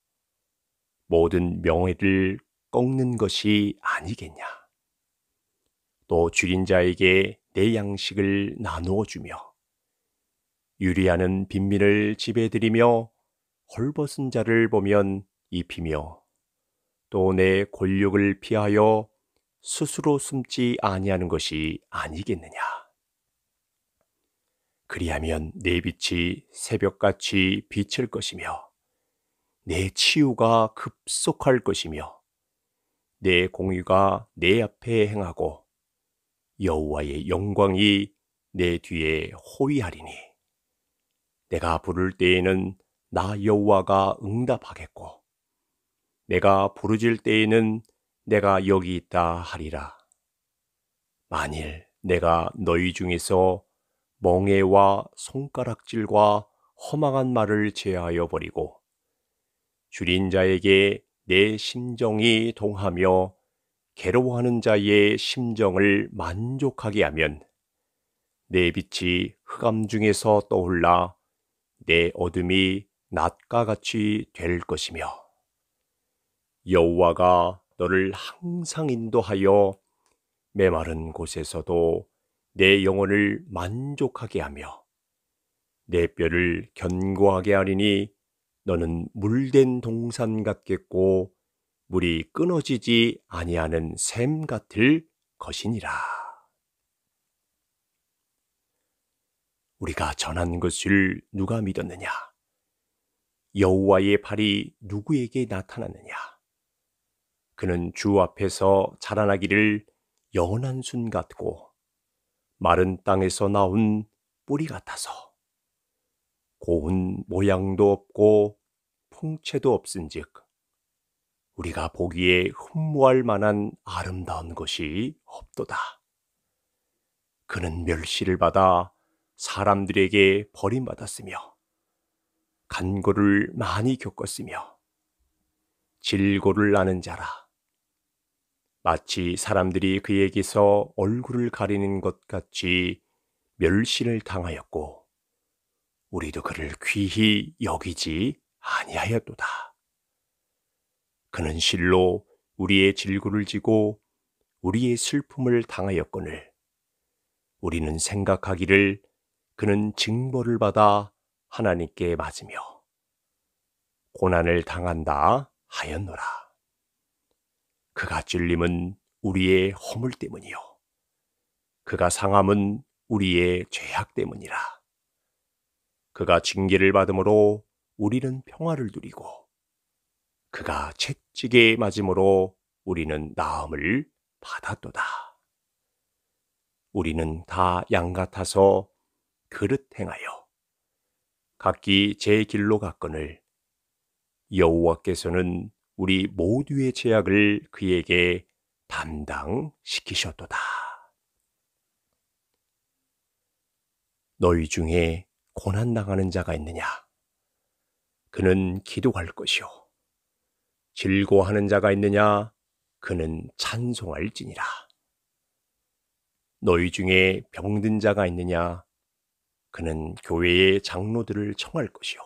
모든 명예를 꺾는 것이 아니겠냐. 또 줄인 자에게 내 양식을 나누어 주며 유리하는 빈민을 지배드리며 헐벗은 자를 보면 입히며 또 내 권력을 피하여 스스로 숨지 아니하는 것이 아니겠느냐. 그리하면 내 빛이 새벽같이 비칠 것이며 내 치유가 급속할 것이며 내 공의가 내 앞에 행하고 여호와의 영광이 내 뒤에 호위하리니 내가 부를 때에는 나 여호와가 응답하겠고 내가 부르질 때에는 내가 여기 있다 하리라. 만일 내가 너희 중에서 멍해와 손가락질과 허망한 말을 제하여 버리고 줄인 자에게 내 심정이 동하며 괴로워하는 자의 심정을 만족하게 하면 내 빛이 흑암 중에서 떠올라 내 어둠이 낮과 같이 될 것이며 여호와가 너를 항상 인도하여 메마른 곳에서도 내 영혼을 만족하게 하며 내 뼈를 견고하게 하리니 너는 물된 동산 같겠고 물이 끊어지지 아니하는 샘 같을 것이니라. 우리가 전한 것을 누가 믿었느냐? 여호와의 발이 누구에게 나타났느냐? 그는 주 앞에서 자라나기를 연한순 같고 마른 땅에서 나온 뿌리 같아서 고운 모양도 없고 풍채도 없은즉 우리가 보기에 흠모할 만한 아름다운 것이 없도다. 그는 멸시를 받아 사람들에게 버림받았으며 간고를 많이 겪었으며 질고를 나는 자라 마치 사람들이 그에게서 얼굴을 가리는 것 같이 멸시를 당하였고 우리도 그를 귀히 여기지 아니하였도다. 그는 실로 우리의 질구를 지고 우리의 슬픔을 당하였거늘 우리는 생각하기를 그는 징벌을 받아 하나님께 맞으며 고난을 당한다 하였노라. 그가 찔림은 우리의 허물 때문이요. 그가 상함은 우리의 죄악 때문이라. 그가 징계를 받음으로 우리는 평화를 누리고 그가 채찍에 맞음으로 우리는 나음을 받았도다. 우리는 다 양 같아서 그릇 행하여 각기 제 길로 갔거늘 여호와께서는 우리 모두의 제약을 그에게 담당시키셨도다. 너희 중에 고난 당하는 자가 있느냐? 그는 기도할 것이요. 즐거워하는 자가 있느냐? 그는 찬송할지니라. 너희 중에 병든 자가 있느냐? 그는 교회의 장로들을 청할 것이요.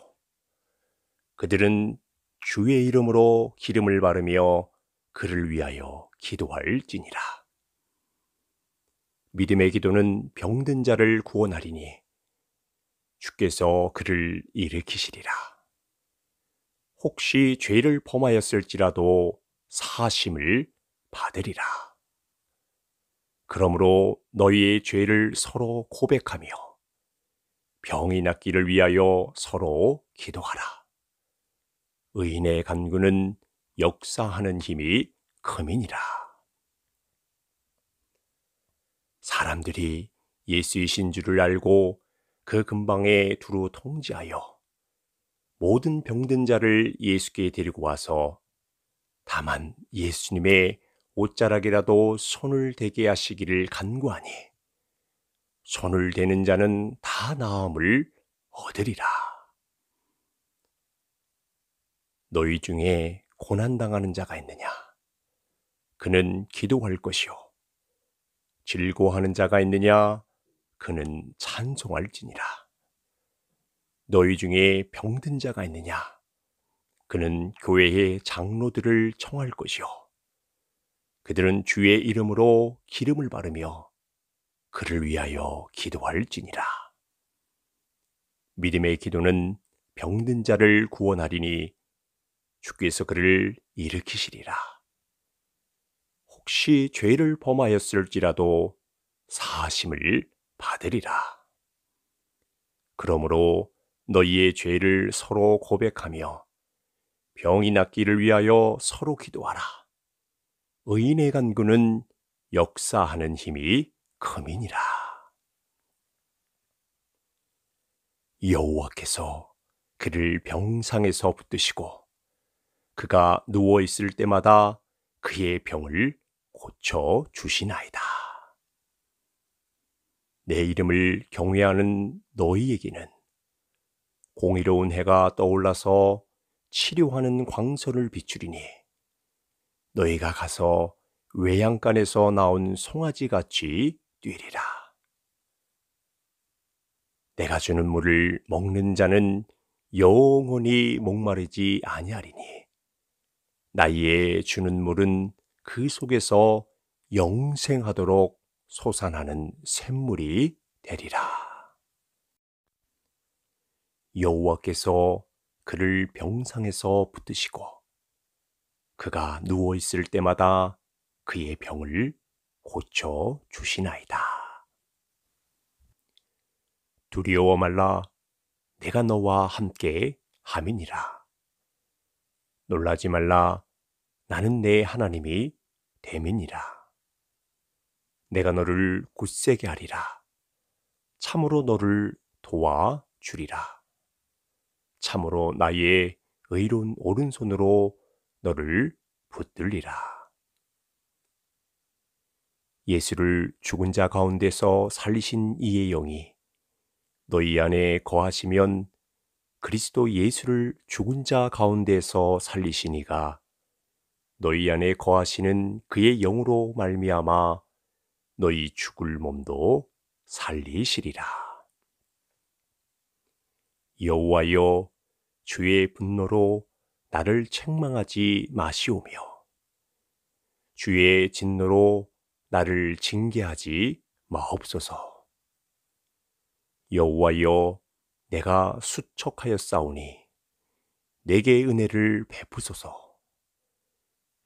그들은 주의 이름으로 기름을 바르며 그를 위하여 기도할지니라. 믿음의 기도는 병든 자를 구원하리니 주께서 그를 일으키시리라. 혹시 죄를 범하였을지라도 사심을 받으리라. 그러므로 너희의 죄를 서로 고백하며 병이 낫기를 위하여 서로 기도하라. 의인의 간구는 역사하는 힘이 금이니라 사람들이 예수이신 줄을 알고 그 근방에 두루 통지하여 모든 병든 자를 예수께 데리고 와서 다만 예수님의 옷자락이라도 손을 대게 하시기를 간구하니 손을 대는 자는 다 나음을 얻으리라. 너희 중에 고난당하는 자가 있느냐? 그는 기도할 것이요. 즐거워하는 자가 있느냐? 그는 찬송할지니라. 너희 중에 병든 자가 있느냐? 그는 교회의 장로들을 청할 것이요. 그들은 주의 이름으로 기름을 바르며 그를 위하여 기도할지니라. 믿음의 기도는 병든 자를 구원하리니 주께서 그를 일으키시리라. 혹시 죄를 범하였을지라도 사심을 받으리라. 그러므로 너희의 죄를 서로 고백하며 병이 낫기를 위하여 서로 기도하라. 의인의 간구는 역사하는 힘이 흠이니라. 여호와께서 그를 병상에서 붙드시고 그가 누워 있을 때마다 그의 병을 고쳐 주시나이다. 내 이름을 경외하는 너희에게는 공의로운 해가 떠올라서 치료하는 광선을 비추리니 너희가 가서 외양간에서 나온 송아지 같이 뛰리라. 내가 주는 물을 먹는 자는 영원히 목마르지 아니하리니 나이에 주는 물은 그 속에서 영생하도록 솟아나는 샘물이 되리라. 여호와께서 그를 병상에서 붙드시고 그가 누워 있을 때마다 그의 병을 고쳐 주시나이다. 두려워 말라. 내가 너와 함께 함이니라. 놀라지 말라. 나는 내 하나님이 대민이라. 내가 너를 굳세게 하리라. 참으로 너를 도와 주리라. 참으로 나의 의로운 오른손으로 너를 붙들리라. 예수를 죽은 자 가운데서 살리신 이의 영이 너희 안에 거하시면 그리스도 예수를 죽은 자 가운데서 살리시니가 너희 안에 거하시는 그의 영으로 말미암아 너희 죽을 몸도 살리시리라. 여호와여 주의 분노로 나를 책망하지 마시오며 주의 진노로 나를 징계하지 마옵소서. 여호와여, 내가 수척하여 싸우니 내게 은혜를 베푸소서.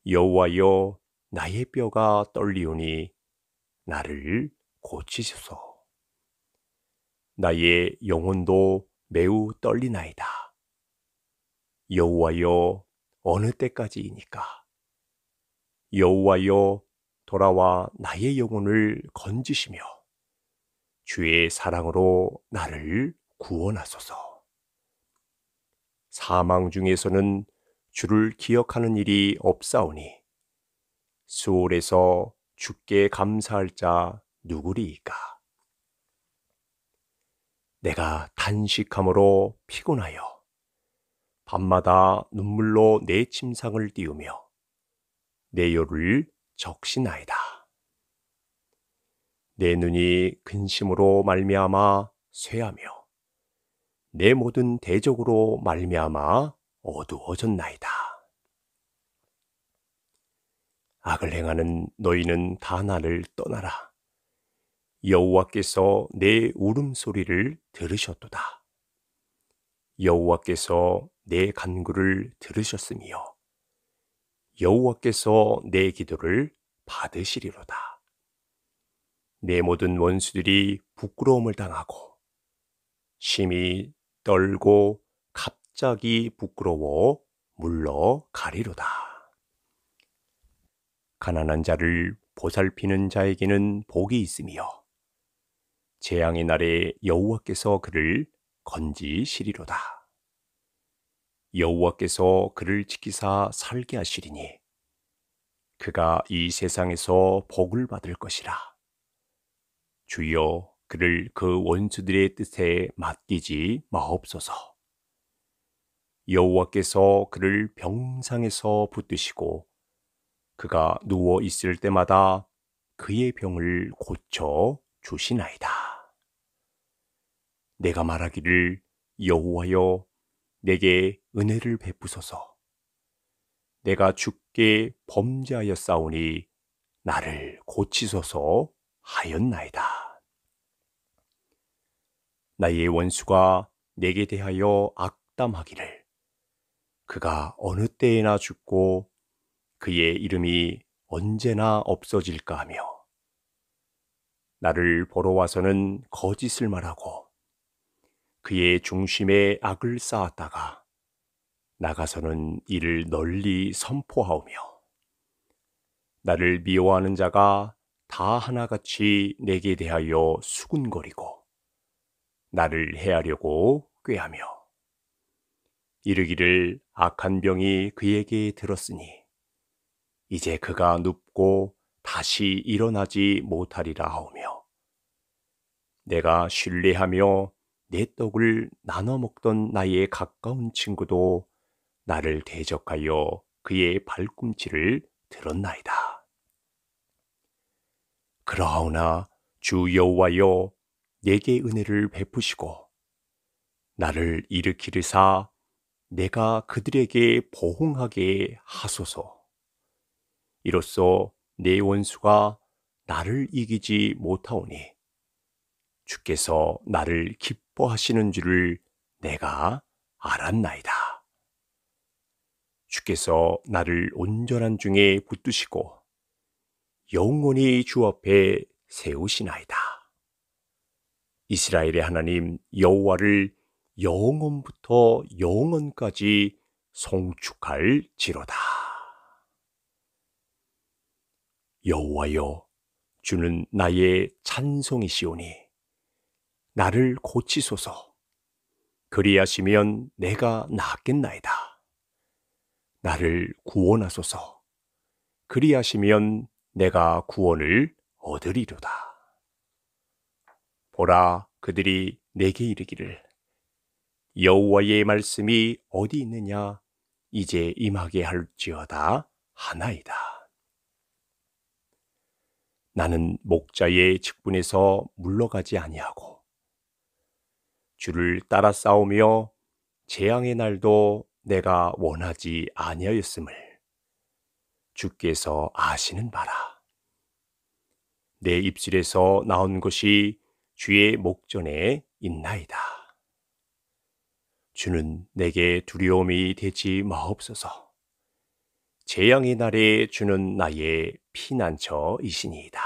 여호와여, 나의 뼈가 떨리오니 나를 고치소서. 나의 영혼도 매우 떨리나이다. 여호와여 어느 때까지이니까 여호와여 돌아와 나의 영혼을 건지시며 주의 사랑으로 나를 구원하소서. 사망 중에서는 주를 기억하는 일이 없사오니 수월에서 주께 감사할 자 누구리이까? 내가 단식함으로 피곤하여 밤마다 눈물로 내 침상을 띄우며 내 열을 적시나이다. 내 눈이 근심으로 말미암아 쇠하며 내 모든 대적으로 말미암아 어두워졌나이다. 악을 행하는 너희는 다 나를 떠나라. 여호와께서 내 울음소리를 들으셨도다. 여호와께서 내 간구를 들으셨으며 여호와께서 내 기도를 받으시리로다. 내 모든 원수들이 부끄러움을 당하고 심히 떨고 갑자기 부끄러워 물러가리로다. 가난한 자를 보살피는 자에게는 복이 있으며 재앙의 날에 여호와께서 그를 건지시리로다. 여호와께서 그를 지키사 살게 하시리니 그가 이 세상에서 복을 받을 것이라. 주여 그를 그 원수들의 뜻에 맡기지 마옵소서. 여호와께서 그를 병상에서 붙드시고 그가 누워 있을 때마다 그의 병을 고쳐 주시나이다. 내가 말하기를 여호와여 내게 은혜를 베푸소서. 내가 죽게 범죄하여 싸우니 나를 고치소서 하였나이다. 나의 원수가 내게 대하여 악담하기를 그가 어느 때에나 죽고 그의 이름이 언제나 없어질까 하며 나를 보러 와서는 거짓을 말하고 그의 중심에 악을 쌓았다가 나가서는 이를 널리 선포하오며 나를 미워하는 자가 다 하나같이 내게 대하여 수군거리고 나를 해하려고 꾀하며 이르기를 악한 병이 그에게 들었으니 이제 그가 눕고 다시 일어나지 못하리라 하오며 내가 신뢰하며 내 떡을 나눠 먹던 나의 가까운 친구도 나를 대적하여 그의 발꿈치를 들었나이다. 그러하오나 주 여호와여 내게 은혜를 베푸시고 나를 일으키리사 내가 그들에게 보응하게 하소서. 이로써 내 원수가 나를 이기지 못하오니 주께서 나를 기쁘 기뻐하시는 줄을 내가 알았나이다. 주께서 나를 온전한 중에 붙드시고 영원히 주 앞에 세우시나이다. 이스라엘의 하나님 여호와를 영원부터 영원까지 송축할 지로다. 여호와여 주는 나의 찬송이시오니 나를 고치소서. 그리하시면 내가 낫겠나이다. 나를 구원하소서. 그리하시면 내가 구원을 얻으리로다. 보라 그들이 내게 이르기를 여호와의 말씀이 어디 있느냐 이제 임하게 할지어다 하나이다. 나는 목자의 직분에서 물러가지 아니하고 주를 따라 싸우며 재앙의 날도 내가 원하지 아니하였음을 주께서 아시는 바라. 내 입술에서 나온 것이 주의 목전에 있나이다. 주는 내게 두려움이 되지 마옵소서. 재앙의 날에 주는 나의 피난처이시니이다.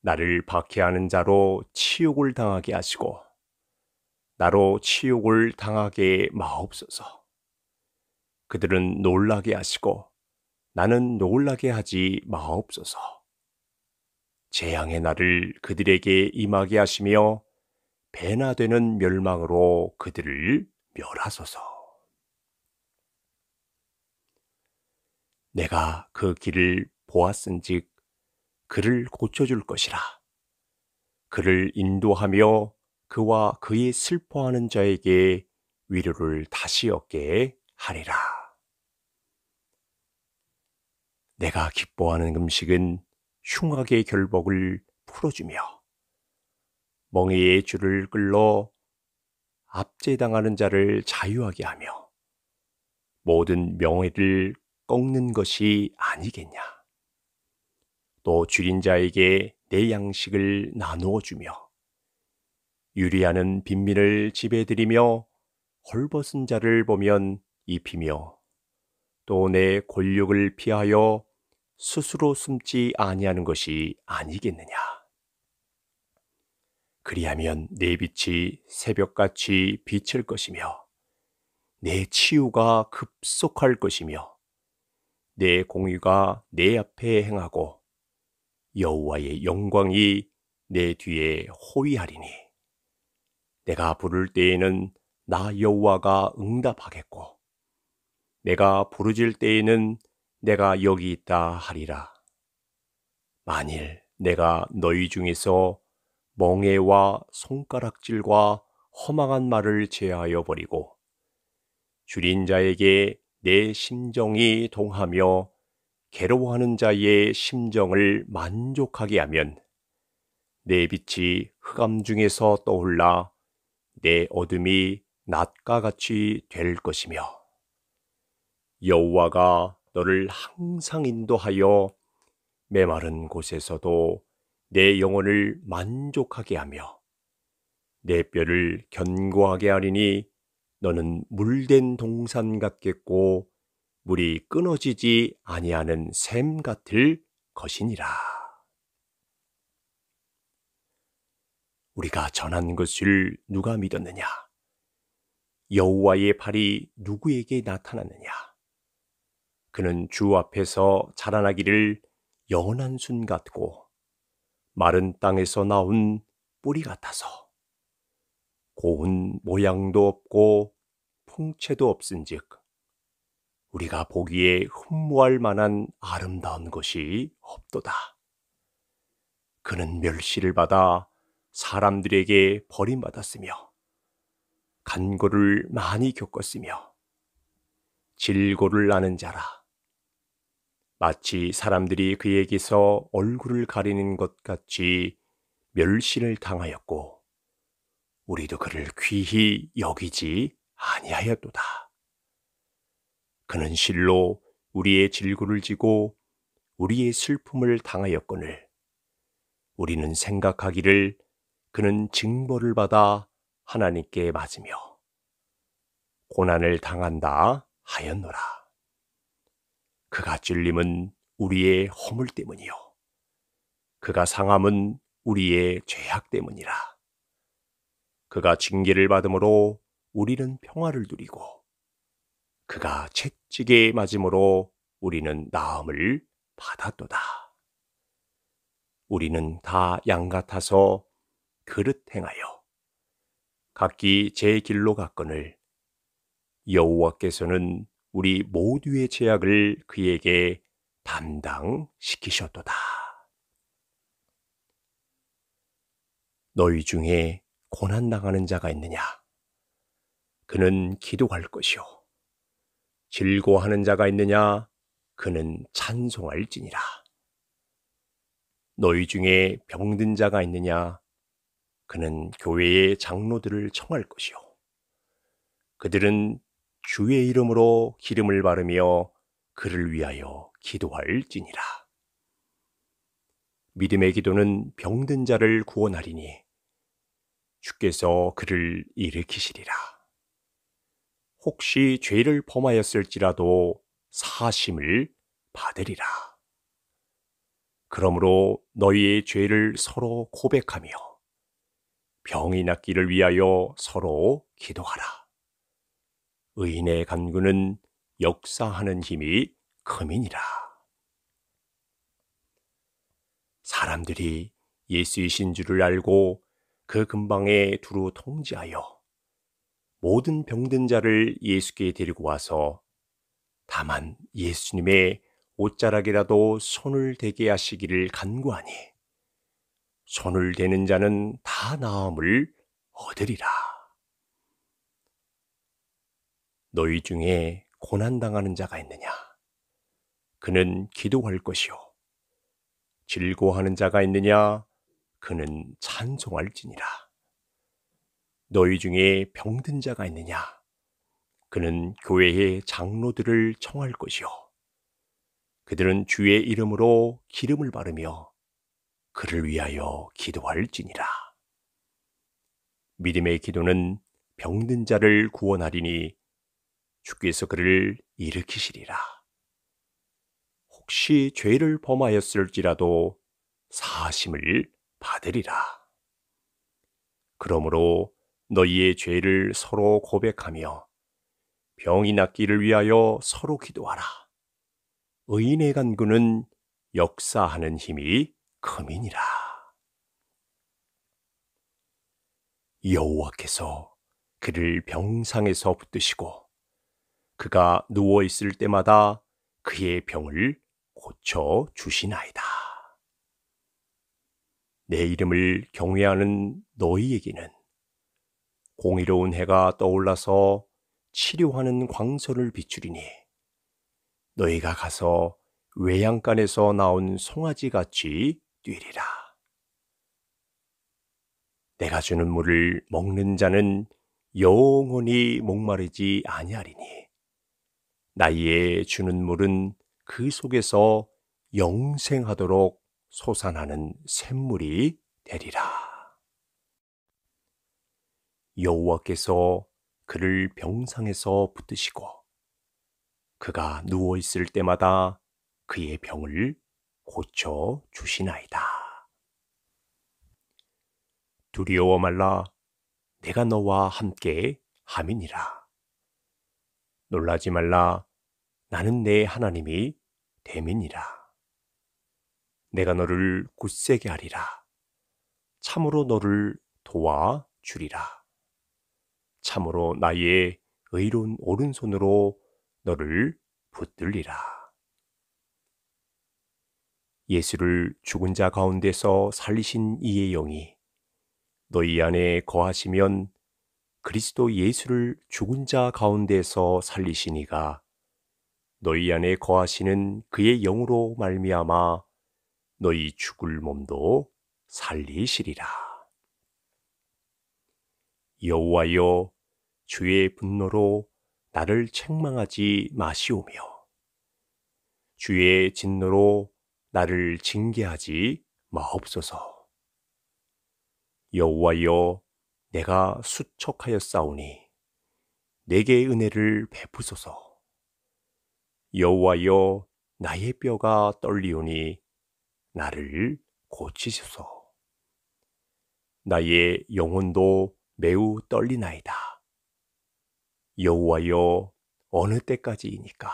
나를 박해하는 자로 치욕을 당하게 하시고 나로 치욕을 당하게 마옵소서. 그들은 놀라게 하시고 나는 놀라게 하지 마옵소서. 재앙의 날을 그들에게 임하게 하시며 배나 되는 멸망으로 그들을 멸하소서. 내가 그 길을 보았은즉 그를 고쳐줄 것이라. 그를 인도하며 그와 그의 슬퍼하는 자에게 위로를 다시 얻게 하리라. 내가 기뻐하는 음식은 흉악의 결복을 풀어주며 멍에의 줄을 끌러 압제당하는 자를 자유하게 하며 모든 명예를 꺾는 것이 아니겠냐. 또 줄인 자에게 내 양식을 나누어 주며 유리하는 빈민을 지배드리며 헐벗은 자를 보면 입히며 또 내 권력을 피하여 스스로 숨지 아니하는 것이 아니겠느냐. 그리하면 내 빛이 새벽같이 비칠 것이며 내 치유가 급속할 것이며 내 공의가 내 앞에 행하고 여호와의 영광이 내 뒤에 호위하리니 내가 부를 때에는 나 여호와가 응답하겠고 내가 부르질 때에는 내가 여기 있다 하리라. 만일 내가 너희 중에서 멍해와 손가락질과 허망한 말을 제하여 버리고 줄인 자에게 내 심정이 동하며 괴로워하는 자의 심정을 만족하게 하면 내 빛이 흑암 중에서 떠올라 내 어둠이 낮과 같이 될 것이며 여호와가 너를 항상 인도하여 메마른 곳에서도 내 영혼을 만족하게 하며 내 뼈를 견고하게 하리니 너는 물된 동산 같겠고 물이 끊어지지 아니하는 샘 같을 것이니라. 우리가 전한 것을 누가 믿었느냐? 여호와의 발이 누구에게 나타났느냐? 그는 주 앞에서 자라나기를 연한순 같고 마른 땅에서 나온 뿌리 같아서 고운 모양도 없고 풍채도 없은즉 우리가 보기에 흠모할 만한 아름다운 것이 없도다. 그는 멸시를 받아 사람들에게 버림받았으며 간고를 많이 겪었으며 질고를 나는 자라 마치 사람들이 그에게서 얼굴을 가리는 것 같이 멸시를 당하였고 우리도 그를 귀히 여기지 아니하였도다. 그는 실로 우리의 질고를 지고 우리의 슬픔을 당하였거늘 우리는 생각하기를 그는 징벌을 받아 하나님께 맞으며 고난을 당한다 하였노라. 그가 찔림은 우리의 허물 때문이요. 그가 상함은 우리의 죄악 때문이라. 그가 징계를 받음으로 우리는 평화를 누리고 그가 채찍에 맞음으로 우리는 나음을 받았도다. 우리는 다 양 같아서 그릇 행하여 각기 제 길로 갔거늘 여호와께서는 우리 모두의 제약을 그에게 담당시키셨도다. 너희 중에 고난 당하는 자가 있느냐? 그는 기도할 것이요. 즐거워하는 자가 있느냐? 그는 찬송할지니라. 너희 중에 병든 자가 있느냐? 그는 교회의 장로들을 청할 것이요. 그들은 주의 이름으로 기름을 바르며 그를 위하여 기도할지니라. 믿음의 기도는 병든 자를 구원하리니 주께서 그를 일으키시리라. 혹시 죄를 범하였을지라도 사심을 받으리라. 그러므로 너희의 죄를 서로 고백하며 병이 낫기를 위하여 서로 기도하라. 의인의 간구는 역사하는 힘이 크민이라. 사람들이 예수이신 줄을 알고 그 근방에 두루 통지하여 모든 병든 자를 예수께 데리고 와서 다만 예수님의 옷자락이라도 손을 대게 하시기를 간구하니 손을 대는 자는 다 나음을 얻으리라. 너희 중에 고난당하는 자가 있느냐? 그는 기도할 것이요. 즐거워하는 자가 있느냐? 그는 찬송할지니라. 너희 중에 병든 자가 있느냐? 그는 교회의 장로들을 청할 것이요. 그들은 주의 이름으로 기름을 바르며 그를 위하여 기도할지니라. 믿음의 기도는 병든 자를 구원하리니 주께서 그를 일으키시리라. 혹시 죄를 범하였을지라도 사심을 받으리라. 그러므로 너희의 죄를 서로 고백하며 병이 낫기를 위하여 서로 기도하라. 의인의 간구는 역사하는 힘이 컴이니라. 여호와께서 그를 병상에서 붙드시고 그가 누워 있을 때마다 그의 병을 고쳐 주시나이다. 내 이름을 경외하는 너희에게는 공의로운 해가 떠올라서 치료하는 광선을 비추리니 너희가 가서 외양간에서 나온 송아지 같이 뛰리라. 내가 주는 물을 먹는 자는 영원히 목마르지 아니하리니 나이에 주는 물은 그 속에서 영생하도록 솟아나는 샘물이 되리라. 여호와께서 그를 병상에서 붙드시고 그가 누워 있을 때마다 그의 병을 고쳐 주시나이다. 두려워 말라 내가 너와 함께 함이니라. 놀라지 말라 나는 내 하나님이 됨이라 내가 너를 굳세게 하리라. 참으로 너를 도와 주리라. 참으로 나의 의로운 오른손으로 너를 붙들리라. 예수를 죽은 자 가운데서 살리신 이의 영이 너희 안에 거하시면 그리스도 예수를 죽은 자 가운데서 살리시니가 너희 안에 거하시는 그의 영으로 말미암아 너희 죽을 몸도 살리시리라. 여호와여 주의 분노로 나를 책망하지 마시오며 주의 진노로 나를 징계하지 마옵소서. 여호와여, 내가 수척하여 싸우니 내게 은혜를 베푸소서. 여호와여, 나의 뼈가 떨리오니 나를 고치소서. 나의 영혼도 매우 떨리나이다. 여호와여 어느 때까지이니까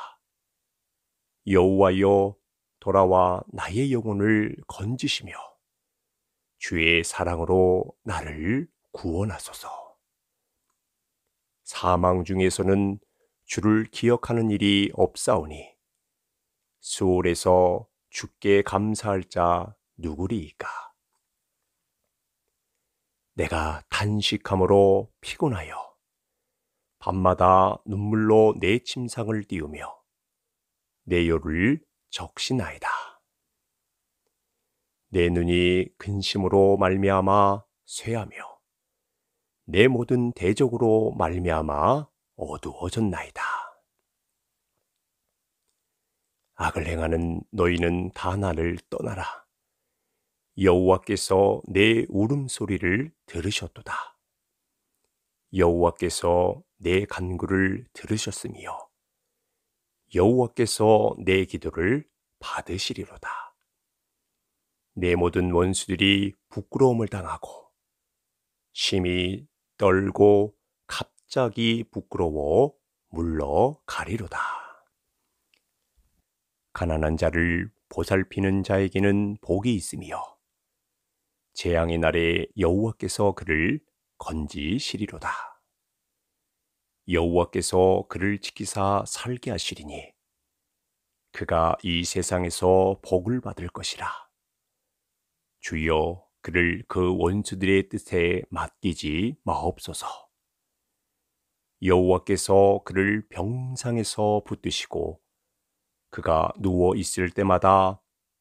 여호와여 돌아와 나의 영혼을 건지시며 주의 사랑으로 나를 구원하소서. 사망 중에서는 주를 기억하는 일이 없사오니 수월에서 주께 감사할 자 누구리이까? 내가 단식함으로 피곤하여 밤마다 눈물로 내 침상을 띄우며 내 열을 적시나이다. 내 눈이 근심으로 말미암아 쇠하며 내 모든 대적으로 말미암아 어두워졌나이다. 악을 행하는 너희는 다 나를 떠나라. 여호와께서 내 울음소리를 들으셨도다. 여호와께서 내 간구를 들으셨으며 여호와께서 내 기도를 받으시리로다. 내 모든 원수들이 부끄러움을 당하고 심히 떨고 갑자기 부끄러워 물러가리로다. 가난한 자를 보살피는 자에게는 복이 있으며 재앙의 날에 여호와께서 그를 건지시리로다. 여호와께서 그를 지키사 살게 하시리니 그가 이 세상에서 복을 받을 것이라. 주여 그를 그 원수들의 뜻에 맡기지 마옵소서. 여호와께서 그를 병상에서 붙드시고 그가 누워 있을 때마다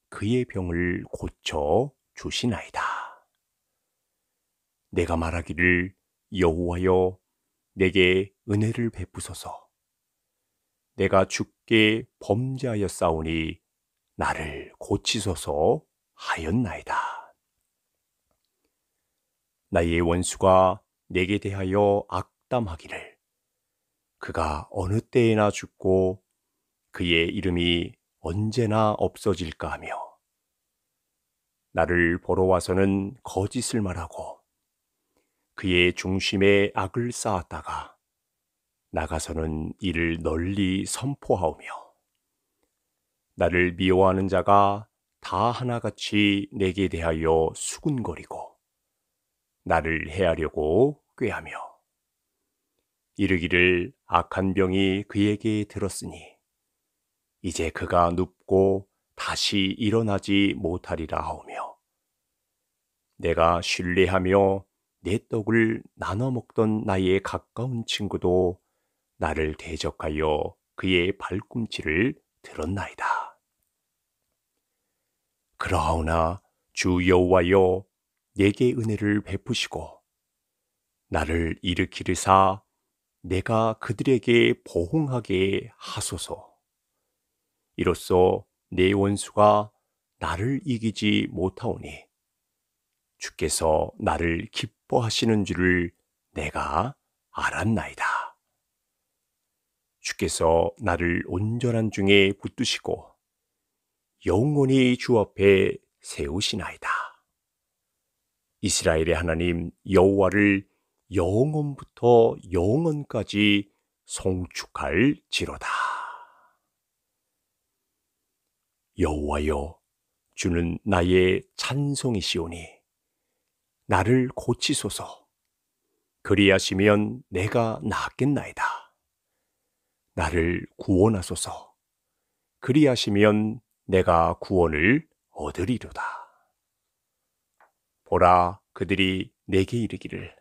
그의 병을 고쳐 주시나이다. 내가 말하기를 여호와여 내게 은혜를 베푸소서. 내가 죽게 범죄하였사오니 나를 고치소서 하였나이다. 나의 원수가 내게 대하여 악담하기를 그가 어느 때에나 죽고 그의 이름이 언제나 없어질까 하며 나를 보러 와서는 거짓을 말하고 그의 중심에 악을 쌓았다가 나가서는 이를 널리 선포하오며 나를 미워하는 자가 다 하나같이 내게 대하여 수군거리고 나를 해하려고 꾀하며 이르기를 악한 병이 그에게 들었으니 이제 그가 눕고 다시 일어나지 못하리라 하오며 내가 신뢰하며 내 떡을 나눠 먹던 나의 가까운 친구도 나를 대적하여 그의 발꿈치를 들었나이다. 그러하오나 주 여호와여 내게 은혜를 베푸시고 나를 일으키리사 내가 그들에게 보응하게 하소서. 이로써 내 원수가 나를 이기지 못하오니 주께서 나를 기쁘 기뻐하시는 줄을 내가 알았나이다. 주께서 나를 온전한 중에 붙드시고 영원히 주 앞에 세우시나이다. 이스라엘의 하나님 여호와를 영원부터 영원까지 송축할 지로다. 여호와여 주는 나의 찬송이시오니 나를 고치소서. 그리하시면 내가 낫겠나이다. 나를 구원하소서. 그리하시면 내가 구원을 얻으리로다. 보라 그들이 내게 이르기를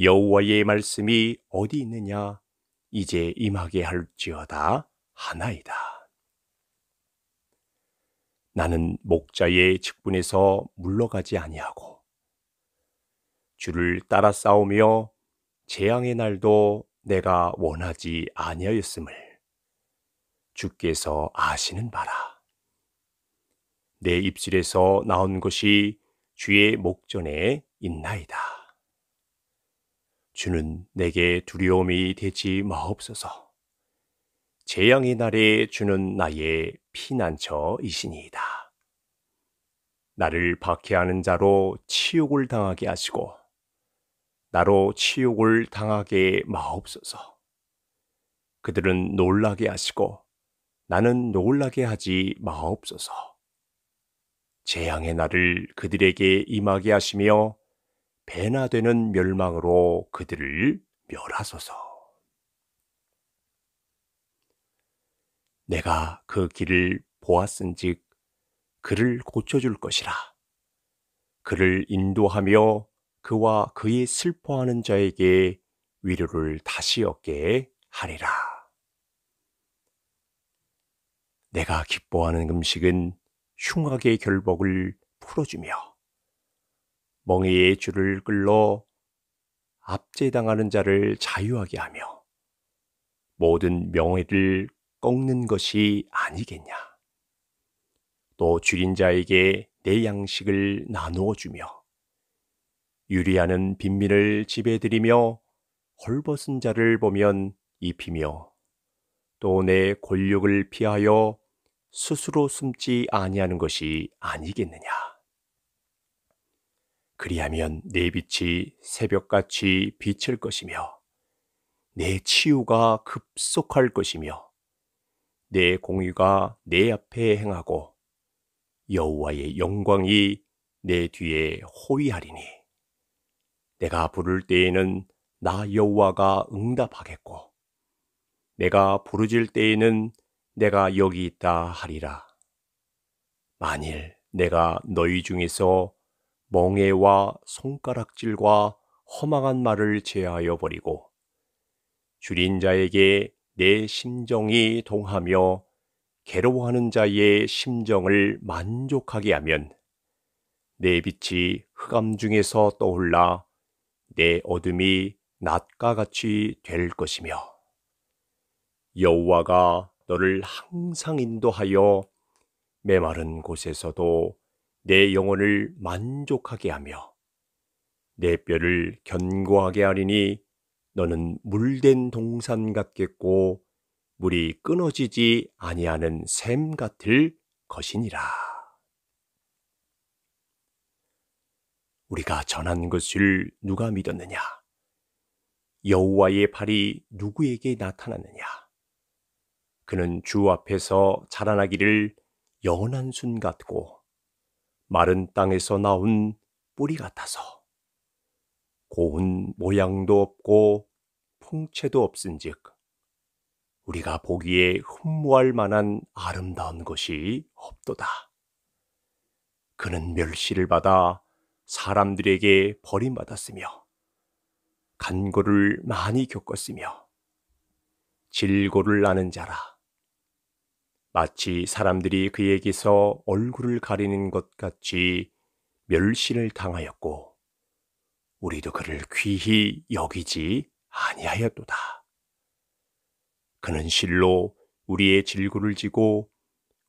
여호와의 말씀이 어디 있느냐 이제 임하게 할지어다 하나이다. 나는 목자의 직분에서 물러가지 아니하고 주를 따라 싸우며 재앙의 날도 내가 원하지 아니하였음을 주께서 아시는 바라. 내 입술에서 나온 것이 주의 목전에 있나이다. 주는 내게 두려움이 되지 마옵소서. 재앙의 날에 주는 나의 피난처이시니이다. 나를 박해하는 자로 치욕을 당하게 하시고 나로 치욕을 당하게 마옵소서. 그들은 놀라게 하시고 나는 놀라게 하지 마옵소서. 재앙의 날을 그들에게 임하게 하시며 배나 되는 멸망으로 그들을 멸하소서. 내가 그 길을 보았은즉 그를 고쳐줄 것이라. 그를 인도하며 그와 그의 슬퍼하는 자에게 위로를 다시 얻게 하리라. 내가 기뻐하는 음식은 흉악의 결복을 풀어주며 멍에의 줄을 끌러 압제당하는 자를 자유하게 하며 모든 명예를 꺾는 것이 아니겠냐. 또 죽인 자에게 내 양식을 나누어 주며 유리하는 빈민을 지배드리며 헐벗은 자를 보면 입히며 또 내 권력을 피하여 스스로 숨지 아니하는 것이 아니겠느냐. 그리하면 내 빛이 새벽같이 비칠 것이며 내 치유가 급속할 것이며 내 공의가 내 앞에 행하고 여호와의 영광이 내 뒤에 호위하리니 내가 부를 때에는 나 여호와가 응답하겠고 내가 부르질 때에는 내가 여기 있다 하리라. 만일 내가 너희 중에서 멍해와 손가락질과 허망한 말을 제하여 버리고 줄인 자에게 내 심정이 동하며 괴로워하는 자의 심정을 만족하게 하면 내 빛이 흑암 중에서 떠올라 내 어둠이 낮과 같이 될 것이며 여호와가 너를 항상 인도하여 메마른 곳에서도 내 영혼을 만족하게 하며 내 뼈를 견고하게 하리니 너는 물된 동산 같겠고 물이 끊어지지 아니하는 샘 같을 것이니라. 우리가 전한 것을 누가 믿었느냐? 여호와의 발이 누구에게 나타났느냐? 그는 주 앞에서 자라나기를 영원한 순 같고 마른 땅에서 나온 뿌리 같아서 고운 모양도 없고 풍채도 없은즉 우리가 보기에 흠모할 만한 아름다운 것이 없도다. 그는 멸시를 받아 사람들에게 버림받았으며 간고를 많이 겪었으며 질고를 나는 자라 마치 사람들이 그에게서 얼굴을 가리는 것 같이 멸시를 당하였고 우리도 그를 귀히 여기지 아니하였도다. 그는 실로 우리의 질고를 지고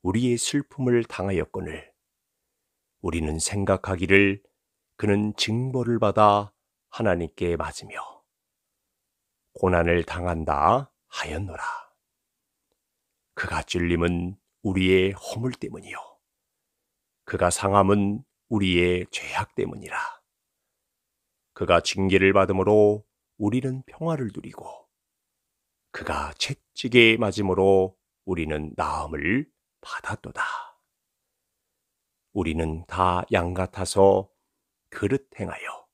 우리의 슬픔을 당하였거늘 우리는 생각하기를 그는 징벌을 받아 하나님께 맞으며 고난을 당한다 하였노라. 그가 찔림은 우리의 허물 때문이요. 그가 상함은 우리의 죄악 때문이라. 그가 징계를 받음으로 우리는 평화를 누리고 그가 채찍에 맞음으로 우리는 나음을 받았도다. 우리는 다 양 같아서 그릇 행하여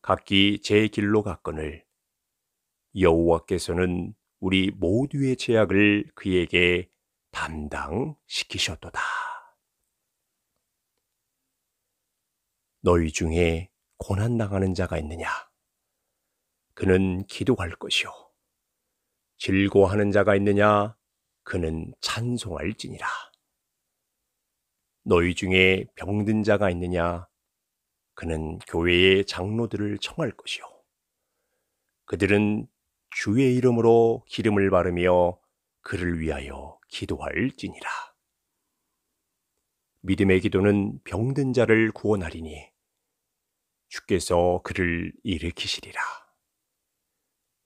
각기 제 길로 갔거늘 여호와께서는 우리 모두의 제약을 그에게 담당시키셨도다. 너희 중에 고난 당하는 자가 있느냐? 그는 기도할 것이요. 즐거워하는 자가 있느냐? 그는 찬송할지니라. 너희 중에 병든 자가 있느냐? 그는 교회의 장로들을 청할 것이요. 그들은 주의 이름으로 기름을 바르며 그를 위하여 기도할지니라. 믿음의 기도는 병든 자를 구원하리니 주께서 그를 일으키시리라.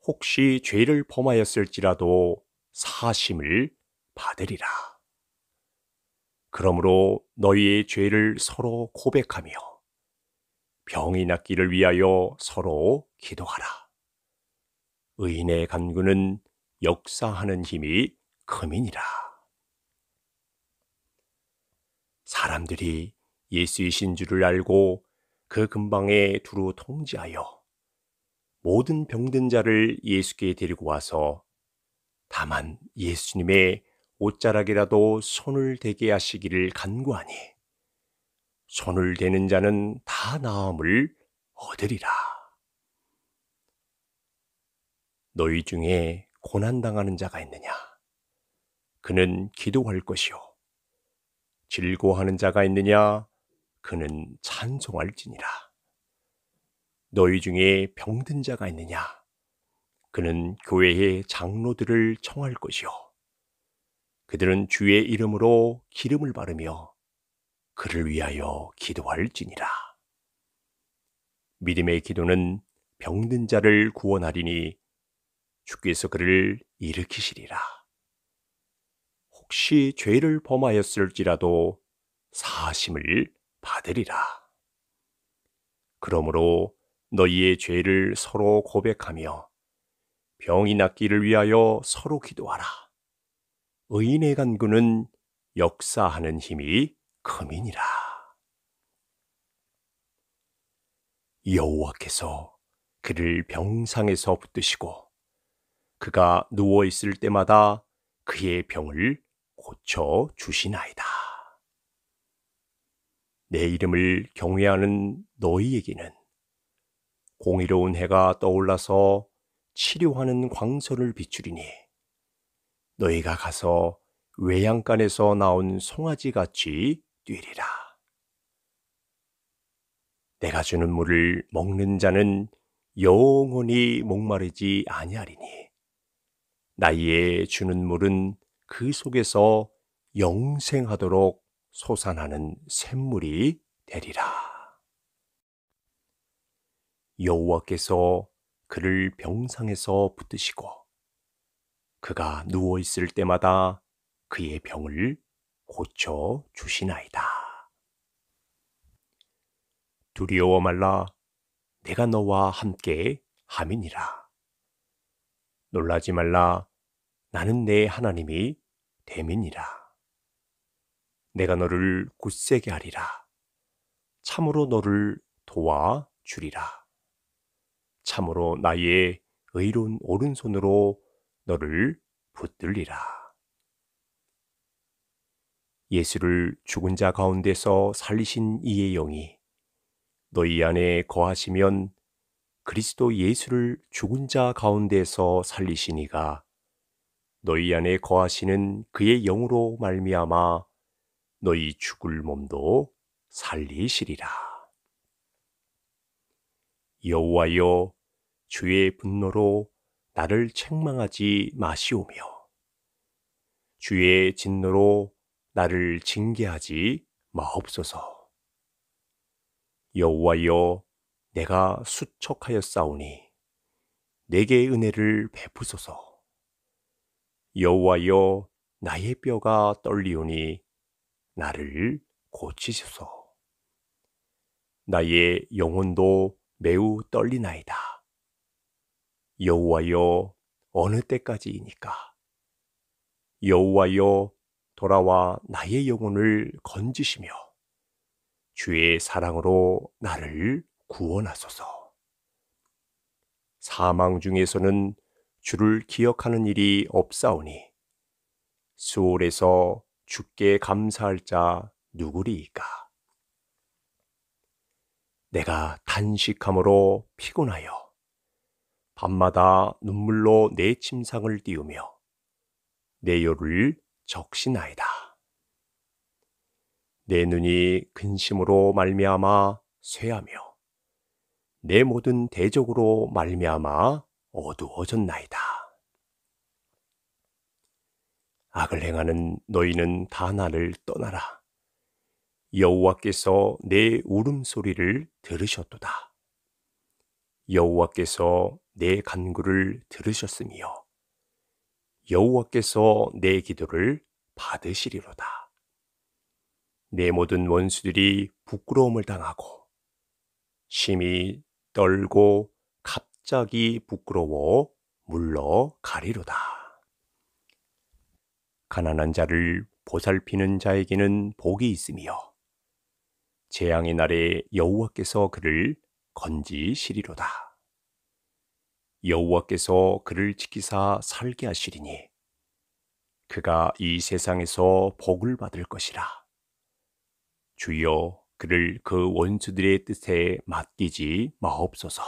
혹시 죄를 범하였을지라도 사심을 받으리라. 그러므로 너희의 죄를 서로 고백하며 병이 낫기를 위하여 서로 기도하라. 의인의 간구는 역사하는 힘이 금이니라 사람들이 예수이신 줄을 알고 그 근방에 두루 통지하여 모든 병든 자를 예수께 데리고 와서 다만 예수님의 옷자락이라도 손을 대게 하시기를 간구하니 손을 대는 자는 다 나음을 얻으리라. 너희 중에 고난당하는 자가 있느냐? 그는 기도할 것이요. 즐거워하는 자가 있느냐? 그는 찬송할지니라. 너희 중에 병든 자가 있느냐? 그는 교회의 장로들을 청할 것이요. 그들은 주의 이름으로 기름을 바르며 그를 위하여 기도할지니라. 믿음의 기도는 병든 자를 구원하리니 주께서 그를 일으키시리라. 혹시 죄를 범하였을지라도 사심을 받으리라. 그러므로 너희의 죄를 서로 고백하며 병이 낫기를 위하여 서로 기도하라. 의인의 간구는 역사하는 힘이 컴이니라. 여호와께서 그를 병상에서 붙드시고 그가 누워 있을 때마다 그의 병을 고쳐 주시나이다. 내 이름을 경외하는 너희에게는 공의로운 해가 떠올라서 치료하는 광선을 비추리니 너희가 가서 외양간에서 나온 송아지 같이 뛰리라. 내가 주는 물을 먹는 자는 영원히 목마르지 아니하리니 나이에 주는 물은 그 속에서 영생하도록 솟아나는 샘물이 되리라. 여호와께서 그를 병상에서 붙드시고 그가 누워 있을 때마다 그의 병을 고쳐 주시나이다. 두려워 말라 내가 너와 함께 함이니라. 놀라지 말라 나는 내 하나님이 됨이라 내가 너를 굳세게 하리라. 참으로 너를 도와 주리라. 참으로 나의 의로운 오른손으로 너를 붙들리라. 예수를 죽은 자 가운데서 살리신 이의 영이 너희 안에 거하시면 그리스도 예수를 죽은 자 가운데서 살리시니가 너희 안에 거하시는 그의 영으로 말미암아 너희 죽을 몸도 살리시리라. 여호와여 주의 분노로 나를 책망하지 마시오며 주의 진노로 나를 징계하지 마옵소서. 여호와여, 내가 수척하여 싸우니 내게 은혜를 베푸소서. 여호와여, 나의 뼈가 떨리오니 나를 고치소서. 나의 영혼도 매우 떨리나이다. 여호와여 어느 때까지이니까 여호와여 돌아와 나의 영혼을 건지시며 주의 사랑으로 나를 구원하소서. 사망 중에서는 주를 기억하는 일이 없사오니 수월에서 주께 감사할 자 누구리이까? 내가 단식함으로 피곤하여 밤마다 눈물로 내 침상을 띄우며 내 요를 적시나이다. 내 눈이 근심으로 말미암아 쇠하며 내 모든 대적으로 말미암아 어두워졌나이다. 악을 행하는 너희는 다 나를 떠나라. 여호와께서 내 울음소리를 들으셨도다. 여호와께서 내 간구를 들으셨으며 여호와께서 내 기도를 받으시리로다. 내 모든 원수들이 부끄러움을 당하고 심히 떨고 갑자기 부끄러워 물러가리로다. 가난한 자를 보살피는 자에게는 복이 있으며 재앙의 날에 여호와께서 그를 건지시리로다. 여호와께서 그를 지키사 살게 하시리니 그가 이 세상에서 복을 받을 것이라. 주여 그를 그 원수들의 뜻에 맡기지 마옵소서.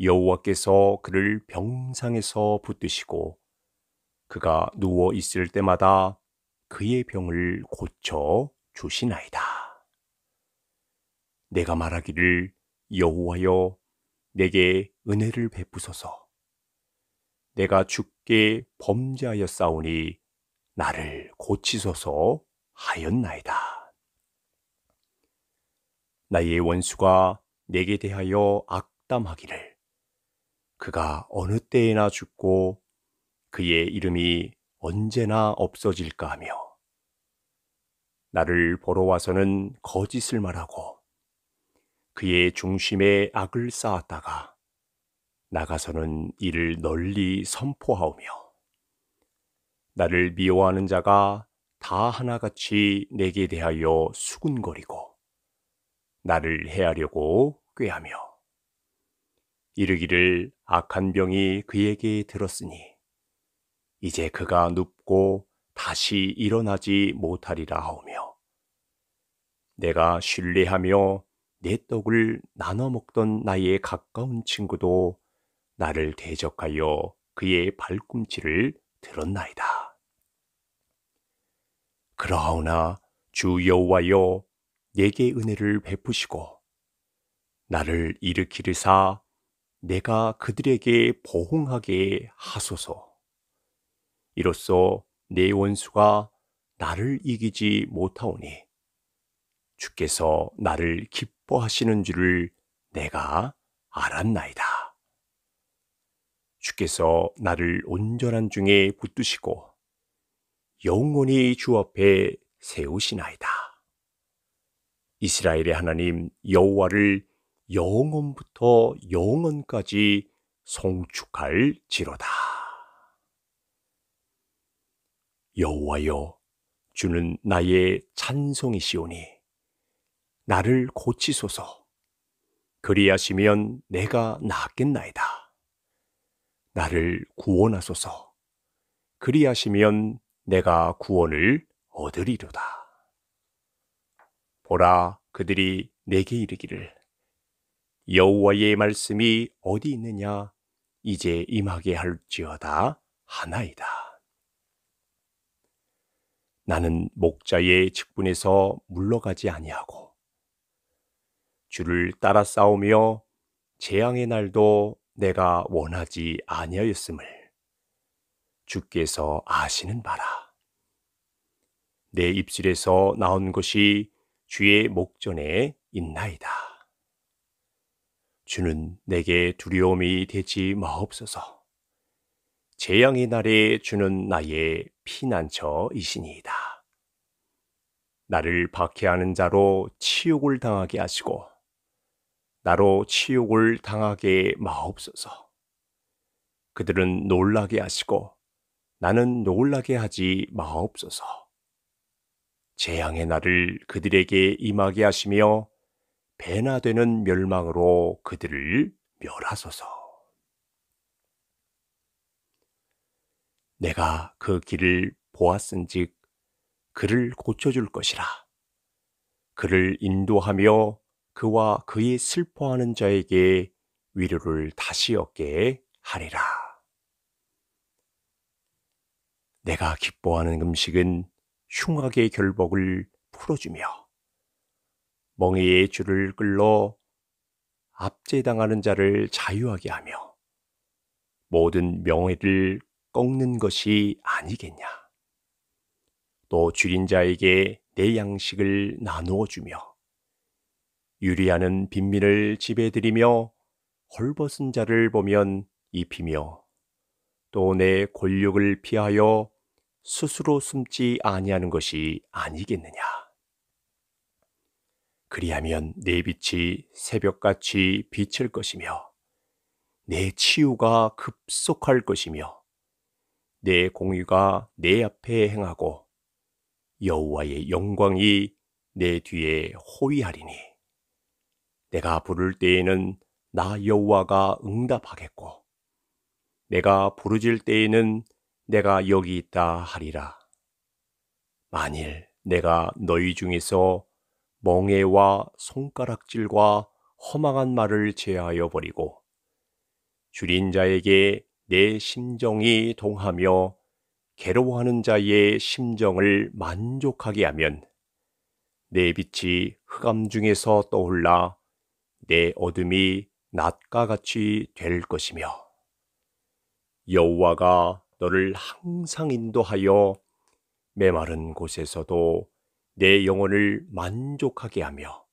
여호와께서 그를 병상에서 붙드시고 그가 누워 있을 때마다 그의 병을 고쳐 주시나이다. 내가 말하기를 여호와여 내게 은혜를 베푸소서. 내가 죽게 범죄하였사오니 나를 고치소서 하였나이다. 나의 원수가 내게 대하여 악담하기를 그가 어느 때에나 죽고 그의 이름이 언제나 없어질까 하며 나를 보러 와서는 거짓을 말하고 그의 중심에 악을 쌓았다가 나가서는 이를 널리 선포하오며 나를 미워하는 자가 다 하나같이 내게 대하여 수군거리고 나를 해하려고 꾀하며 이르기를 악한 병이 그에게 들었으니 이제 그가 눕고 다시 일어나지 못하리라 하오며 내가 신뢰하며 내 떡을 나눠 먹던 나의 가까운 친구도 나를 대적하여 그의 발꿈치를 들었나이다. 그러하오나 주 여호와여 내게 은혜를 베푸시고 나를 일으키리사 내가 그들에게 보응하게 하소서. 이로써 내 원수가 나를 이기지 못하오니 주께서 나를 기쁘 기뻐하시는 줄을 내가 알았나이다. 주께서 나를 온전한 중에 붙드시고 영원히 주 앞에 세우시나이다. 이스라엘의 하나님 여호와를 영원부터 영원까지 송축할 지로다. 여호와여 주는 나의 찬송이시오니 나를 고치소서. 그리하시면 내가 낫겠나이다 나를 구원하소서. 그리하시면 내가 구원을 얻으리로다. 보라 그들이 내게 이르기를 여호와의 말씀이 어디 있느냐 이제 임하게 할지어다 하나이다. 나는 목자의 직분에서 물러가지 아니하고 주를 따라 싸우며 재앙의 날도 내가 원하지 아니하였음을 주께서 아시는 바라. 내 입술에서 나온 것이 주의 목전에 있나이다. 주는 내게 두려움이 되지 마옵소서. 재앙의 날에 주는 나의 피난처이시니이다. 나를 박해하는 자로 치욕을 당하게 하시고 나로 치욕을 당하게 마옵소서. 그들은 놀라게 하시고 나는 놀라게 하지 마옵소서. 재앙의 날을 그들에게 임하게 하시며 배나 되는 멸망으로 그들을 멸하소서. 내가 그 길을 보았은즉 그를 고쳐줄 것이라. 그를 인도하며 그와 그의 슬퍼하는 자에게 위로를 다시 얻게 하리라. 내가 기뻐하는 음식은 흉악의 결복을 풀어주며 멍에의 줄을 끌러 압제당하는 자를 자유하게 하며 모든 명예를 꺾는 것이 아니겠냐. 또 줄인 자에게 내 양식을 나누어 주며 유리하는 빈민을 지배드리며 헐벗은 자를 보면 입히며 또 내 권력을 피하여 스스로 숨지 아니하는 것이 아니겠느냐. 그리하면 내 빛이 새벽같이 비칠 것이며 내 치유가 급속할 것이며 내 공의가 내 앞에 행하고 여호와의 영광이 내 뒤에 호위하리니 내가 부를 때에는 나 여호와가 응답하겠고 내가 부르질 때에는 내가 여기 있다 하리라. 만일 내가 너희 중에서 멍해와 손가락질과 허망한 말을 제하여 버리고 줄인 자에게 내 심정이 동하며 괴로워하는 자의 심정을 만족하게 하면 내 빛이 흑암 중에서 떠올라 내 어둠이 낮과 같이 될 것이며 여호와가 너를 항상 인도하여 메마른 곳에서도 내 영혼을 만족하게 하며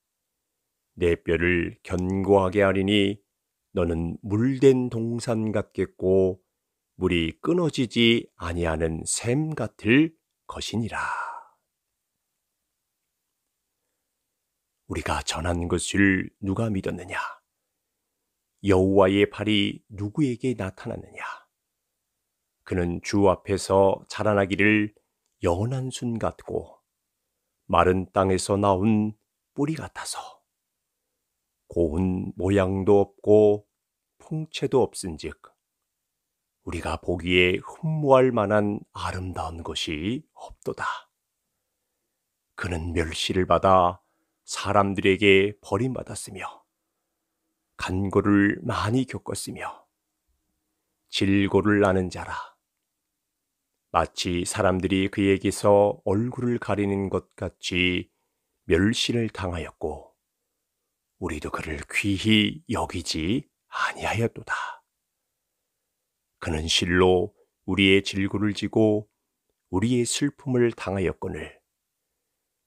내 뼈를 견고하게 하리니 너는 물된 동산 같겠고 물이 끊어지지 아니하는 샘 같을 것이니라. 우리가 전한 것을 누가 믿었느냐? 여호와의 발이 누구에게 나타났느냐? 그는 주 앞에서 자라나기를 연한 순 같고 마른 땅에서 나온 뿌리 같아서 고운 모양도 없고 풍채도 없은즉 우리가 보기에 흠모할 만한 아름다운 것이 없도다. 그는 멸시를 받아 사람들에게 버림받았으며 간고를 많이 겪었으며 질고를 나는 자라. 마치 사람들이 그에게서 얼굴을 가리는 것 같이 멸시를 당하였고 우리도 그를 귀히 여기지 아니하였도다. 그는 실로 우리의 질고를 지고 우리의 슬픔을 당하였거늘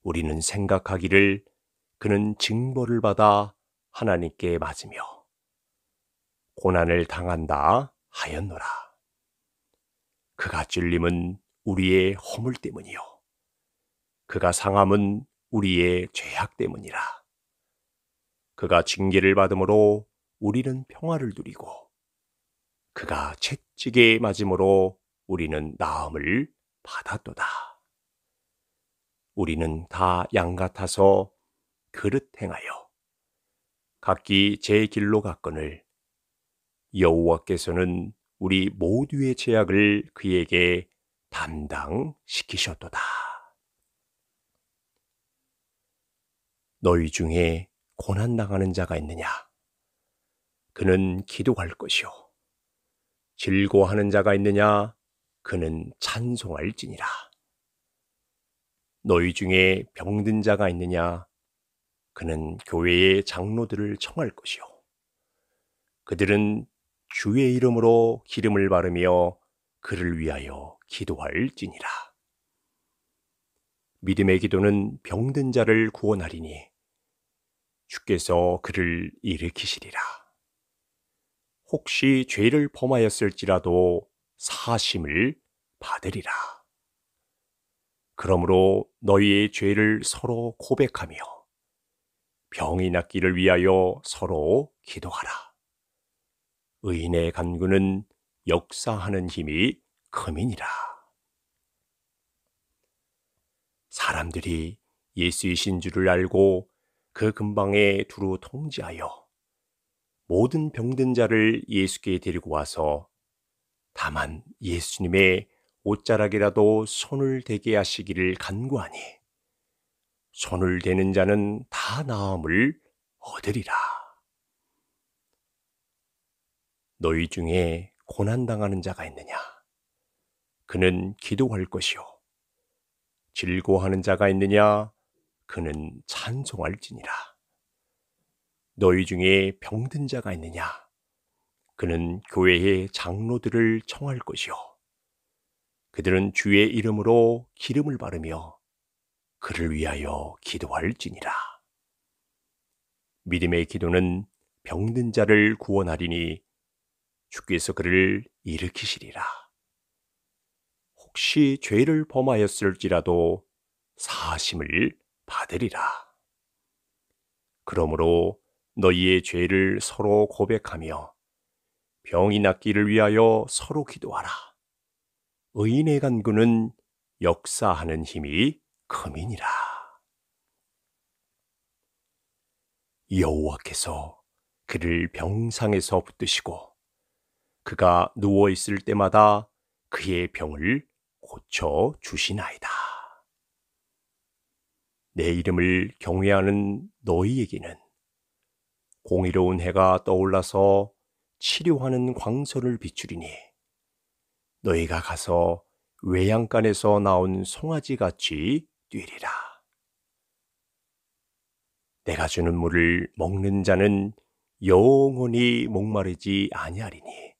우리는 생각하기를 그는 징벌을 받아 하나님께 맞으며 고난을 당한다 하였노라. 그가 찔림은 우리의 허물 때문이요. 그가 상함은 우리의 죄악 때문이라. 그가 징계를 받음으로 우리는 평화를 누리고 그가 채찍에 맞음으로 우리는 나음을 받았도다. 우리는 다 양 같아서 그릇 행하여 각기 제 길로 갔거늘 여호와께서는 우리 모두의 제약을 그에게 담당시키셨도다. 너희 중에 고난당하는 자가 있느냐? 그는 기도할 것이요. 즐거워하는 자가 있느냐? 그는 찬송할지니라. 너희 중에 병든 자가 있느냐? 그는 교회의 장로들을 청할 것이요. 그들은 주의 이름으로 기름을 바르며 그를 위하여 기도할지니라. 믿음의 기도는 병든 자를 구원하리니 주께서 그를 일으키시리라. 혹시 죄를 범하였을지라도 사심을 받으리라. 그러므로 너희의 죄를 서로 고백하며 병이 낫기를 위하여 서로 기도하라. 의인의 간구는 역사하는 힘이 크민이라. 사람들이 예수이신 줄을 알고 그 근방에 두루 통지하여 모든 병든 자를 예수께 데리고 와서 다만 예수님의 옷자락이라도 손을 대게 하시기를 간구하니 손을 대는 자는 다 나음을 얻으리라. 너희 중에 고난당하는 자가 있느냐? 그는 기도할 것이요. 즐거워하는 자가 있느냐? 그는 찬송할지니라. 너희 중에 병든 자가 있느냐? 그는 교회의 장로들을 청할 것이요. 그들은 주의 이름으로 기름을 바르며 그를 위하여 기도할지니라. 믿음의 기도는 병든 자를 구원하리니 주께서 그를 일으키시리라. 혹시 죄를 범하였을지라도 사심을 받으리라. 그러므로 너희의 죄를 서로 고백하며 병이 낫기를 위하여 서로 기도하라. 의인의 간구는 역사하는 힘이 검이니라. 여호와께서 그를 병상에서 붙드시고 그가 누워 있을 때마다 그의 병을 고쳐 주시나이다. 내 이름을 경외하는 너희에게는 공의로운 해가 떠올라서 치료하는 광선을 비추리니 너희가 가서 외양간에서 나온 송아지 같이 뛰리라. 내가 주는 물을 먹는 자는 영원히 목마르지 아니하리니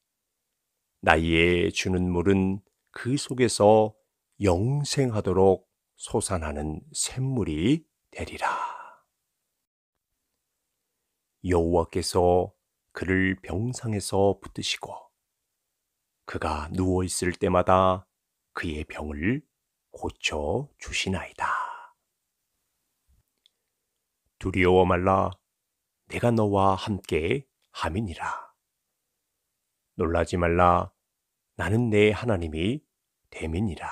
나이에 주는 물은 그 속에서 영생하도록 소산하는 샘물이 되리라. 여호와께서 그를 병상에서 붙드시고 그가 누워 있을 때마다 그의 병을 고쳐 주시나이다. 두려워 말라 내가 너와 함께 함이니라. 놀라지 말라 나는 내 하나님이 됨이라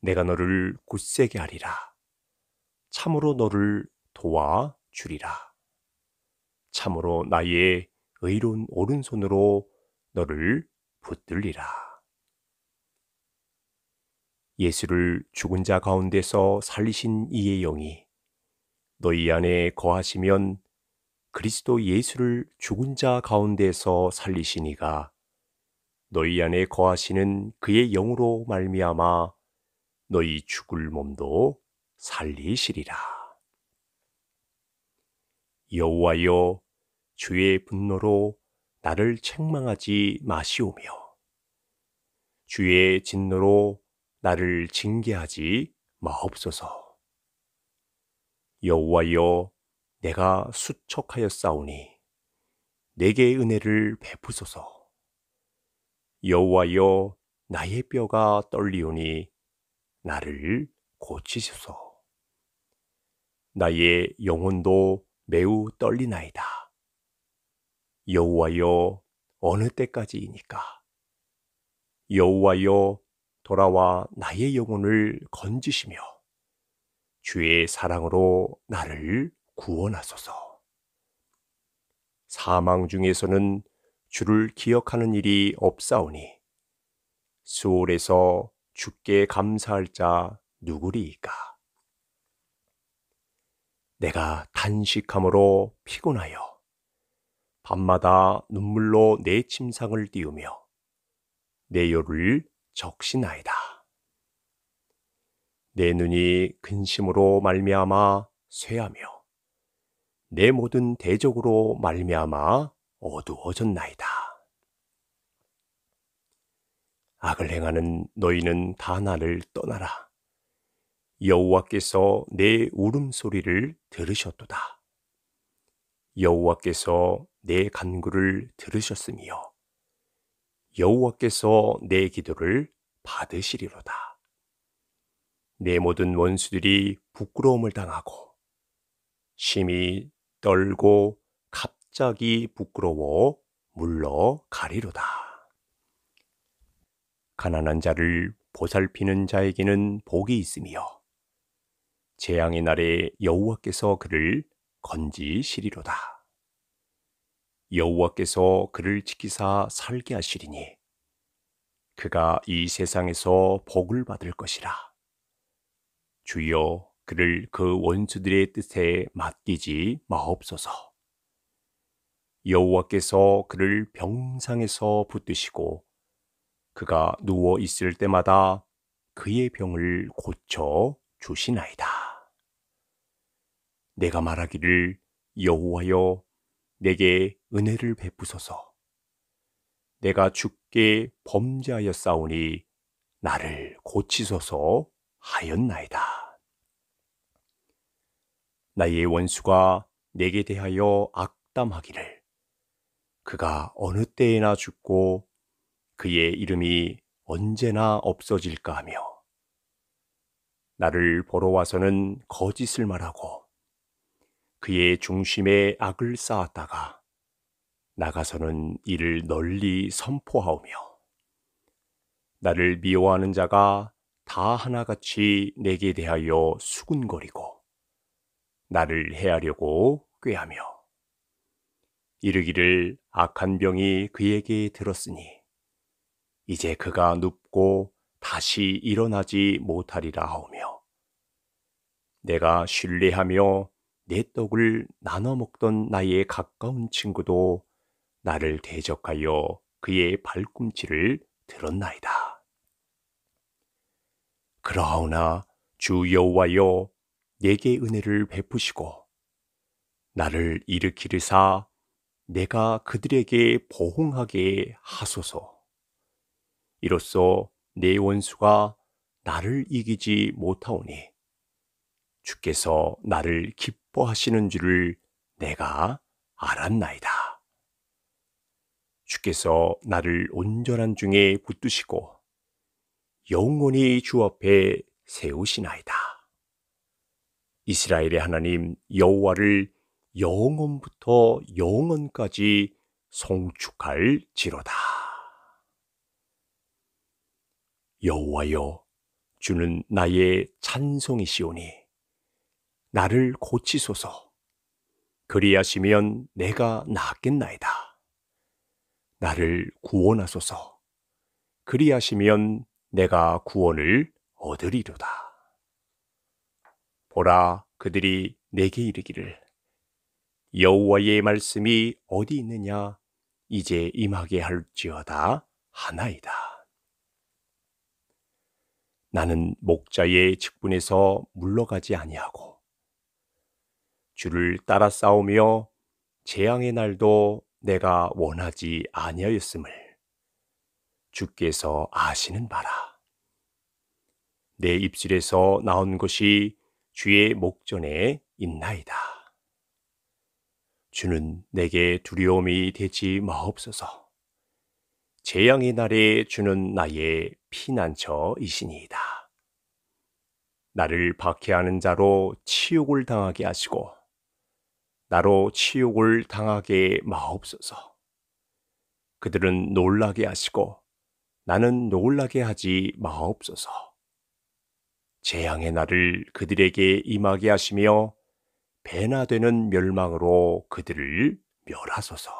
내가 너를 굳세게 하리라. 참으로 너를 도와 주리라. 참으로 나의 의로운 오른손으로 너를 붙들리라. 예수를 죽은 자 가운데서 살리신 이의 영이 너희 안에 거하시면 그리스도 예수를 죽은 자 가운데서 살리시니가 너희 안에 거하시는 그의 영으로 말미암아 너희 죽을 몸도 살리시리라. 여호와여 주의 분노로 나를 책망하지 마시오며 주의 진노로 나를 징계하지 마옵소서. 여호와여, 내가 수척하여 싸우니 내게 은혜를 베푸소서. 여호와여, 나의 뼈가 떨리오니 나를 고치소서. 나의 영혼도 매우 떨리나이다. 여호와여 어느 때까지이니까 여호와여 돌아와 나의 영혼을 건지시며 주의 사랑으로 나를 구원하소서. 사망 중에서는 주를 기억하는 일이 없사오니 수월에서 주께 감사할 자 누구리이까? 내가 단식함으로 피곤하여 밤마다 눈물로 내 침상을 띄우며 내 요를 적시나이다. 내 눈이 근심으로 말미암아 쇠하며 내 모든 대적으로 말미암아 어두워졌나이다. 악을 행하는 너희는 다 나를 떠나라. 여호와께서 내 울음소리를 들으셨도다. 여호와께서 내 간구를 들으셨으며 여호와께서 내 기도를 받으시리로다. 내 모든 원수들이 부끄러움을 당하고 심히 떨고 갑자기 부끄러워 물러가리로다. 가난한 자를 보살피는 자에게는 복이 있으며 재앙의 날에 여호와께서 그를 건지시리로다. 여호와께서 그를 지키사 살게 하시리니 그가 이 세상에서 복을 받을 것이라. 주여 그를 그 원수들의 뜻에 맡기지 마옵소서. 여호와께서 그를 병상에서 붙드시고 그가 누워 있을 때마다 그의 병을 고쳐 주시나이다. 내가 말하기를 여호와여 내게 은혜를 베푸소서. 내가 죽게 범죄하였사오니 나를 고치소서 하였나이다. 나의 원수가 내게 대하여 악담하기를 그가 어느 때에나 죽고 그의 이름이 언제나 없어질까 하며 나를 보러 와서는 거짓을 말하고 그의 중심에 악을 쌓았다가 나가서는 이를 널리 선포하오며 나를 미워하는 자가 다 하나같이 내게 대하여 수군거리고 나를 해하려고 꾀하며 이르기를 악한 병이 그에게 들었으니 이제 그가 눕고 다시 일어나지 못하리라 하오며 내가 신뢰하며 내 떡을 나눠 먹던 나의 가까운 친구도 나를 대적하여 그의 발꿈치를 들었나이다. 그러하오나 주 여호와여 내게 은혜를 베푸시고 나를 일으키리사 내가 그들에게 보응하게 하소서. 이로써 내 원수가 나를 이기지 못하오니 주께서 나를 기뻐하시는 줄을 내가 알았나이다. 주께서 나를 온전한 중에 붙드시고 영원히 주 앞에 세우시나이다. 이스라엘의 하나님 여호와를 영원부터 영원까지 송축할 지로다. 여호와여 주는 나의 찬송이시오니 나를 고치소서 그리하시면 내가 낫겠나이다. 나를 구원하소서. 그리하시면 내가 구원을 얻으리로다. 보라 그들이 내게 이르기를 여호와의 말씀이 어디 있느냐 이제 임하게 할지어다 하나이다. 나는 목자의 직분에서 물러가지 아니하고 주를 따라 싸우며 재앙의 날도 내가 원하지 아니하였음을 주께서 아시는 바라. 내 입술에서 나온 것이 주의 목전에 있나이다. 주는 내게 두려움이 되지 마옵소서. 재앙의 날에 주는 나의 피난처이시니이다. 나를 박해하는 자로 치욕을 당하게 하시고 나로 치욕을 당하게 마옵소서. 그들은 놀라게 하시고 나는 놀라게 하지 마옵소서. 재앙의 날을 그들에게 임하게 하시며 배나 되는 멸망으로 그들을 멸하소서.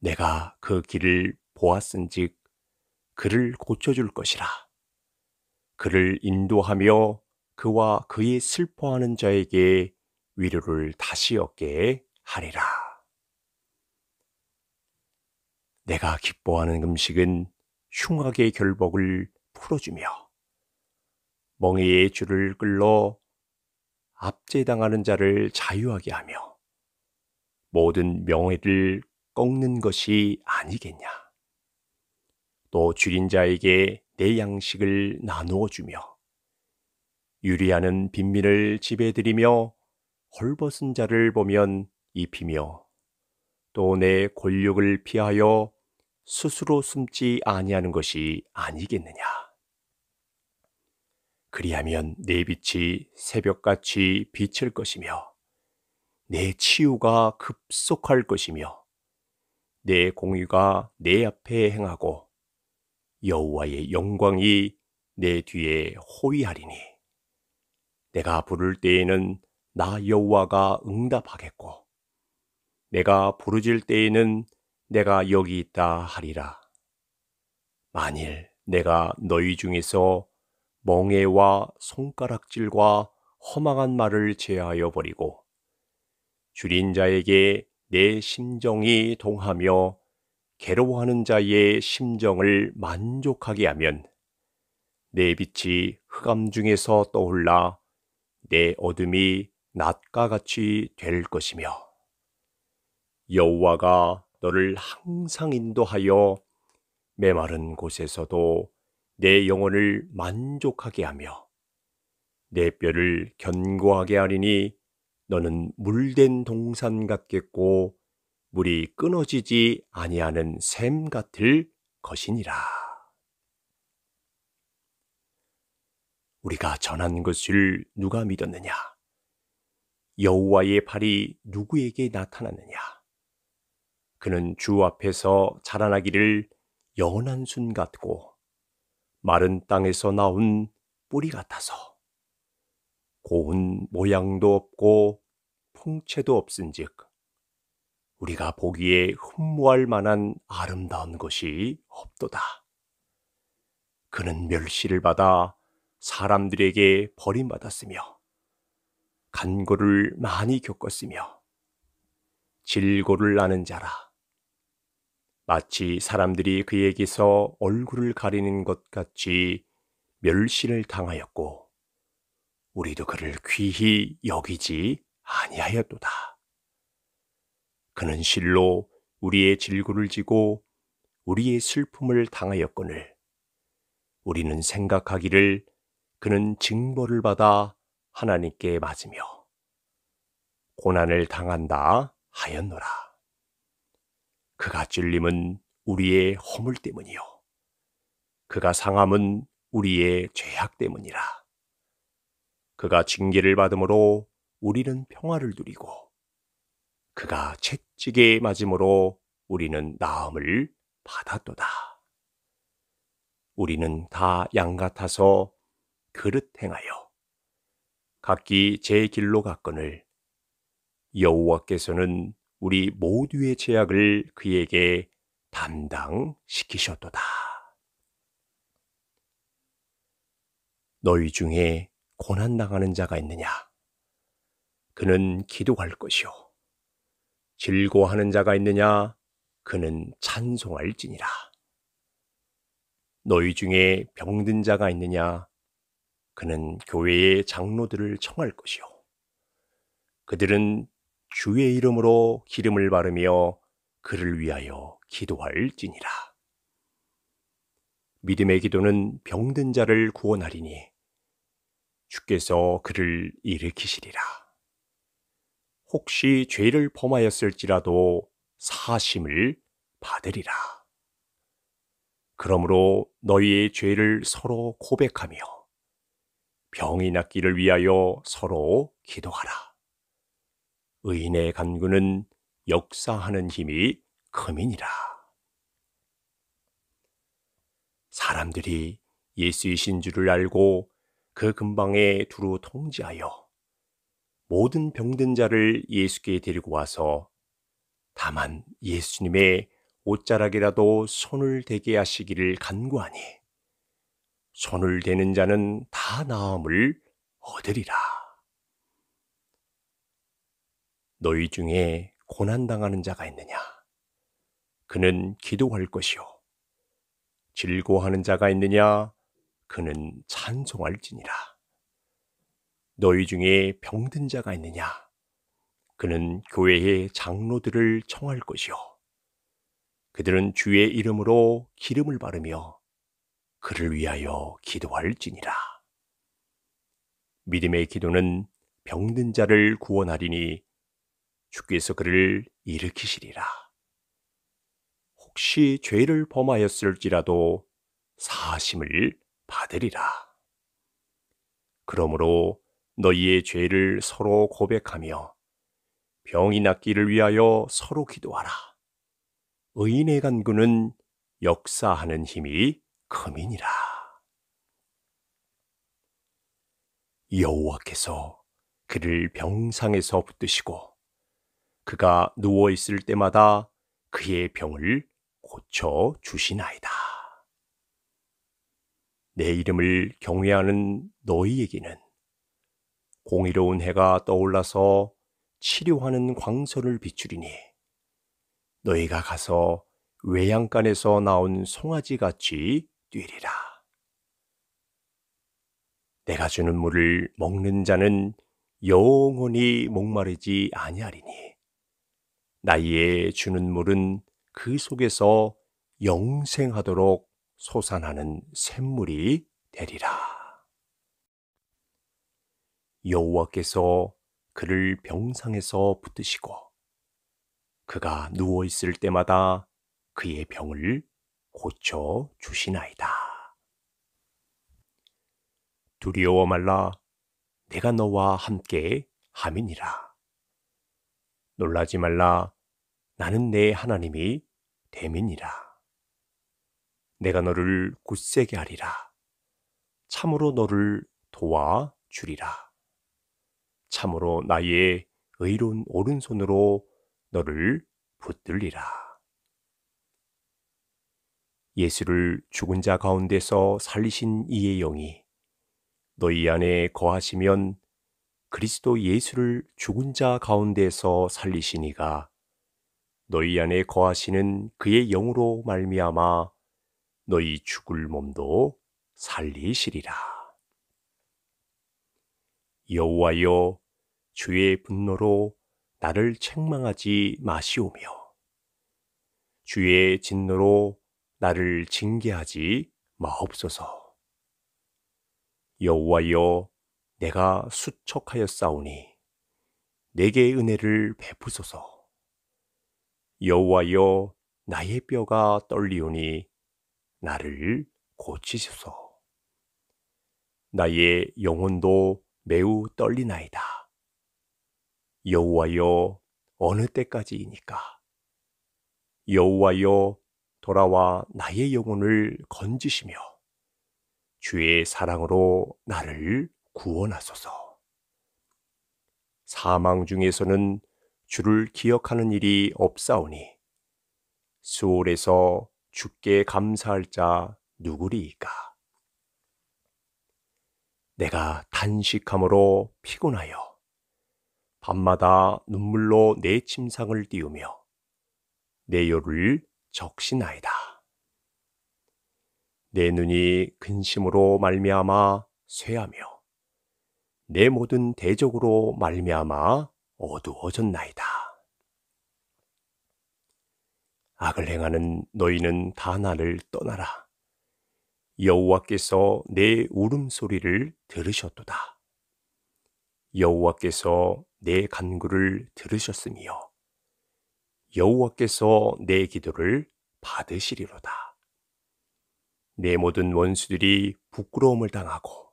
내가 그 길을 보았은즉 그를 고쳐줄 것이라. 그를 인도하며 그와 그의 슬퍼하는 자에게 위로를 다시 얻게 하리라. 내가 기뻐하는 음식은 흉악의 결복을 풀어주며 멍에의 줄을 끌러 압제당하는 자를 자유하게 하며 모든 명예를 꺾는 것이 아니겠냐. 또 줄인 자에게 내 양식을 나누어 주며 유리하는 빈민을 지배드리며 헐벗은 자를 보면 입히며 또 내 권력을 피하여 스스로 숨지 아니하는 것이 아니겠느냐. 그리하면 내 빛이 새벽같이 비칠 것이며 내 치유가 급속할 것이며 내 공의가 내 앞에 행하고 여호와의 영광이 내 뒤에 호위하리니 내가 부를 때에는 나 여호와가 응답하겠고 내가 부르질 때에는 내가 여기 있다 하리라. 만일 내가 너희 중에서 멍해와 손가락질과 허망한 말을 제하여 버리고 줄인 자에게 내 심정이 동하며 괴로워하는 자의 심정을 만족하게 하면 내 빛이 흑암 중에서 떠올라 내 어둠이 낮과 같이 될 것이며 여호와가 너를 항상 인도하여 메마른 곳에서도 내 영혼을 만족하게 하며 내 뼈를 견고하게 하리니 너는 물된 동산 같겠고 물이 끊어지지 아니하는 샘 같을 것이니라. 우리가 전한 것을 누가 믿었느냐? 여호와의 발이 누구에게 나타났느냐? 그는 주 앞에서 자라나기를 연한 순 같고 마른 땅에서 나온 뿌리 같아서 고운 모양도 없고 풍채도 없은즉 우리가 보기에 흠모할 만한 아름다운 것이 없도다. 그는 멸시를 받아 사람들에게 버림받았으며 간고를 많이 겪었으며 질고를 나는 자라 마치 사람들이 그에게서 얼굴을 가리는 것 같이 멸시를 당하였고 우리도 그를 귀히 여기지 아니하였도다. 그는 실로 우리의 질구를 지고 우리의 슬픔을 당하였거늘 우리는 생각하기를 그는 징벌을 받아 하나님께 맞으며 고난을 당한다 하였노라. 그가 찔림은 우리의 허물 때문이요. 그가 상함은 우리의 죄악 때문이라. 그가 징계를 받음으로 우리는 평화를 누리고 그가 채찍에 맞음으로 우리는 나음을 받았도다. 우리는 다 양 같아서 그릇 행하여 각기 제 길로 갔거늘 여호와께서는 우리 모두의 제약을 그에게 담당시키셨도다. 너희 중에 고난 당하는 자가 있느냐? 그는 기도할 것이요. 즐거워하는 자가 있느냐? 그는 찬송할지니라. 너희 중에 병든 자가 있느냐? 그는 교회의 장로들을 청할 것이요. 그들은 주의 이름으로 기름을 바르며 그를 위하여 기도할지니라. 믿음의 기도는 병든 자를 구원하리니 주께서 그를 일으키시리라. 혹시 죄를 범하였을지라도 사심을 받으리라. 그러므로 너희의 죄를 서로 고백하며 병이 낫기를 위하여 서로 기도하라. 의인의 간구는 역사하는 힘이 크민이라. 사람들이 예수이신 줄을 알고 그 근방에 두루 통지하여 모든 병든 자를 예수께 데리고 와서 다만 예수님의 옷자락이라도 손을 대게 하시기를 간구하니 손을 대는 자는 다 나음을 얻으리라. 너희 중에 고난당하는 자가 있느냐? 그는 기도할 것이요. 즐거워하는 자가 있느냐? 그는 찬송할지니라. 너희 중에 병든 자가 있느냐? 그는 교회의 장로들을 청할 것이요. 그들은 주의 이름으로 기름을 바르며 그를 위하여 기도할지니라. 믿음의 기도는 병든 자를 구원하리니 주께서 그를 일으키시리라. 혹시 죄를 범하였을지라도 사심을 받으리라. 그러므로 너희의 죄를 서로 고백하며 병이 낫기를 위하여 서로 기도하라. 의인의 간구는 역사하는 힘이 검이니라. 여호와께서 그를 병상에서 붙드시고 그가 누워 있을 때마다 그의 병을 고쳐 주시나이다. 내 이름을 경외하는 너희에게는 공의로운 해가 떠올라서 치료하는 광선을 비추리니 너희가 가서 외양간에서 나온 송아지 같이 뛰리라. 내가 주는 물을 먹는 자는 영원히 목마르지 아니하리니 나이에 주는 물은 그 속에서 영생하도록 소산하는 샘물이 되리라. 여호와께서 그를 병상에서 붙드시고 그가 누워 있을 때마다 그의 병을 고쳐 주시나이다. 두려워 말라. 내가 너와 함께 함이니라. 놀라지 말라. 나는 내 하나님이 대민이라. 내가 너를 굳세게 하리라. 참으로 너를 도와 주리라. 참으로 나의 의로운 오른손으로 너를 붙들리라. 예수를 죽은 자 가운데서 살리신 이의 영이 너희 안에 거하시면 그리스도 예수를 죽은 자 가운데서 살리시니가 너희 안에 거하시는 그의 영으로 말미암아 너희 죽을 몸도 살리시리라. 여호와여 주의 분노로 나를 책망하지 마시오며 주의 진노로 나를 징계하지 마옵소서. 여호와여, 내가 수척하여 싸우니 내게 은혜를 베푸소서. 여호와여, 나의 뼈가 떨리오니 나를 고치소서. 나의 영혼도 매우 떨리나이다. 여호와여 어느 때까지이니까 여호와여 돌아와 나의 영혼을 건지시며 주의 사랑으로 나를 구원하소서. 사망 중에서는 주를 기억하는 일이 없사오니 수월에서 주께 감사할 자 누구리이까? 내가 단식함으로 피곤하여 밤마다 눈물로 내 침상을 띄우며 내 요를 적시나이다. 내 눈이 근심으로 말미암아 쇠하며 내 모든 대적으로 말미암아 어두워졌나이다. 악을 행하는 너희는 다 나를 떠나라. 여호와께서 내 울음소리를 들으셨도다. 여호와께서 내 간구를 들으셨으며 여호와께서 내 기도를 받으시리로다. 내 모든 원수들이 부끄러움을 당하고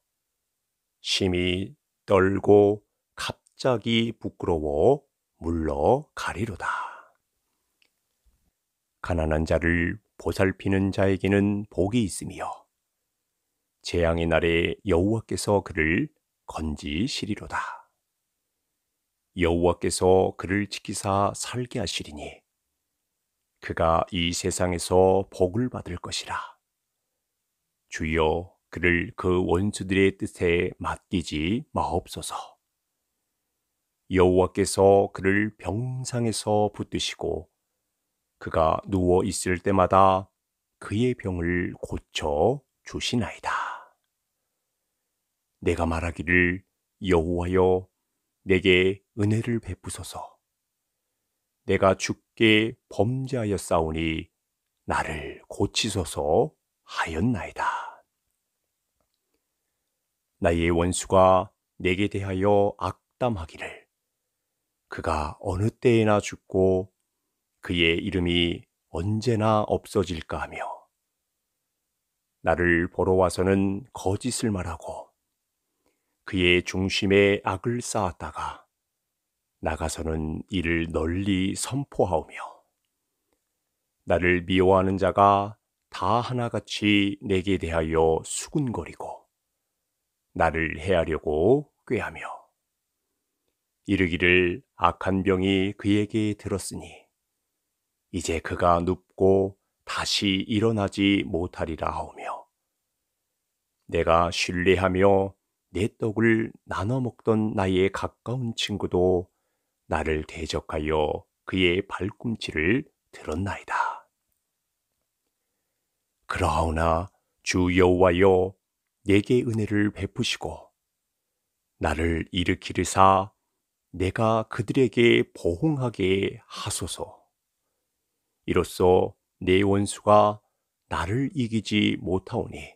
심히 떨고 갑자기 부끄러워 물러가리로다. 가난한 자를 보살피는 자에게는 복이 있으며 재앙의 날에 여호와께서 그를 건지시리로다. 여호와께서 그를 지키사 살게 하시리니 그가 이 세상에서 복을 받을 것이라. 주여 그를 그 원수들의 뜻에 맡기지 마옵소서. 여호와께서 그를 병상에서 붙드시고 그가 누워 있을 때마다 그의 병을 고쳐 주시나이다. 내가 말하기를 여호와여 내게 은혜를 베푸소서. 내가 죽게 범죄하였사오니 나를 고치소서 하였나이다. 나의 원수가 내게 대하여 악담하기를 그가 어느 때에나 죽고 그의 이름이 언제나 없어질까 하며 나를 보러 와서는 거짓을 말하고 그의 중심에 악을 쌓았다가 나가서는 이를 널리 선포하오며 나를 미워하는 자가 다 하나같이 내게 대하여 수군거리고 나를 해하려고 꾀하며 이르기를 악한 병이 그에게 들었으니 이제 그가 눕고 다시 일어나지 못하리라 하오며 내가 신뢰하며 내 떡을 나눠 먹던 나의 가까운 친구도 나를 대적하여 그의 발꿈치를 들었나이다. 그러하오나 주 여호와여 내게 은혜를 베푸시고 나를 일으키리사 내가 그들에게 보응하게 하소서. 이로써 내 원수가 나를 이기지 못하오니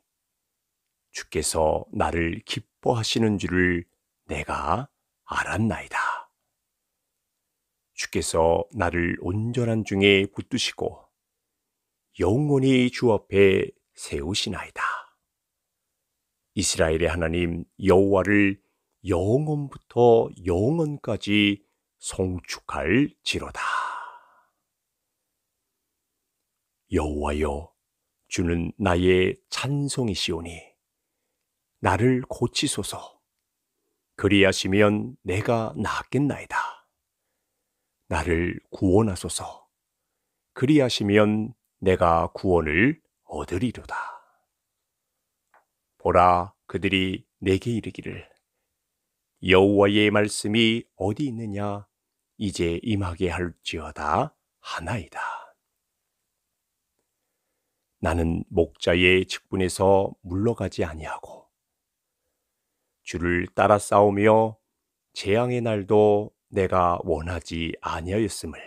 주께서 나를 기뻐하시는 줄을 내가 알았나이다. 주께서 나를 온전한 중에 붙드시고 영원히 주 앞에 세우시나이다. 이스라엘의 하나님 여호와를 영원부터 영원까지 송축할 지로다. 여호와여 주는 나의 찬송이시오니 나를 고치소서. 그리하시면 내가 낫겠나이다. 나를 구원하소서. 그리하시면 내가 구원을 얻으리로다. 보라 그들이 내게 이르기를 여호와의 말씀이 어디 있느냐 이제 임하게 할지어다 하나이다. 나는 목자의 직분에서 물러가지 아니하고 주를 따라 싸우며 재앙의 날도 내가 원하지 아니하였음을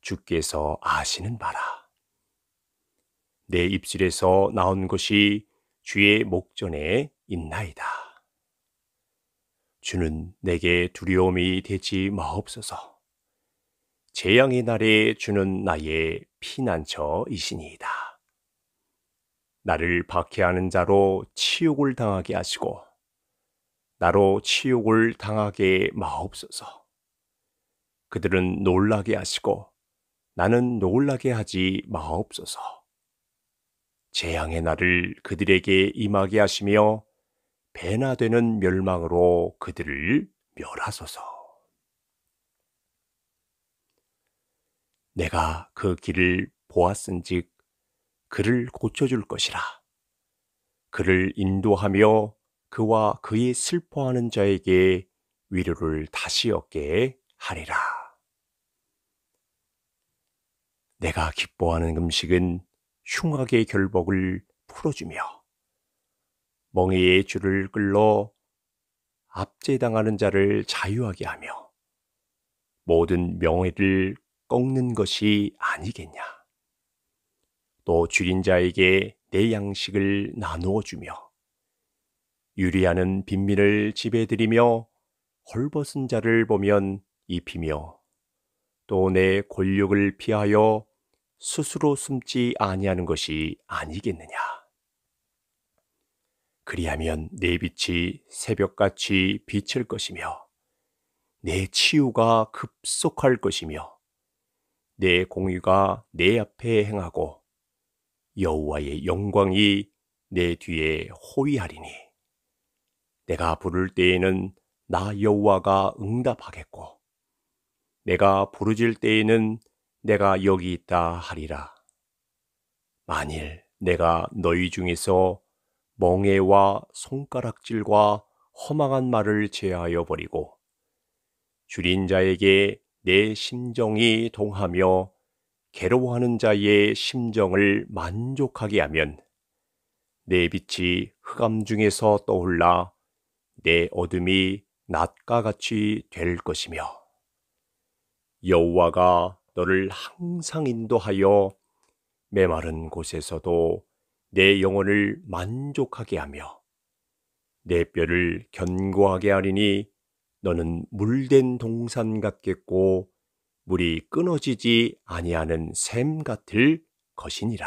주께서 아시는 바라. 내 입술에서 나온 것이 주의 목전에 있나이다. 주는 내게 두려움이 되지 마옵소서. 재앙의 날에 주는 나의 피난처이시니이다. 나를 박해하는 자로 치욕을 당하게 하시고 나로 치욕을 당하게 마옵소서. 그들은 놀라게 하시고 나는 놀라게 하지 마옵소서. 재앙의 날을 그들에게 임하게 하시며 배나 되는 멸망으로 그들을 멸하소서. 내가 그 길을 보았은즉 그를 고쳐줄 것이라. 그를 인도하며 그와 그의 슬퍼하는 자에게 위로를 다시 얻게 하리라. 내가 기뻐하는 음식은 흉악의 결복을 풀어주며 멍에의 줄을 끌러 압제당하는 자를 자유하게 하며 모든 명예를 꺾는 것이 아니겠냐. 또 줄인 자에게 내 양식을 나누어 주며 유리하는 빈민을 지배드리며 헐벗은 자를 보면 입히며 또 내 권력을 피하여 스스로 숨지 아니하는 것이 아니겠느냐. 그리하면 내 빛이 새벽같이 비칠 것이며 내 치유가 급속할 것이며 내 공의가 내 앞에 행하고 여호와의 영광이 내 뒤에 호위하리니 내가 부를 때에는 나 여호와가 응답하겠고 내가 부르질 때에는 내가 여기 있다 하리라. 만일 내가 너희 중에서 멍해와 손가락질과 허망한 말을 제하여 버리고 줄인 자에게 내 심정이 동하며 괴로워하는 자의 심정을 만족하게 하면 내 빛이 흑암 중에서 떠올라 내 어둠이 낮과 같이 될 것이며 여호와가 너를 항상 인도하여 메마른 곳에서도 내 영혼을 만족하게 하며 내 뼈를 견고하게 하리니 너는 물된 동산 같겠고 물이 끊어지지 아니하는 샘 같을 것이니라.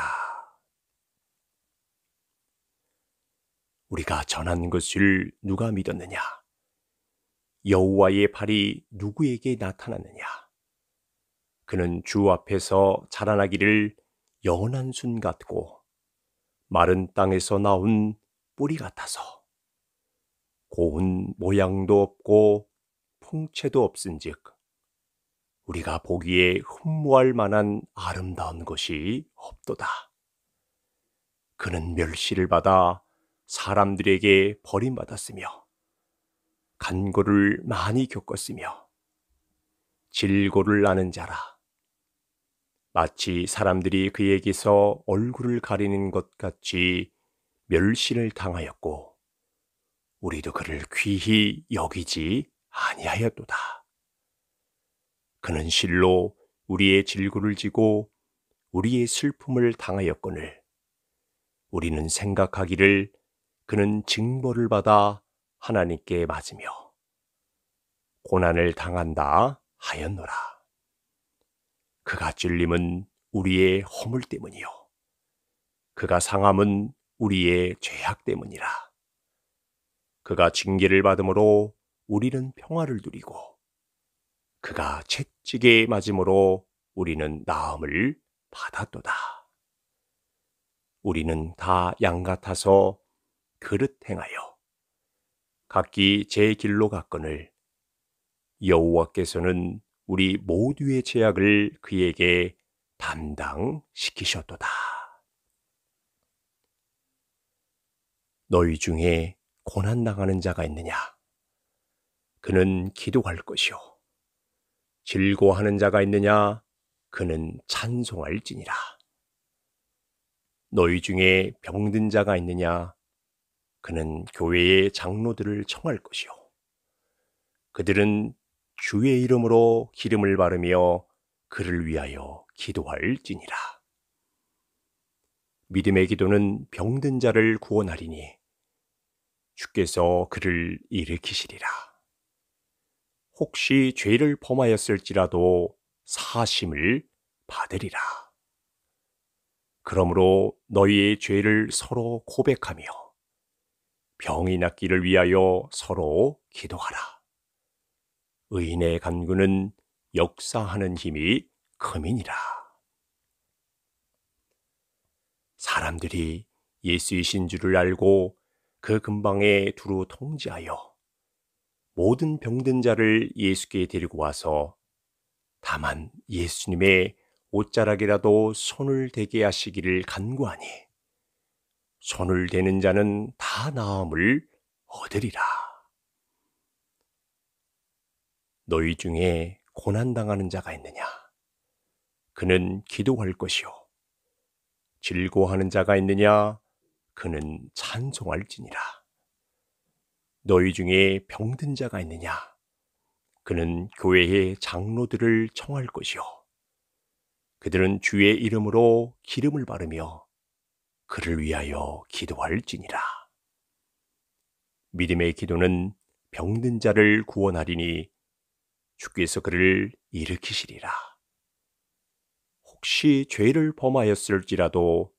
우리가 전한 것을 누가 믿었느냐? 여호와의 팔이 누구에게 나타났느냐? 그는 주 앞에서 자라나기를 연한순 같고 마른 땅에서 나온 뿌리 같아서 고운 모양도 없고 풍채도 없은즉 우리가 보기에 흠모할 만한 아름다운 것이 없도다. 그는 멸시를 받아 사람들에게 버림받았으며 간고를 많이 겪었으며 질고를 아는 자라 마치 사람들이 그에게서 얼굴을 가리는 것 같이 멸시를 당하였고 우리도 그를 귀히 여기지 아니하였도다. 그는 실로 우리의 질구를 지고 우리의 슬픔을 당하였거늘 우리는 생각하기를 그는 징벌을 받아 하나님께 맞으며 고난을 당한다 하였노라. 그가 찔림은 우리의 허물 때문이요. 그가 상함은 우리의 죄악 때문이라. 그가 징계를 받음으로 우리는 평화를 누리고 그가 채찍에 맞음으로 우리는 나음을 받았도다. 우리는 다 양 같아서 그릇 행하여 각기 제 길로 갔거늘 여호와께서는 우리 모두의 제약을 그에게 담당시키셨도다. 너희 중에 고난 당하는 자가 있느냐? 그는 기도할 것이요. 즐거워하는 자가 있느냐? 그는 찬송할지니라. 너희 중에 병든 자가 있느냐? 그는 교회의 장로들을 청할 것이요. 그들은 주의 이름으로 기름을 바르며 그를 위하여 기도할지니라. 믿음의 기도는 병든 자를 구원하리니 주께서 그를 일으키시리라. 혹시 죄를 범하였을지라도 사심을 받으리라. 그러므로 너희의 죄를 서로 고백하며 병이 낫기를 위하여 서로 기도하라. 의인의 간구는 역사하는 힘이 크민이라. 사람들이 예수이신 줄을 알고 그 근방에 두루 통지하여 모든 병든 자를 예수께 데리고 와서 다만 예수님의 옷자락이라도 손을 대게 하시기를 간구하니 손을 대는 자는 다 나음을 얻으리라. 너희 중에 고난당하는 자가 있느냐? 그는 기도할 것이요. 즐거워하는 자가 있느냐? 그는 찬송할지니라. 너희 중에 병든 자가 있느냐? 그는 교회의 장로들을 청할 것이요. 그들은 주의 이름으로 기름을 바르며 그를 위하여 기도할지니라. 믿음의 기도는 병든 자를 구원하리니 주께서 그를 일으키시리라. 혹시 죄를 범하였을지라도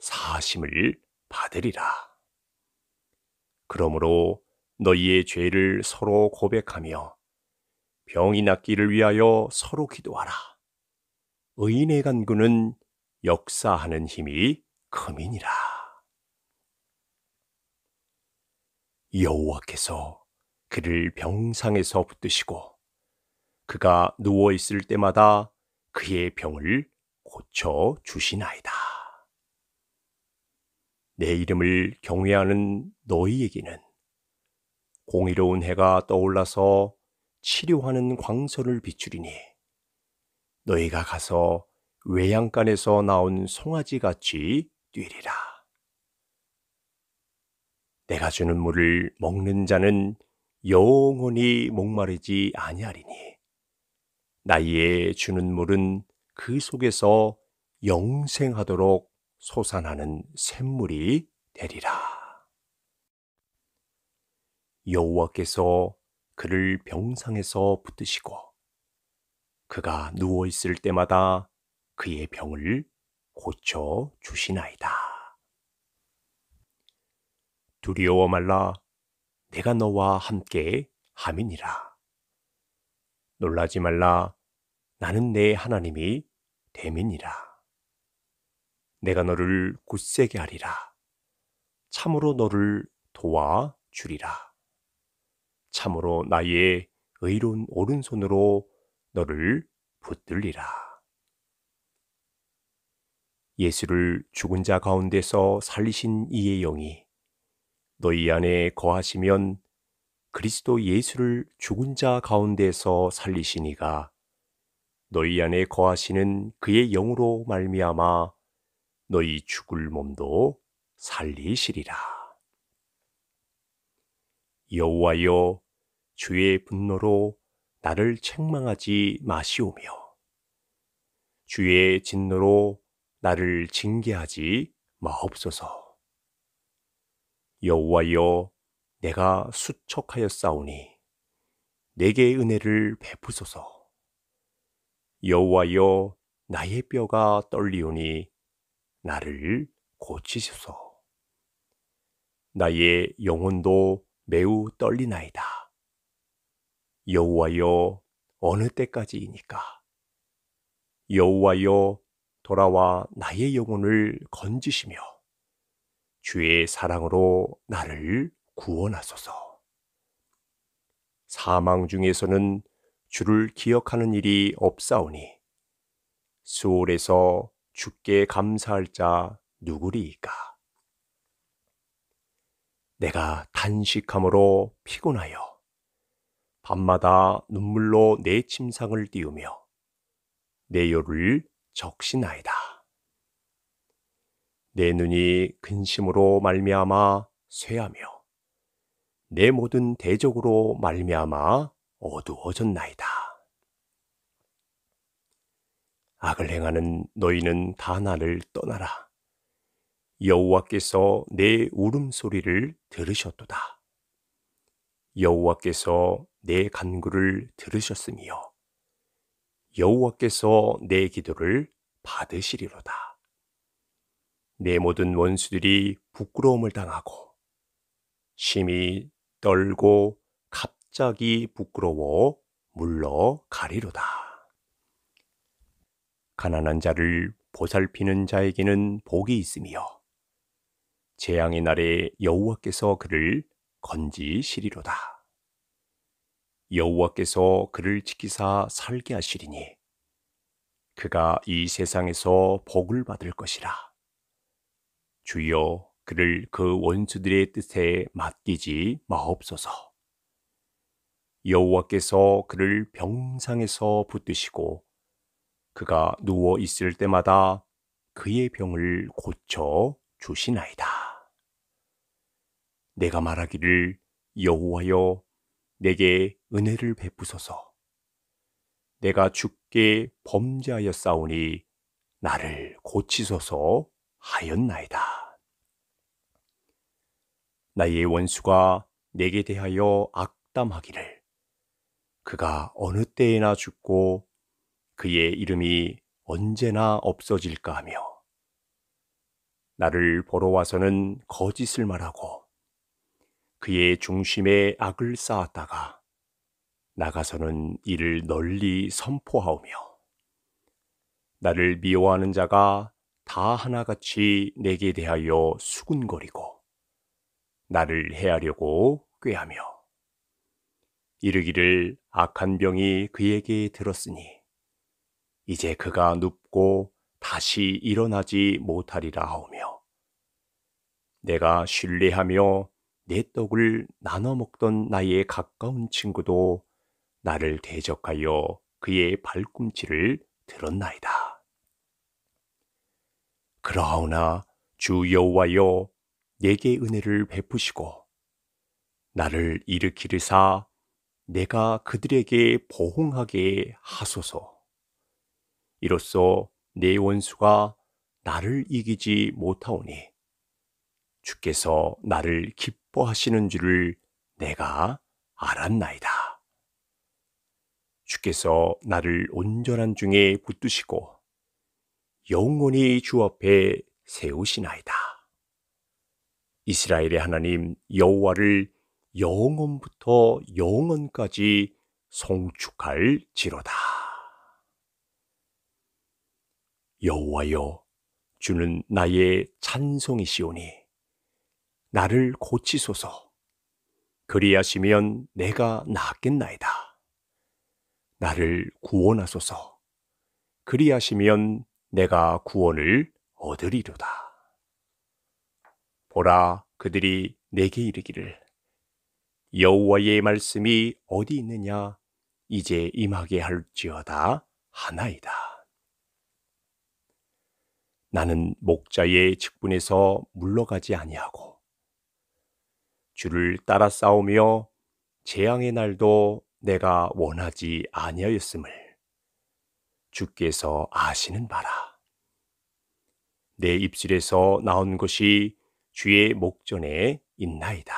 사심을 받으리라. 그러므로 너희의 죄를 서로 고백하며 병이 낫기를 위하여 서로 기도하라. 의인의 간구는 역사하는 힘이 금민이라 여호와께서 그를 병상에서 붙드시고 그가 누워 있을 때마다 그의 병을 고쳐 주시나이다. 내 이름을 경외하는 너희에게는 공의로운 해가 떠올라서 치료하는 광선을 비추리니 너희가 가서 외양간에서 나온 송아지 같이 뛰리라. 내가 주는 물을 먹는 자는 영원히 목마르지 아니하리니 나이에 주는 물은 그 속에서 영생하도록 솟아나는 샘물이 되리라. 여호와께서 그를 병상에서 붙드시고 그가 누워 있을 때마다 그의 병을 고쳐 주시나이다. 두려워 말라. 내가 너와 함께 함이니라. 놀라지 말라. 나는 내 하나님이 대민이라. 내가 너를 굳세게 하리라. 참으로 너를 도와 주리라. 참으로 나의 의로운 오른손으로 너를 붙들리라. 예수를 죽은 자 가운데서 살리신 이의 영이 너희 안에 거하시면 그리스도 예수를 죽은 자 가운데서 살리시니가 너희 안에 거하시는 그의 영으로 말미암아 너희 죽을 몸도 살리시리라. 여호와여 주의 분노로 나를 책망하지 마시오며 주의 진노로 나를 징계하지 마옵소서. 여호와여, 내가 수척하여 싸우니 내게 은혜를 베푸소서. 여호와여, 나의 뼈가 떨리오니 나를 고치소서. 나의 영혼도 매우 떨리나이다. 여호와여 어느 때까지이니까 여호와여 돌아와 나의 영혼을 건지시며 주의 사랑으로 나를 구원하소서. 사망 중에서는 주를 기억하는 일이 없사오니 수월에서 주께 감사할 자 누구리이까? 내가 단식함으로 피곤하여 밤마다 눈물로 내 침상을 띄우며 내 요를 적시나이다. 내 눈이 근심으로 말미암아 쇠하며 내 모든 대적으로 말미암아 어두워졌나이다. 악을 행하는 너희는 다 나를 떠나라. 여호와께서 내 울음소리를 들으셨도다. 여호와께서 내 간구를 들으셨으며 여호와께서 내 기도를 받으시리로다. 내 모든 원수들이 부끄러움을 당하고 심히 떨고 갑자기 부끄러워 물러가리로다. 가난한 자를 보살피는 자에게는 복이 있으며 재앙의 날에 여호와께서 그를 건지시리로다. 여호와께서 그를 지키사 살게 하시리니 그가 이 세상에서 복을 받을 것이라. 주여 그를 그 원수들의 뜻에 맡기지 마옵소서. 여호와께서 그를 병상에서 붙드시고 그가 누워 있을 때마다 그의 병을 고쳐 주시나이다. 내가 말하기를 여호와여 내게 은혜를 베푸소서. 내가 죽게 범죄하여 싸우니 나를 고치소서 하였나이다. 나의 원수가 내게 대하여 악담하기를 그가 어느 때에나 죽고 그의 이름이 언제나 없어질까 하며 나를 보러 와서는 거짓을 말하고 그의 중심에 악을 쌓았다가 나가서는 이를 널리 선포하오며 나를 미워하는 자가 다 하나같이 내게 대하여 수군거리고 나를 해하려고 꾀하며 이르기를 악한 병이 그에게 들었으니 이제 그가 눕고 다시 일어나지 못하리라 하오며 내가 신뢰하며 내 떡을 나눠 먹던 나의 가까운 친구도 나를 대적하여 그의 발꿈치를 들었나이다. 그러하오나 주 여호와여 내게 은혜를 베푸시고 나를 일으키리사 내가 그들에게 보응하게 하소서. 이로써 내 원수가 나를 이기지 못하오니 주께서 나를 기뻐하시는 줄을 내가 알았나이다. 주께서 나를 온전한 중에 붙드시고 영원히 주 앞에 세우시나이다. 이스라엘의 하나님 여호와를 영원부터 영원까지 송축할 지로다. 여호와여 주는 나의 찬송이시오니 나를 고치소서. 그리하시면 내가 낫겠나이다. 나를 구원하소서. 그리하시면 내가 구원을 얻으리로다. 보라 그들이 내게 이르기를 여호와의 말씀이 어디 있느냐 이제 임하게 할지어다 하나이다. 나는 목자의 직분에서 물러가지 아니하고 주를 따라 싸우며 재앙의 날도 내가 원하지 아니하였음을 주께서 아시는 바라. 내 입술에서 나온 것이 주의 목전에 있나이다.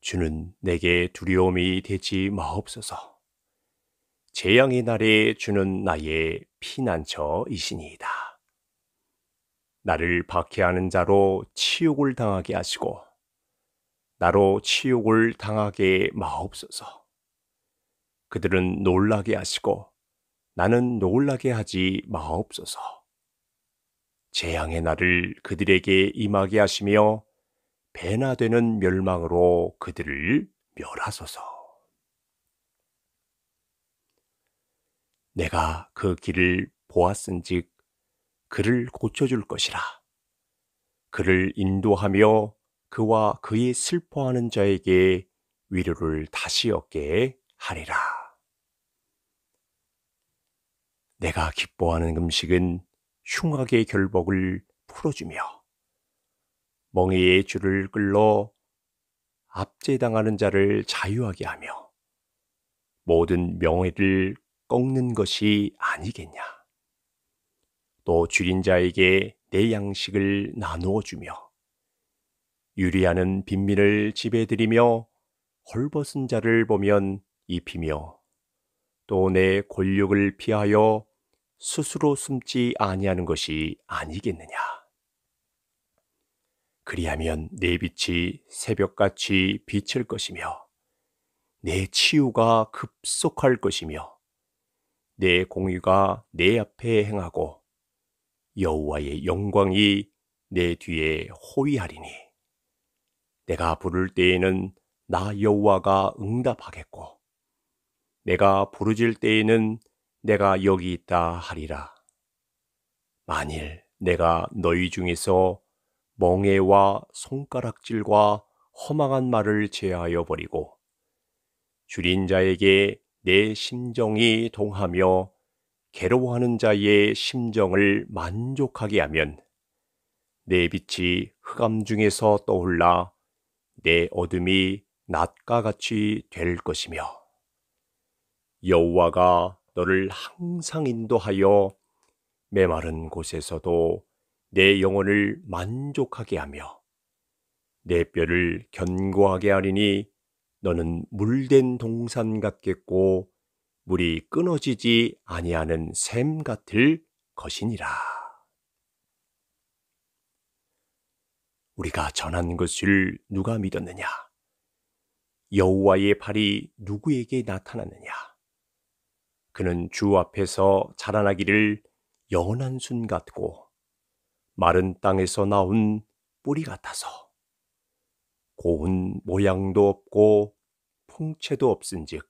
주는 내게 두려움이 되지 마옵소서. 재앙의 날에 주는 나의 피난처이시니이다. 나를 박해하는 자로 치욕을 당하게 하시고 나로 치욕을 당하게 마옵소서. 그들은 놀라게 하시고 나는 놀라게 하지 마옵소서. 재앙의 날을 그들에게 임하게 하시며 배나 되는 멸망으로 그들을 멸하소서. 내가 그 길을 보았은즉 그를 고쳐줄 것이라. 그를 인도하며 그와 그의 슬퍼하는 자에게 위로를 다시 얻게 하리라. 내가 기뻐하는 음식은 흉악의 결복을 풀어주며 멍에의 줄을 끌러 압제당하는 자를 자유하게 하며 모든 명예를 꺾는 것이 아니겠냐. 또 줄인 자에게 내 양식을 나누어 주며 유리하는 빈민을 지배드리며 헐벗은 자를 보면 입히며 또 내 권력을 피하여 스스로 숨지 아니하는 것이 아니겠느냐. 그리하면 내 빛이 새벽같이 비칠 것이며 내 치유가 급속할 것이며 내 공의가 내 앞에 행하고 여호와의 영광이 내 뒤에 호위하리니 내가 부를 때에는 나 여호와가 응답하겠고 내가 부르질 때에는 내가 여기 있다 하리라. 만일 내가 너희 중에서 멍해와 손가락질과 허망한 말을 제하여 버리고 줄인 자에게 내 심정이 동하며 괴로워하는 자의 심정을 만족하게 하면 내 빛이 흑암 중에서 떠올라 내 어둠이 낮과 같이 될 것이며 여호와가 너를 항상 인도하여 메마른 곳에서도 내 영혼을 만족하게 하며 내 뼈를 견고하게 하리니 너는 물된 동산 같겠고 물이 끊어지지 아니하는 샘 같을 것이니라. 우리가 전한 것을 누가 믿었느냐? 여호와의 발이 누구에게 나타났느냐? 그는 주 앞에서 자라나기를 영원한 순 같고 마른 땅에서 나온 뿌리 같아서 고운 모양도 없고 풍채도 없은즉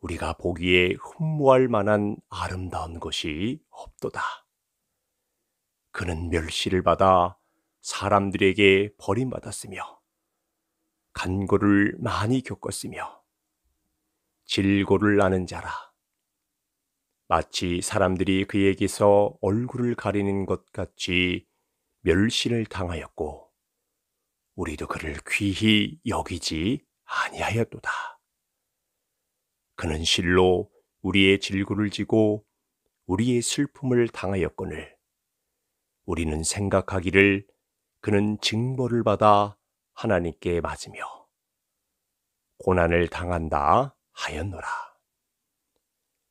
우리가 보기에 흠모할 만한 아름다운 것이 없도다. 그는 멸시를 받아 사람들에게 버림받았으며 간고를 많이 겪었으며 질고를 나는 자라 마치 사람들이 그에게서 얼굴을 가리는 것 같이 멸시를 당하였고 우리도 그를 귀히 여기지 아니하였도다. 그는 실로 우리의 질구를 지고 우리의 슬픔을 당하였거늘 우리는 생각하기를 그는 증거를 받아 하나님께 맞으며 고난을 당한다 하였노라.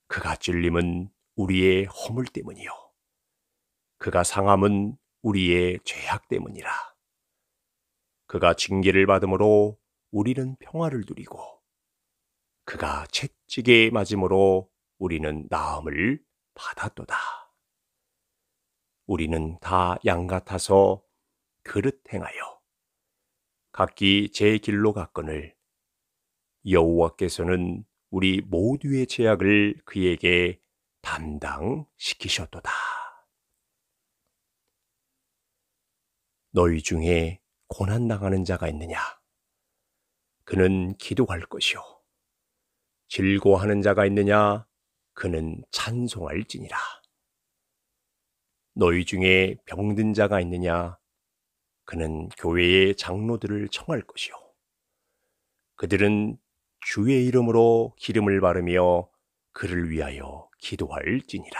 그가 찔림은 우리의 허물 때문이요. 그가 상함은 우리의 죄악 때문이라. 그가 징계를 받음으로 우리는 평화를 누리고 그가 채찍에 맞음으로 우리는 나음을 받았도다. 우리는 다 양 같아서 그릇 행하여 각기 제 길로 갔거늘 여호와께서는 우리 모두의 제약을 그에게 담당시키셨도다. 너희 중에 고난 당하는 자가 있느냐? 그는 기도할 것이요. 즐거워하는 자가 있느냐? 그는 찬송할지니라. 너희 중에 병든 자가 있느냐? 그는 교회의 장로들을 청할 것이요. 그들은 주의 이름으로 기름을 바르며 그를 위하여 기도할지니라.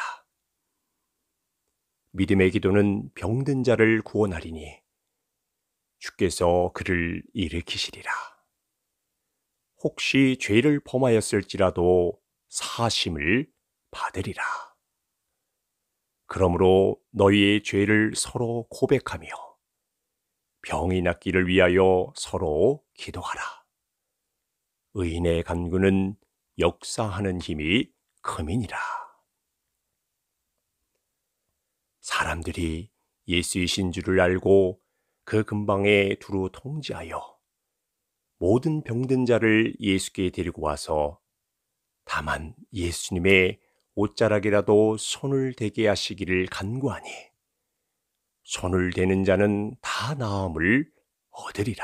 믿음의 기도는 병든 자를 구원하리니 주께서 그를 일으키시리라. 혹시 죄를 범하였을지라도 사심을 받으리라. 그러므로 너희의 죄를 서로 고백하며 병이 낫기를 위하여 서로 기도하라. 의인의 간구는 역사하는 힘이 금이니라 사람들이 예수이신 줄을 알고 그 근방에 두루 통지하여 모든 병든 자를 예수께 데리고 와서 다만 예수님의 옷자락이라도 손을 대게 하시기를 간구하니 손을 대는 자는 다 나음을 얻으리라.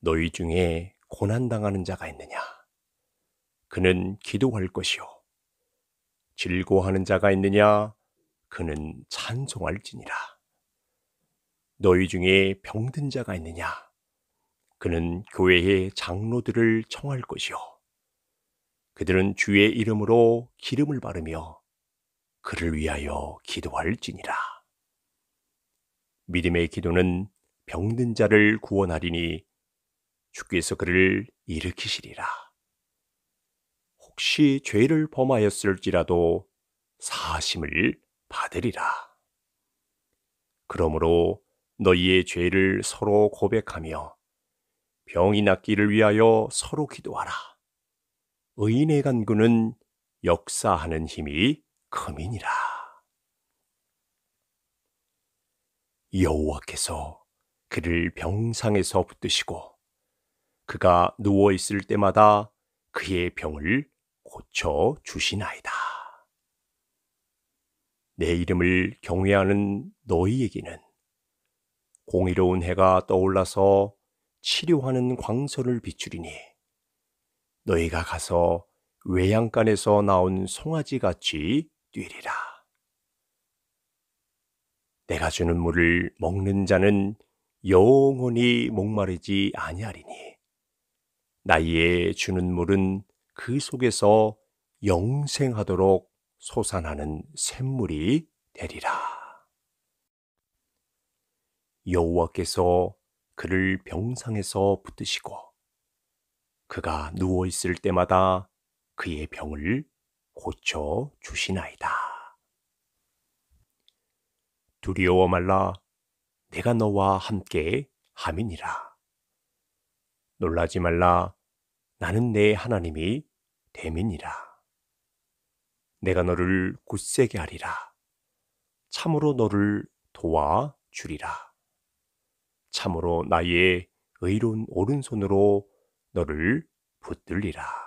너희 중에 고난당하는 자가 있느냐? 그는 기도할 것이요. 즐거워하는 자가 있느냐? 그는 찬송할지니라. 너희 중에 병든 자가 있느냐? 그는 교회의 장로들을 청할 것이요. 그들은 주의 이름으로 기름을 바르며 그를 위하여 기도할지니라. 믿음의 기도는 병든 자를 구원하리니 주께서 그를 일으키시리라. 혹시 죄를 범하였을지라도 사심을 받으리라. 그러므로 너희의 죄를 서로 고백하며 병이 낫기를 위하여 서로 기도하라. 의인의 간구는 역사하는 힘이 컴이니라. 여호와께서 그를 병상에서 붙드시고 그가 누워 있을 때마다 그의 병을 고쳐 주시나이다. 내 이름을 경외하는 너희에게는 공의로운 해가 떠올라서 치료하는 광선을 비추리니 너희가 가서 외양간에서 나온 송아지 같이 뛰리라. 내가 주는 물을 먹는 자는 영원히 목마르지 아니하리니 나이에 주는 물은 그 속에서 영생하도록 솟아나는 샘물이 되리라. 여호와께서 그를 병상에서 붙드시고 그가 누워 있을 때마다 그의 병을 고쳐 주시나이다. 두려워 말라 내가 너와 함께 함이니라. 놀라지 말라 나는 내 하나님이 됨이라 내가 너를 굳세게 하리라. 참으로 너를 도와 주리라. 참으로 나의 의로운 오른손으로 너를 붙들리라.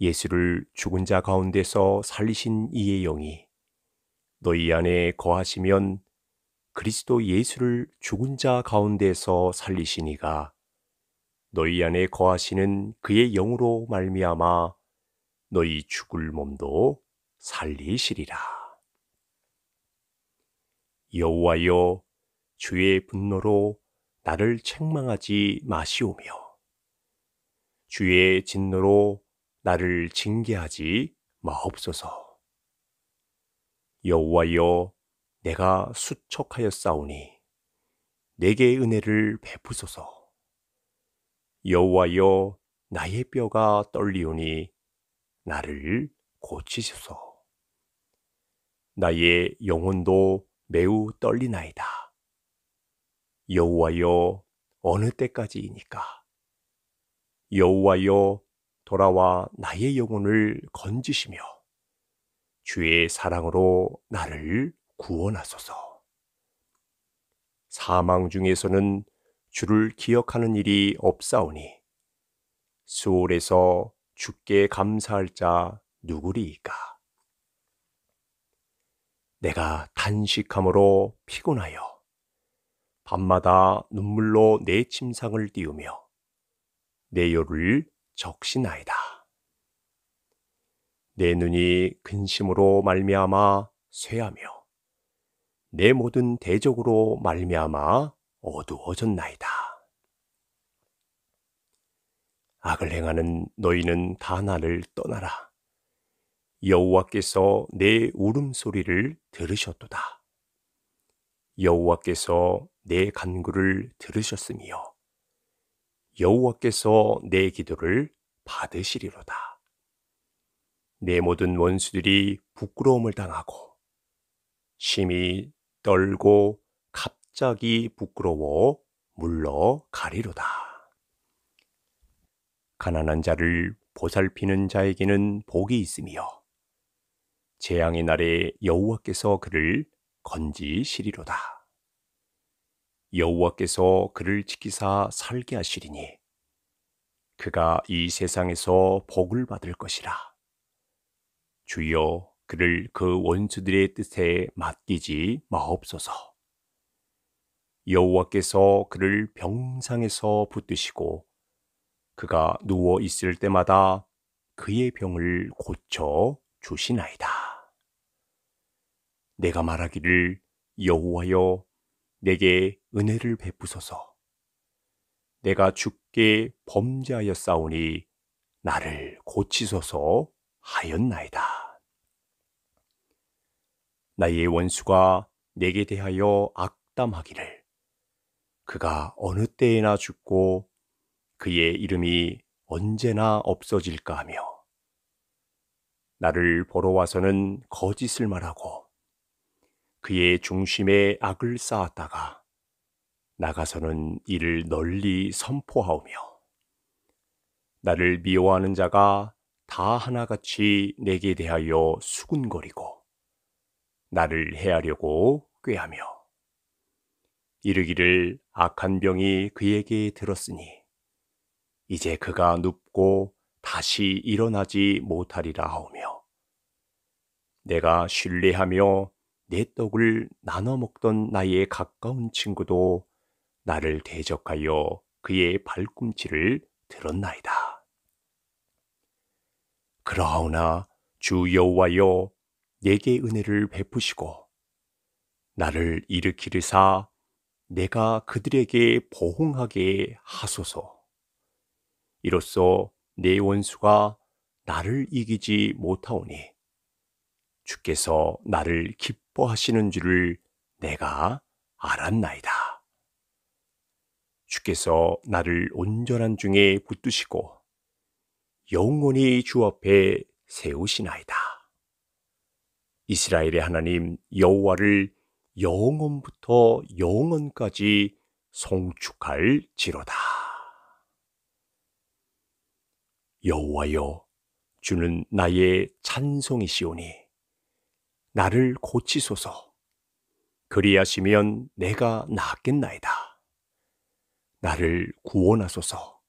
예수를 죽은 자 가운데서 살리신 이의 영이 너희 안에 거하시면 그리스도 예수를 죽은 자 가운데서 살리시니가 너희 안에 거하시는 그의 영으로 말미암아 너희 죽을 몸도 살리시리라. 여호와여 주의 분노로 나를 책망하지 마시오며 주의 진노로 나를 징계하지 마옵소서. 여호와여, 내가 수척하여 싸우니 내게 은혜를 베푸소서. 여호와여, 나의 뼈가 떨리오니 나를 고치소서. 나의 영혼도 매우 떨리나이다. 여호와여 어느 때까지이니까 여호와여 돌아와 나의 영혼을 건지시며 주의 사랑으로 나를 구원하소서. 사망 중에서는 주를 기억하는 일이 없사오니 수월에서 주께 감사할 자 누구리이까? 내가 단식함으로 피곤하여 밤마다 눈물로 내 침상을 띄우며 내 열을 적시나이다. 내 눈이 근심으로 말미암아 쇠하며 내 모든 대적으로 말미암아 어두워졌나이다. 악을 행하는 너희는 다 나를 떠나라. 여호와께서 내 울음소리를 들으셨도다. 여호와께서 내 간구를 들으셨으며 여호와께서 내 기도를 받으시리로다. 내 모든 원수들이 부끄러움을 당하고 심히 떨고 갑자기 부끄러워 물러가리로다. 가난한 자를 보살피는 자에게는 복이 있으며 재앙의 날에 여호와께서 그를 건지시리로다. 여호와께서 그를 지키사 살게 하시리니 그가 이 세상에서 복을 받을 것이라. 주여 그를 그 원수들의 뜻에 맡기지 마옵소서. 여호와께서 그를 병상에서 붙드시고 그가 누워 있을 때마다 그의 병을 고쳐 주시나이다. 내가 말하기를 여호와여 내게 은혜를 베푸소서. 내가 죽게 범죄하였사오니 나를 고치소서 하였나이다. 나의 원수가 내게 대하여 악담하기를 그가 어느 때에나 죽고 그의 이름이 언제나 없어질까 하며 나를 보러 와서는 거짓을 말하고 그의 중심에 악을 쌓았다가 나가서는 이를 널리 선포하오며 나를 미워하는 자가 다 하나같이 내게 대하여 수군거리고 나를 해하려고 꾀하며 이르기를 악한 병이 그에게 들었으니 이제 그가 눕고 다시 일어나지 못하리라 하오며 내가 신뢰하며 내 떡을 나눠 먹던 나의 가까운 친구도 나를 대적하여 그의 발꿈치를 들었나이다. 그러하오나 주 여호와여 내게 은혜를 베푸시고 나를 일으키르사 내가 그들에게 보응하게 하소서. 이로써 내 원수가 나를 이기지 못하오니 주께서 나를 기쁘 기뻐하시는 줄을 내가 알았나이다. 주께서 나를 온전한 중에 붙드시고 영원히 주 앞에 세우시나이다. 이스라엘의 하나님 여호와를 영원부터 영원까지 송축할 지로다. 여호와여 주는 나의 찬송이시오니 나를 고치소서. 그리하시면 내가 낫겠나이다. 나를 구원하소서.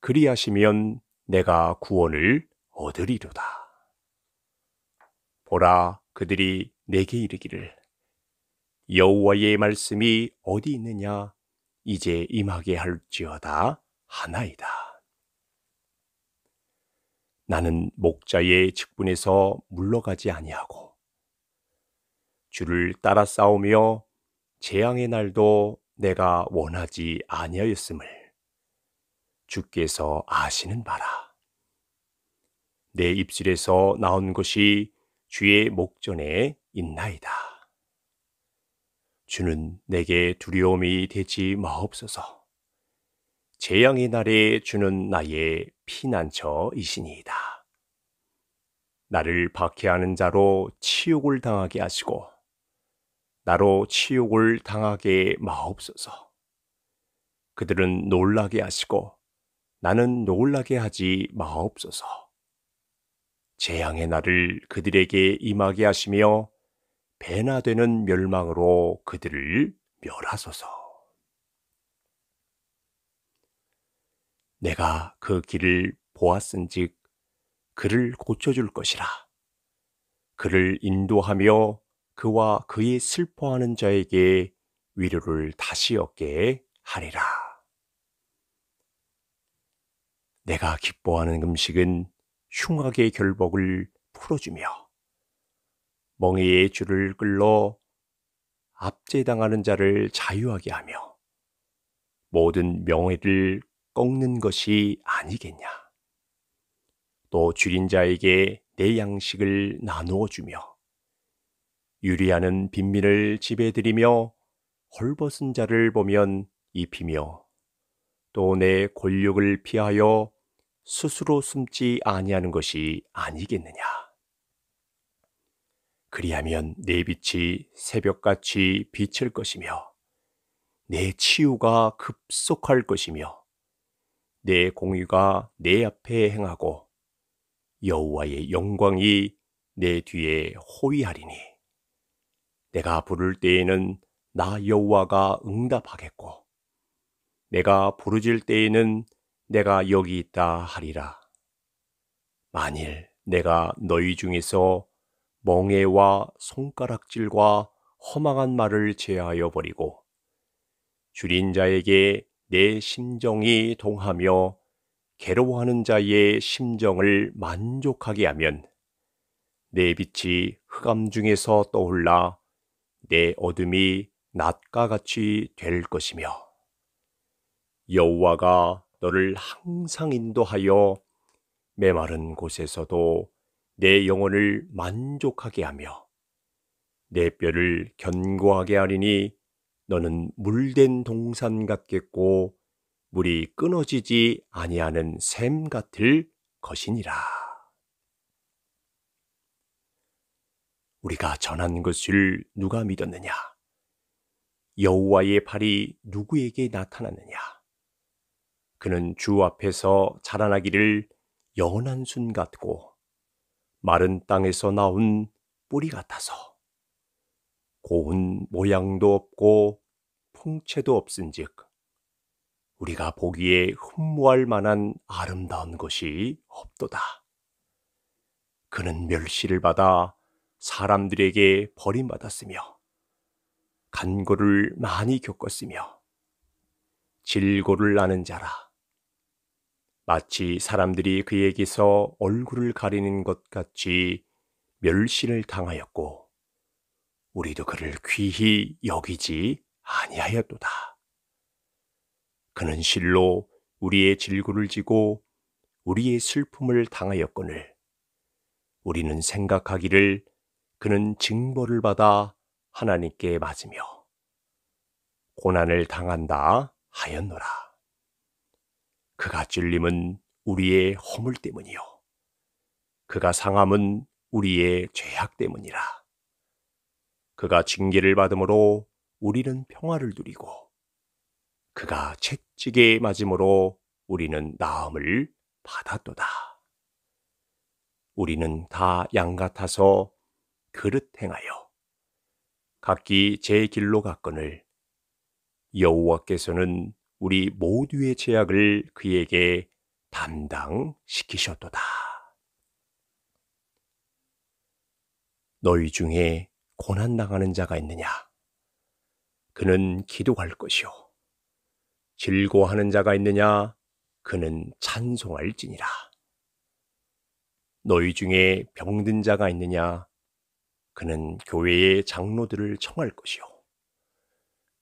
그리하시면 내가 구원을 얻으리로다. 보라 그들이 내게 이르기를 여호와의 말씀이 어디 있느냐 이제 임하게 할지어다 하나이다. 나는 목자의 직분에서 물러가지 아니하고 주를 따라 싸우며 재앙의 날도 내가 원하지 아니하였음을 주께서 아시는 바라. 내 입술에서 나온 것이 주의 목전에 있나이다. 주는 내게 두려움이 되지 마옵소서. 재앙의 날에 주는 나의 피난처이시니이다. 나를 박해하는 자로 치욕을 당하게 하시고 나로 치욕을 당하게 마옵소서. 그들은 놀라게 하시고 나는 놀라게 하지 마옵소서. 재앙의 날을 그들에게 임하게 하시며 배나 되는 멸망으로 그들을 멸하소서. 내가 그 길을 보았은즉 그를 고쳐줄 것이라. 그를 인도하며 그와 그의 슬퍼하는 자에게 위로를 다시 얻게 하리라. 내가 기뻐하는 음식은 흉악의 결복을 풀어주며 멍에의 줄을 끌러 압제당하는 자를 자유하게 하며 모든 명예를 꺾는 것이 아니겠냐. 또 줄인 자에게 내 양식을 나누어 주며 유리하는 빈민을 지배드리며 헐벗은 자를 보면 입히며 또 내 권력을 피하여 스스로 숨지 아니하는 것이 아니겠느냐. 그리하면 내 빛이 새벽같이 비칠 것이며 내 치유가 급속할 것이며 내 공의가 내 앞에 행하고 여호와의 영광이 내 뒤에 호위하리니 내가 부를 때에는 나 여호와가 응답하겠고 내가 부르질 때에는 내가 여기 있다 하리라. 만일 내가 너희 중에서 멍해와 손가락질과 허망한 말을 제하여 버리고 줄인 자에게 내 심정이 동하며 괴로워하는 자의 심정을 만족하게 하면 내 빛이 흑암 중에서 떠올라 내 어둠이 낮과 같이 될 것이며 여호와가 너를 항상 인도하여 메마른 곳에서도 내 영혼을 만족하게 하며 내 뼈를 견고하게 하리니 너는 물된 동산 같겠고 물이 끊어지지 아니하는 샘 같을 것이니라. 우리가 전한 것을 누가 믿었느냐? 여호와의 발이 누구에게 나타났느냐? 그는 주 앞에서 자라나기를 연한 순 같고 마른 땅에서 나온 뿌리 같아서 고운 모양도 없고 풍채도 없은즉 우리가 보기에 흠모할 만한 아름다운 것이 없도다. 그는 멸시를 받아 사람들에게 버림받았으며 간고를 많이 겪었으며 질고를 나는 자라 마치 사람들이 그에게서 얼굴을 가리는 것 같이 멸시를 당하였고 우리도 그를 귀히 여기지 아니하였도다. 그는 실로 우리의 질구를 지고 우리의 슬픔을 당하였거늘 우리는 생각하기를 그는 징벌을 받아 하나님께 맞으며 고난을 당한다 하였노라. 그가 찔림은 우리의 허물 때문이요. 그가 상함은 우리의 죄악 때문이라. 그가 징계를 받음으로 우리는 평화를 누리고 그가 채찍에 맞음으로 우리는 나음을 받았도다. 우리는 다 양 같아서 그릇 행하여 각기 제 길로 갔거늘 여호와께서는 우리 모두의 제약을 그에게 담당시키셨도다. 너희 중에 고난 당하는 자가 있느냐? 그는 기도할 것이요. 즐거워하는 자가 있느냐? 그는 찬송할지니라. 너희 중에 병든 자가 있느냐? 그는 교회의 장로들을 청할 것이요.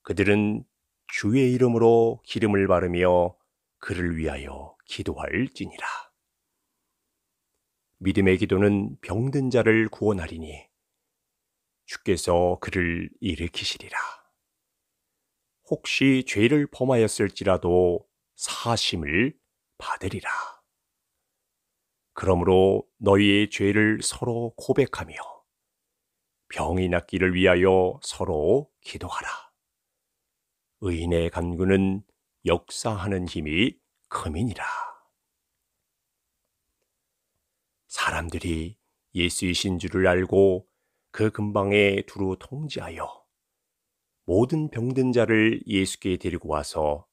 그들은 주의 이름으로 기름을 바르며 그를 위하여 기도할지니라. 믿음의 기도는 병든 자를 구원하리니 주께서 그를 일으키시리라. 혹시 죄를 범하였을지라도 사심을 받으리라. 그러므로 너희의 죄를 서로 고백하며 병이 낫기를 위하여 서로 기도하라. 의인의 간구는 역사하는 힘이 금이니라. 사람들이 예수이신 줄을 알고 그 근방에 두루 통지하여 모든 병든 자를 예수께 데리고 와서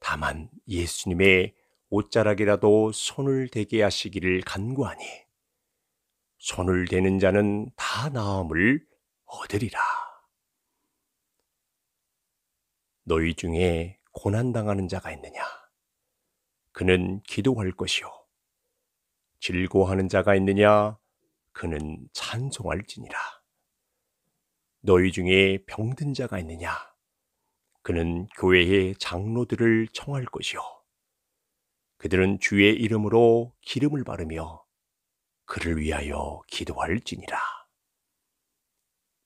다만 예수님의 옷자락이라도 손을 대게 하시기를 간구하니 손을 대는 자는 다 나음을 얻으리라. 너희 중에 고난당하는 자가 있느냐? 그는 기도할 것이요. 즐거워하는 자가 있느냐? 그는 찬송할지니라. 너희 중에 병든 자가 있느냐? 그는 교회의 장로들을 청할 것이요. 그들은 주의 이름으로 기름을 바르며 그를 위하여 기도할지니라.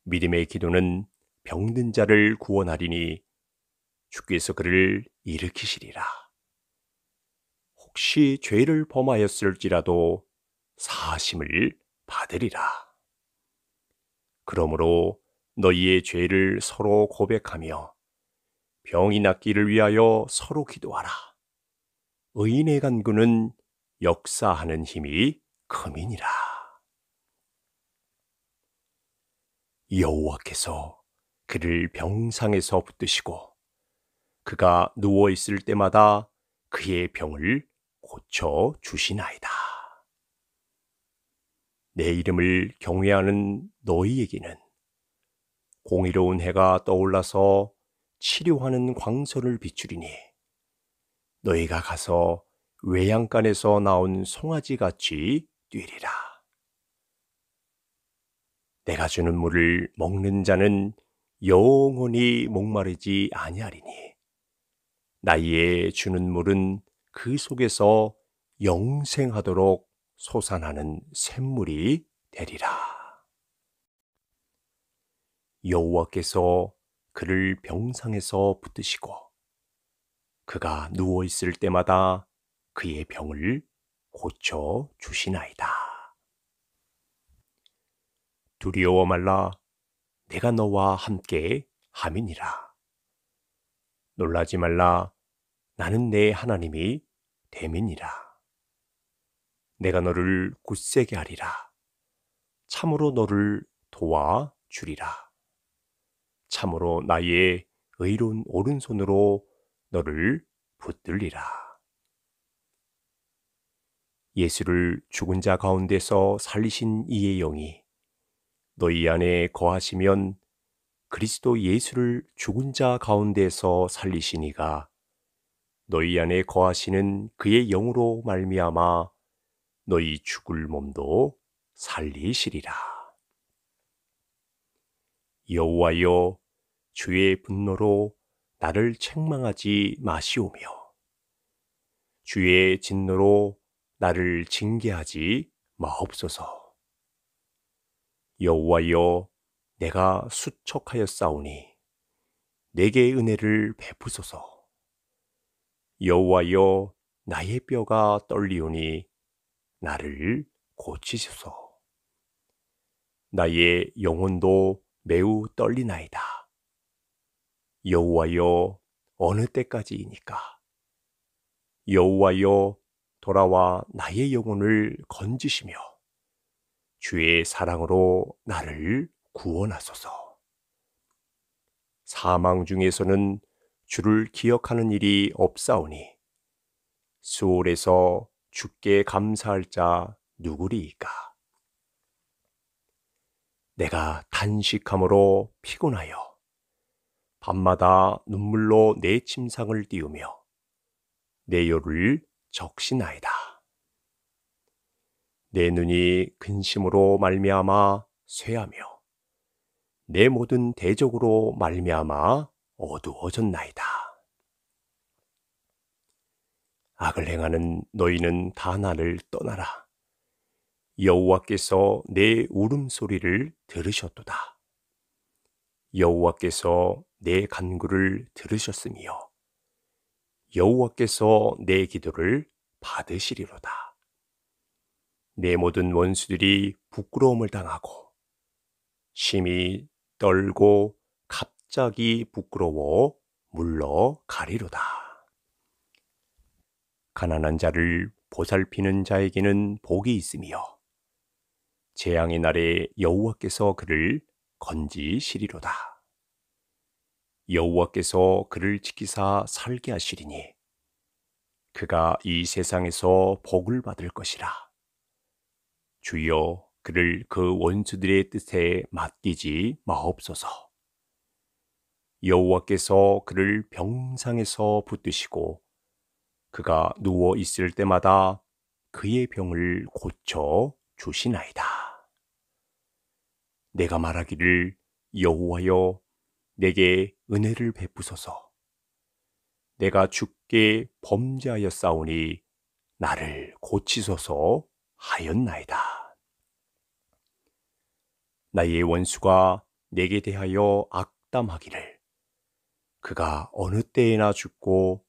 믿음의 기도는 병든 자를 구원하리니 주께서 그를 일으키시리라. 혹시 죄를 범하였을지라도 사심을 받으리라. 그러므로 너희의 죄를 서로 고백하며 병이 낫기를 위하여 서로 기도하라. 의인의 간구는 역사하는 힘이 컴이니라. 여호와께서 그를 병상에서 붙드시고 그가 누워 있을 때마다 그의 병을 고쳐 주시나이다. 내 이름을 경외하는 너희에게는 공의로운 해가 떠올라서 치료하는 광선을 비추리니 너희가 가서 외양간에서 나온 송아지 같이 뛰리라. 내가 주는 물을 먹는 자는 영원히 목마르지 아니하리니 나이에 주는 물은 그 속에서 영생하도록 솟아나는 샘물이 되리라. 여호와께서 그를 병상에서 붙드시고 그가 누워 있을 때마다 그의 병을 고쳐 주시나이다. 두려워 말라 내가 너와 함께 함이니라. 놀라지 말라 나는 내 하나님이 됨이니라. 내가 너를 굳세게 하리라. 참으로 너를 도와 주리라. 참으로 나의 의로운 오른손으로 너를 붙들리라. 예수를 죽은 자 가운데서 살리신 이의 영이 너희 안에 거하시면 그리스도 예수를 죽은 자 가운데서 살리시니가 너희 안에 거하시는 그의 영으로 말미암아 너희 죽을 몸도 살리시리라. 여호와여 주의 분노로 나를 책망하지 마시오며 주의 진노로 나를 징계하지 마옵소서. 여호와여, 내가 수척하여 싸우니 내게 은혜를 베푸소서. 여호와여, 나의 뼈가 떨리오니 나를 고치소서. 나의 영혼도 매우 떨리나이다. 여호와여 어느 때까지이니까 여호와여 돌아와 나의 영혼을 건지시며 주의 사랑으로 나를 구원하소서. 사망 중에서는 주를 기억하는 일이 없사오니 수월에서 주께 감사할 자 누구리이까? 내가 단식함으로 피곤하여 밤마다 눈물로 내 침상을 띄우며 내 열을 적시나이다. 내 눈이 근심으로 말미암아 쇠하며 내 모든 대적으로 말미암아 어두워졌나이다. 악을 행하는 너희는 다 나를 떠나라. 여호와께서 내 울음소리를 들으셨도다. 여호와께서 내 간구를 들으셨으며 여호와께서 내 기도를 받으시리로다. 내 모든 원수들이 부끄러움을 당하고 심히 떨고 갑자기 부끄러워 물러가리로다. 가난한 자를 보살피는 자에게는 복이 있으며 재앙의 날에 여호와께서 그를 건지시리로다. 여호와께서 그를 지키사 살게 하시리니 그가 이 세상에서 복을 받을 것이라. 주여 그를 그 원수들의 뜻에 맡기지 마옵소서. 여호와께서 그를 병상에서 붙드시고 그가 누워 있을 때마다 그의 병을 고쳐 주시나이다. 내가 말하기를 여호와여 내게 은혜를 베푸소서. 내가 죽게 범죄하였사오니 나를 고치소서 하였나이다. 나의 원수가 내게 대하여 악담하기를 그가 어느 때에나 죽고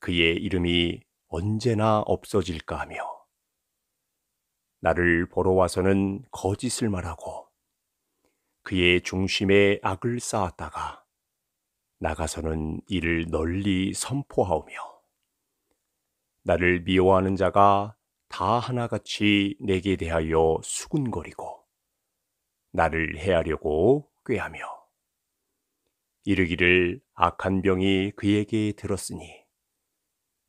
그의 이름이 언제나 없어질까 하며 나를 보러 와서는 거짓을 말하고 그의 중심에 악을 쌓았다가 나가서는 이를 널리 선포하오며 나를 미워하는 자가 다 하나같이 내게 대하여 수군거리고 나를 해하려고 꾀하며 이르기를 악한 병이 그에게 들었으니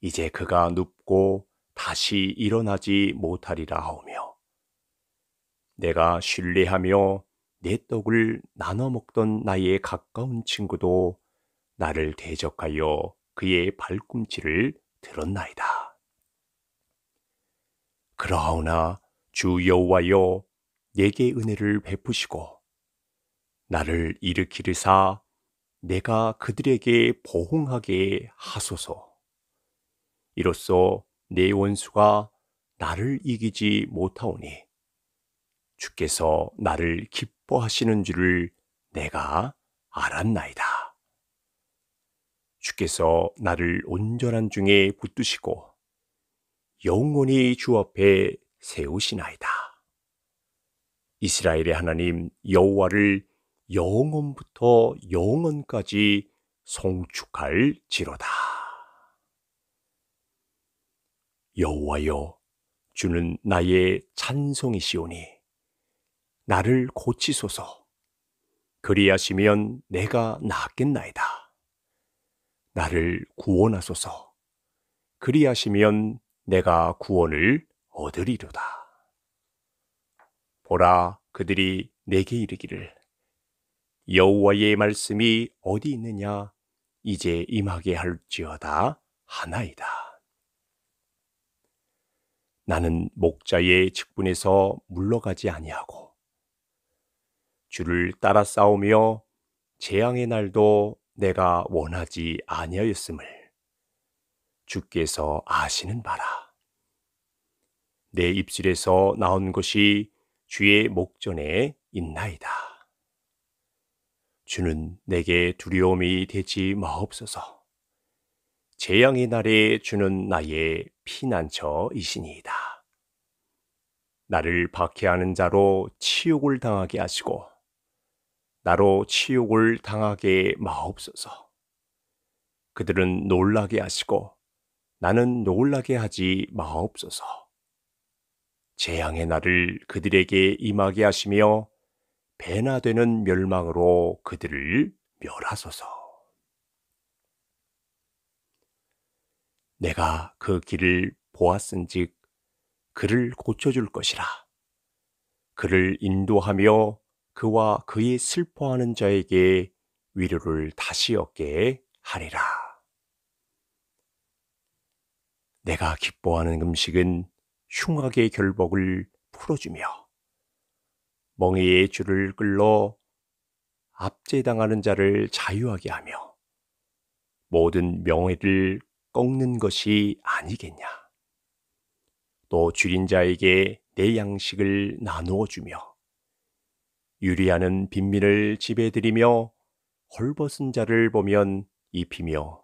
이제 그가 눕고 다시 일어나지 못하리라 하오며 내가 신뢰하며 내 떡을 나눠 먹던 나의 가까운 친구도 나를 대적하여 그의 발꿈치를 들었나이다. 그러하오나 주 여호와여 내게 은혜를 베푸시고 나를 일으키리사 내가 그들에게 보응하게 하소서. 이로써 내 원수가 나를 이기지 못하오니 주께서 나를 기쁘 기뻐하시는 줄을 내가 알았나이다. 주께서 나를 온전한 중에 붙드시고 영원히 주 앞에 세우시나이다. 이스라엘의 하나님 여호와를 영원부터 영원까지 송축할 지로다. 여호와여 주는 나의 찬송이시오니 나를 고치소서. 그리하시면 내가 낫겠나이다. 나를 구원하소서. 그리하시면 내가 구원을 얻으리로다. 보라 그들이 내게 이르기를 여호와의 말씀이 어디 있느냐 이제 임하게 할지어다 하나이다. 나는 목자의 직분에서 물러가지 아니하고 주를 따라 싸우며 재앙의 날도 내가 원하지 아니하였음을 주께서 아시는 바라. 내 입술에서 나온 것이 주의 목전에 있나이다. 주는 내게 두려움이 되지 마옵소서. 재앙의 날에 주는 나의 피난처이시니이다. 나를 박해하는 자로 치욕을 당하게 하시고 나로 치욕을 당하게 마옵소서. 그들은 놀라게 하시고 나는 놀라게 하지 마옵소서. 재앙의 날을 그들에게 임하게 하시며 배나 되는 멸망으로 그들을 멸하소서. 내가 그 길을 보았은즉 그를 고쳐줄 것이라. 그를 인도하며 그와 그의 슬퍼하는 자에게 위로를 다시 얻게 하리라. 내가 기뻐하는 음식은 흉악의 결복을 풀어주며 멍에의 줄을 끌러 압제당하는 자를 자유하게 하며 모든 명예를 꺾는 것이 아니겠냐. 또 줄인 자에게 내 양식을 나누어 주며 유리하는 빈민을 지배드리며 헐벗은 자를 보면 입히며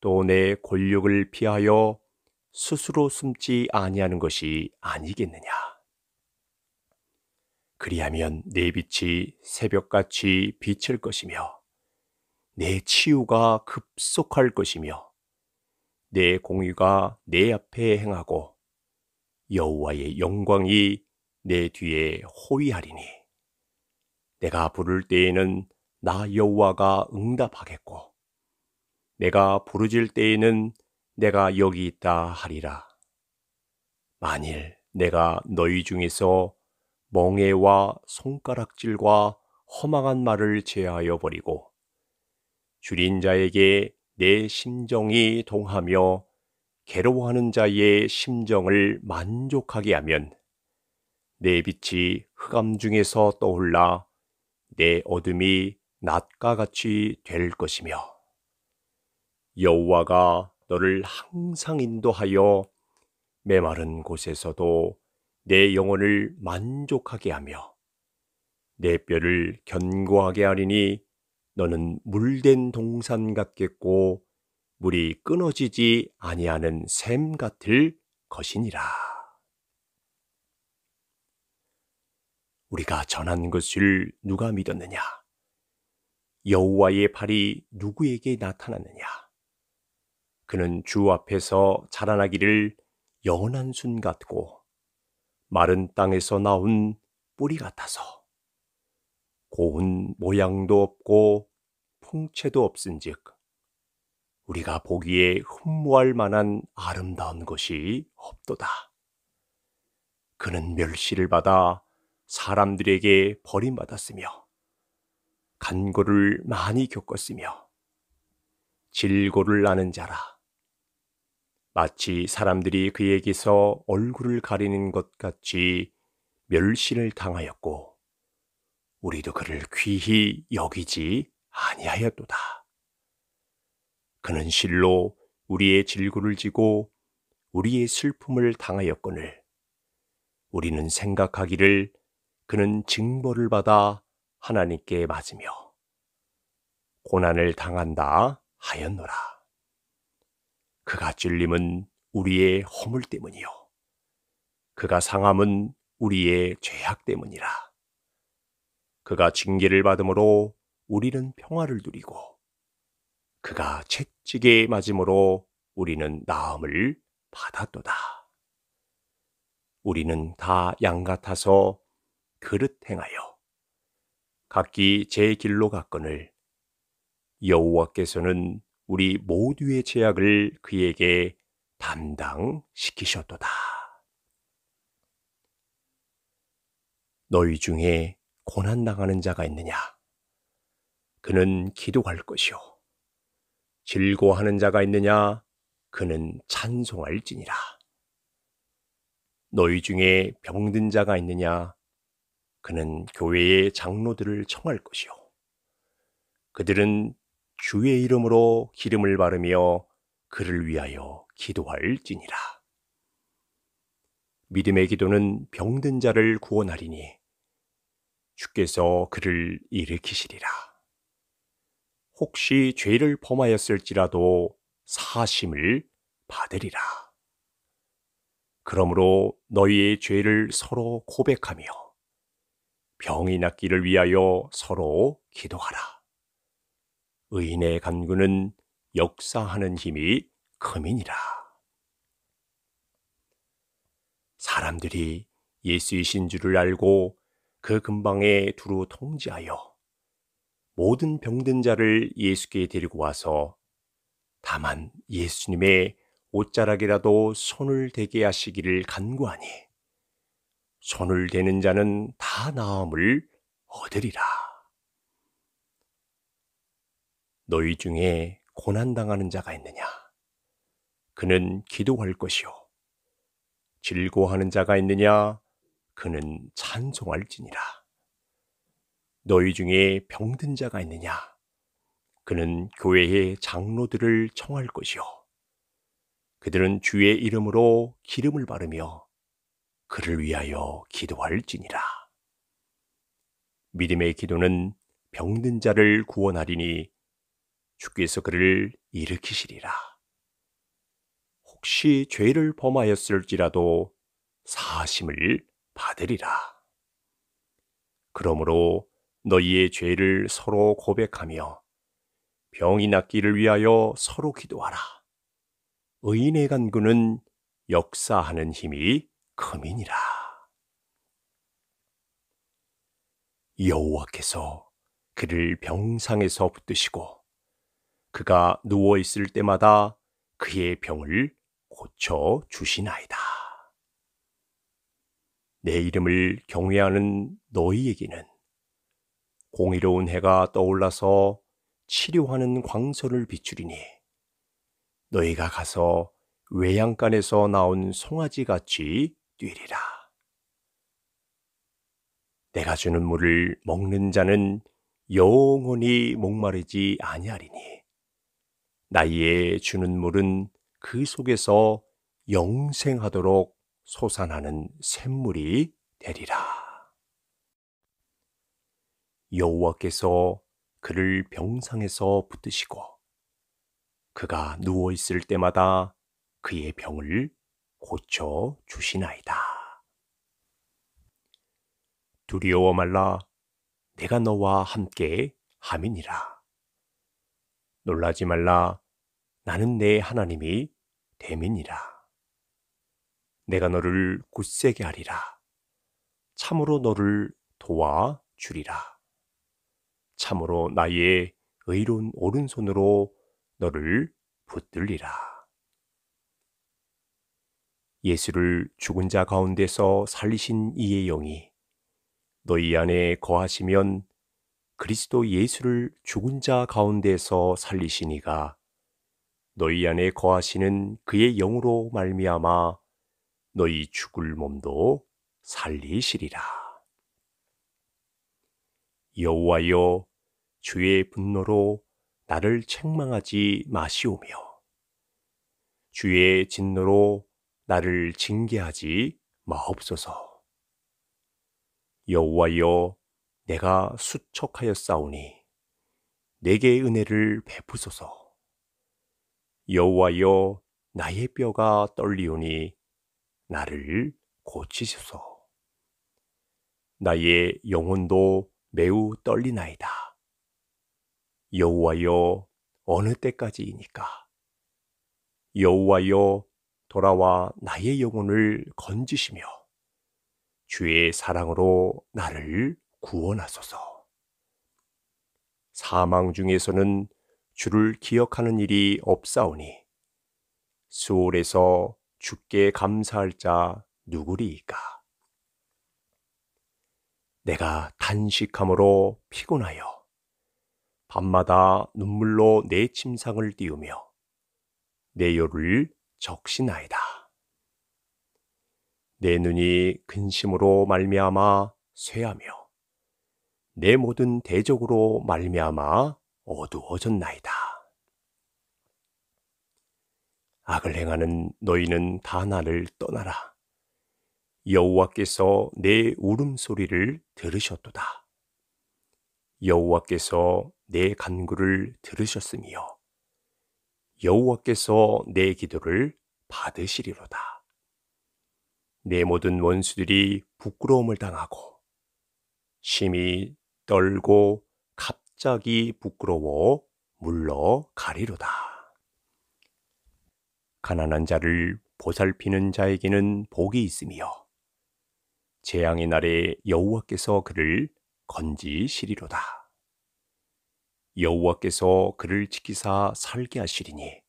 또 내 권력을 피하여 스스로 숨지 아니하는 것이 아니겠느냐. 그리하면 내 빛이 새벽같이 비칠 것이며 내 치유가 급속할 것이며 내 공의가 내 앞에 행하고 여호와의 영광이 내 뒤에 호위하리니 내가 부를 때에는 나 여호와가 응답하겠고 내가 부르질 때에는 내가 여기 있다 하리라. 만일 내가 너희 중에서 멍해와 손가락질과 허망한 말을 제하여 버리고 줄인 자에게 내 심정이 동하며 괴로워하는 자의 심정을 만족하게 하면 내 빛이 흑암 중에서 떠올라 내 어둠이 낮과 같이 될 것이며 여호와가 너를 항상 인도하여 메마른 곳에서도 내 영혼을 만족하게 하며 내 뼈를 견고하게 하리니 너는 물된 동산 같겠고 물이 끊어지지 아니하는 샘 같을 것이니라. 우리가 전한 것을 누가 믿었느냐? 여호와의 발이 누구에게 나타났느냐? 그는 주 앞에서 자라나기를 연한순 같고 마른 땅에서 나온 뿌리 같아서 고운 모양도 없고 풍채도 없은즉 우리가 보기에 흠모할 만한 아름다운 것이 없도다. 그는 멸시를 받아 사람들에게 버림받았으며 간고를 많이 겪었으며 질고를 아는 자라 마치 사람들이 그에게서 얼굴을 가리는 것 같이 멸시를 당하였고 우리도 그를 귀히 여기지 아니하였도다. 그는 실로 우리의 질구를 지고 우리의 슬픔을 당하였거늘 우리는 생각하기를 그는 징벌을 받아 하나님께 맞으며 고난을 당한다 하였노라. 그가 찔림은 우리의 허물 때문이요. 그가 상함은 우리의 죄악 때문이라. 그가 징계를 받음으로 우리는 평화를 누리고 그가 채찍에 맞음으로 우리는 나음을 받았도다. 우리는 다 양 같아서 그릇 행하여 각기 제 길로 갔거늘 여호와께서는 우리 모두의 제약을 그에게 담당시키셨도다. 너희 중에 고난 당하는 자가 있느냐? 그는 기도할 것이요. 즐거워하는 자가 있느냐? 그는 찬송할지니라. 너희 중에 병든 자가 있느냐? 그는 교회의 장로들을 청할 것이요. 그들은 주의 이름으로 기름을 바르며 그를 위하여 기도할지니라. 믿음의 기도는 병든 자를 구원하리니 주께서 그를 일으키시리라. 혹시 죄를 범하였을지라도 사심을 받으리라. 그러므로 너희의 죄를 서로 고백하며 병이 낫기를 위하여 서로 기도하라. 의인의 간구는 역사하는 힘이 금이니라 사람들이 예수이신 줄을 알고 그 근방에 두루 통지하여 모든 병든 자를 예수께 데리고 와서 다만 예수님의 옷자락이라도 손을 대게 하시기를 간구하니 손을 대는 자는 다 나음을 얻으리라. 너희 중에 고난당하는 자가 있느냐? 그는 기도할 것이요. 즐거워하는 자가 있느냐? 그는 찬송할지니라. 너희 중에 병든 자가 있느냐? 그는 교회의 장로들을 청할 것이요. 그들은 주의 이름으로 기름을 바르며 그를 위하여 기도할지니라. 믿음의 기도는 병든 자를 구원하리니 주께서 그를 일으키시리라. 혹시 죄를 범하였을지라도 사심을 받으리라. 그러므로 너희의 죄를 서로 고백하며 병이 낫기를 위하여 서로 기도하라. 의인의 간구는 역사하는 힘이 크민이라. 여호와께서 그를 병상에서 붙드시고 그가 누워 있을 때마다 그의 병을 고쳐 주시나이다. 내 이름을 경외하는 너희에게는 공의로운 해가 떠올라서 치료하는 광선을 비추리니 너희가 가서 외양간에서 나온 송아지 같이 뛰리라. 내가 주는 물을 먹는 자는 영원히 목마르지 아니하리니 나이에 주는 물은 그 속에서 영생하도록 소산하는 샘물이 되리라. 여호와께서 그를 병상에서 붙드시고 그가 누워 있을 때마다 그의 병을 고쳐 주시나이다. 두려워 말라 내가 너와 함께 함이니라. 놀라지 말라 나는 내 하나님이 됨이라 내가 너를 굳세게 하리라. 참으로 너를 도와 주리라. 참으로 나의 의로운 오른손으로 너를 붙들리라. 예수를 죽은 자 가운데서 살리신 이의 영이 너희 안에 거하시면 그리스도 예수를 죽은 자 가운데서 살리시니가 너희 안에 거하시는 그의 영으로 말미암아 너희 죽을 몸도 살리시리라. 여호와여 주의 분노로 나를 책망하지 마시오며 주의 진노로 나를 징계하지 마옵소서. 여호와여, 내가 수척하여 싸우니 내게 은혜를 베푸소서. 여호와여, 나의 뼈가 떨리오니 나를 고치소서. 나의 영혼도 매우 떨리나이다. 여호와여 어느 때까지이니까 여호와여 돌아와 나의 영혼을 건지시며 주의 사랑으로 나를 구원하소서. 사망 중에서는 주를 기억하는 일이 없사오니 수월에서 주께 감사할 자 누구리이까? 내가 단식함으로 피곤하여 밤마다 눈물로 내 침상을 띄우며 내 요를 적시나이다. 내 눈이 근심으로 말미암아 쇠하며 내 모든 대적으로 말미암아 어두워졌나이다. 악을 행하는 너희는 다 나를 떠나라. 여호와께서 내 울음소리를 들으셨도다. 여호와께서 내 간구를 들으셨으며 여호와께서 내 기도를 받으시리로다. 내 모든 원수들이 부끄러움을 당하고 심히 떨고 갑자기 부끄러워 물러가리로다. 가난한 자를 보살피는 자에게는 복이 있으며 재앙의 날에 여호와께서 그를 건지시리로다. 여호와께서 그를 지키사 살게 하시리니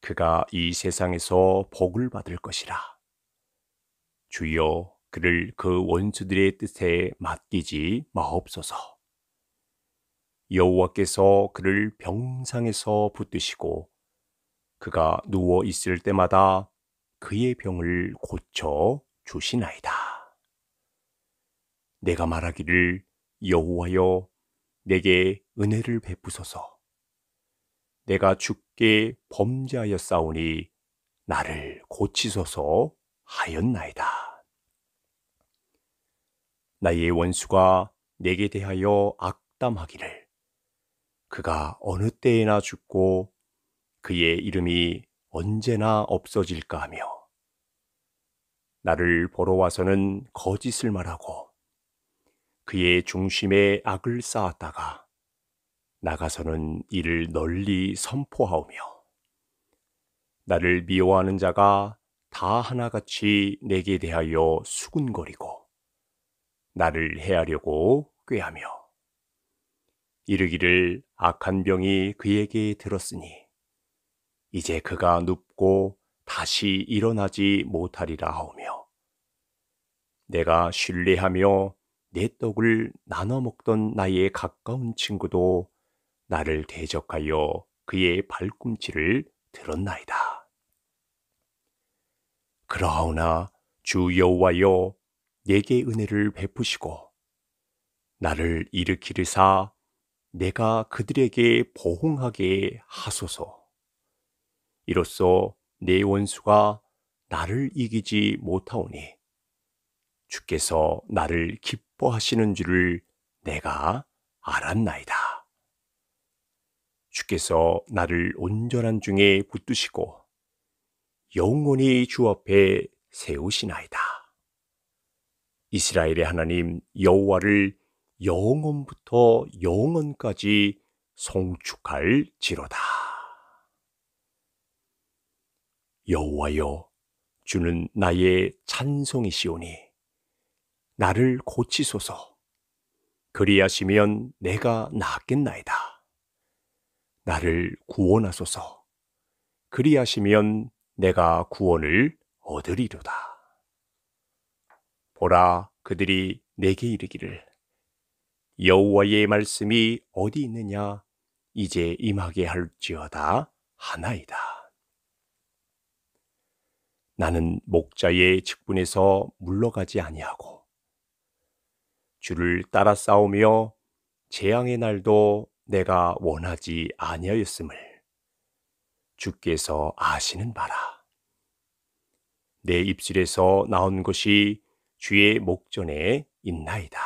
그가 이 세상에서 복을 받을 것이라. 주여 그를 그 원수들의 뜻에 맡기지 마옵소서. 여호와께서 그를 병상에서 붙드시고 그가 누워 있을 때마다 그의 병을 고쳐 주시나이다. 내가 말하기를 여호와여 내게 은혜를 베푸소서. 내가 죽게 범죄하였사오니 나를 고치소서 하였나이다. 나의 원수가 내게 대하여 악담하기를 그가 어느 때에나 죽고 그의 이름이 언제나 없어질까 하며 나를 보러 와서는 거짓을 말하고 그의 중심에 악을 쌓았다가 나가서는 이를 널리 선포하오며 나를 미워하는 자가 다 하나같이 내게 대하여 수군거리고 나를 해하려고 꾀하며 이르기를 악한 병이 그에게 들었으니 이제 그가 눕고 다시 일어나지 못하리라 하오며 내가 신뢰하며 내 떡을 나눠 먹던 나의 가까운 친구도 나를 대적하여 그의 발꿈치를 들었나이다. 그러하오나 주 여호와여 내게 은혜를 베푸시고 나를 일으키리사 내가 그들에게 보응하게 하소서. 이로써 내 원수가 나를 이기지 못하오니 주께서 나를 기뻐하시는 줄을 내가 알았나이다. 주께서 나를 온전한 중에 붙드시고 영원히 주 앞에 세우시나이다. 이스라엘의 하나님 여호와를 영원부터 영원까지 송축할 지로다. 여호와여 주는 나의 찬송이시오니 나를 고치소서 그리하시면 내가 낫겠나이다. 나를 구원하소서. 그리하시면 내가 구원을 얻으리로다. 보라 그들이 내게 이르기를 여호와의 말씀이 어디 있느냐 이제 임하게 할지어다 하나이다. 나는 목자의 직분에서 물러가지 아니하고 주를 따라 싸우며 재앙의 날도 내가 원하지 아니하였음을 주께서 아시는 바라. 내 입술에서 나온 것이 주의 목전에 있나이다.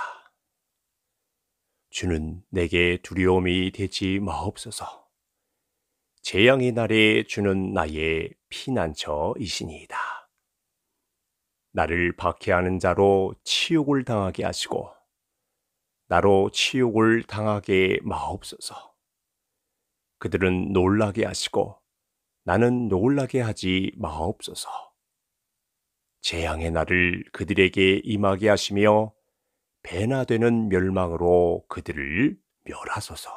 주는 내게 두려움이 되지 마옵소서. 재앙의 날에 주는 나의 피난처이시니이다. 나를 박해하는 자로 치욕을 당하게 하시고 나로 치욕을 당하게 마옵소서. 그들은 놀라게 하시고 나는 놀라게 하지 마옵소서. 재앙의 날을 그들에게 임하게 하시며 배나 되는 멸망으로 그들을 멸하소서.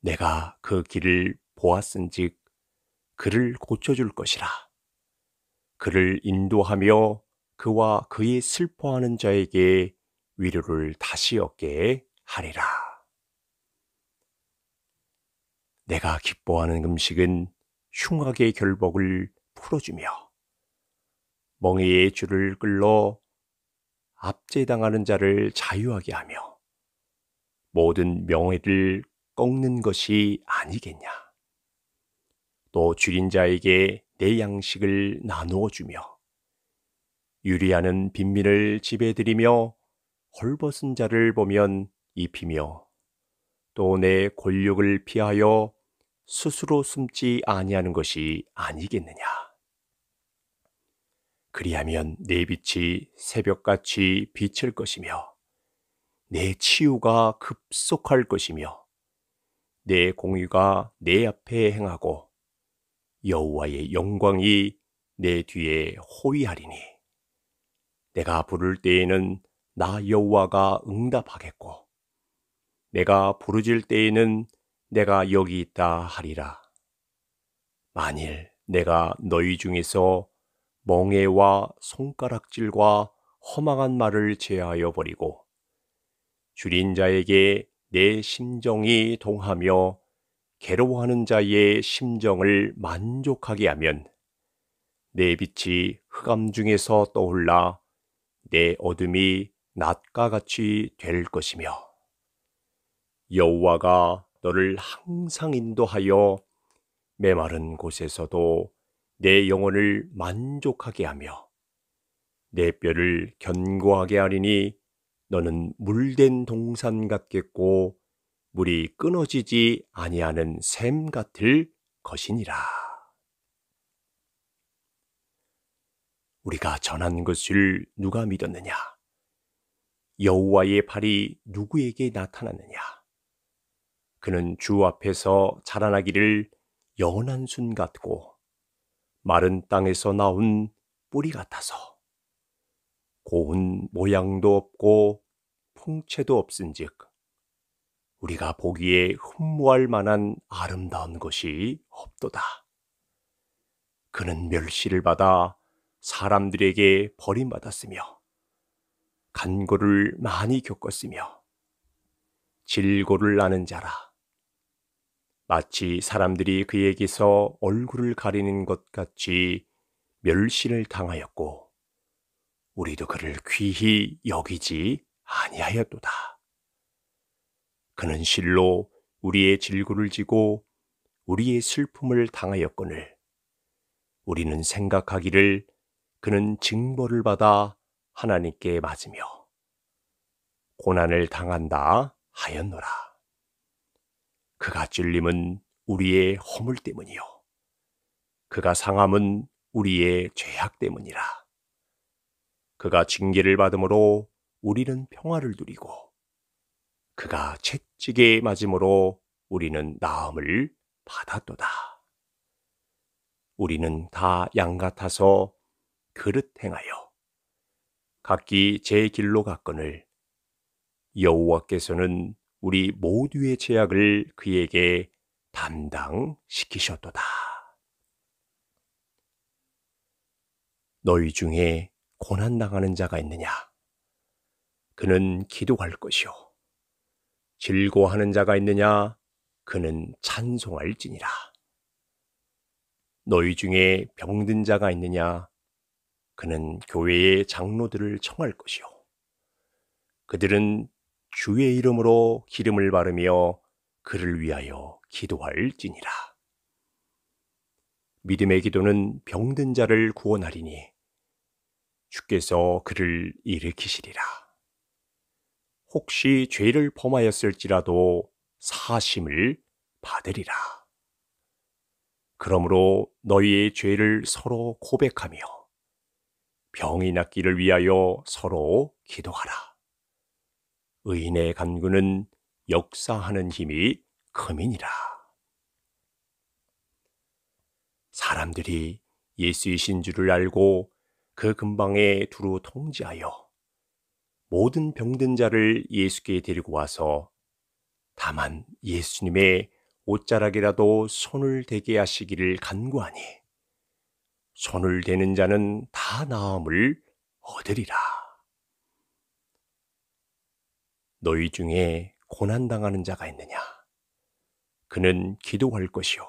내가 그 길을 보았은즉 그를 고쳐줄 것이라. 그를 인도하며 그와 그의 슬퍼하는 자에게 위로를 다시 얻게 하리라. 내가 기뻐하는 음식은 흉악의 결복을 풀어주며 멍에의 줄을 끌러 압제당하는 자를 자유하게 하며 모든 명예를 꺾는 것이 아니겠냐. 또 줄인 자에게 내 양식을 나누어 주며 유리하는 빈민을 지배드리며 헐벗은 자를 보면 입히며 또 내 권력을 피하여 스스로 숨지 아니하는 것이 아니겠느냐. 그리하면 내 빛이 새벽같이 비칠 것이며 내 치유가 급속할 것이며 내 공의가 내 앞에 행하고 여호와의 영광이 내 뒤에 호위하리니 내가 부를 때에는 나 여호와가 응답하겠고 내가 부르질 때에는 내가 여기 있다 하리라. 만일 내가 너희 중에서 멍해와 손가락질과 허망한 말을 제하여 버리고 줄인 자에게 내 심정이 동하며 괴로워하는 자의 심정을 만족하게 하면 내 빛이 흑암 중에서 떠올라 내 어둠이 낮과 같이 될 것이며 여호와가 너를 항상 인도하여 메마른 곳에서도 내 영혼을 만족하게 하며 내 뼈를 견고하게 하리니 너는 물된 동산 같겠고 물이 끊어지지 아니하는 샘 같을 것이니라. 우리가 전한 것을 누가 믿었느냐? 여호와의 발이 누구에게 나타났느냐? 그는 주 앞에서 자라나기를 연한 순 같고 마른 땅에서 나온 뿌리 같아서 고운 모양도 없고 풍채도 없은즉 우리가 보기에 흠모할 만한 아름다운 것이 없도다. 그는 멸시를 받아 사람들에게 버림받았으며 간고를 많이 겪었으며 질고를 나는 자라 마치 사람들이 그에게서 얼굴을 가리는 것 같이 멸시를 당하였고 우리도 그를 귀히 여기지 아니하였도다. 그는 실로 우리의 질구를 지고 우리의 슬픔을 당하였거늘 우리는 생각하기를 그는 징벌을 받아 하나님께 맞으며 고난을 당한다 하였노라. 그가 찔림은 우리의 허물 때문이요. 그가 상함은 우리의 죄악 때문이라. 그가 징계를 받음으로 우리는 평화를 누리고 그가 채찍에 맞음으로 우리는 나음을 받았도다. 우리는 다 양 같아서 그릇 행하여 각기 제 길로 갔거늘 여호와께서는 우리 모두의 제약을 그에게 담당시키셨도다. 너희 중에 고난 당하는 자가 있느냐? 그는 기도할 것이요. 즐거워하는 자가 있느냐? 그는 찬송할지니라. 너희 중에 병든 자가 있느냐? 그는 교회의 장로들을 청할 것이요. 그들은 주의 이름으로 기름을 바르며 그를 위하여 기도할지니라. 믿음의 기도는 병든 자를 구원하리니 주께서 그를 일으키시리라. 혹시 죄를 범하였을지라도 사심을 받으리라. 그러므로 너희의 죄를 서로 고백하며 병이 낫기를 위하여 서로 기도하라. 의인의 간구는 역사하는 힘이 금이니라 사람들이 예수이신 줄을 알고 그 근방에 두루 통지하여 모든 병든 자를 예수께 데리고 와서 다만 예수님의 옷자락이라도 손을 대게 하시기를 간구하니 손을 대는 자는 다 나음을 얻으리라. 너희 중에 고난당하는 자가 있느냐? 그는 기도할 것이요.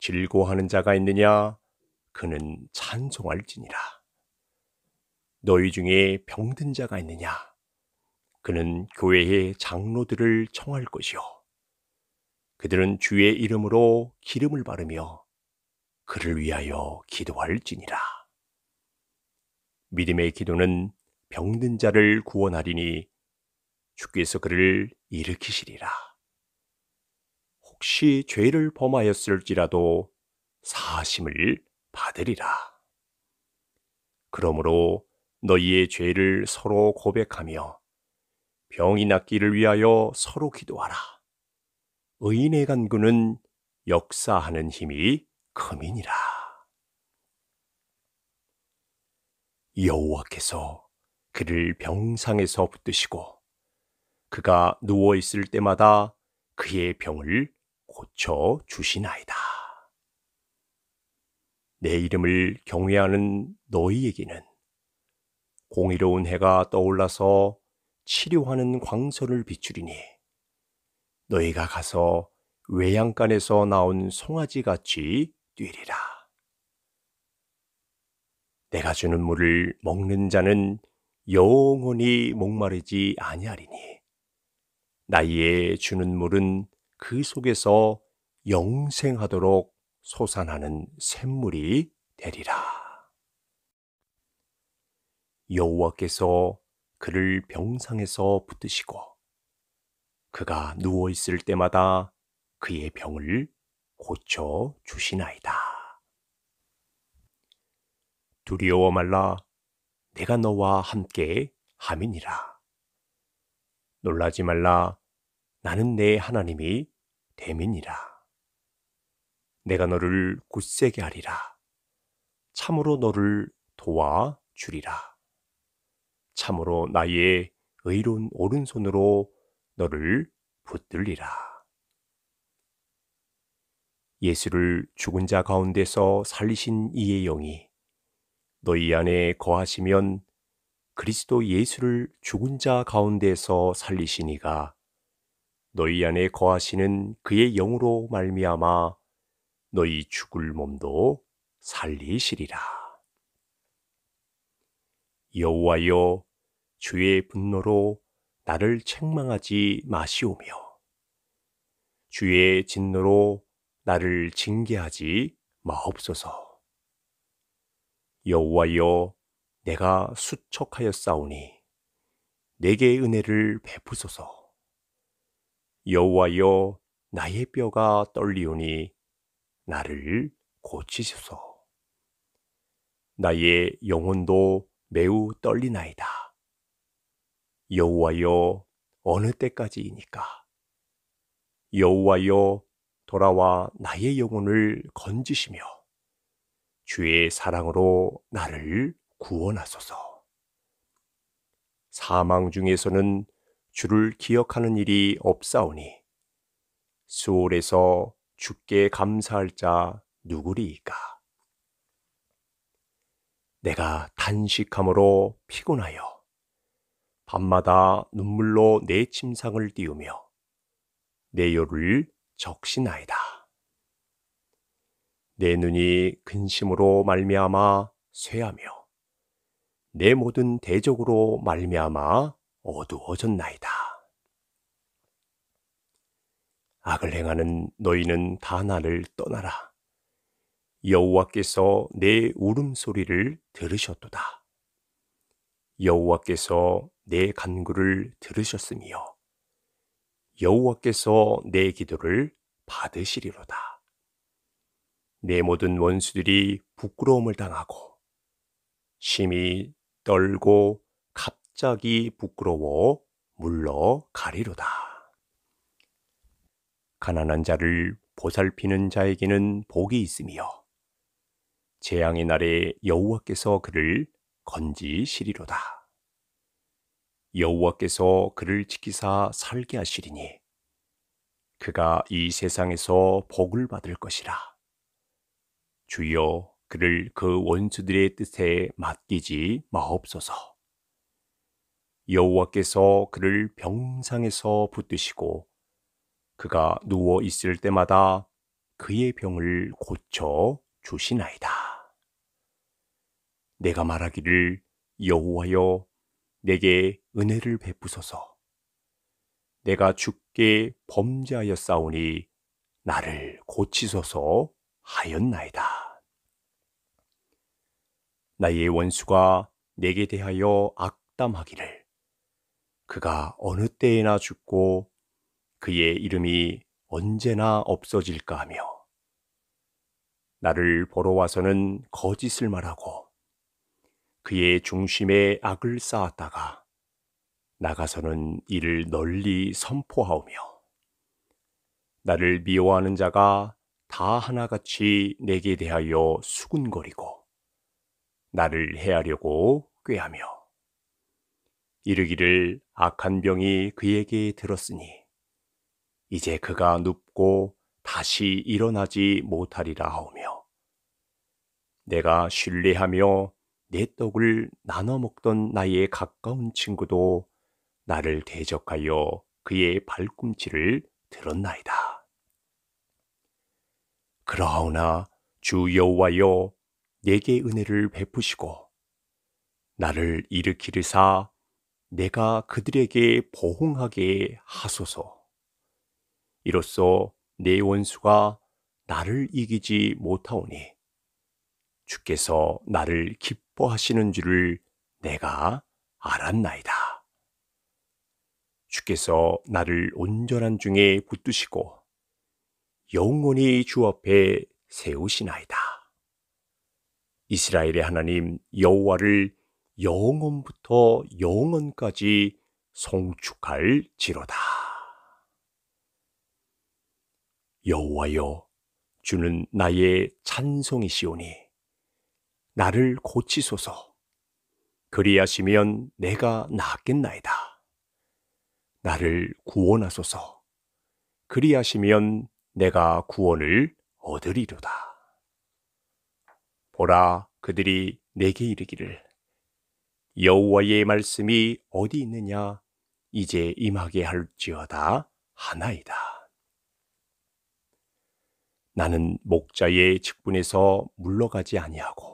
즐거워하는 자가 있느냐? 그는 찬송할지니라. 너희 중에 병든 자가 있느냐? 그는 교회의 장로들을 청할 것이요. 그들은 주의 이름으로 기름을 바르며 그를 위하여 기도할지니라. 믿음의 기도는 병든 자를 구원하리니 주께서 그를 일으키시리라. 혹시 죄를 범하였을지라도 사심을 받으리라. 그러므로 너희의 죄를 서로 고백하며 병이 낫기를 위하여 서로 기도하라. 의인의 간구는 역사하는 힘이 검이니라. 여호와께서 그를 병상에서 붙드시고 그가 누워 있을 때마다 그의 병을 고쳐 주시나이다. 내 이름을 경외하는 너희에게는 공의로운 해가 떠올라서 치료하는 광선을 비추리니 너희가 가서 외양간에서 나온 송아지 같이 뛰리라. 내가 주는 물을 먹는 자는 영원히 목마르지 아니하리니 나이에 주는 물은 그 속에서 영생하도록 소산하는 샘물이 되리라. 여호와께서 그를 병상에서 붙드시고 그가 누워 있을 때마다 그의 병을 고쳐 주시나이다. 두려워 말라 내가 너와 함께 함이니라. 놀라지 말라 나는 내 하나님이 됨이라 내가 너를 굳세게 하리라. 참으로 너를 도와 주리라. 참으로 나의 의로운 오른손으로 너를 붙들리라. 예수를 죽은 자 가운데서 살리신 이의 영이 너희 안에 거하시면 그리스도 예수를 죽은 자 가운데서 살리시니가 너희 안에 거하시는 그의 영으로 말미암아 너희 죽을 몸도 살리시리라. 여호와여 주의 분노로 나를 책망하지 마시오며 주의 진노로 나를 징계하지 마옵소서. 여호와여, 내가 수척하여 싸우니 내게 은혜를 베푸소서. 여호와여, 나의 뼈가 떨리오니 나를 고치소서. 나의 영혼도 매우 떨리나이다. 여호와여 어느 때까지이니까 여호와여 돌아와 나의 영혼을 건지시며 주의 사랑으로 나를 구원하소서. 사망 중에서는 주를 기억하는 일이 없사오니 수월에서 주께 감사할 자 누구리이까? 내가 단식함으로 피곤하여 밤마다 눈물로 내 침상을 띄우며 내 요를 적시나이다. 내 눈이 근심으로 말미암아 쇠하며 내 모든 대적으로 말미암아 어두워졌나이다. 악을 행하는 너희는 다 나를 떠나라. 여호와께서 내 울음소리를 들으셨도다. 여호와께서 내 간구를 들으셨으며 여호와께서 내 기도를 받으시리로다. 내 모든 원수들이 부끄러움을 당하고 심히 떨고 갑자기 부끄러워 물러가리로다. 가난한 자를 보살피는 자에게는 복이 있으며 재앙의 날에 여호와께서 그를 건지시리로다. 여호와께서 그를 지키사 살게 하시리니 그가 이 세상에서 복을 받을 것이라. 주여 그를 그 원수들의 뜻에 맡기지 마옵소서. 여호와께서 그를 병상에서 붙드시고 그가 누워 있을 때마다 그의 병을 고쳐 주시나이다. 내가 말하기를 여호와여 내게 은혜를 베푸소서. 내가 죽게 범죄하여 싸우니 나를 고치소서 하였나이다. 나의 원수가 내게 대하여 악담하기를 그가 어느 때에나 죽고 그의 이름이 언제나 없어질까 하며 나를 보러 와서는 거짓을 말하고 그의 중심에 악을 쌓았다가 나가서는 이를 널리 선포하오며 나를 미워하는 자가 다 하나같이 내게 대하여 수군거리고 나를 해하려고 꾀하며 이르기를 악한 병이 그에게 들었으니 이제 그가 눕고 다시 일어나지 못하리라 하오며 내가 신뢰하며 내 떡을 나눠 먹던 나의 가까운 친구도 나를 대적하여 그의 발꿈치를 들었나이다. 그러하오나 주 여호와여 내게 은혜를 베푸시고 나를 일으키리사 내가 그들에게 보응하게 하소서. 이로써 내 원수가 나를 이기지 못하오니 주께서 나를 기뻐하시는 줄을 내가 알았나이다. 주께서 나를 온전한 중에 붙드시고 영원히 주 앞에 세우시나이다. 이스라엘의 하나님 여호와를 영원부터 영원까지 송축할 지로다. 여호와여 주는 나의 찬송이시오니 나를 고치소서. 그리하시면 내가 낫겠나이다. 나를 구원하소서. 그리하시면 내가 구원을 얻으리로다. 보라 그들이 내게 이르기를 여호와의 말씀이 어디 있느냐 이제 임하게 할지어다 하나이다. 나는 목자의 직분에서 물러가지 아니하고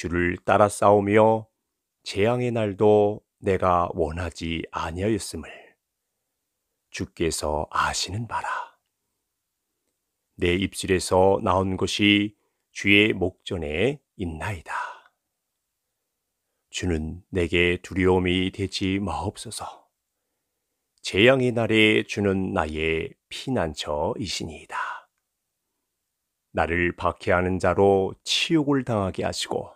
주를 따라 싸우며 재앙의 날도 내가 원하지 아니하였음을 주께서 아시는 바라. 내 입술에서 나온 것이 주의 목전에 있나이다. 주는 내게 두려움이 되지 마옵소서. 재앙의 날에 주는 나의 피난처이시니이다. 나를 박해하는 자로 치욕을 당하게 하시고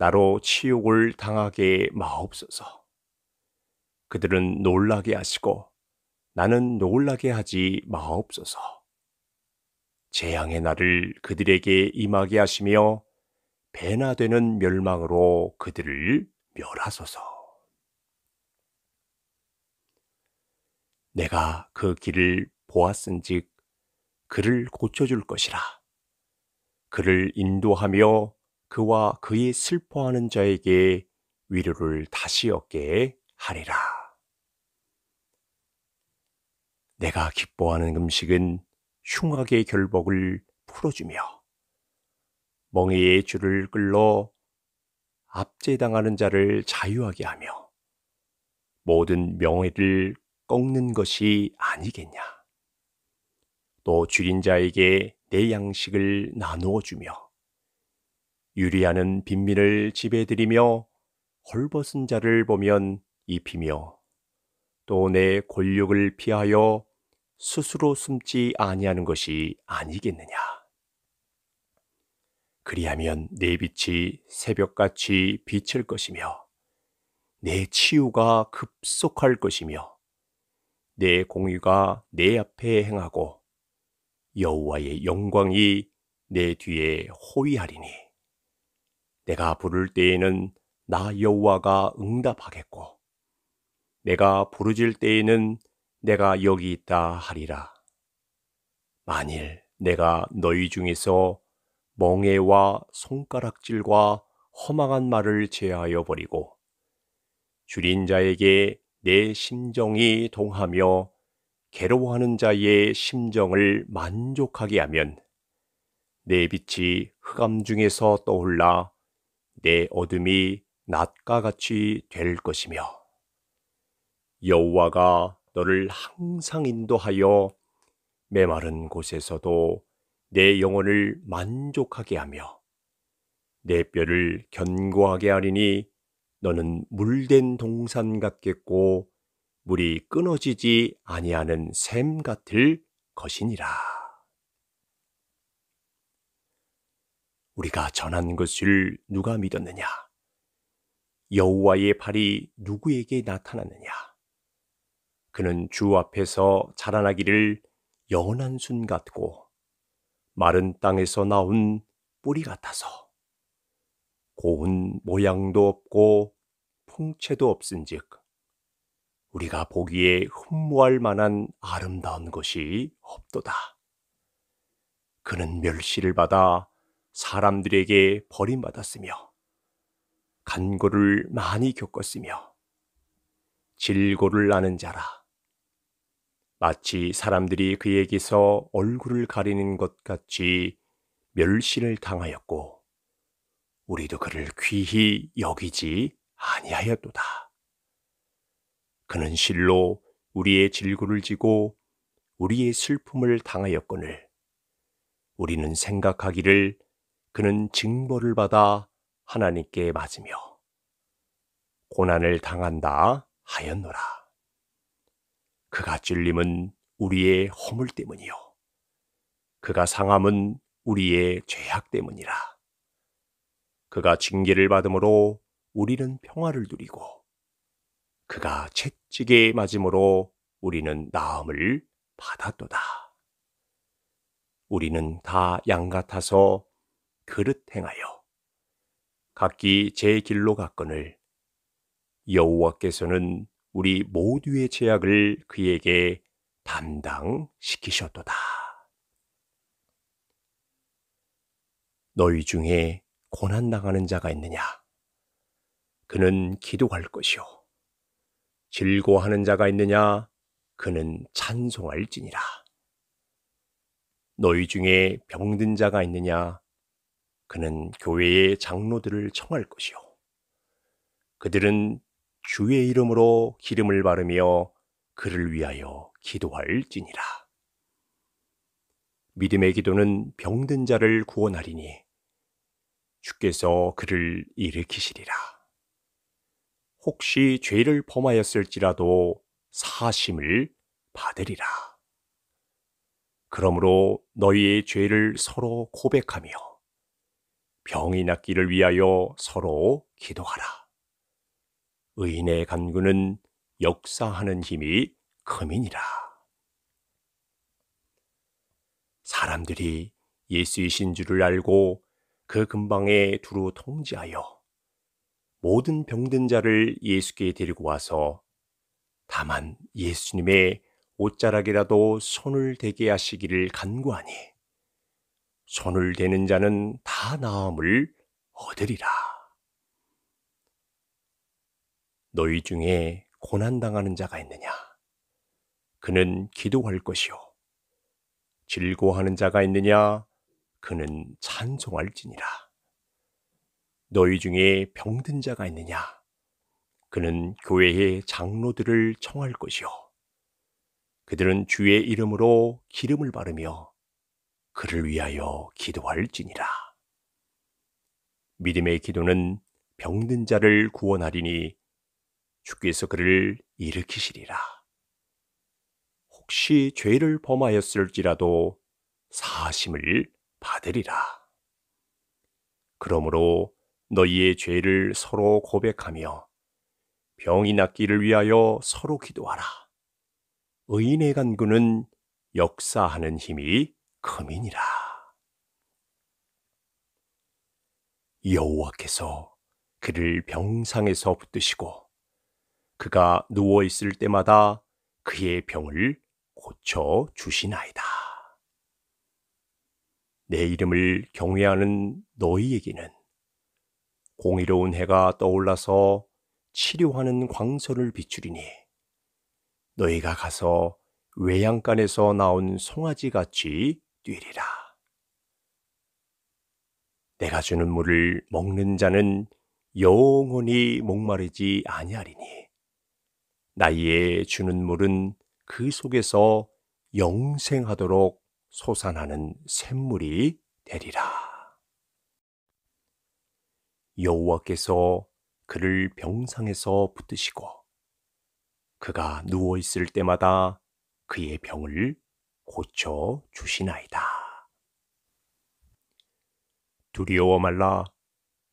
나로 치욕을 당하게 마옵소서. 그들은 놀라게 하시고 나는 놀라게 하지 마옵소서. 재앙의 날을 그들에게 임하게 하시며 배나 되는 멸망으로 그들을 멸하소서. 내가 그 길을 보았은즉 그를 고쳐줄 것이라. 그를 인도하며 그와 그의 슬퍼하는 자에게 위로를 다시 얻게 하리라. 내가 기뻐하는 음식은 흉악의 결복을 풀어주며 멍에의 줄을 끌러 압제당하는 자를 자유하게 하며 모든 명예를 꺾는 것이 아니겠냐. 또 줄인 자에게 내 양식을 나누어 주며 유리하는 빈민을 지배드리며 헐벗은 자를 보면 입히며 또 내 권력을 피하여 스스로 숨지 아니하는 것이 아니겠느냐. 그리하면 내 빛이 새벽같이 비칠 것이며 내 치유가 급속할 것이며 내 공의가 내 앞에 행하고 여호와의 영광이 내 뒤에 호위하리니 내가 부를 때에는 나 여호와가 응답하겠고 내가 부르질 때에는 내가 여기 있다 하리라. 만일 내가 너희 중에서 멍해와 손가락질과 허망한 말을 제하여 버리고 줄인 자에게 내 심정이 동하며 괴로워하는 자의 심정을 만족하게 하면 내 빛이 흑암 중에서 떠올라 내 어둠이 낮과 같이 될 것이며 여호와가 너를 항상 인도하여 메마른 곳에서도 내 영혼을 만족하게 하며 내 뼈를 견고하게 하리니 너는 물된 동산 같겠고 물이 끊어지지 아니하는 샘 같을 것이니라. 우리가 전한 것을 누가 믿었느냐? 여호와의 발이 누구에게 나타났느냐? 그는 주 앞에서 자라나기를 연한순 같고 마른 땅에서 나온 뿌리 같아서 고운 모양도 없고 풍채도 없은즉 우리가 보기에 흠모할 만한 아름다운 것이 없도다. 그는 멸시를 받아 사람들에게 버림받았으며 간고를 많이 겪었으며 질고를 나는 자라 마치 사람들이 그에게서 얼굴을 가리는 것 같이 멸시를 당하였고 우리도 그를 귀히 여기지 아니하였도다. 그는 실로 우리의 질구를 지고 우리의 슬픔을 당하였거늘 우리는 생각하기를 그는 징벌을 받아 하나님께 맞으며 고난을 당한다 하였노라. 그가 찔림은 우리의 허물 때문이요. 그가 상함은 우리의 죄악 때문이라. 그가 징계를 받음으로 우리는 평화를 누리고 그가 채찍에 맞음으로 우리는 나음을 받았도다. 우리는 다 양 같아서 그릇 행하여 각기 제 길로 갔거늘 여호와께서는 우리 모두의 제약을 그에게 담당시키셨도다. 너희 중에 고난 당하는 자가 있느냐? 그는 기도할 것이요. 즐거워하는 자가 있느냐? 그는 찬송할지니라. 너희 중에 병든 자가 있느냐? 그는 교회의 장로들을 청할 것이요. 그들은 주의 이름으로 기름을 바르며 그를 위하여 기도할지니라. 믿음의 기도는 병든 자를 구원하리니 주께서 그를 일으키시리라. 혹시 죄를 범하였을지라도 사심을 받으리라. 그러므로 너희의 죄를 서로 고백하며 병이 낫기를 위하여 서로 기도하라. 의인의 간구는 역사하는 힘이 금이니라 사람들이 예수이신 줄을 알고 그 근방에 두루 통지하여 모든 병든 자를 예수께 데리고 와서 다만 예수님의 옷자락이라도 손을 대게 하시기를 간구하니 손을 대는 자는 다 나음을 얻으리라. 너희 중에 고난당하는 자가 있느냐? 그는 기도할 것이요. 즐거워하는 자가 있느냐? 그는 찬송할지니라. 너희 중에 병든 자가 있느냐? 그는 교회의 장로들을 청할 것이요. 그들은 주의 이름으로 기름을 바르며 그를 위하여 기도할지니라. 믿음의 기도는 병든 자를 구원하리니 주께서 그를 일으키시리라. 혹시 죄를 범하였을지라도 사심을 받으리라. 그러므로 너희의 죄를 서로 고백하며 병이 낫기를 위하여 서로 기도하라. 의인의 간구는 역사하는 힘이 검이니라. 여호와께서 그를 병상에서 붙드시고 그가 누워 있을 때마다 그의 병을 고쳐 주시나이다. 내 이름을 경외하는 너희에게는 공의로운 해가 떠올라서 치료하는 광선을 비추리니 너희가 가서 외양간에서 나온 송아지 같이 뛰리라. 내가 주는 물을 먹는 자는 영원히 목마르지 아니하리니 나이에 주는 물은 그 속에서 영생하도록 소산하는 샘물이 되리라. 여호와께서 그를 병상에서 붙드시고 그가 누워 있을 때마다 그의 병을 고쳐 주시나이다. 두려워 말라.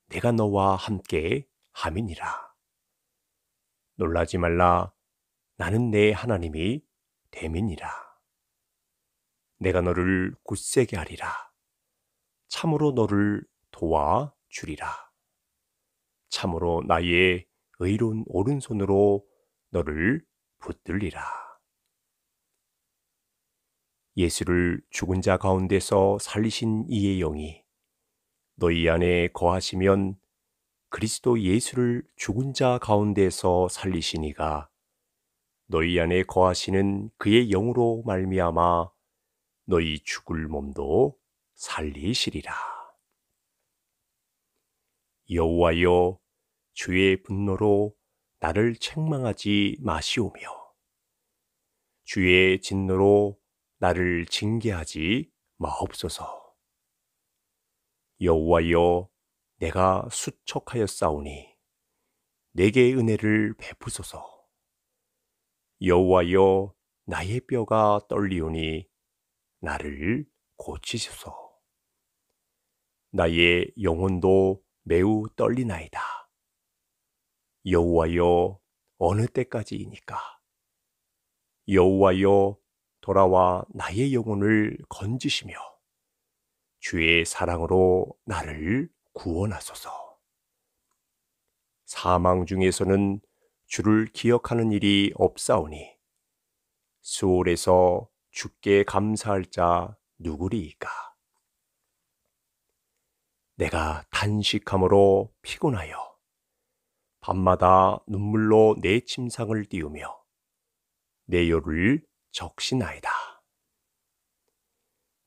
내가 너와 함께 함이니라. 놀라지 말라. 나는 내 하나님이 됨이라 내가 너를 굳세게 하리라. 참으로 너를 도와 주리라. 참으로 나의 의로운 오른손으로 너를 붙들리라. 예수를 죽은 자 가운데서 살리신 이의 영이 너희 안에 거하시면 그리스도 예수를 죽은 자 가운데서 살리시니가 너희 안에 거하시는 그의 영으로 말미암아 너희 죽을 몸도 살리시리라. 여호와여 주의 분노로 나를 책망하지 마시오며 주의 진노로 나를 징계하지 마옵소서. 여호와여, 내가 수척하여 싸우니 내게 은혜를 베푸소서. 여호와여, 나의 뼈가 떨리오니 나를 고치소서. 나의 영혼도 매우 떨리나이다. 여호와여 어느 때까지이니까 여호와여 돌아와 나의 영혼을 건지시며 주의 사랑으로 나를 구원하소서. 사망 중에서는 주를 기억하는 일이 없사오니 수월에서 주께 감사할 자 누구리이까? 내가 단식함으로 피곤하여 밤마다 눈물로 내 침상을 띄우며 내 요를 적시나이다.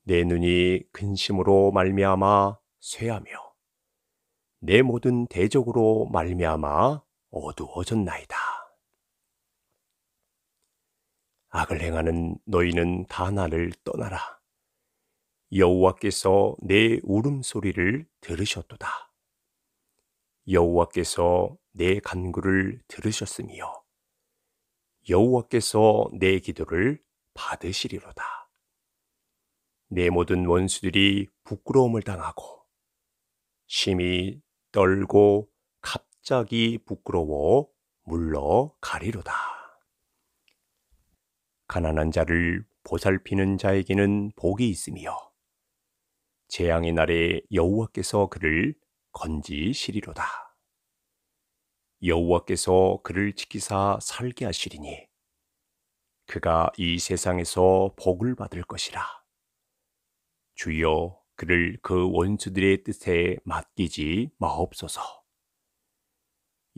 내 눈이 근심으로 말미암아 쇠하며 내 모든 대적으로 말미암아 어두워졌나이다. 악을 행하는 너희는 다 나를 떠나라. 여호와께서 내 울음소리를 들으셨도다. 여호와께서 내 간구를 들으셨으며 여호와께서 내 기도를 받으시리로다. 내 모든 원수들이 부끄러움을 당하고 심히 떨고 갑자기 부끄러워 물러가리로다. 가난한 자를 보살피는 자에게는 복이 있으며 재앙의 날에 여호와께서 그를 건지시리로다. 여호와께서 그를 지키사 살게 하시리니 그가 이 세상에서 복을 받을 것이라. 주여 그를 그 원수들의 뜻에 맡기지 마옵소서.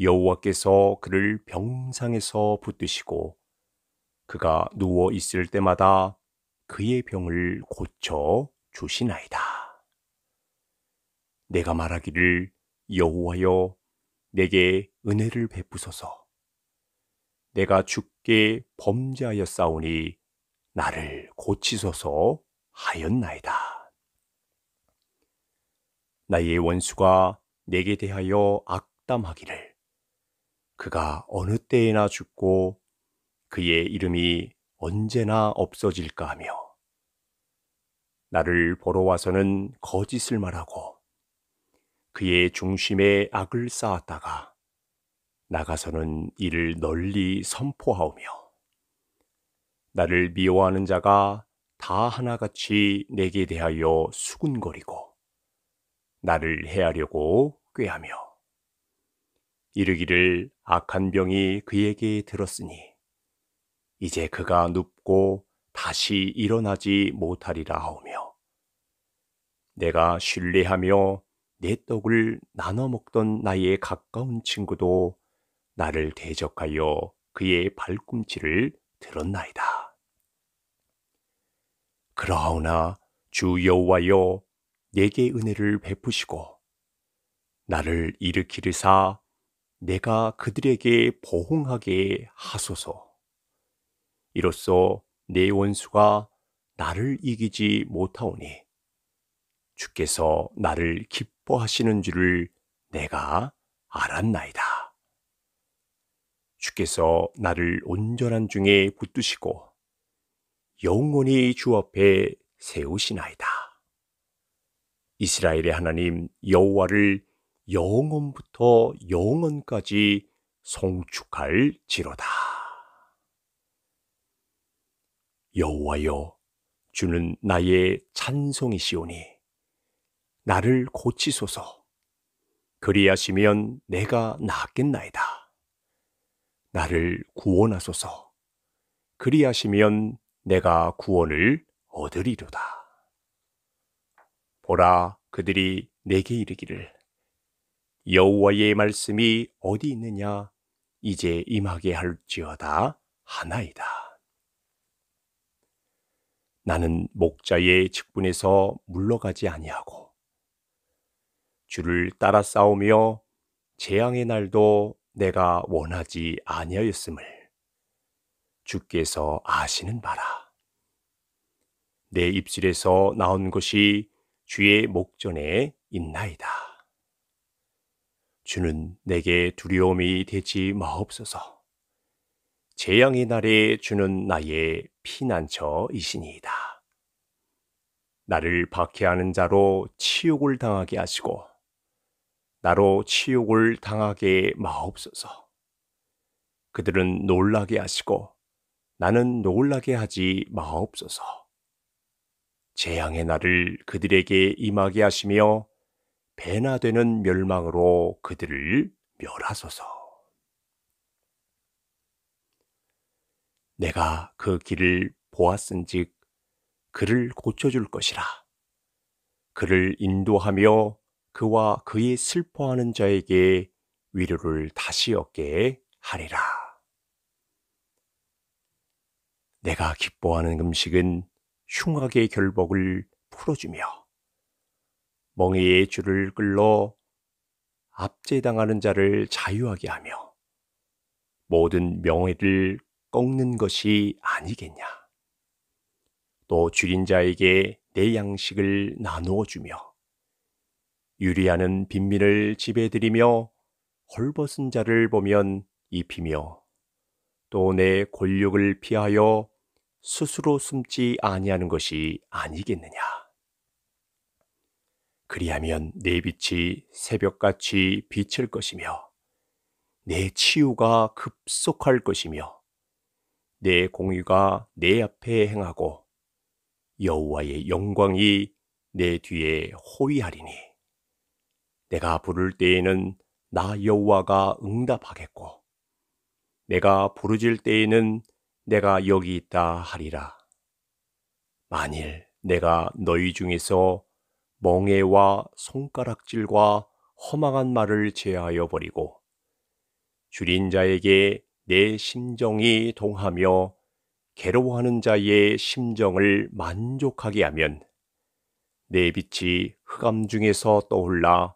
여호와께서 그를 병상에서 붙드시고 그가 누워 있을 때마다 그의 병을 고쳐 주시나이다. 내가 말하기를 여호와여 내게 은혜를 베푸소서. 내가 죽게 범죄하여 싸우니 나를 고치소서 하였나이다. 나의 원수가 내게 대하여 악담하기를 그가 어느 때에나 죽고 그의 이름이 언제나 없어질까 하며 나를 보러 와서는 거짓을 말하고 그의 중심에 악을 쌓았다가 나가서는 이를 널리 선포하오며 나를 미워하는 자가 다 하나같이 내게 대하여 수군거리고 나를 해하려고 꾀하며 이르기를 악한 병이 그에게 들었으니 이제 그가 눕고 다시 일어나지 못하리라 하오며 내가 신뢰하며 내 떡을 나눠 먹던 나의 가까운 친구도 나를 대적하여 그의 발꿈치를 들었나이다. 그러하오나 주 여호와여 내게 은혜를 베푸시고 나를 일으키리사 내가 그들에게 보응하게 하소서. 이로써 내 원수가 나를 이기지 못하오니 주께서 나를 기뻐하시는 줄을 내가 알았나이다. 주께서 나를 온전한 중에 붙드시고 영원히 주 앞에 세우시나이다. 이스라엘의 하나님 여호와를 영원부터 영원까지 송축할 지로다. 여호와여 주는 나의 찬송이시오니 나를 고치소서. 그리하시면 내가 낫겠나이다. 나를 구원하소서. 그리하시면 내가 구원을 얻으리로다. 보라 그들이 내게 이르기를 여호와의 말씀이 어디 있느냐 이제 임하게 할지어다 하나이다. 나는 목자의 직분에서 물러가지 아니하고 주를 따라 싸우며 재앙의 날도 내가 원하지 아니하였음을 주께서 아시는 바라. 내 입술에서 나온 것이 주의 목전에 있나이다. 주는 내게 두려움이 되지 마옵소서. 재앙의 날에 주는 나의 피난처이시니이다. 나를 박해하는 자로 치욕을 당하게 하시고 나로 치욕을 당하게 마옵소서. 그들은 놀라게 하시고 나는 놀라게 하지 마옵소서. 재앙의 날을 그들에게 임하게 하시며 배나 되는 멸망으로 그들을 멸하소서. 내가 그 길을 보았은즉 그를 고쳐줄 것이라. 그를 인도하며 그와 그의 슬퍼하는 자에게 위로를 다시 얻게 하리라. 내가 기뻐하는 음식은 흉악의 결복을 풀어주며 멍에의 줄을 끌러 압제당하는 자를 자유하게 하며 모든 명예를 꺾는 것이 아니겠냐. 또 줄인 자에게 내 양식을 나누어 주며 유리하는 빈민을 지배드리며 헐벗은 자를 보면 입히며 또 내 권력을 피하여 스스로 숨지 아니하는 것이 아니겠느냐. 그리하면 내 빛이 새벽같이 비칠 것이며 내 치유가 급속할 것이며 내 공의가 내 앞에 행하고 여호와의 영광이 내 뒤에 호위하리니 내가 부를 때에는 나 여호와가 응답하겠고 내가 부르질 때에는 내가 여기 있다 하리라. 만일 내가 너희 중에서 멍해와 손가락질과 허망한 말을 제하여 버리고 줄인 자에게 내 심정이 동하며 괴로워하는 자의 심정을 만족하게 하면 내 빛이 흑암 중에서 떠올라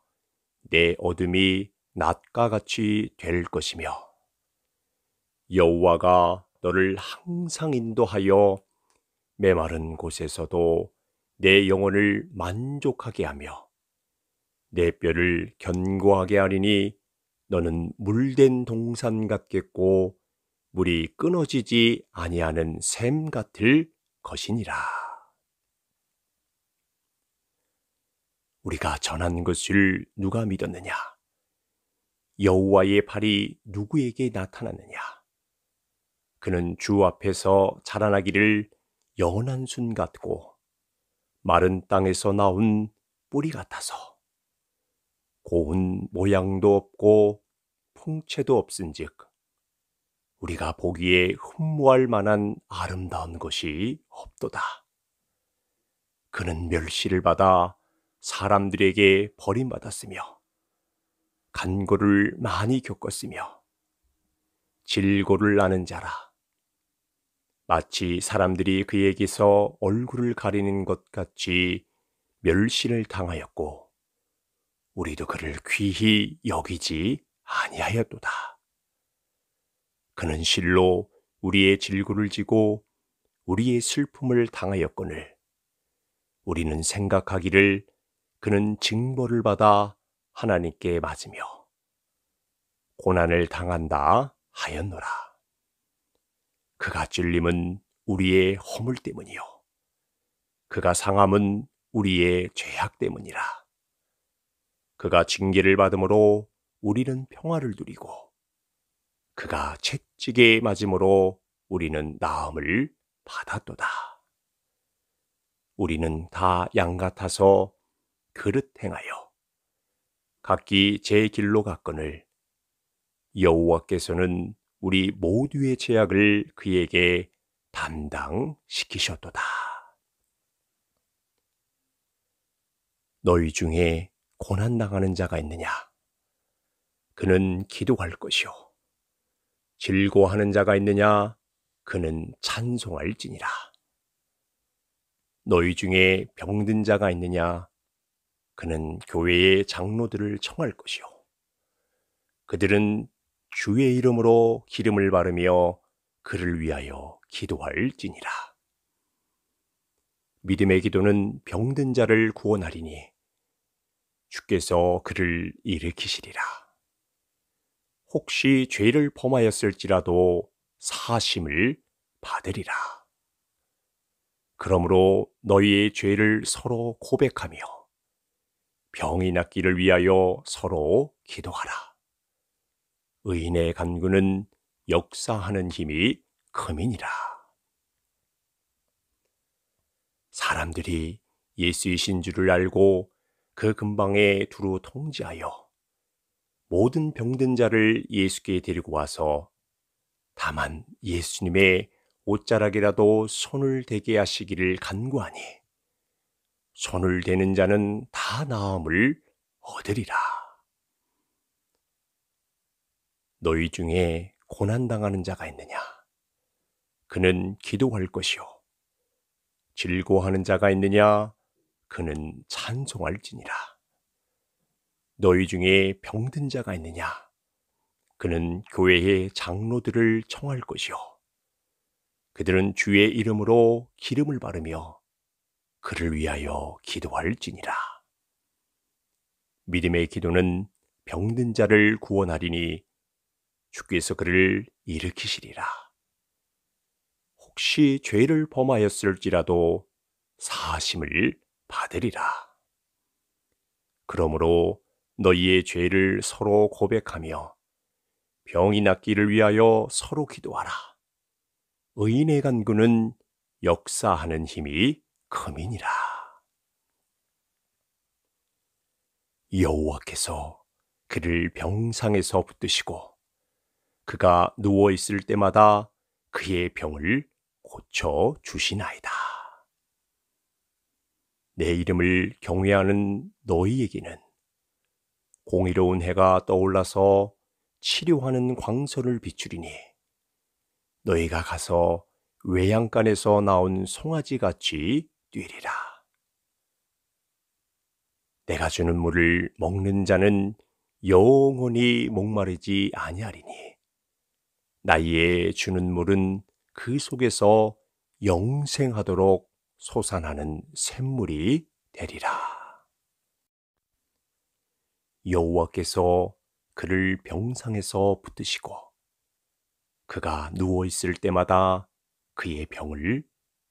내 어둠이 낮과 같이 될 것이며 여호와가 너를 항상 인도하여 메마른 곳에서도 내 영혼을 만족하게 하며 내 뼈를 견고하게 하리니 너는 물된 동산 같겠고 물이 끊어지지 아니하는 샘 같을 것이니라. 우리가 전한 것을 누가 믿었느냐? 여호와의 발이 누구에게 나타났느냐? 그는 주 앞에서 자라나기를 연한순 같고 마른 땅에서 나온 뿌리 같아서 고운 모양도 없고 풍채도 없은즉 우리가 보기에 흠모할 만한 아름다운 것이 없도다. 그는 멸시를 받아 사람들에게 버림받았으며 간고를 많이 겪었으며 질고를 나는 자라 마치 사람들이 그에게서 얼굴을 가리는 것 같이 멸시를 당하였고 우리도 그를 귀히 여기지 아니하였도다. 그는 실로 우리의 질구를 지고 우리의 슬픔을 당하였거늘 우리는 생각하기를 그는 징벌을 받아 하나님께 맞으며 고난을 당한다 하였노라. 그가 찔림은 우리의 허물 때문이요. 그가 상함은 우리의 죄악 때문이라. 그가 징계를 받음으로 우리는 평화를 누리고 그가 채찍에 맞음으로 우리는 나음을 받았도다. 우리는 다 양 같아서 그릇 행하여 각기 제 길로 갔거늘 여호와께서는 우리 모두의 제약을 그에게 담당시키셨도다. 너희 중에 고난 당하는 자가 있느냐? 그는 기도할 것이요. 즐거워하는 자가 있느냐? 그는 찬송할지니라. 너희 중에 병든 자가 있느냐? 그는 교회의 장로들을 청할 것이요. 그들은 주의 이름으로 기름을 바르며 그를 위하여 기도할지니라. 믿음의 기도는 병든 자를 구원하리니 주께서 그를 일으키시리라. 혹시 죄를 범하였을지라도 사심을 받으리라. 그러므로 너희의 죄를 서로 고백하며 병이 낫기를 위하여 서로 기도하라. 의인의 간구는 역사하는 힘이 금이니라 사람들이 예수이신 줄을 알고 그 근방에 두루 통지하여 모든 병든 자를 예수께 데리고 와서 다만 예수님의 옷자락이라도 손을 대게 하시기를 간구하니 손을 대는 자는 다 나음을 얻으리라. 너희 중에 고난당하는 자가 있느냐? 그는 기도할 것이요. 즐거워하는 자가 있느냐? 그는 찬송할지니라. 너희 중에 병든 자가 있느냐? 그는 교회의 장로들을 청할 것이요. 그들은 주의 이름으로 기름을 바르며 그를 위하여 기도할지니라. 믿음의 기도는 병든 자를 구원하리니 주께서 그를 일으키시리라. 혹시 죄를 범하였을지라도 사심을 받으리라. 그러므로 너희의 죄를 서로 고백하며 병이 낫기를 위하여 서로 기도하라. 의인의 간구는 역사하는 힘이 흠이니라. 여호와께서 그를 병상에서 붙드시고 그가 누워 있을 때마다 그의 병을 고쳐 주시나이다. 내 이름을 경외하는 너희에게는 공의로운 해가 떠올라서 치료하는 광선을 비추리니 너희가 가서 외양간에서 나온 송아지 같이 뛰리라. 내가 주는 물을 먹는 자는 영원히 목마르지 아니하리니 나이에 주는 물은 그 속에서 영생하도록 솟아나는 샘물이 되리라. 여호와께서 그를 병상에서 붙드시고 그가 누워 있을 때마다 그의 병을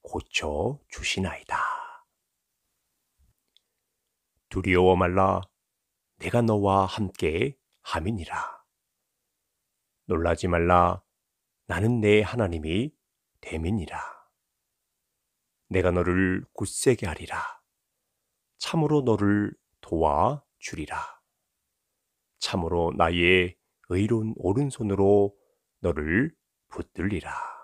고쳐 주시나이다. 두려워 말라 내가 너와 함께 함이니라. 놀라지 말라 나는 내 하나님이 대민이라. 내가 너를 굳세게 하리라. 참으로 너를 도와 주리라. 참으로 나의 의로운 오른손으로 너를 붙들리라.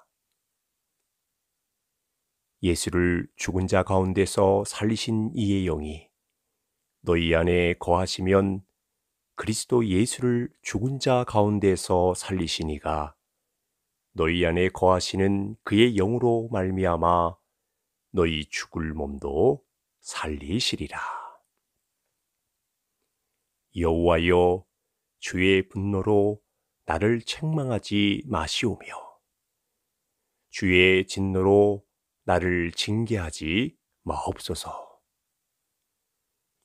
예수를 죽은 자 가운데서 살리신 이의 영이 너희 안에 거하시면 그리스도 예수를 죽은 자 가운데서 살리시니가 너희 안에 거하시는 그의 영으로 말미암아 너희 죽을 몸도 살리시리라. 여호와여 주의 분노로 나를 책망하지 마시오며 주의 진노로 나를 징계하지 마옵소서.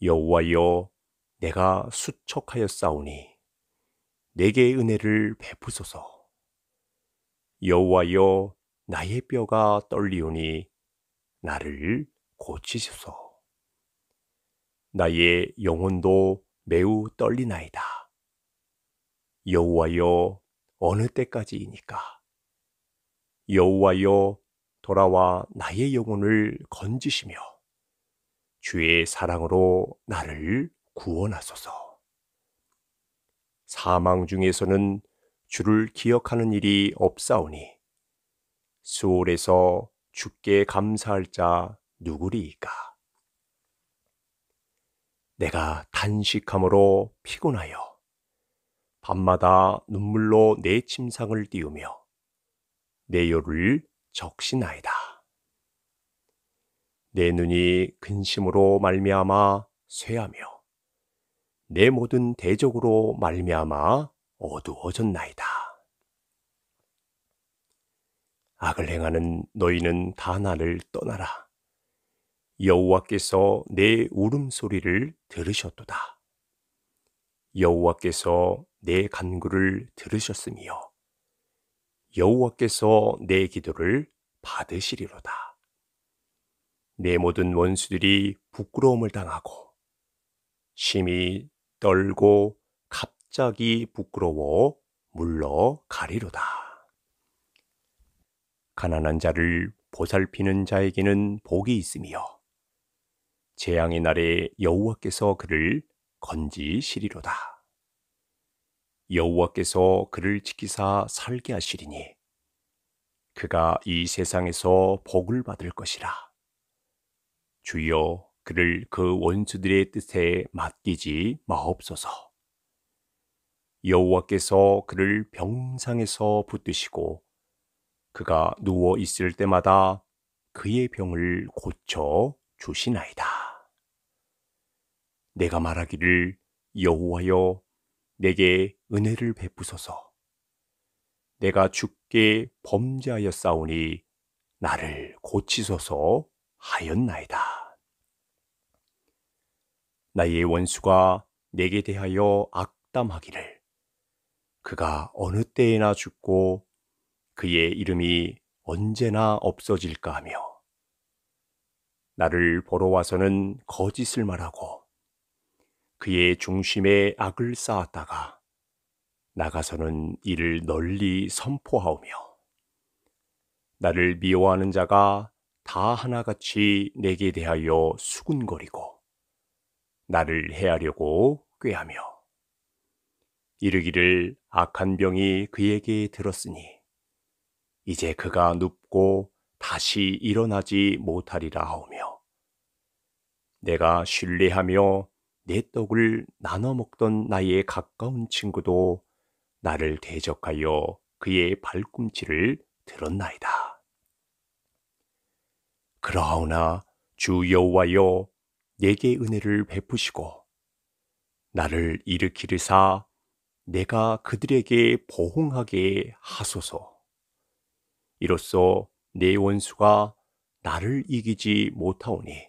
여호와여, 내가 수척하여 싸우니 내게 은혜를 베푸소서. 여호와여, 나의 뼈가 떨리오니 나를 고치소서. 나의 영혼도 매우 떨리나이다. 여호와여 어느 때까지이니까 여호와여 돌아와 나의 영혼을 건지시며 주의 사랑으로 나를 구원하소서. 사망 중에서는 주를 기억하는 일이 없사오니 수월에서 주께 감사할 자 누구리이까? 내가 단식함으로 피곤하여 밤마다 눈물로 내 침상을 띄우며 내 열을 적시나이다. 내 눈이 근심으로 말미암아 쇠하며 내 모든 대적으로 말미암아 어두워졌나이다. 악을 행하는 너희는 다 나를 떠나라. 여호와께서 내 울음소리를 들으셨도다. 여호와께서 내 간구를 들으셨으며 여호와께서 내 기도를 받으시리로다. 내 모든 원수들이 부끄러움을 당하고 심히 떨고 갑자기 부끄러워 물러가리로다. 가난한 자를 보살피는 자에게는 복이 있으며 재앙의 날에 여호와께서 그를 건지시리로다. 여호와께서 그를 지키사 살게 하시리니 그가 이 세상에서 복을 받을 것이라. 주여 그를 그 원수들의 뜻에 맡기지 마옵소서. 여호와께서 그를 병상에서 붙드시고 그가 누워 있을 때마다 그의 병을 고쳐 주시나이다. 내가 말하기를 여호와여 내게 은혜를 베푸소서. 내가 죽게 범죄하여 싸우니 나를 고치소서 하였나이다. 나의 원수가 내게 대하여 악담하기를 그가 어느 때에나 죽고 그의 이름이 언제나 없어질까 하며 나를 보러 와서는 거짓을 말하고 그의 중심에 악을 쌓았다가 나가서는 이를 널리 선포하오며 나를 미워하는 자가 다 하나같이 내게 대하여 수군거리고 나를 해하려고 꾀하며 이르기를 악한 병이 그에게 들었으니 이제 그가 눕고 다시 일어나지 못하리라 하오며 내가 신뢰하며 내 떡을 나눠 먹던 나의 가까운 친구도 나를 대적하여 그의 발꿈치를 들었나이다. 그러하오나 주 여호와여 내게 은혜를 베푸시고 나를 일으키리사 내가 그들에게 보응하게 하소서. 이로써 내 원수가 나를 이기지 못하오니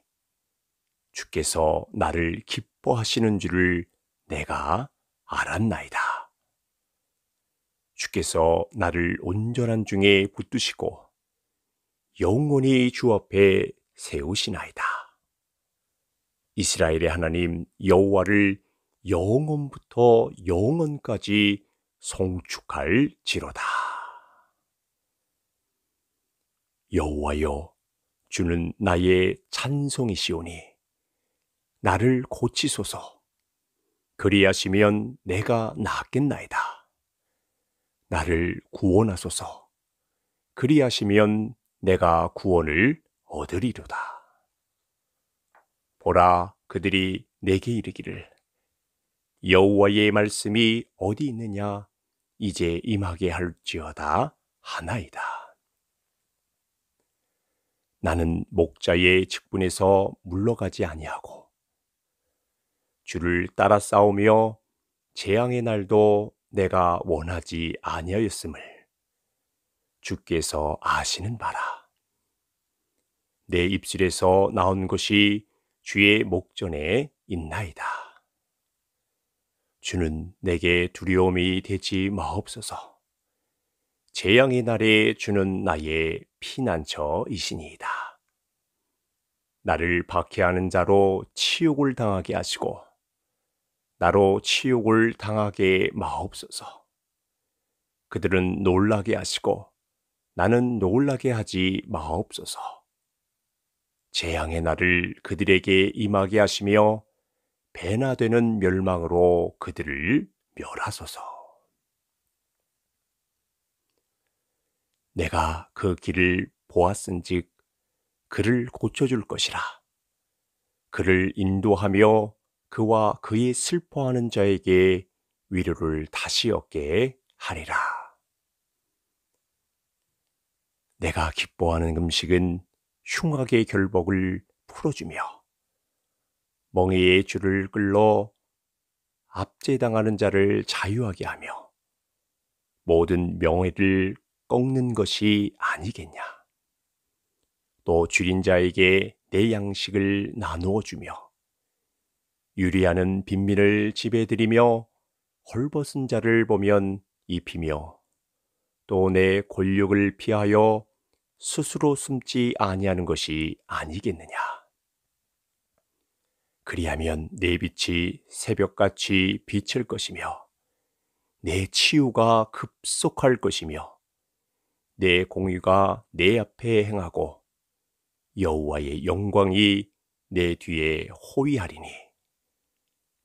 주께서 나를 기쁘 기뻐하시는 줄을 내가 알았나이다. 주께서 나를 온전한 중에 붙드시고 영원히 주 앞에 세우시나이다. 이스라엘의 하나님 여호와를 영원부터 영원까지 송축할 지로다. 여호와여 주는 나의 찬송이시오니 나를 고치소서. 그리하시면 내가 낫겠나이다. 나를 구원하소서. 그리하시면 내가 구원을 얻으리로다. 보라 그들이 내게 이르기를 여호와의 말씀이 어디 있느냐 이제 임하게 할지어다 하나이다. 나는 목자의 직분에서 물러가지 아니하고 주를 따라 싸우며 재앙의 날도 내가 원하지 아니하였음을 주께서 아시는 바라. 내 입술에서 나온 것이 주의 목전에 있나이다. 주는 내게 두려움이 되지 마옵소서. 재앙의 날에 주는 나의 피난처이시니이다. 나를 박해하는 자로 치욕을 당하게 하시고 나로 치욕을 당하게 마옵소서. 그들은 놀라게 하시고 나는 놀라게 하지 마옵소서. 재앙의 날을 그들에게 임하게 하시며 배나 되는 멸망으로 그들을 멸하소서. 내가 그 길을 보았은즉 그를 고쳐줄 것이라. 그를 인도하며 그와 그의 슬퍼하는 자에게 위로를 다시 얻게 하리라. 내가 기뻐하는 음식은 흉악의 결복을 풀어주며 멍에의 줄을 끌러 압제당하는 자를 자유하게 하며 모든 명예를 꺾는 것이 아니겠냐. 또 줄인 자에게 내 양식을 나누어 주며 유리하는 빈민을 지배드리며 헐벗은 자를 보면 입히며 또 내 권력을 피하여 스스로 숨지 아니하는 것이 아니겠느냐. 그리하면 내 빛이 새벽같이 비칠 것이며 내 치유가 급속할 것이며 내 공의가 내 앞에 행하고 여호와의 영광이 내 뒤에 호위하리니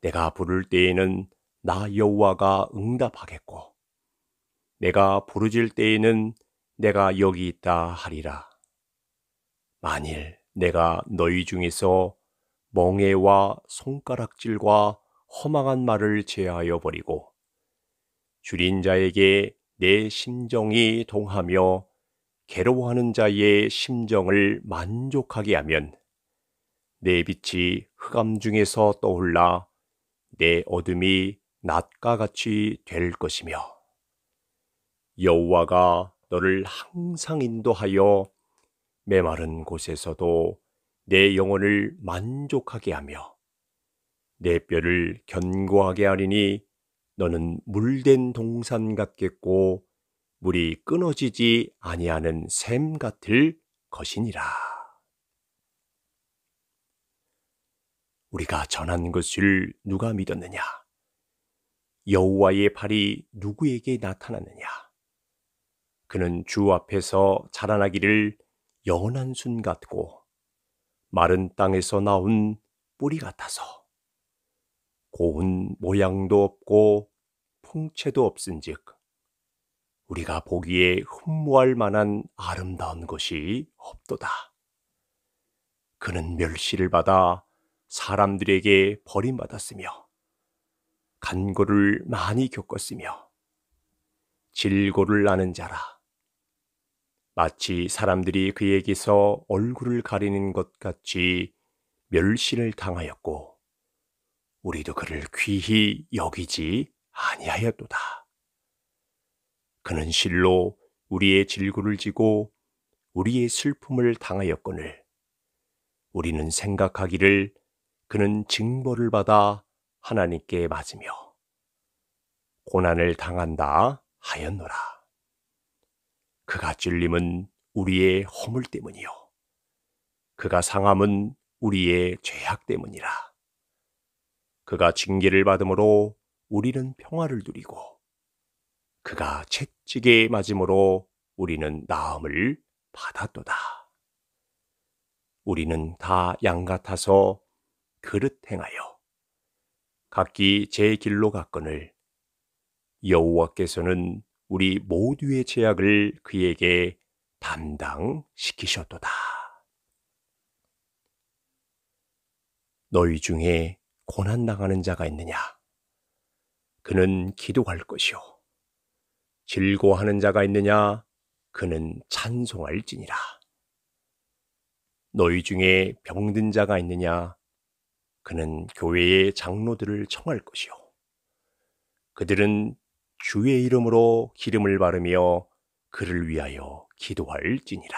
내가 부를 때에는 나 여호와가 응답하겠고 내가 부르질 때에는 내가 여기 있다 하리라. 만일 내가 너희 중에서 멍해와 손가락질과 허망한 말을 제하여 버리고 줄인 자에게 내 심정이 동하며 괴로워하는 자의 심정을 만족하게 하면 내 빛이 흑암 중에서 떠올라 내 어둠이 낮과 같이 될 것이며 여호와가 너를 항상 인도하여 메마른 곳에서도 내 영혼을 만족하게 하며 내 뼈를 견고하게 하리니 너는 물된 동산 같겠고 물이 끊어지지 아니하는 샘 같을 것이니라. 우리가 전한 것을 누가 믿었느냐? 여호와의 발이 누구에게 나타났느냐? 그는 주 앞에서 자라나기를 연한순 같고 마른 땅에서 나온 뿌리 같아서 고운 모양도 없고 풍채도 없은즉 우리가 보기에 흠모할 만한 아름다운 것이 없도다. 그는 멸시를 받아 사람들에게 버림받았으며 간고를 많이 겪었으며 질고를 나는 자라 마치 사람들이 그에게서 얼굴을 가리는 것 같이 멸시를 당하였고 우리도 그를 귀히 여기지 아니하였도다. 그는 실로 우리의 질구를 지고 우리의 슬픔을 당하였거늘 우리는 생각하기를 그는 징벌을 받아 하나님께 맞으며 고난을 당한다 하였노라. 그가 찔림은 우리의 허물 때문이요. 그가 상함은 우리의 죄악 때문이라. 그가 징계를 받음으로 우리는 평화를 누리고 그가 채찍에 맞음으로 우리는 나음을 받았도다. 우리는 다 양 같아서 그릇 행하여 각기 제 길로 갔거늘 여호와께서는 우리 모두의 제약을 그에게 담당시키셨도다. 너희 중에 고난 당하는 자가 있느냐? 그는 기도할 것이요. 즐거워하는 자가 있느냐? 그는 찬송할지니라. 너희 중에 병든 자가 있느냐? 그는 교회의 장로들을 청할 것이요. 그들은 주의 이름으로 기름을 바르며 그를 위하여 기도할지니라.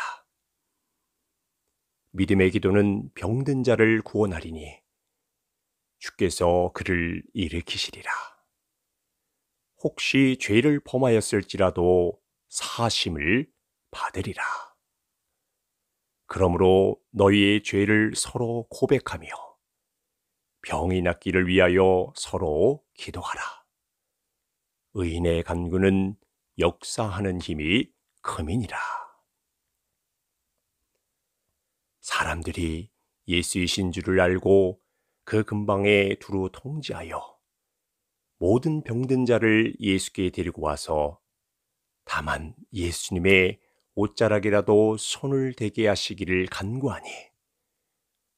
믿음의 기도는 병든 자를 구원하리니 주께서 그를 일으키시리라. 혹시 죄를 범하였을지라도 사심을 받으리라. 그러므로 너희의 죄를 서로 고백하며 병이 낫기를 위하여 서로 기도하라. 의인의 간구는 역사하는 힘이 크민이라. 사람들이 예수이신 줄을 알고 그 근방에 두루 통지하여 모든 병든 자를 예수께 데리고 와서 다만 예수님의 옷자락이라도 손을 대게 하시기를 간구하니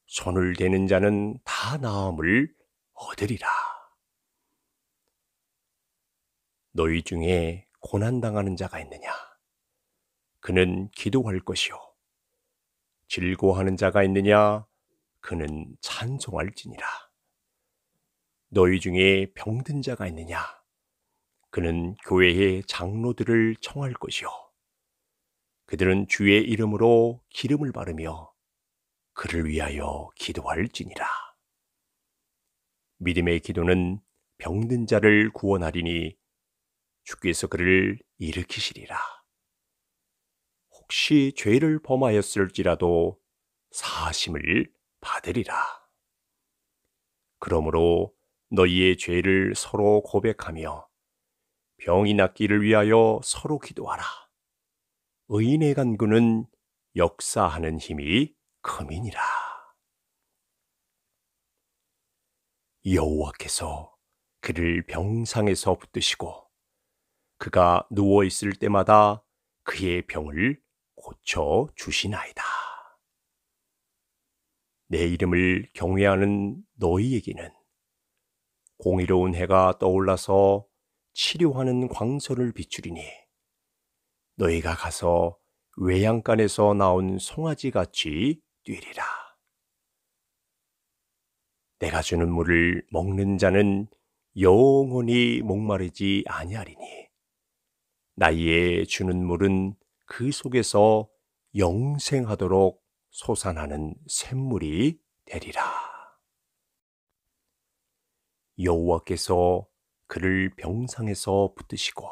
손을 대는 자는 다 나음을 얻으리라. 너희 중에 고난당하는 자가 있느냐? 그는 기도할 것이요. 즐거워하는 자가 있느냐? 그는 찬송할지니라. 너희 중에 병든 자가 있느냐? 그는 교회의 장로들을 청할 것이요. 그들은 주의 이름으로 기름을 바르며 그를 위하여 기도할지니라. 믿음의 기도는 병든 자를 구원하리니 주께서 그를 일으키시리라. 혹시 죄를 범하였을지라도 사심을 받으리라. 그러므로 너희의 죄를 서로 고백하며 병이 낫기를 위하여 서로 기도하라. 의인의 간구는 역사하는 힘이 컴이니라. 여호와께서 그를 병상에서 붙드시고 그가 누워 있을 때마다 그의 병을 고쳐 주시나이다. 내 이름을 경외하는 너희에게는 공의로운 해가 떠올라서 치료하는 광선을 비추리니 너희가 가서 외양간에서 나온 송아지 같이 뛰리라. 내가 주는 물을 먹는 자는 영원히 목마르지 아니하리니 나이에 주는 물은 그 속에서 영생하도록 솟아나는 샘물이 되리라. 여호와께서 그를 병상에서 붙드시고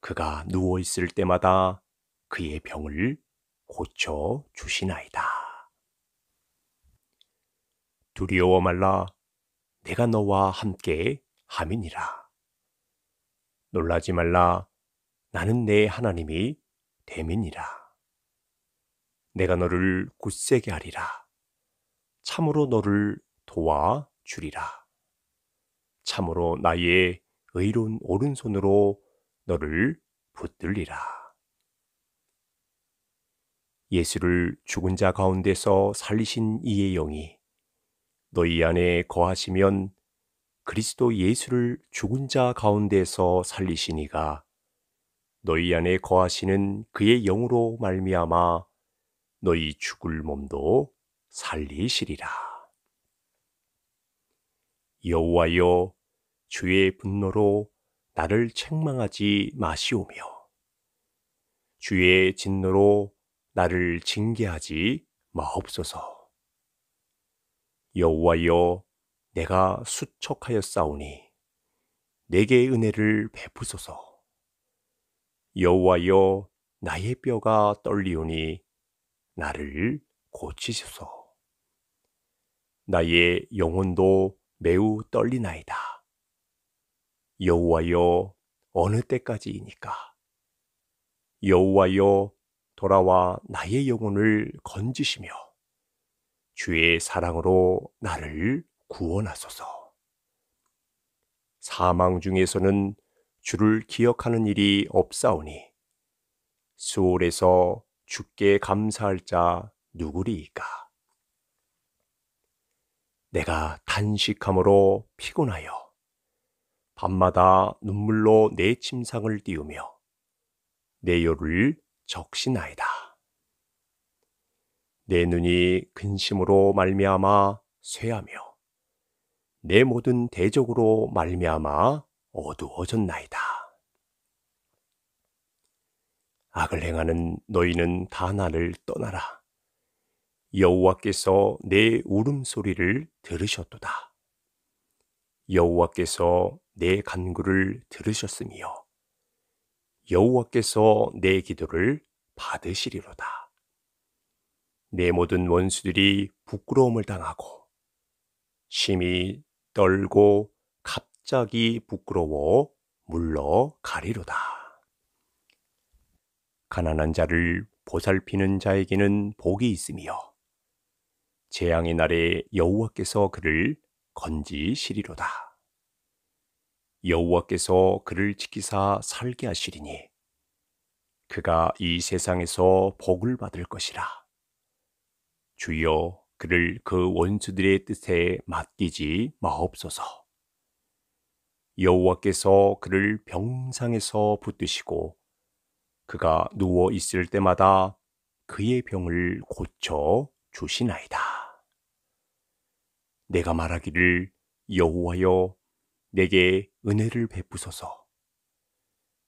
그가 누워 있을 때마다 그의 병을 고쳐 주시나이다. 두려워 말라 내가 너와 함께 함이니라. 놀라지 말라 나는 내 하나님이 됨이라 내가 너를 굳세게 하리라. 참으로 너를 도와 주리라. 참으로 나의 의로운 오른손으로 너를 붙들리라. 예수를 죽은 자 가운데서 살리신 이의 영이 너희 안에 거하시면 그리스도 예수를 죽은 자 가운데서 살리시니가 너희 안에 거하시는 그의 영으로 말미암아 너희 죽을 몸도 살리시리라. 여호와여 주의 분노로 나를 책망하지 마시오며 주의 진노로 나를 징계하지 마옵소서. 여호와여, 내가 수척하여 싸우니 내게 은혜를 베푸소서. 여호와여, 나의 뼈가 떨리오니 나를 고치소서. 나의 영혼도 매우 떨리나이다. 여호와여 어느 때까지이니까 여호와여 돌아와 나의 영혼을 건지시며 주의 사랑으로 나를 구원하소서. 사망 중에서는 주를 기억하는 일이 없사오니 수월에서 주께 감사할 자 누구리이까? 내가 단식함으로 피곤하여 밤마다 눈물로 내 침상을 띄우며 내 열을 적시나이다. 내 눈이 근심으로 말미암아 쇠하며 내 모든 대적으로 말미암아 어두워졌나이다. 악을 행하는 너희는 다 나를 떠나라. 여호와께서 내 울음소리를 들으셨도다. 여호와께서 내 간구를 들으셨으며 여호와께서 내 기도를 받으시리로다. 내 모든 원수들이 부끄러움을 당하고 심히 떨고 갑자기 부끄러워 물러가리로다. 가난한 자를 보살피는 자에게는 복이 있으며 재앙의 날에 여호와께서 그를 건지시리로다. 여호와께서 그를 지키사 살게 하시리니 그가 이 세상에서 복을 받을 것이라. 주여 그를 그 원수들의 뜻에 맡기지 마옵소서. 여호와께서 그를 병상에서 붙드시고 그가 누워 있을 때마다 그의 병을 고쳐 주시나이다. 내가 말하기를 여호와여 내게 은혜를 베푸소서.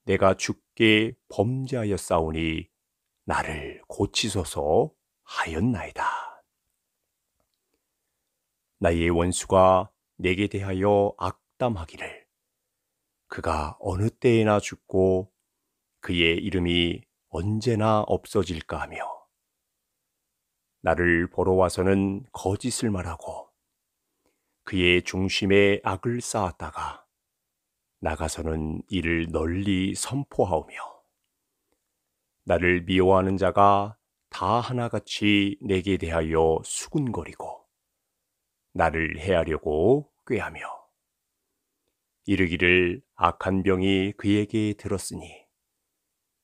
내가 죽게 범죄하였사오니 나를 고치소서 하였나이다. 나의 원수가 내게 대하여 악담하기를 그가 어느 때에나 죽고 그의 이름이 언제나 없어질까 하며 나를 보러 와서는 거짓을 말하고 그의 중심에 악을 쌓았다가 나가서는 이를 널리 선포하오며 나를 미워하는 자가 다 하나같이 내게 대하여 수군거리고 나를 해하려고 꾀하며 이르기를 악한 병이 그에게 들었으니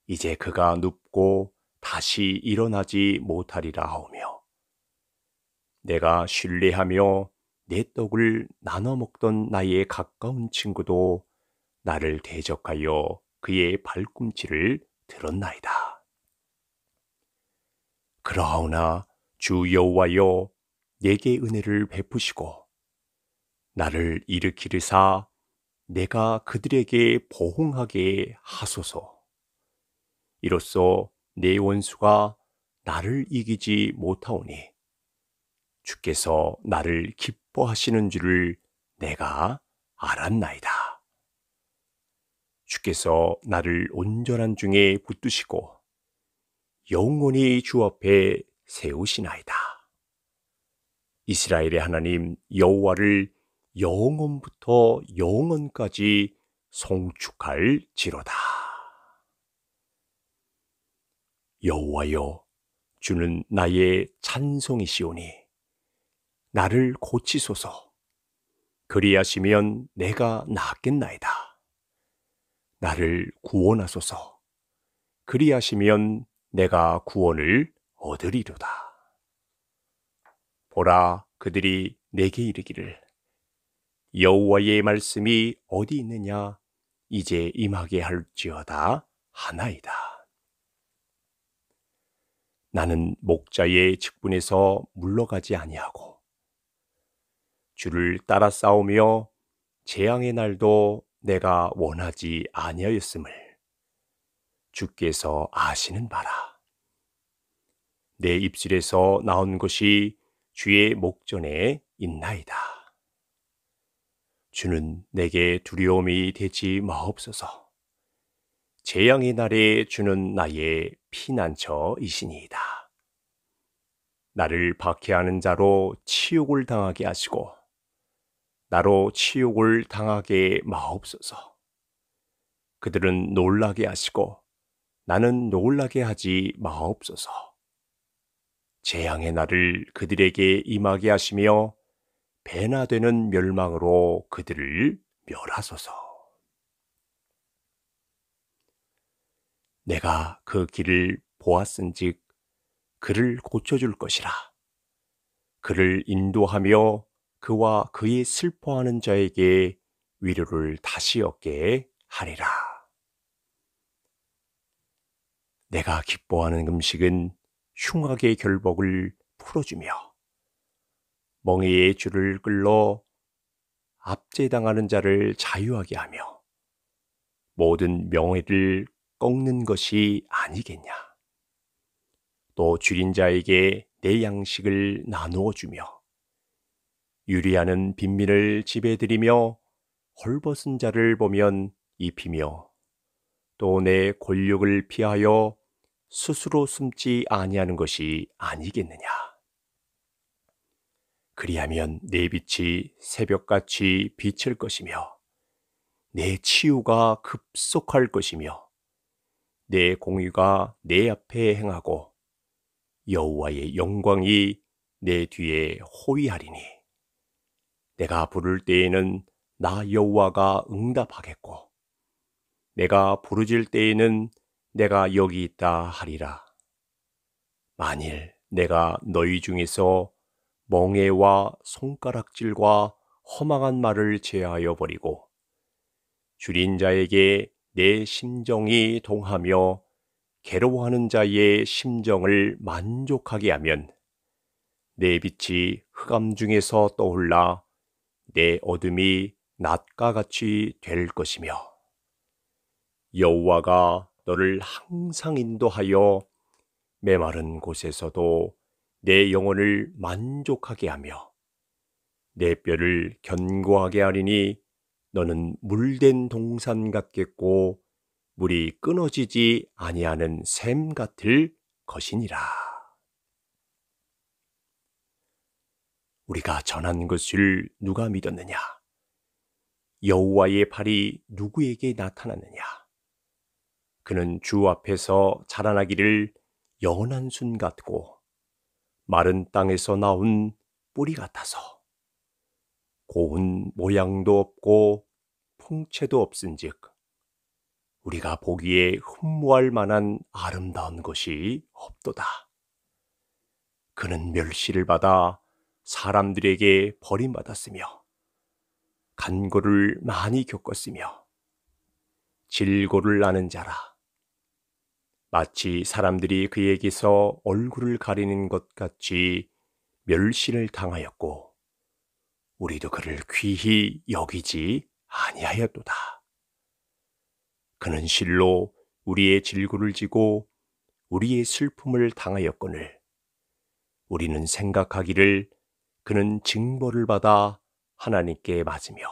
이제 그가 눕고 다시 일어나지 못하리라 하오며 내가 신뢰하며 내 떡을 나눠 먹던 나의 가까운 친구도 나를 대적하여 그의 발꿈치를 들었나이다. 그러하오나 주 여호와여 내게 은혜를 베푸시고 나를 일으키리사 내가 그들에게 보응하게 하소서. 이로써 내 원수가 나를 이기지 못하오니 주께서 나를 기쁘 기뻐하시는 줄을 내가 알았나이다. 주께서 나를 온전한 중에 붙드시고 영원히 주 앞에 세우시나이다. 이스라엘의 하나님 여호와를 영원부터 영원까지 송축할 지로다. 여호와여 주는 나의 찬송이시오니 나를 고치소서. 그리하시면 내가 낫겠나이다. 나를 구원하소서. 그리하시면 내가 구원을 얻으리로다. 보라 그들이 내게 이르기를 여호와의 말씀이 어디 있느냐 이제 임하게 할지어다 하나이다. 나는 목자의 직분에서 물러가지 아니하고 주를 따라 싸우며 재앙의 날도 내가 원하지 아니하였음을 주께서 아시는 바라. 내 입술에서 나온 것이 주의 목전에 있나이다. 주는 내게 두려움이 되지 마옵소서. 재앙의 날에 주는 나의 피난처이시니이다. 나를 박해하는 자로 치욕을 당하게 하시고 나로 치욕을 당하게 마옵소서. 그들은 놀라게 하시고 나는 놀라게 하지 마옵소서. 재앙의 날을 그들에게 임하게 하시며 배나 되는 멸망으로 그들을 멸하소서. 내가 그 길을 보았은즉 그를 고쳐줄 것이라. 그를 인도하며 그와 그의 슬퍼하는 자에게 위로를 다시 얻게 하리라. 내가 기뻐하는 음식은 흉악의 결복을 풀어주며 멍에의 줄을 끌러 압제당하는 자를 자유하게 하며 모든 명예를 꺾는 것이 아니겠냐. 또 줄인 자에게 내 양식을 나누어 주며 유리하는 빈민을 지배드리며 헐벗은 자를 보면 입히며 또 내 권력을 피하여 스스로 숨지 아니하는 것이 아니겠느냐. 그리하면 내 빛이 새벽같이 비칠 것이며 내 치유가 급속할 것이며 내 공의가 내 앞에 행하고 여호와의 영광이 내 뒤에 호위하리니 내가 부를 때에는 나 여호와가 응답하겠고 내가 부르질 때에는 내가 여기 있다 하리라. 만일 내가 너희 중에서 멍해와 손가락질과 허망한 말을 제하여 버리고 줄인 자에게 내 심정이 동하며 괴로워하는 자의 심정을 만족하게 하면 내 빛이 흑암 중에서 떠올라 내 어둠이 낮과 같이 될 것이며 여호와가 너를 항상 인도하여 메마른 곳에서도 내 영혼을 만족하게 하며 내 뼈를 견고하게 하리니 너는 물된 동산 같겠고 물이 끊어지지 아니하는 샘 같을 것이니라. 우리가 전한 것을 누가 믿었느냐? 여호와의 발이 누구에게 나타났느냐? 그는 주 앞에서 자라나기를 영원한 순 같고 마른 땅에서 나온 뿌리 같아서 고운 모양도 없고 풍채도 없은즉 우리가 보기에 흠모할 만한 아름다운 것이 없도다. 그는 멸시를 받아 사람들에게 버림받았으며 간고를 많이 겪었으며 질고를 나는 자라 마치 사람들이 그에게서 얼굴을 가리는 것 같이 멸시를 당하였고 우리도 그를 귀히 여기지 아니하였도다. 그는 실로 우리의 질구를 지고 우리의 슬픔을 당하였거늘 우리는 생각하기를 그는 징벌을 받아 하나님께 맞으며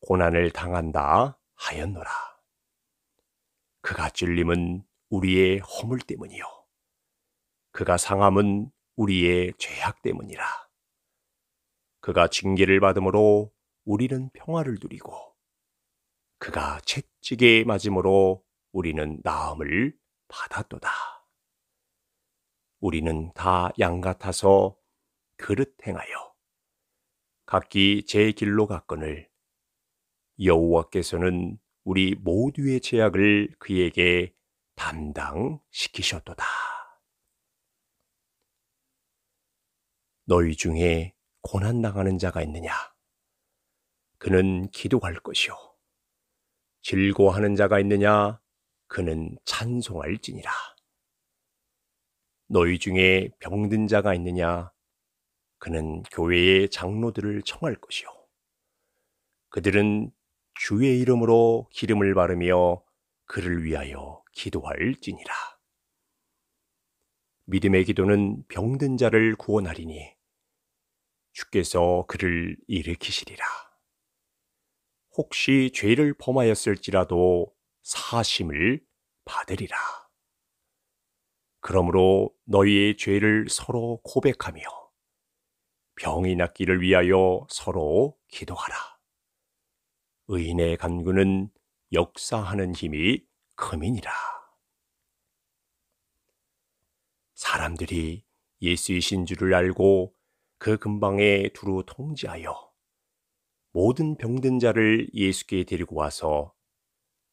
고난을 당한다 하였노라. 그가 찔림은 우리의 허물 때문이요. 그가 상함은 우리의 죄악 때문이라. 그가 징계를 받음으로 우리는 평화를 누리고 그가 채찍에 맞음으로 우리는 나음을 받았도다. 우리는 다 양 같아서 그릇 행하여 각기 제 길로 갔거늘 여호와께서는 우리 모두의 제약을 그에게 담당시키셨도다. 너희 중에 고난 당하는 자가 있느냐? 그는 기도할 것이요. 즐거워하는 자가 있느냐? 그는 찬송할지니라. 너희 중에 병든 자가 있느냐? 그는 교회의 장로들을 청할 것이요. 그들은 주의 이름으로 기름을 바르며 그를 위하여 기도할지니라. 믿음의 기도는 병든 자를 구원하리니 주께서 그를 일으키시리라. 혹시 죄를 범하였을지라도 사심을 받으리라. 그러므로 너희의 죄를 서로 고백하며 병이 낫기를 위하여 서로 기도하라. 의인의 간구는 역사하는 힘이 금이니라 사람들이 예수이신 줄을 알고 그 근방에 두루 통지하여 모든 병든 자를 예수께 데리고 와서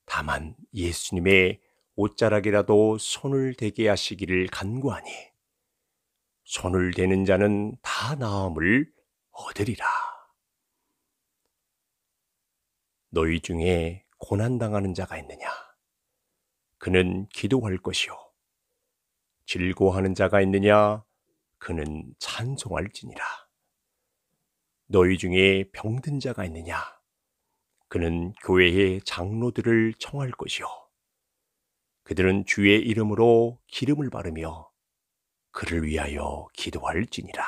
다만 예수님의 옷자락이라도 손을 대게 하시기를 간구하니 손을 대는 자는 다 나음을 얻으리라. 너희 중에 고난당하는 자가 있느냐? 그는 기도할 것이요. 즐거워하는 자가 있느냐? 그는 찬송할지니라. 너희 중에 병든 자가 있느냐? 그는 교회의 장로들을 청할 것이요. 그들은 주의 이름으로 기름을 바르며 그를 위하여 기도할지니라.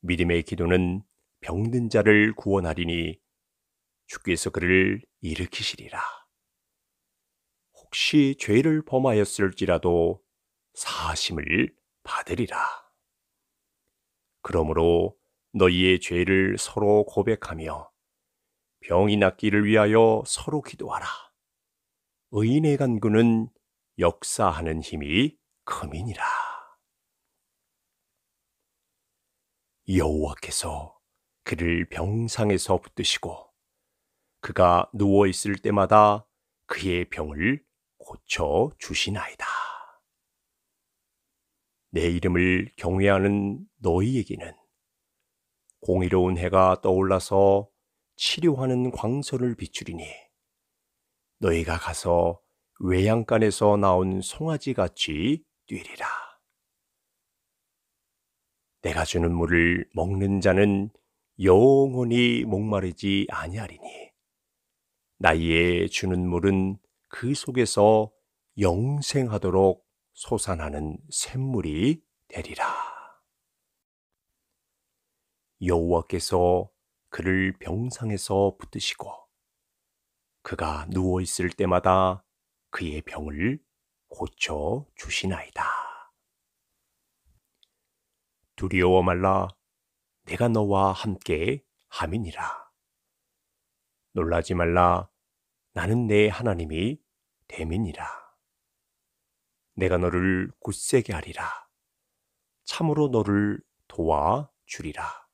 믿음의 기도는 병든 자를 구원하리니 주께서 그를 일으키시리라. 혹시 죄를 범하였을지라도 사심을 받으리라. 그러므로 너희의 죄를 서로 고백하며 병이 낫기를 위하여 서로 기도하라. 의인의 간구는 역사하는 힘이 컴이니라. 여호와께서 그를 병상에서 붙드시고 그가 누워 있을 때마다 그의 병을 고쳐 주시나이다. 내 이름을 경외하는 너희에게는 공의로운 해가 떠올라서 치료하는 광선을 비추리니 너희가 가서 외양간에서 나온 송아지 같이 뛰리라. 내가 주는 물을 먹는 자는 영원히 목마르지 아니하리니 나이에 주는 물은 그 속에서 영생하도록 솟아나는 샘물이 되리라. 여호와께서 그를 병상에서 붙드시고 그가 누워 있을 때마다 그의 병을 고쳐 주시나이다. 두려워 말라 내가 너와 함께 함이니라. 놀라지 말라 나는 내 하나님이 됨이라 내가 너를 굳세게 하리라. 참으로 너를 도와 주리라.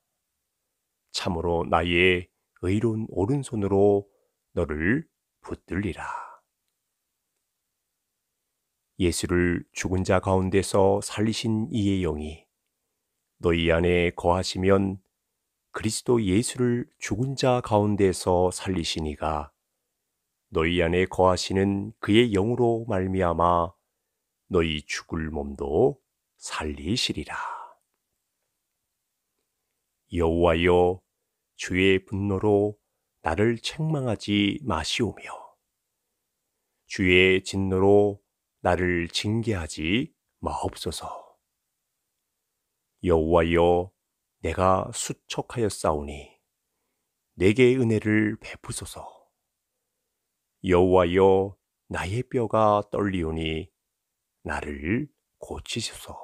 참으로 나의 의로운 오른손으로 너를 붙들리라. 예수를 죽은 자 가운데서 살리신 이의 영이 너희 안에 거하시면 그리스도 예수를 죽은 자 가운데서 살리시니가 너희 안에 거하시는 그의 영으로 말미암아 너희 죽을 몸도 살리시리라. 여호와여 주의 분노로 나를 책망하지 마시오며 주의 진노로 나를 징계하지 마옵소서. 여호와여, 내가 수척하여 싸우니 내게 은혜를 베푸소서. 여호와여, 나의 뼈가 떨리오니 나를 고치소서.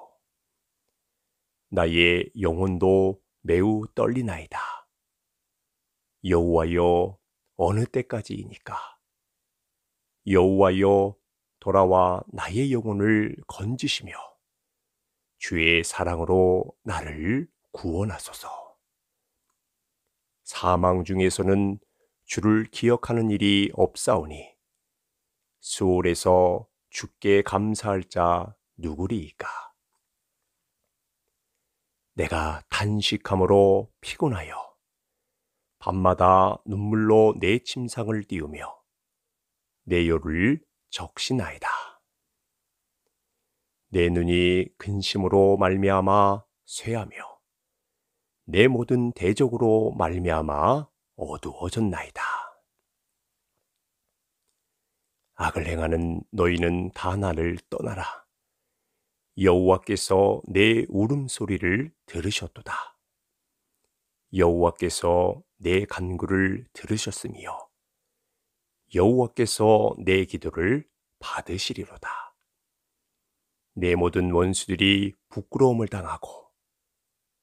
나의 영혼도 매우 떨리나이다. 여호와여 어느 때까지이니까 여호와여 돌아와 나의 영혼을 건지시며 주의 사랑으로 나를 구원하소서. 사망 중에서는 주를 기억하는 일이 없사오니 수월에서 주께 감사할 자 누구리이까? 내가 단식함으로 피곤하여 밤마다 눈물로 내 침상을 띄우며 내 요를 적시나이다. 내 눈이 근심으로 말미암아 쇠하며 내 모든 대적으로 말미암아 어두워졌나이다. 악을 행하는 너희는 다 나를 떠나라. 여호와께서 내 울음소리를 들으셨도다. 여호와께서 내 간구를 들으셨으며 여호와께서 내 기도를 받으시리로다. 내 모든 원수들이 부끄러움을 당하고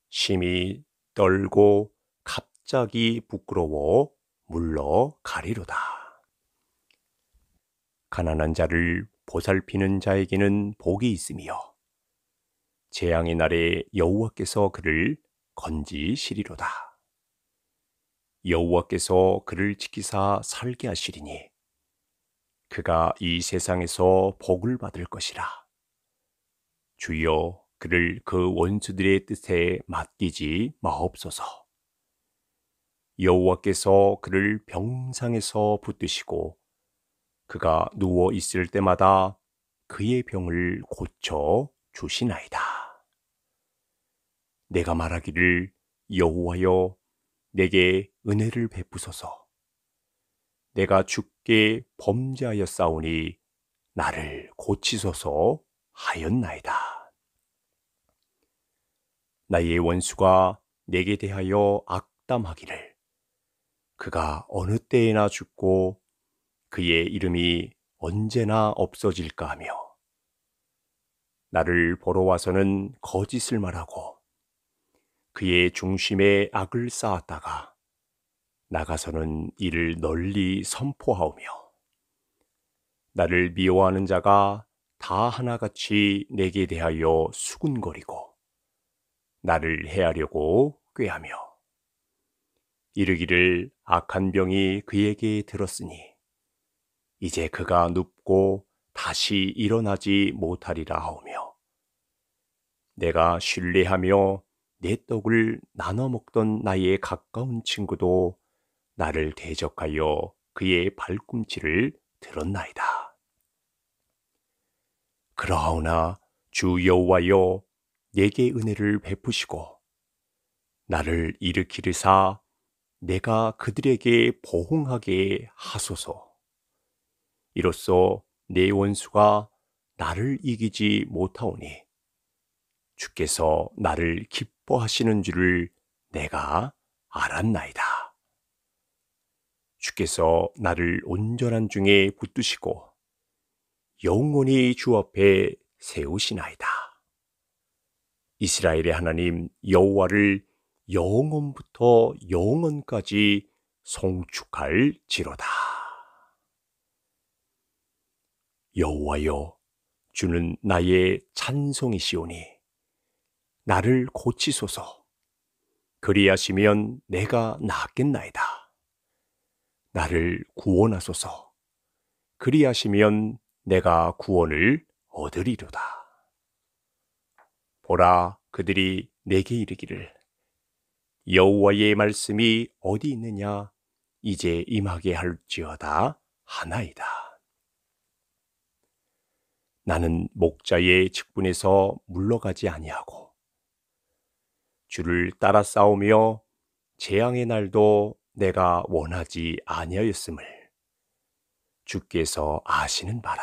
심히 떨고 갑자기 부끄러워 물러가리로다. 가난한 자를 보살피는 자에게는 복이 있으며 재앙의 날에 여호와께서 그를 건지시리로다. 여호와께서 그를 지키사 살게 하시리니 그가 이 세상에서 복을 받을 것이라. 주여 그를 그 원수들의 뜻에 맡기지 마옵소서. 여호와께서 그를 병상에서 붙드시고 그가 누워 있을 때마다 그의 병을 고쳐 주시나이다. 내가 말하기를 여호와여 내게 은혜를 베푸소서. 내가 죽게 범죄하였사오니 나를 고치소서 하였나이다. 나의 원수가 내게 대하여 악담하기를 그가 어느 때에나 죽고 그의 이름이 언제나 없어질까 하며 나를 보러 와서는 거짓을 말하고 그의 중심에 악을 쌓았다가 나가서는 이를 널리 선포하오며 나를 미워하는 자가 다 하나같이 내게 대하여 수군거리고 나를 해하려고 꾀하며 이르기를 악한 병이 그에게 들었으니 이제 그가 눕고 다시 일어나지 못하리라 하오며 내가 신뢰하며 내 떡을 나눠 먹던 나의 가까운 친구도 나를 대적하여 그의 발꿈치를 들었나이다. 그러하오나 주 여호와여 내게 은혜를 베푸시고 나를 일으키리사 내가 그들에게 보응하게 하소서. 이로써 내 원수가 나를 이기지 못하오니 주께서 나를 기쁘 기뻐하시는 줄을 내가 알았나이다. 주께서 나를 온전한 중에 붙드시고 영원히 주 앞에 세우시나이다. 이스라엘의 하나님 여호와를 영원부터 영원까지 송축할지로다. 여호와여 주는 나의 찬송이시오니 나를 고치소서. 그리하시면 내가 낫겠나이다 나를 구원하소서. 그리하시면 내가 구원을 얻으리로다. 보라 그들이 내게 이르기를 여호와의 말씀이 어디 있느냐 이제 임하게 할지어다 하나이다. 나는 목자의 직분에서 물러가지 아니하고 주를 따라 싸우며 재앙의 날도 내가 원하지 아니하였음을 주께서 아시는 바라.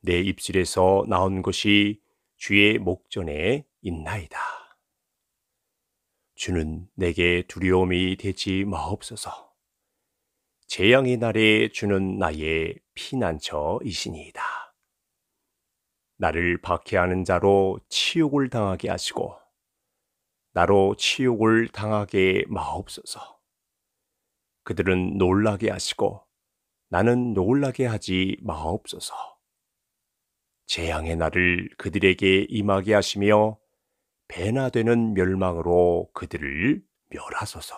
내 입술에서 나온 것이 주의 목전에 있나이다. 주는 내게 두려움이 되지 마옵소서. 재앙의 날에 주는 나의 피난처이시니이다. 나를 박해하는 자로 치욕을 당하게 하시고 나로 치욕을 당하게 마옵소서. 그들은 놀라게 하시고 나는 놀라게 하지 마옵소서. 재앙의 날을 그들에게 임하게 하시며 배나 되는 멸망으로 그들을 멸하소서.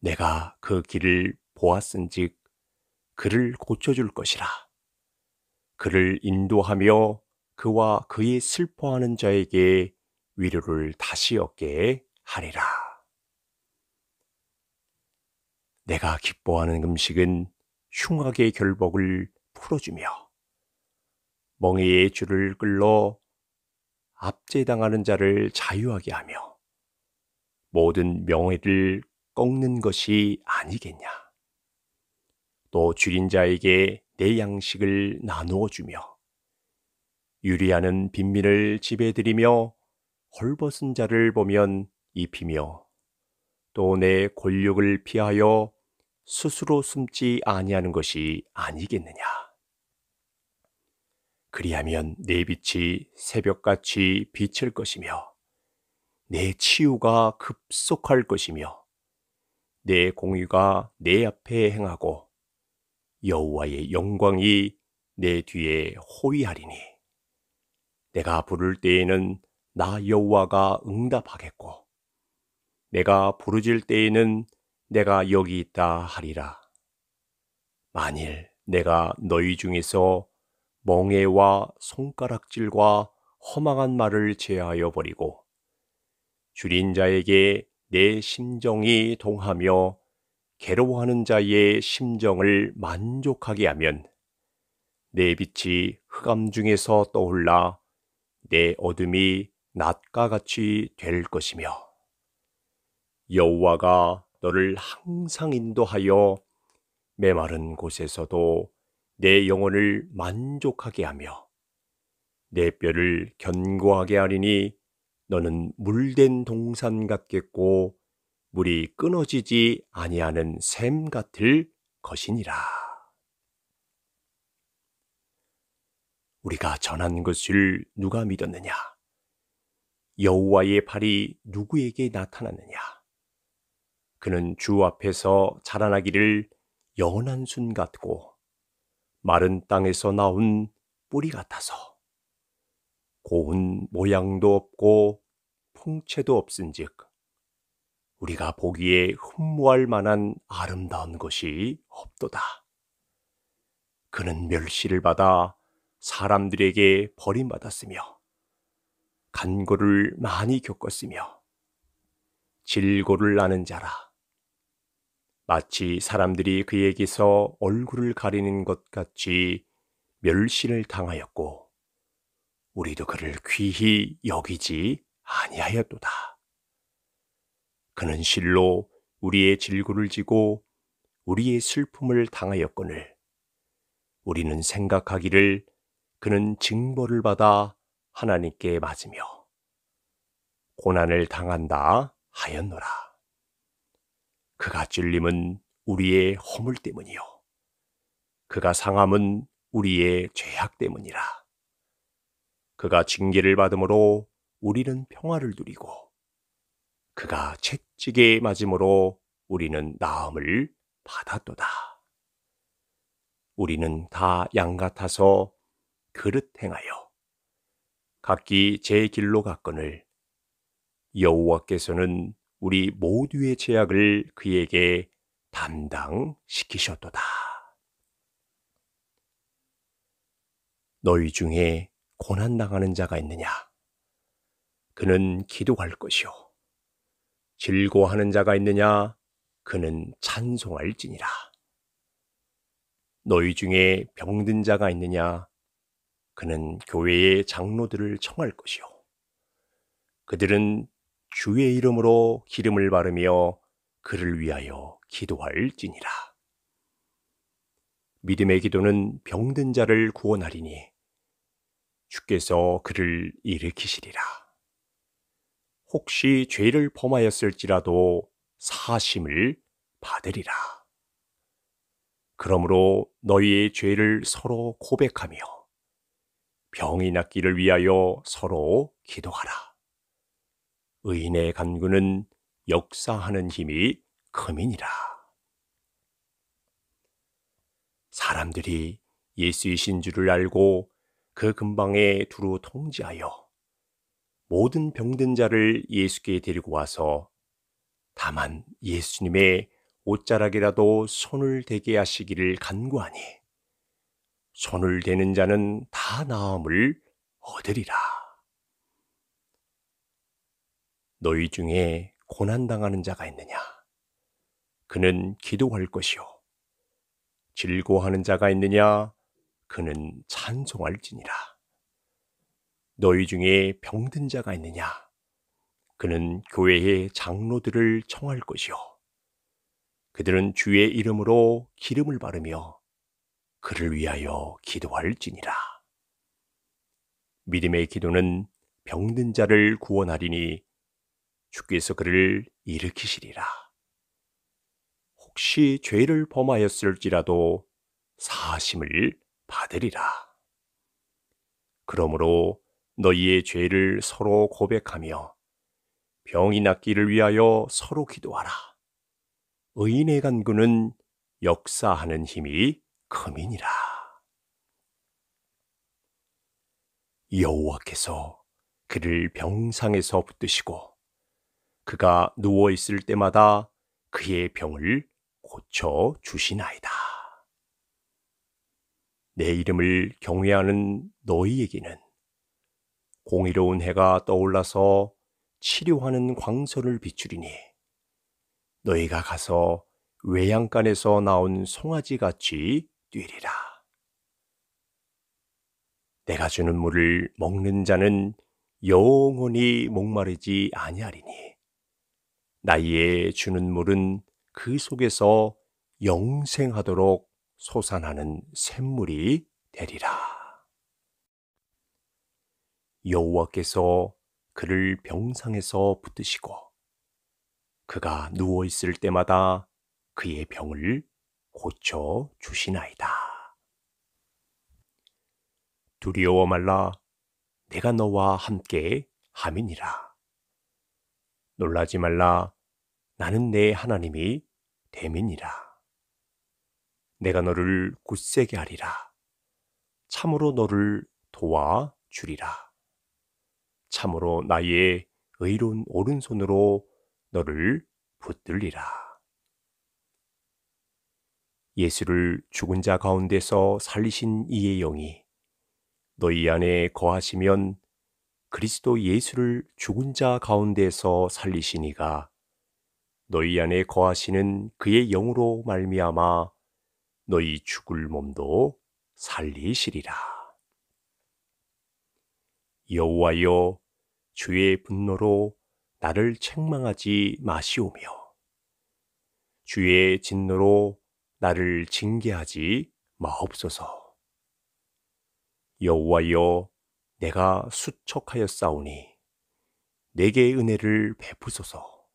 내가 그 길을 보았은즉 그를 고쳐줄 것이라. 그를 인도하며 그와 그의 슬퍼하는 자에게 위로를 다시 얻게 하리라. 내가 기뻐하는 음식은 흉악의 결복을 풀어주며 멍에의 줄을 끌러 압제당하는 자를 자유하게 하며 모든 명예를 꺾는 것이 아니겠냐. 또 줄인 자에게 내 양식을 나누어 주며 유리하는 빈민을 지배드리며 헐벗은 자를 보면 입히며 또 내 권력을 피하여 스스로 숨지 아니하는 것이 아니겠느냐. 그리하면 내 빛이 새벽같이 비칠 것이며 내 치유가 급속할 것이며 내 공의가 내 앞에 행하고 여호와의 영광이 내 뒤에 호위하리니 내가 부를 때에는 나 여호와가 응답하겠고 내가 부르질 때에는 내가 여기 있다 하리라. 만일 내가 너희 중에서 멍해와 손가락질과 허망한 말을 제하여 버리고 줄인 자에게 내 심정이 동하며 괴로워하는 자의 심정을 만족하게 하면 내 빛이 흑암 중에서 떠올라 내 어둠이 낮과 같이 될 것이며 여호와가 너를 항상 인도하여 메마른 곳에서도 내 영혼을 만족하게 하며 내 뼈를 견고하게 하리니 너는 물된 동산 같겠고 물이 끊어지지 아니하는 샘 같을 것이니라. 우리가 전한 것을 누가 믿었느냐? 여호와의 발이 누구에게 나타났느냐? 그는 주 앞에서 자라나기를 연한 순 같고 마른 땅에서 나온 뿌리 같아서 고운 모양도 없고 풍채도 없은즉 우리가 보기에 흠모할 만한 아름다운 것이 없도다. 그는 멸시를 받아 사람들에게 버림받았으며 간고를 많이 겪었으며 질고를 나는 자라. 마치 사람들이 그에게서 얼굴을 가리는 것 같이 멸시를 당하였고 우리도 그를 귀히 여기지 아니하였도다. 그는 실로 우리의 질고를 지고 우리의 슬픔을 당하였거늘 우리는 생각하기를 그는 징벌을 받아 하나님께 맞으며 고난을 당한다 하였노라. 그가 찔림은 우리의 허물 때문이요. 그가 상함은 우리의 죄악 때문이라. 그가 징계를 받음으로 우리는 평화를 누리고 그가 채찍에 맞음으로 우리는 나음을 받았도다. 우리는 다 양 같아서 그릇 행하여 각기 제 길로 갔거늘 여호와께서는 우리 모두의 제약을 그에게 담당시키셨도다. 너희 중에 고난당하는 자가 있느냐? 그는 기도할 것이요. 즐거워하는 자가 있느냐? 그는 찬송할지니라. 너희 중에 병든 자가 있느냐? 그는 교회의 장로들을 청할 것이요. 그들은 주의 이름으로 기름을 바르며 그를 위하여 기도할지니라. 믿음의 기도는 병든 자를 구원하리니 주께서 그를 일으키시리라. 혹시 죄를 범하였을지라도 사심을 받으리라. 그러므로 너희의 죄를 서로 고백하며 병이 낫기를 위하여 서로 기도하라. 의인의 간구는 역사하는 힘이 크민이라. 사람들이 예수이신 줄을 알고 그 근방에 두루 통지하여 모든 병든 자를 예수께 데리고 와서 다만 예수님의 옷자락이라도 손을 대게 하시기를 간구하니 손을 대는 자는 다 나음을 얻으리라. 너희 중에 고난당하는 자가 있느냐? 그는 기도할 것이요. 즐거워하는 자가 있느냐? 그는 찬송할지니라. 너희 중에 병든 자가 있느냐? 그는 교회의 장로들을 청할 것이요. 그들은 주의 이름으로 기름을 바르며 그를 위하여 기도할지니라. 믿음의 기도는 병든 자를 구원하리니 주께서 그를 일으키시리라. 혹시 죄를 범하였을지라도 사심을 받으리라. 그러므로 너희의 죄를 서로 고백하며 병이 낫기를 위하여 서로 기도하라. 의인의 간구는 역사하는 힘이 검이니라. 여호와께서 그를 병상에서 붙드시고 그가 누워 있을 때마다 그의 병을 고쳐 주시나이다. 내 이름을 경외하는 너희에게는 공의로운 해가 떠올라서 치료하는 광선을 비추리니 너희가 가서 외양간에서 나온 송아지 같이 뛰리라. 내가 주는 물을 먹는 자는 영원히 목마르지 아니하리니 나이에 주는 물은 그 속에서 영생하도록 소산하는 샘물이 되리라. 여호와께서 그를 병상에서 붙드시고 그가 누워 있을 때마다 그의 병을 고쳐 주시나이다. 두려워 말라 내가 너와 함께 함이니라. 놀라지 말라 나는 내 하나님이 됨이라 내가 너를 굳세게 하리라. 참으로 너를 도와 주리라. 참으로 나의 의로운 오른손으로 너를 붙들리라. 예수를 죽은 자 가운데서 살리신 이의 영이 너희 안에 거하시면 그리스도 예수를 죽은 자 가운데서 살리시니가 너희 안에 거하시는 그의 영으로 말미암아 너희 죽을 몸도 살리시리라. 여호와여 주의 분노로 나를 책망하지 마시오며 주의 진노로 나를 징계하지 마옵소서. 여호와여, 내가 수척하여 싸우니 내게 은혜를 베푸소서.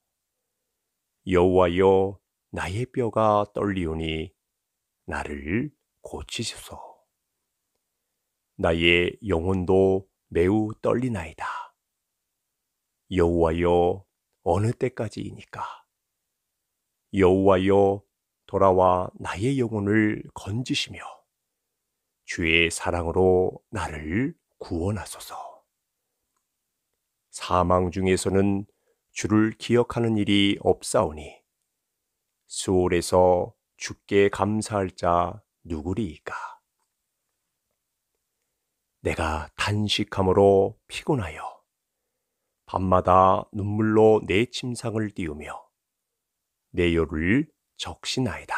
여호와여, 나의 뼈가 떨리오니 나를 고치소서. 나의 영혼도 매우 떨리나이다. 여호와여 어느 때까지이니까 여호와여 돌아와 나의 영혼을 건지시며 주의 사랑으로 나를 구원하소서. 사망 중에서는 주를 기억하는 일이 없사오니 수월에서 주께 감사할 자 누구리이까? 내가 단식함으로 피곤하여 밤마다 눈물로 내 침상을 띄우며 내 요를 적시나이다.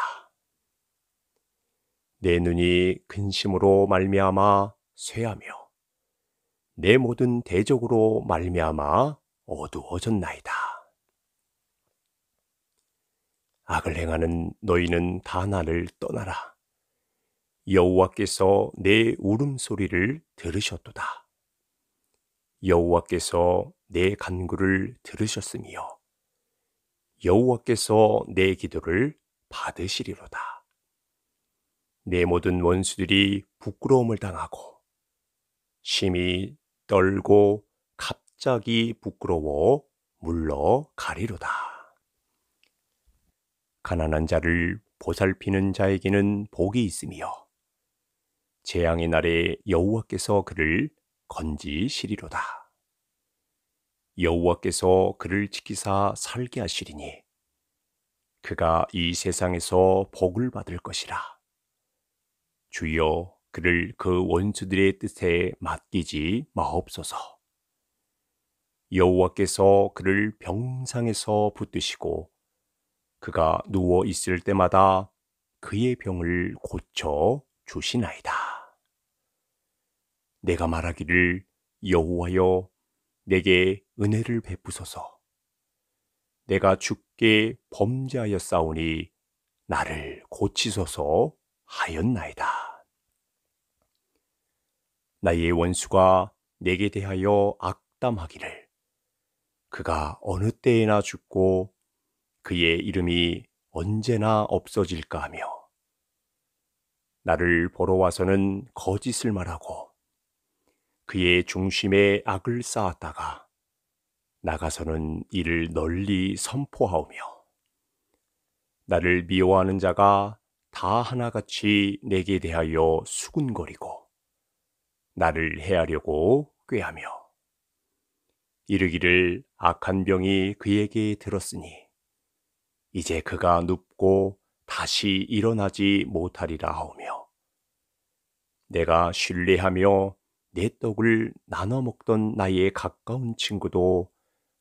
내 눈이 근심으로 말미암아 쇠하며 내 모든 대적으로 말미암아 어두워졌나이다. 악을 행하는 너희는 다 나를 떠나라. 여호와께서 내 울음소리를 들으셨도다. 여호와께서 내 간구를 들으셨으며 여호와께서 내 기도를 받으시리로다. 내 모든 원수들이 부끄러움을 당하고 심히 떨고 갑자기 부끄러워 물러가리로다. 가난한 자를 보살피는 자에게는 복이 있으며 재앙의 날에 여호와께서 그를 건지시리로다. 여호와께서 그를 지키사 살게 하시리니 그가 이 세상에서 복을 받을 것이라. 주여 그를 그 원수들의 뜻에 맡기지 마옵소서. 여호와께서 그를 병상에서 붙드시고 그가 누워 있을 때마다 그의 병을 고쳐 주시나이다. 내가 말하기를 여호와여 내게 은혜를 베푸소서. 내가 죽게 범죄하였사오니 나를 고치소서 하였나이다. 나의 원수가 내게 대하여 악담하기를 그가 어느 때에나 죽고 그의 이름이 언제나 없어질까 하며 나를 보러 와서는 거짓을 말하고 그의 중심에 악을 쌓았다가 나가서는 이를 널리 선포하오며 나를 미워하는 자가 다 하나같이 내게 대하여 수군거리고 나를 해하려고 꾀하며 이르기를 악한 병이 그에게 들었으니 이제 그가 눕고 다시 일어나지 못하리라 하오며 내가 신뢰하며 내 떡을 나눠 먹던 나의 가까운 친구도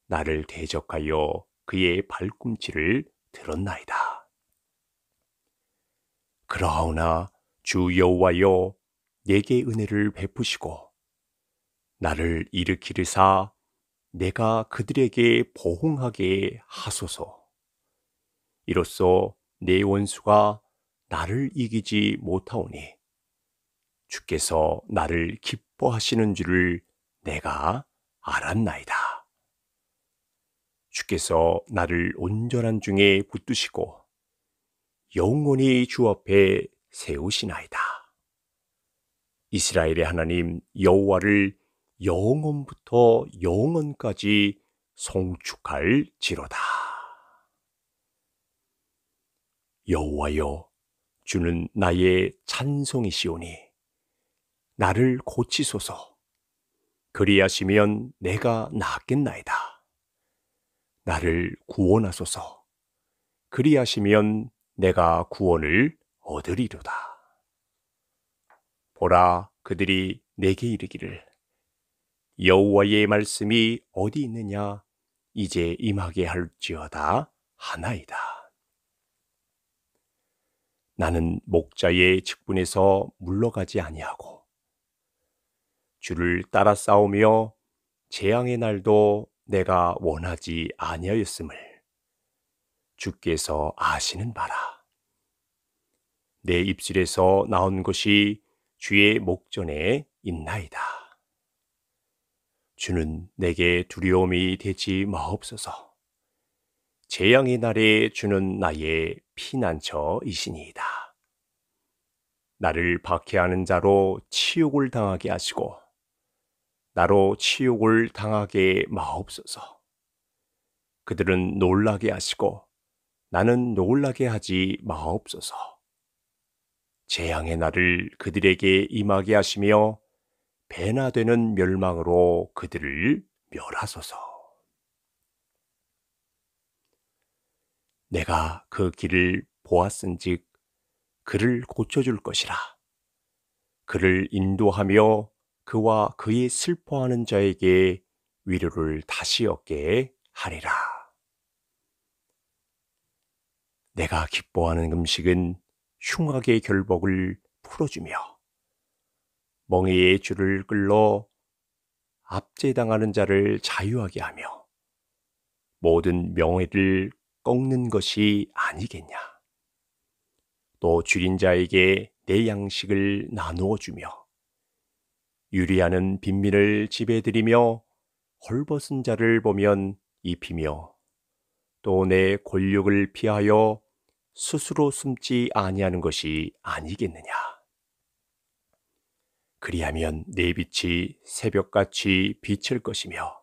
나를 대적하여 그의 발꿈치를 들었나이다. 그러하오나 주 여호와여 내게 은혜를 베푸시고 나를 일으키리사 내가 그들에게 보응하게 하소서. 이로써 내 원수가 나를 이기지 못하오니 주께서 나를 기뻐하시는 줄을 내가 알았나이다. 주께서 나를 온전한 중에 붙드시고 영원히 주 앞에 세우시나이다. 이스라엘의 하나님 여호와를 영원부터 영원까지 송축할 지로다. 여호와여 주는 나의 찬송이시오니 나를 고치소서 그리하시면 내가 낫겠나이다. 나를 구원하소서. 그리하시면 내가 구원을 얻으리로다. 보라 그들이 내게 이르기를 여호와의 말씀이 어디 있느냐 이제 임하게 할지어다 하나이다. 나는 목자의 직분에서 물러가지 아니하고 주를 따라 싸우며 재앙의 날도 내가 원하지 아니하였음을 주께서 아시는 바라. 내 입술에서 나온 것이 주의 목전에 있나이다. 주는 내게 두려움이 되지 마옵소서. 재앙의 날에 주는 나의 피난처이시니이다. 나를 박해하는 자로 치욕을 당하게 하시고 나로 치욕을 당하게 마옵소서. 그들은 놀라게 하시고 나는 놀라게 하지 마옵소서. 재앙의 날을 그들에게 임하게 하시며 배나 되는 멸망으로 그들을 멸하소서. 내가 그 길을 보았은즉 그를 고쳐줄 것이라. 그를 인도하며 그와 그의 슬퍼하는 자에게 위로를 다시 얻게 하리라. 내가 기뻐하는 음식은 흉악의 결복을 풀어주며 멍에의 줄을 끌러 압제당하는 자를 자유하게 하며 모든 명예를 꺾는 것이 아니겠냐. 또 줄인 자에게 내 양식을 나누어 주며 유리하는 빈민을 지배드리며 헐벗은 자를 보면 입히며 또 내 권력을 피하여 스스로 숨지 아니하는 것이 아니겠느냐. 그리하면 내 빛이 새벽같이 비칠 것이며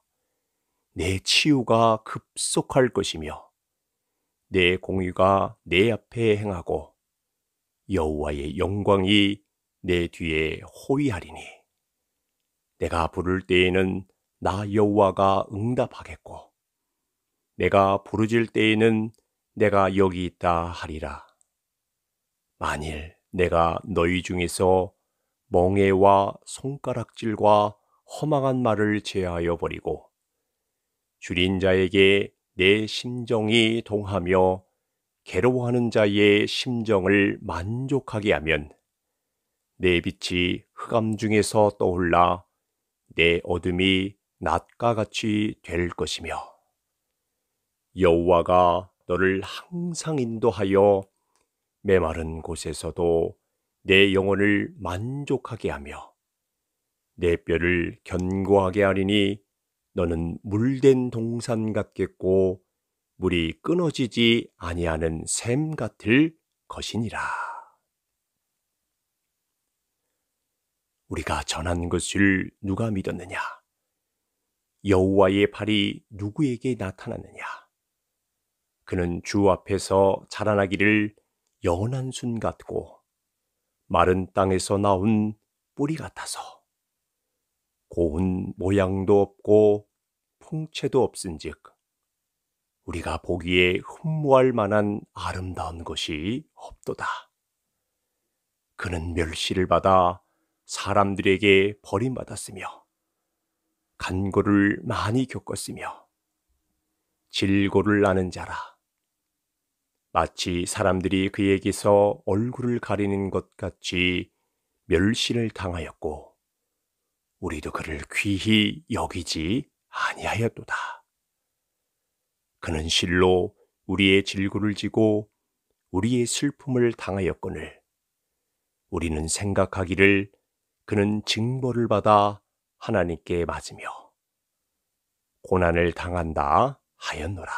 내 치유가 급속할 것이며 내 공의가 내 앞에 행하고 여호와의 영광이 내 뒤에 호위하리니 내가 부를 때에는 나 여호와가 응답하겠고 내가 부르질 때에는 내가 여기 있다 하리라. 만일 내가 너희 중에서 멍해와 손가락질과 허망한 말을 제하여 버리고 줄인 자에게 내 심정이 동하며 괴로워하는 자의 심정을 만족하게 하면 내 빛이 흑암 중에서 떠올라 내 어둠이 낮과 같이 될 것이며 여호와가 너를 항상 인도하여 메마른 곳에서도 내 영혼을 만족하게 하며 내 뼈를 견고하게 하리니 너는 물된 동산 같겠고 물이 끊어지지 아니하는 샘 같을 것이니라. 우리가 전한 것을 누가 믿었느냐? 여호와의 발이 누구에게 나타났느냐? 그는 주 앞에서 자라나기를 연한 순 같고 마른 땅에서 나온 뿌리 같아서 고운 모양도 없고 풍채도 없은즉 우리가 보기에 흠모할 만한 아름다운 것이 없도다. 그는 멸시를 받아 사람들에게 버림받았으며 간고를 많이 겪었으며 질고를 나는 자라 마치 사람들이 그에게서 얼굴을 가리는 것 같이 멸시를 당하였고 우리도 그를 귀히 여기지 아니하였도다. 그는 실로 우리의 질구를 지고 우리의 슬픔을 당하였거늘 우리는 생각하기를 그는 징벌을 받아 하나님께 맞으며 고난을 당한다 하였노라.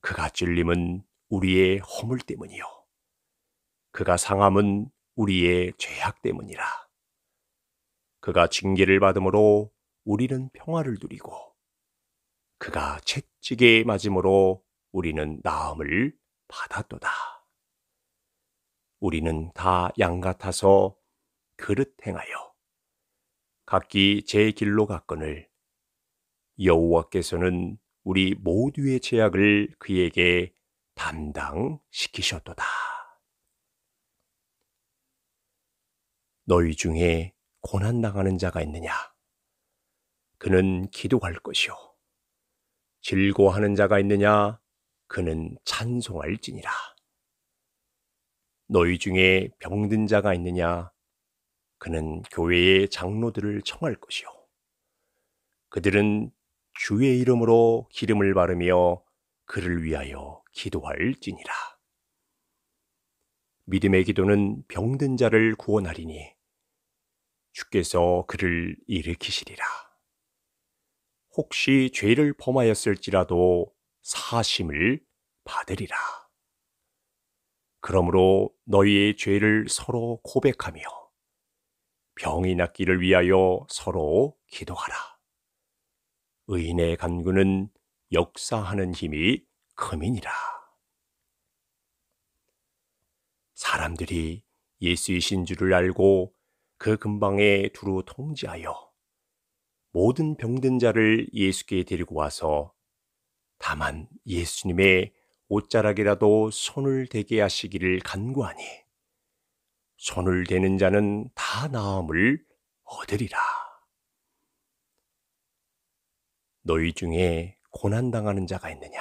그가 찔림은 우리의 허물 때문이요. 그가 상함은 우리의 죄악 때문이라. 그가 징계를 받음으로 우리는 평화를 누리고 그가 채찍에 맞음으로 우리는 나음을 받았도다. 우리는 다 양 같아서 그릇 행하여 각기 제 길로 갔거늘 여호와께서는 우리 모두의 제약을 그에게 담당시키셨도다. 너희 중에 고난 당하는 자가 있느냐? 그는 기도할 것이요. 즐거워하는 자가 있느냐? 그는 찬송할지니라. 너희 중에 병든 자가 있느냐? 그는 교회의 장로들을 청할 것이요. 그들은 주의 이름으로 기름을 바르며 그를 위하여 기도할지니라. 믿음의 기도는 병든 자를 구원하리니 주께서 그를 일으키시리라. 혹시 죄를 범하였을지라도 사심을 받으리라. 그러므로 너희의 죄를 서로 고백하며 병이 낫기를 위하여 서로 기도하라. 의인의 간구는 역사하는 힘이 크민이라. 사람들이 예수이신 줄을 알고 그 근방에 두루 통지하여 모든 병든 자를 예수께 데리고 와서 다만 예수님의 옷자락이라도 손을 대게 하시기를 간구하니 손을 대는 자는 다 나음을 얻으리라. 너희 중에 고난당하는 자가 있느냐?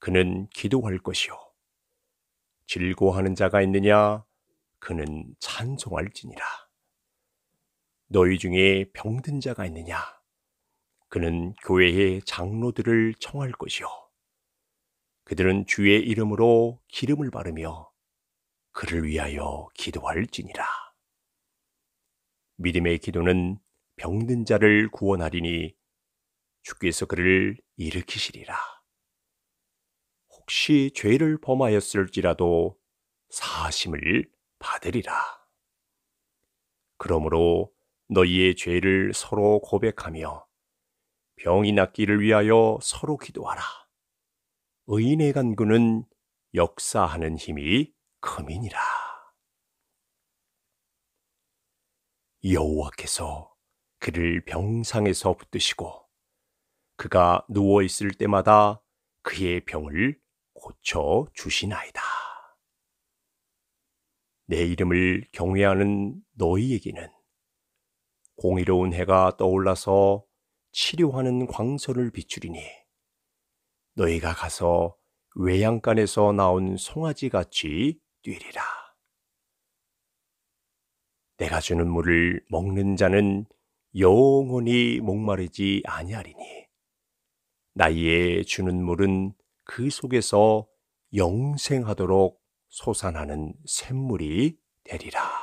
그는 기도할 것이요. 즐거워하는 자가 있느냐? 그는 찬송할지니라. 너희 중에 병든 자가 있느냐? 그는 교회의 장로들을 청할 것이요. 그들은 주의 이름으로 기름을 바르며 그를 위하여 기도할지니라. 믿음의 기도는 병든 자를 구원하리니 주께서 그를 일으키시리라. 혹시 죄를 범하였을지라도 사심을 받으리라. 그러므로 너희의 죄를 서로 고백하며 병이 낫기를 위하여 서로 기도하라. 의인의 간구는 역사하는 힘이 금민이라 여호와께서 그를 병상에서 붙드시고 그가 누워 있을 때마다 그의 병을 고쳐 주시나이다. 내 이름을 경외하는 너희에게는 공의로운 해가 떠올라서 치료하는 광선을 비추리니 너희가 가서 외양간에서 나온 송아지 같이 뛰리라. 내가 주는 물을 먹는 자는 영원히 목마르지 아니하리니 나이에 주는 물은 그 속에서 영생하도록 소산하는 샘물이 되리라.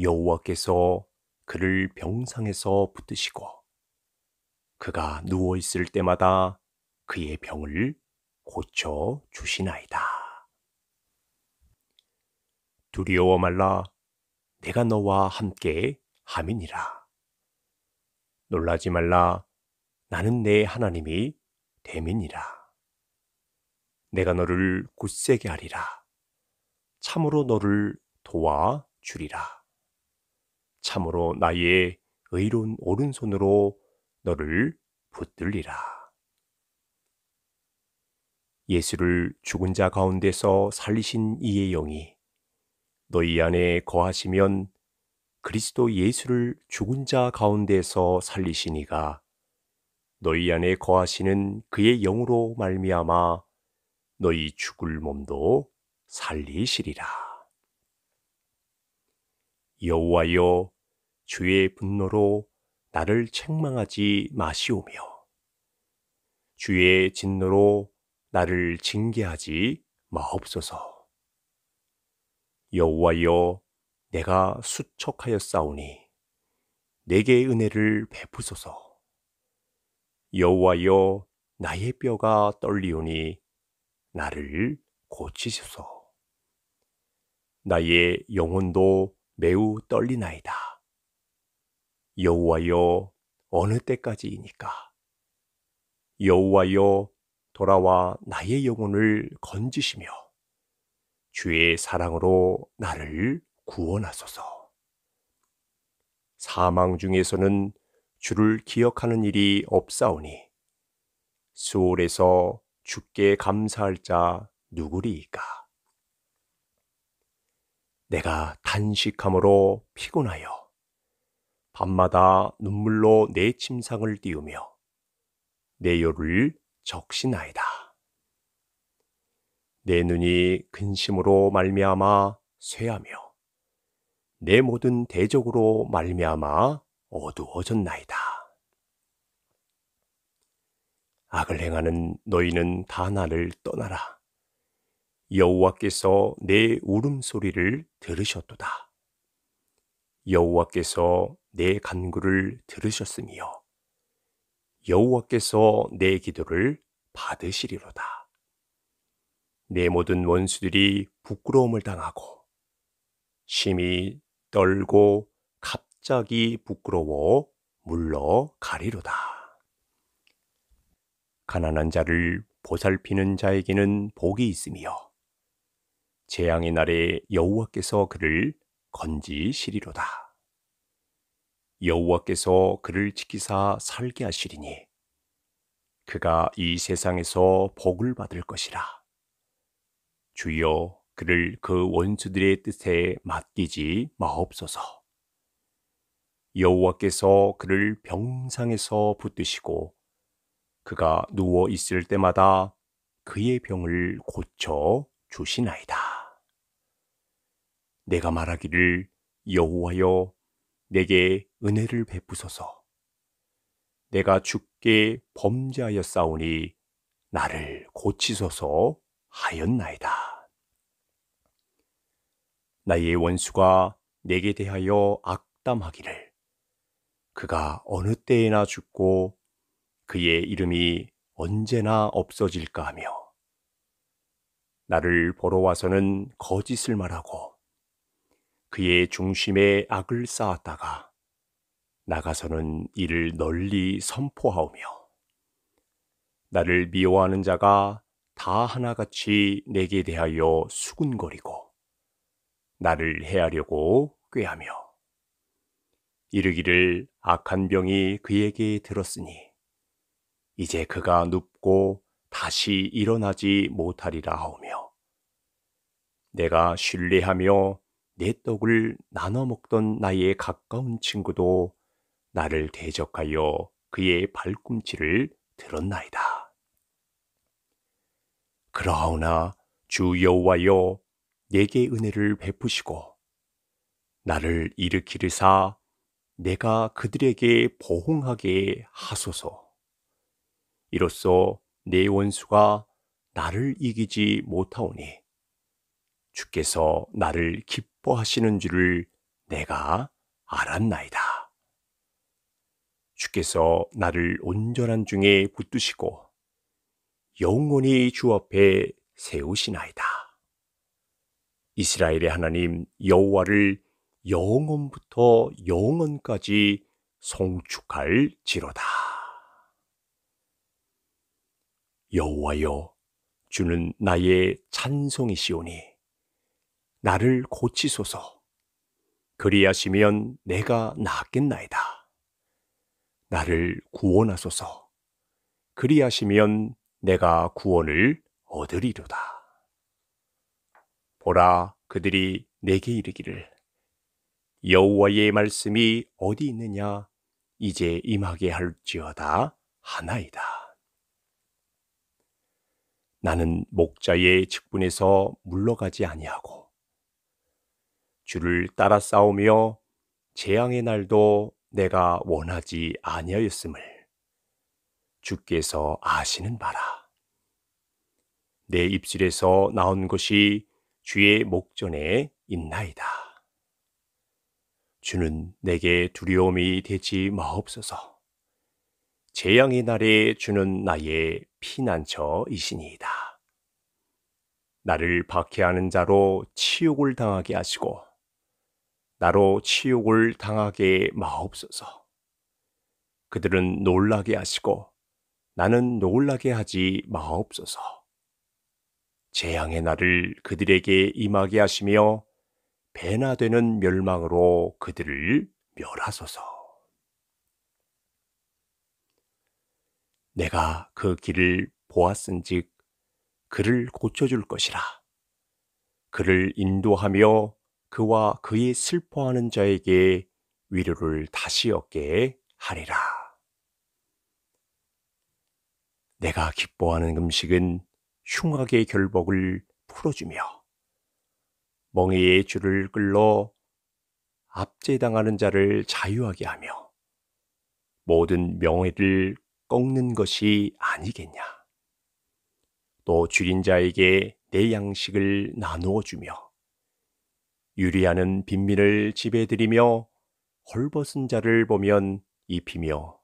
여호와께서 그를 병상에서 붙드시고 그가 누워 있을 때마다 그의 병을 고쳐 주시나이다. 두려워 말라 내가 너와 함께 함이니라. 놀라지 말라 나는 내 하나님이 대민이라. 내가 너를 굳세게 하리라. 참으로 너를 도와 주리라. 참으로 나의 의로운 오른손으로 너를 붙들리라. 예수를 죽은 자 가운데서 살리신 이의 영이 너희 안에 거하시면 그리스도 예수를 죽은 자 가운데서 살리시니가 너희 안에 거하시는 그의 영으로 말미암아 너희 죽을 몸도 살리시리라. 여호와여 주의 분노로 나를 책망하지 마시오며 주의 진노로 나를 징계하지 마옵소서. 여호와여, 내가 수척하여 싸우니 내게 은혜를 베푸소서. 여호와여, 나의 뼈가 떨리오니 나를 고치소서. 나의 영혼도 매우 떨리나이다. 여호와여 어느 때까지이니까 여호와여 돌아와 나의 영혼을 건지시며 주의 사랑으로 나를 구원하소서. 사망 중에서는 주를 기억하는 일이 없사오니 수월에서 주께 감사할 자 누구리이까? 내가 단식함으로 피곤하여 밤마다 눈물로 내 침상을 띄우며 내 요를 적시나이다. 내 눈이 근심으로 말미암아 쇠하며 내 모든 대적으로 말미암아 어두워졌나이다. 악을 행하는 너희는 다 나를 떠나라. 여호와께서 내 울음소리를 들으셨도다. 여호와께서 내 간구를 들으셨으며 여호와께서 내 기도를 받으시리로다. 내 모든 원수들이 부끄러움을 당하고 심히 떨고 갑자기 부끄러워 물러가리로다. 가난한 자를 보살피는 자에게는 복이 있으며 재앙의 날에 여호와께서 그를 건지시리로다. 여호와께서 그를 지키사 살게 하시리니 그가 이 세상에서 복을 받을 것이라. 주여 그를 그 원수들의 뜻에 맡기지 마옵소서. 여호와께서 그를 병상에서 붙드시고 그가 누워 있을 때마다 그의 병을 고쳐 주시나이다. 내가 말하기를 여호와여 내게 은혜를 베푸소서. 내가 죽게 범죄하였사오니 나를 고치소서 하였나이다. 나의 원수가 내게 대하여 악담하기를 그가 어느 때에나 죽고 그의 이름이 언제나 없어질까 하며 나를 보러 와서는 거짓을 말하고 그의 중심에 악을 쌓았다가 나가서는 이를 널리 선포하오며 나를 미워하는 자가 다 하나같이 내게 대하여 수군거리고 나를 해하려고 꾀하며 이르기를 악한 병이 그에게 들었으니 이제 그가 눕고 다시 일어나지 못하리라 하오며 내가 신뢰하며 내 떡을 나눠 먹던 나의 가까운 친구도 나를 대적하여 그의 발꿈치를 들었나이다. 그러하오나 주 여호와여 내게 은혜를 베푸시고 나를 일으키리사 내가 그들에게 보응하게 하소서. 이로써 내 원수가 나를 이기지 못하오니 주께서 나를 기뻐하시는 줄을 내가 알았나이다. 주께서 나를 온전한 중에 붙드시고 영원히 주 앞에 세우시나이다. 이스라엘의 하나님 여호와를 영원부터 영원까지 송축할 지로다. 여호와여 주는 나의 찬송이시오니 나를 고치소서. 그리하시면 내가 낫겠나이다. 나를 구원하소서. 그리하시면 내가 구원을 얻으리로다. 보라 그들이 내게 이르기를 여호와의 말씀이 어디 있느냐 이제 임하게 할지어다 하나이다. 나는 목자의 직분에서 물러가지 아니하고 주를 따라 싸우며 재앙의 날도 내가 원하지 아니하였음을 주께서 아시는 바라. 내 입술에서 나온 것이 주의 목전에 있나이다. 주는 내게 두려움이 되지 마옵소서. 재앙의 날에 주는 나의 피난처이시니이다. 나를 박해하는 자로 치욕을 당하게 하시고 나로 치욕을 당하게 마옵소서. 그들은 놀라게 하시고 나는 놀라게 하지 마옵소서. 재앙의 날을 그들에게 임하게 하시며 배나 되는 멸망으로 그들을 멸하소서. 내가 그 길을 보았은즉 그를 고쳐줄 것이라. 그를 인도하며 그와 그의 슬퍼하는 자에게 위로를 다시 얻게 하리라. 내가 기뻐하는 음식은 흉악의 결복을 풀어주며 멍에의 줄을 끌러 압제당하는 자를 자유하게 하며 모든 명예를 꺾는 것이 아니겠냐. 또 줄인 자에게 내 양식을 나누어 주며 유리하는 빈민을 지배드리며 헐벗은 자를 보면 입히며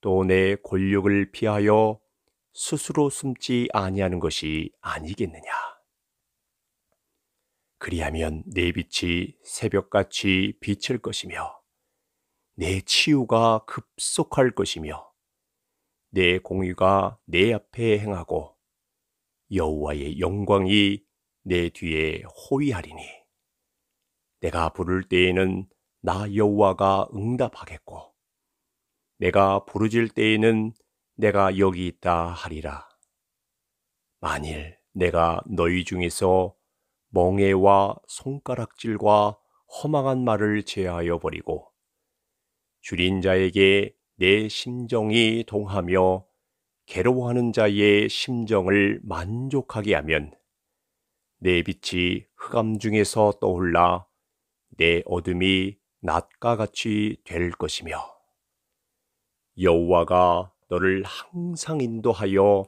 또 내 권력을 피하여 스스로 숨지 아니하는 것이 아니겠느냐. 그리하면 내 빛이 새벽같이 비칠 것이며 내 치유가 급속할 것이며 내 공의가 내 앞에 행하고 여호와의 영광이 내 뒤에 호위하리니 내가 부를 때에는 나 여호와가 응답하겠고 내가 부르질 때에는 내가 여기 있다 하리라. 만일 내가 너희 중에서 멍해와 손가락질과 허망한 말을 제하여 버리고 줄인 자에게 내 심정이 동하며 괴로워하는 자의 심정을 만족하게 하면 내 빛이 흑암 중에서 떠올라 내 어둠이 낮과 같이 될 것이며 여호와가 너를 항상 인도하여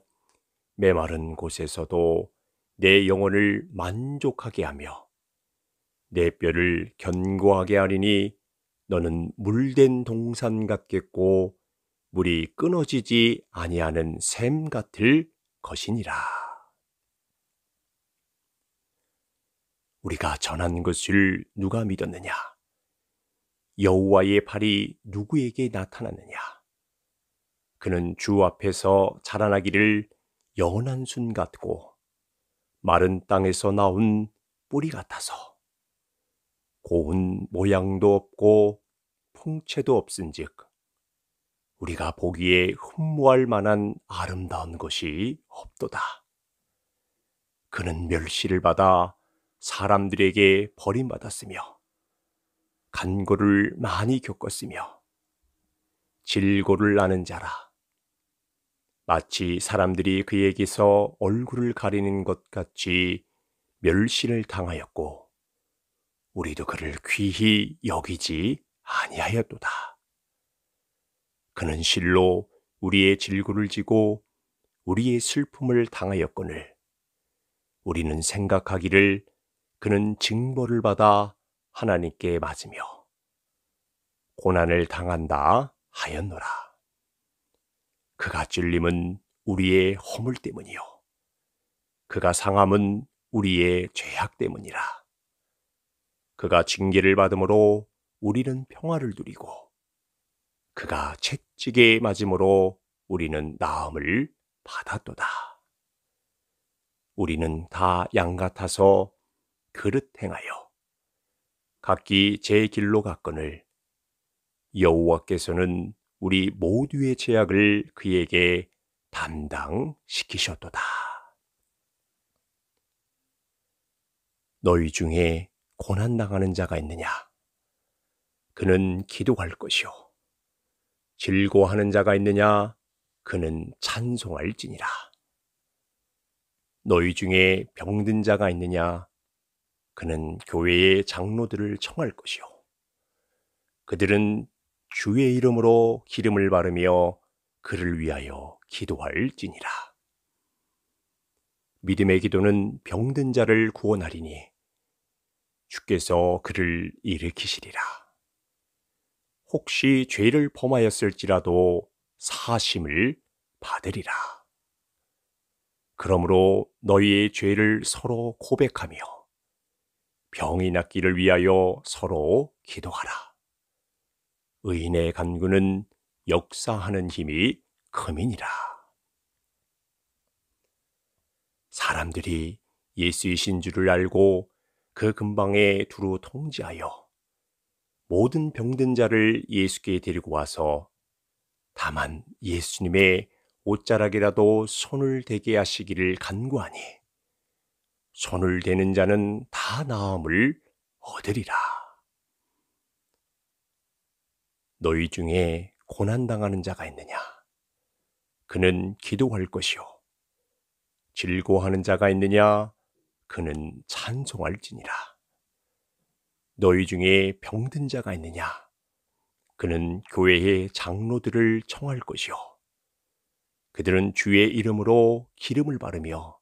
메마른 곳에서도 내 영혼을 만족하게 하며 내 뼈를 견고하게 하리니 너는 물된 동산 같겠고 물이 끊어지지 아니하는 샘 같을 것이니라. 우리가 전한 것을 누가 믿었느냐? 여호와의 발이 누구에게 나타났느냐? 그는 주 앞에서 자라나기를 연한 순 같고 마른 땅에서 나온 뿌리 같아서 고운 모양도 없고 풍채도 없은즉 우리가 보기에 흠모할 만한 아름다운 것이 없도다. 그는 멸시를 받아 사람들에게 버림받았으며 간고를 많이 겪었으며 질고를 나는 자라 마치 사람들이 그에게서 얼굴을 가리는 것 같이 멸시를 당하였고 우리도 그를 귀히 여기지 아니하였도다. 그는 실로 우리의 질구를 지고 우리의 슬픔을 당하였거늘 우리는 생각하기를 그는 징벌을 받아 하나님께 맞으며 고난을 당한다 하였노라. 그가 찔림은 우리의 허물 때문이요. 그가 상함은 우리의 죄악 때문이라. 그가 징계를 받음으로 우리는 평화를 누리고 그가 채찍에 맞음으로 우리는 나음을 받았도다. 우리는 다 양 같아서 그릇 행하여 각기 제 길로 갔거늘 여호와께서는 우리 모두의 제약을 그에게 담당시키셨도다. 너희 중에 고난 당하는 자가 있느냐? 그는 기도할 것이요. 즐거워하는 자가 있느냐? 그는 찬송할지니라. 너희 중에 병든 자가 있느냐? 그는 교회의 장로들을 청할 것이요. 그들은 주의 이름으로 기름을 바르며 그를 위하여 기도할지니라. 믿음의 기도는 병든 자를 구원하리니 주께서 그를 일으키시리라. 혹시 죄를 범하였을지라도 사심을 받으리라. 그러므로 너희의 죄를 서로 고백하며 병이 낫기를 위하여 서로 기도하라. 의인의 간구는 역사하는 힘이 크민이라. 사람들이 예수이신 줄을 알고 그 근방에 두루 통지하여 모든 병든 자를 예수께 데리고 와서 다만 예수님의 옷자락이라도 손을 대게 하시기를 간구하니 손을 대는 자는 다 나음을 얻으리라. 너희 중에 고난당하는 자가 있느냐? 그는 기도할 것이요. 즐거워하는 자가 있느냐? 그는 찬송할지니라. 너희 중에 병든 자가 있느냐? 그는 교회의 장로들을 청할 것이요. 그들은 주의 이름으로 기름을 바르며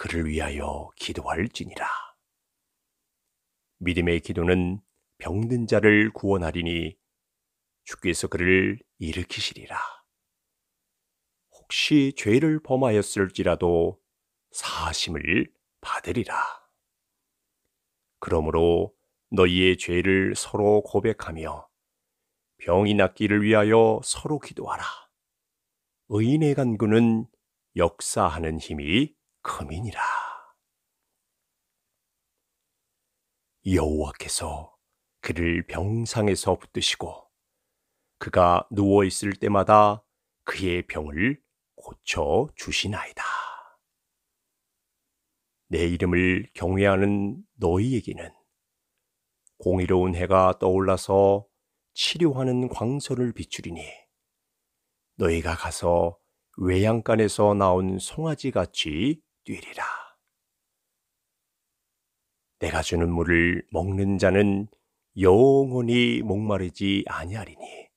그를 위하여 기도할지니라. 믿음의 기도는 병든 자를 구원하리니 주께서 그를 일으키시리라. 혹시 죄를 범하였을지라도 사심을 받으리라. 그러므로 너희의 죄를 서로 고백하며 병이 낫기를 위하여 서로 기도하라. 의인의 간구는 역사하는 힘이 금민이라 여호와께서 그를 병상에서 붙드시고 그가 누워 있을 때마다 그의 병을 고쳐 주시나이다. 내 이름을 경외하는 너희에게는 공의로운 해가 떠올라서 치료하는 광선을 비추리니 너희가 가서 외양간에서 나온 송아지 같이 뛰리라. 내가 주는 물을 먹는 자는 영원히 목마르지 아니하리니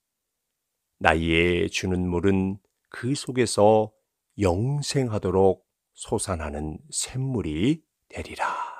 나이에 주는 물은 그 속에서 영생하도록 솟아나는 샘물이 되리라.